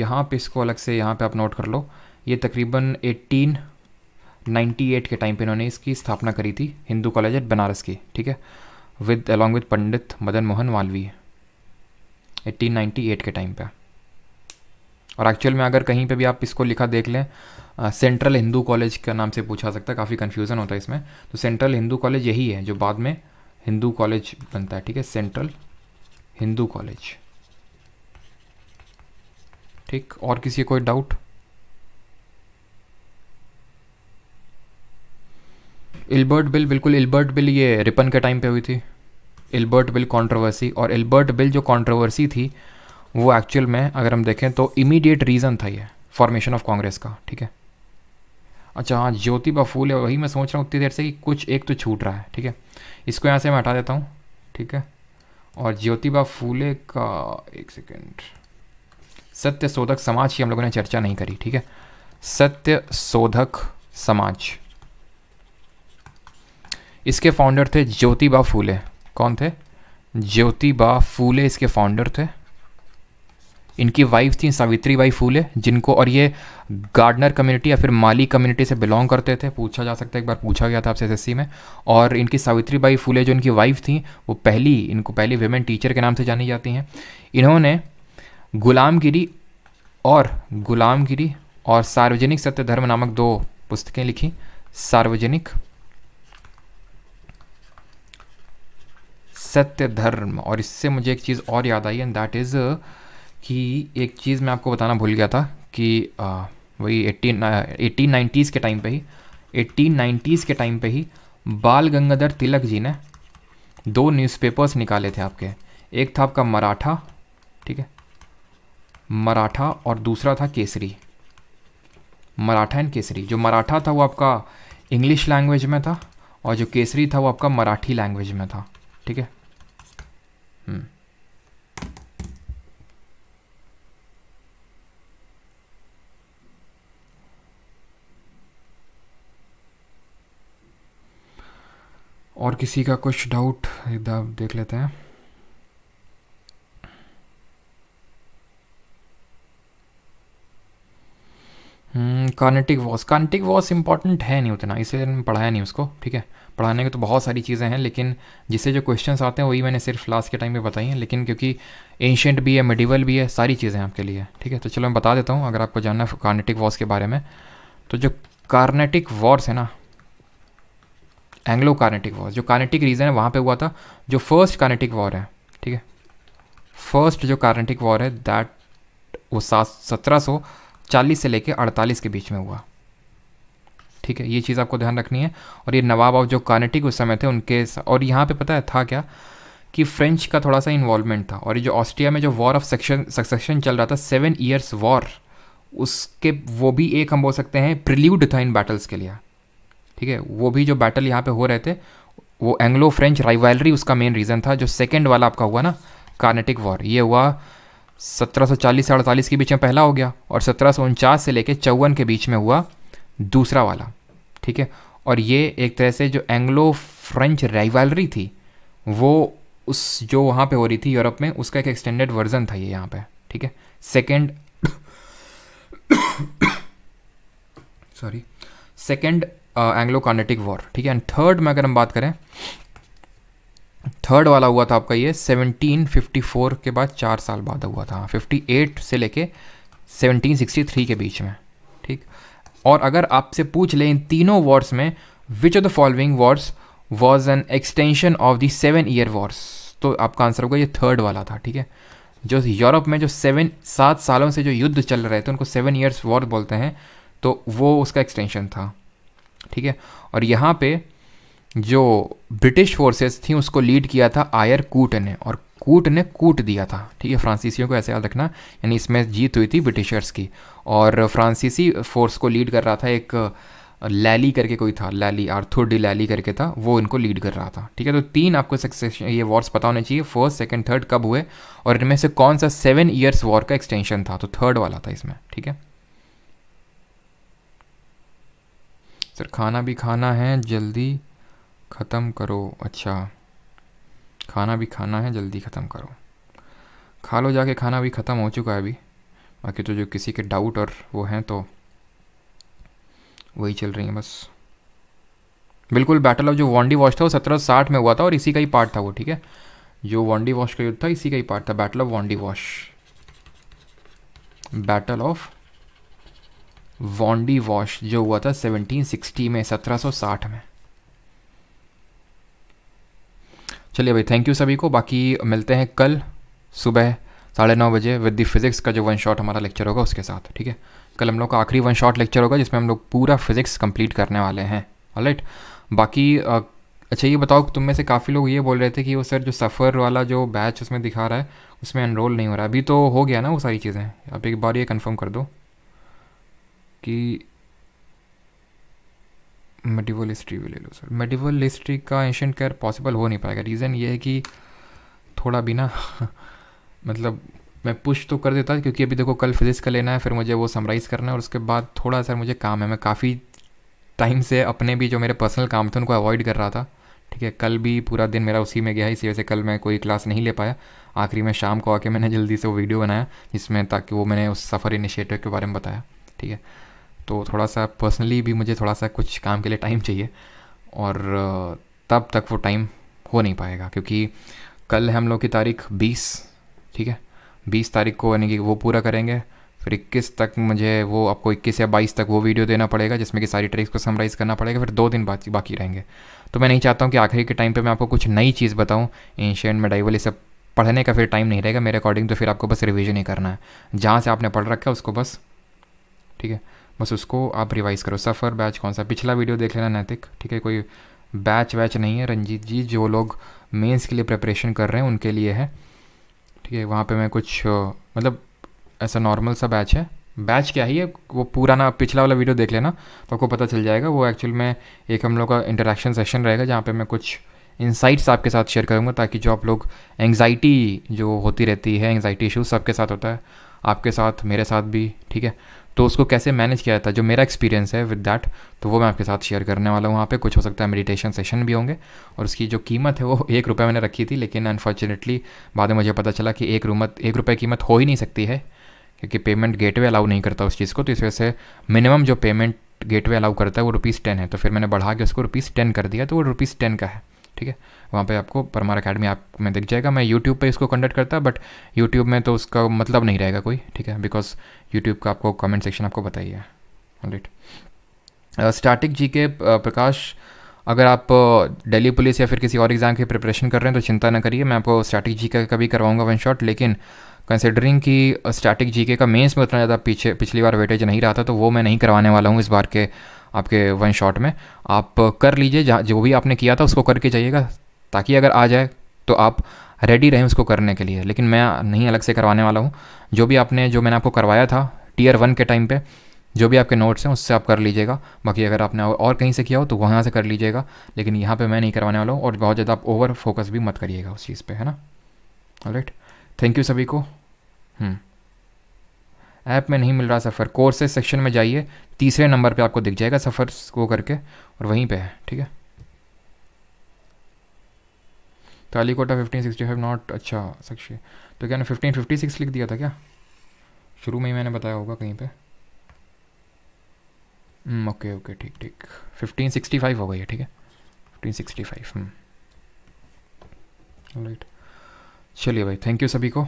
यहाँ पे इसको अलग से यहाँ पे आप नोट कर लो ये तकरीबन 1898 के टाइम पे इन्होंने इसकी स्थापना करी थी हिंदू कॉलेज एट बनारस की ठीक है with along with Pandit Madan Mohan Malaviya 1898 के टाइम पे और एक्चुअल में अगर कहीं पे भी आप इसको लिखा देख लें सेंट्रल हिंदू कॉलेज का नाम से पूछा सकता है काफ़ी कन्फ्यूज़न होता है इसमें तो सेंट्रल हिंदू कॉलेज यही है जो बाद में हिंदू कॉलेज बनता है ठीक है सेंट्रल हिंदू कॉलेज ठीक और किसी कोई डाउट इल्बर्ट बिल बिल्कुल इल्बर्ट बिल ये रिपन के टाइम पे हुई थी एल्बर्ट बिल कॉन्ट्रोवर्सी और एल्बर्ट बिल जो कॉन्ट्रोवर्सी थी वो एक्चुअल में अगर हम देखें तो इमीडिएट रीज़न था ये फॉर्मेशन ऑफ कांग्रेस का ठीक है अच्छा हाँ ज्योति बा फूले वही मैं सोच रहा हूँ उतनी देर से कि कुछ एक तो छूट रहा है ठीक है इसको यहाँ से मैं हटा देता हूँ ठीक है और ज्योतिबा फूले का एक सेकेंड सत्य शोधक समाज की हम लोगों ने चर्चा नहीं करी ठीक है सत्य शोधक समाज इसके फाउंडर थे ज्योतिबा फूले कौन थे ज्योतिबा फूले इसके फाउंडर थे इनकी वाइफ थी सावित्री बाई फूले जिनको और ये गार्डनर कम्युनिटी या फिर माली कम्युनिटी से बिलोंग करते थे पूछा जा सकता है एक बार पूछा गया था आपसे एस में और इनकी सावित्री बाई फूले जो इनकी वाइफ थी वो पहली इनको पहली वेमेन टीचर के नाम से जानी जाती हैं इन्होंने गुलामगिरी और गुलामगिरी और सार्वजनिक सत्य धर्म नामक दो पुस्तकें लिखी सार्वजनिक सत्य धर्म और इससे मुझे एक चीज़ और याद आई एंड दैट इज़ कि एक चीज़ मैं आपको बताना भूल गया था कि uh, वही एट्टीन uh, एटीन नाइन्टीज़ के टाइम पे ही एट्टीन नाइन्टीज़ के टाइम पे ही बाल गंगाधर तिलक जी ने दो न्यूज़पेपर्स निकाले थे आपके एक था आपका मराठा ठीक है मराठा और दूसरा था केसरी मराठा एंड केसरी जो मराठा था वो आपका इंग्लिश लैंग्वेज में था और जो केसरी था वो आपका मराठी लैंग्वेज में था ठीक है और किसी का कुछ डाउट एकदम देख लेते हैं Carnatic wars Carnatic wars important है नहीं उतना इसे मैंने पढ़ाया नहीं उसको ठीक है पढ़ाने के तो बहुत सारी चीज़ें हैं लेकिन जिससे जो क्वेश्चंस आते हैं वही मैंने सिर्फ लास्ट के टाइम में बताई हैं लेकिन क्योंकि एंशेंट भी है मेडिवल भी है सारी चीज़ें आपके लिए ठीक है तो चलो मैं बता देता हूँ अगर आपको जानना है कार्नेटिक वॉस के बारे में तो जो कार्नेटिक वॉर्स है ना एंग्लो कार्नेटिक वॉर जो कार्नेटिक रीजन है वहाँ पे हुआ था जो फर्स्ट कार्नेटिक वॉर है ठीक है फर्स्ट जो कार्नेटिक वॉर है दैट वो सात सत्रह सौ चालीस से लेके अड़तालीस के बीच में हुआ ठीक है ये चीज़ आपको ध्यान रखनी है और ये नवाब ऑफ जो कार्नेटिक उस समय थे उनके और यहाँ पे पता है था क्या कि फ्रेंच का थोड़ा सा इन्वॉल्वमेंट था और ये जो ऑस्ट्रिया में जो वॉर ऑफ सेक्शन सक्सेशन चल रहा था सेवन ईयर्स वॉर उसके वो भी एक हम बोल सकते हैं प्रिल्यूड था इन बैटल्स के लिए ठीक है वो भी जो बैटल यहाँ पे हो रहे थे वो एंग्लो फ्रेंच राइवलरी उसका मेन रीज़न था जो सेकेंड वाला आपका हुआ ना कार्नेटिक वॉर ये हुआ सत्रह से अड़तालीस के बीच में पहला हो गया और सत्रह से लेकर चौवन के बीच में हुआ दूसरा वाला ठीक है और ये एक तरह से जो एंग्लो फ्रेंच राइवलरी थी वो उस जो वहाँ पे हो रही थी यूरोप में उसका एक एक्सटेंडेड वर्जन था ये यहाँ पे ठीक है second sorry second Anglo Carnatic war ठीक है एंड थर्ड में अगर हम बात करें थर्ड वाला हुआ था आपका ये 1754 के बाद चार साल बाद हुआ था 58 से लेके 1763 के बीच में ठीक और अगर आपसे पूछ लें इन तीनों वॉर्स में which of the following wars was an extension of the seven year wars तो आपका आंसर होगा ये थर्ड वाला था ठीक है जो यूरोप में जो सेवन सात सालों से जो युद्ध चल रहे थे उनको सेवन ईयर्स वॉर बोलते हैं तो वो उसका एक्सटेंशन था ठीक है और यहाँ पे जो ब्रिटिश फोर्सेस थी उसको लीड किया था आयर कूट ने और कूट ने कूट दिया था ठीक है फ्रांसीसियों को ऐसे याद रखना यानी इसमें जीत हुई थी ब्रिटिशर्स की और फ्रांसीसी फोर्स को लीड कर रहा था एक लैली करके कोई था लैली आर्थुर डी लैली करके था वो इनको लीड कर रहा था ठीक है तो तीन आपको सक्सेस ये वॉर्स पता होने चाहिए फर्स्ट सेकंड थर्ड कब हुए और इनमें से कौन सा सेवन ईयर्स वॉर का एक्सटेंशन था तो थर्ड वाला था इसमें ठीक है सर खाना भी खाना है जल्दी ख़त्म करो अच्छा खाना भी खाना है जल्दी ख़त्म करो खा लो जाके खाना भी ख़त्म हो चुका है अभी बाकी तो जो किसी के डाउट और वो हैं तो वही चल रही हैं बस बिल्कुल बैटल ऑफ जो वॉन्डी वॉश था वो सत्रह साठ में हुआ था और इसी का ही पार्ट था वो ठीक है जो वॉन्डी वॉश का युद्ध था इसी का ही पार्ट था battle of Wandiwash battle of Wandiwash जो हुआ था 1760 में 1760 में चलिए भाई थैंक यू सभी को बाकी मिलते हैं कल सुबह साढ़े नौ बजे विद द फिज़िक्स का जो वन शॉट हमारा लेक्चर होगा उसके साथ ठीक है कल हम लोग का आखिरी वन शॉट लेक्चर होगा जिसमें हम लोग पूरा फिज़िक्स कंप्लीट करने वाले हैं राइट बाकी अच्छा ये बताओ तुम में से काफ़ी लोग ये बोल रहे थे कि वो सर जो सफ़र वाला जो बैच उसमें दिखा रहा है उसमें एनरोल नहीं हो रहा अभी तो हो गया ना वो सारी चीज़ें आप एक बार ये कंफर्म कर दो कि मेडिवल हिस्ट्री भी ले लो सर मेडिवल हिस्ट्री का एंशेंट केयर पॉसिबल हो नहीं पाएगा रीज़न ये है कि थोड़ा भी ना मतलब मैं पुश तो कर देता क्योंकि अभी देखो कल फिजिक्स का लेना है फिर मुझे वो समराइज़ करना है और उसके बाद थोड़ा सर मुझे काम है मैं काफ़ी टाइम से अपने भी जो मेरे पर्सनल काम थे उनको अवॉइड कर रहा था ठीक है कल भी पूरा दिन मेरा उसी में गया इसी वजह से कल मैं कोई क्लास नहीं ले पाया आखिरी में शाम को आके मैंने जल्दी से वो वीडियो बनाया जिसमें ताकि वो मैंने उस सफ़र इनिशिएटिव के बारे में बताया ठीक है तो थोड़ा सा पर्सनली भी मुझे थोड़ा सा कुछ काम के लिए टाइम चाहिए और तब तक वो टाइम हो नहीं पाएगा क्योंकि कल हम लोग की तारीख बीस ठीक है बीस तारीख को यानी कि वो पूरा करेंगे फिर इक्कीस तक मुझे वो आपको इक्कीस या बाईस तक वो वीडियो देना पड़ेगा जिसमें कि सारी ट्रिक्स को समराइज़ करना पड़ेगा फिर दो दिन बाकी बाकी रहेंगे तो मैं नहीं चाहता हूँ कि आखिरी के टाइम पर मैं आपको कुछ नई चीज़ बताऊँ एशियन मेडाइवल ये सब पढ़ने का फिर टाइम नहीं रहेगा मेरे अकॉर्डिंग तो फिर आपको बस रिविजन ही करना है जहाँ से आपने पढ़ रखा है उसको बस ठीक है बस उसको आप रिवाइज़ करो सफ़र बैच कौन सा पिछला वीडियो देख लेना नैतिक ठीक है कोई बैच वैच नहीं है रंजीत जी जो लोग मेंस के लिए प्रिपरेशन कर रहे हैं उनके लिए है ठीक है वहाँ पे मैं कुछ मतलब ऐसा नॉर्मल सा बैच है बैच क्या ही है वो पुराना पिछला वाला वीडियो देख लेना तो आपको पता चल जाएगा वो एक्चुअल में एक हम लोग का इंटरेक्शन सेशन रहेगा जहाँ पर मैं कुछ इंसाइट्स आपके साथ शेयर करूँगा ताकि जो आप लोग एंगजाइटी जो होती रहती है एंगजाइटी इशूज़ सबके साथ होता है आपके साथ मेरे साथ भी ठीक है तो उसको कैसे मैनेज किया जाता है जो मेरा एक्सपीरियंस है विद डैट तो वो मैं आपके साथ शेयर करने वाला हूँ वहाँ पे कुछ हो सकता है मेडिटेशन सेशन भी होंगे और उसकी जो कीमत है वो एक रुपये मैंने रखी थी लेकिन अनफॉर्चुनेटली बाद में मुझे पता चला कि एक रूमत एक रुपये कीमत हो ही नहीं सकती है क्योंकि पेमेंट गेट अलाउ नहीं करता उस चीज़ को तो इस वजह से मिनिमम जो पेमेंट गेट अलाउ करता है वो रुपीज़ टेन है तो फिर मैंने बढ़ा के उसको रुपीज़ टेन कर दिया तो वो रुपीज़ टेन का है ठीक है वहाँ पे आपको परमार अकेडमी आप में दिख जाएगा मैं यूट्यूब पे इसको कंडक्ट करता बट यूट्यूब में तो उसका मतलब नहीं रहेगा कोई ठीक है बिकॉज यूट्यूब का आपको कमेंट सेक्शन आपको बताइए राइट स्टार्टिक जी के प्रकाश अगर आप दिल्ली uh, पुलिस या फिर किसी और एग्ज़ाम की प्रिपरेशन कर रहे हैं तो चिंता ना करिए मैं आपको स्टैटिक जी का कभी करवाऊंगा वन शॉट लेकिन कंसिडरिंग कि स्टैटिक जी के का मेंस में उतना ज़्यादा पीछे पिछली बार वेटेज नहीं रहा था तो वो मैं नहीं करवाने वाला हूँ इस बार के आपके वन शॉट में आप कर लीजिए जो भी आपने किया था उसको करके जाइएगा ताकि अगर आ जाए तो आप रेडी रहें उसको करने के लिए लेकिन मैं नहीं अलग से करवाने वाला हूँ जो भी आपने जो मैंने आपको करवाया था टीयर वन के टाइम पे जो भी आपके नोट्स हैं उससे आप कर लीजिएगा बाकी अगर आपने और कहीं से किया हो तो वहाँ से कर लीजिएगा लेकिन यहाँ पे मैं नहीं करवाने वाला हूँ और बहुत ज़्यादा आप ओवर फोकस भी मत करिएगा उस चीज़ पे है ना राइट थैंक यू सभी को हम्म। ऐप में नहीं मिल रहा सफ़र कोर्सेज सेक्शन में जाइए तीसरे नंबर पे आपको दिख जाएगा सफ़र को करके और वहीं पे है ठीक है quota fifteen sixty five not अच्छा सक्ष तो क्या ना फिफ्टीन फिफ्टी सिक्स लिख दिया था क्या शुरू में ही मैंने बताया होगा कहीं पे ओके हम्म, ओके ठीक ठीक फिफ्टीन सिक्सटी फाइव हो गई है ठीक है फिफ्टीन सिक्सटी फाइव राइट चलिए भाई थैंक यू सभी को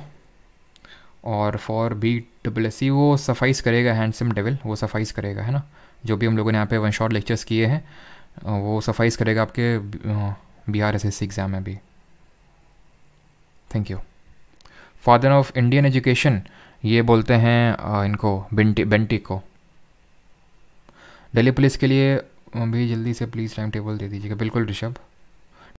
और फॉर बीट तो सी वो सफाइस करेगा हैंडसम डेविल वो सफाइस करेगा है ना जो भी हम लोगों ने यहाँ पे वन शॉट लेक्चर्स किए हैं वो सफाइस करेगा आपके बिहार एस एस एग्ज़ाम में भी thank you father of Indian education ये बोलते हैं इनको बिंटी बेंटी को दिल्ली पुलिस के लिए भी जल्दी से प्लीज़ टाइम टेबल दे दीजिएगा बिल्कुल ऋषभ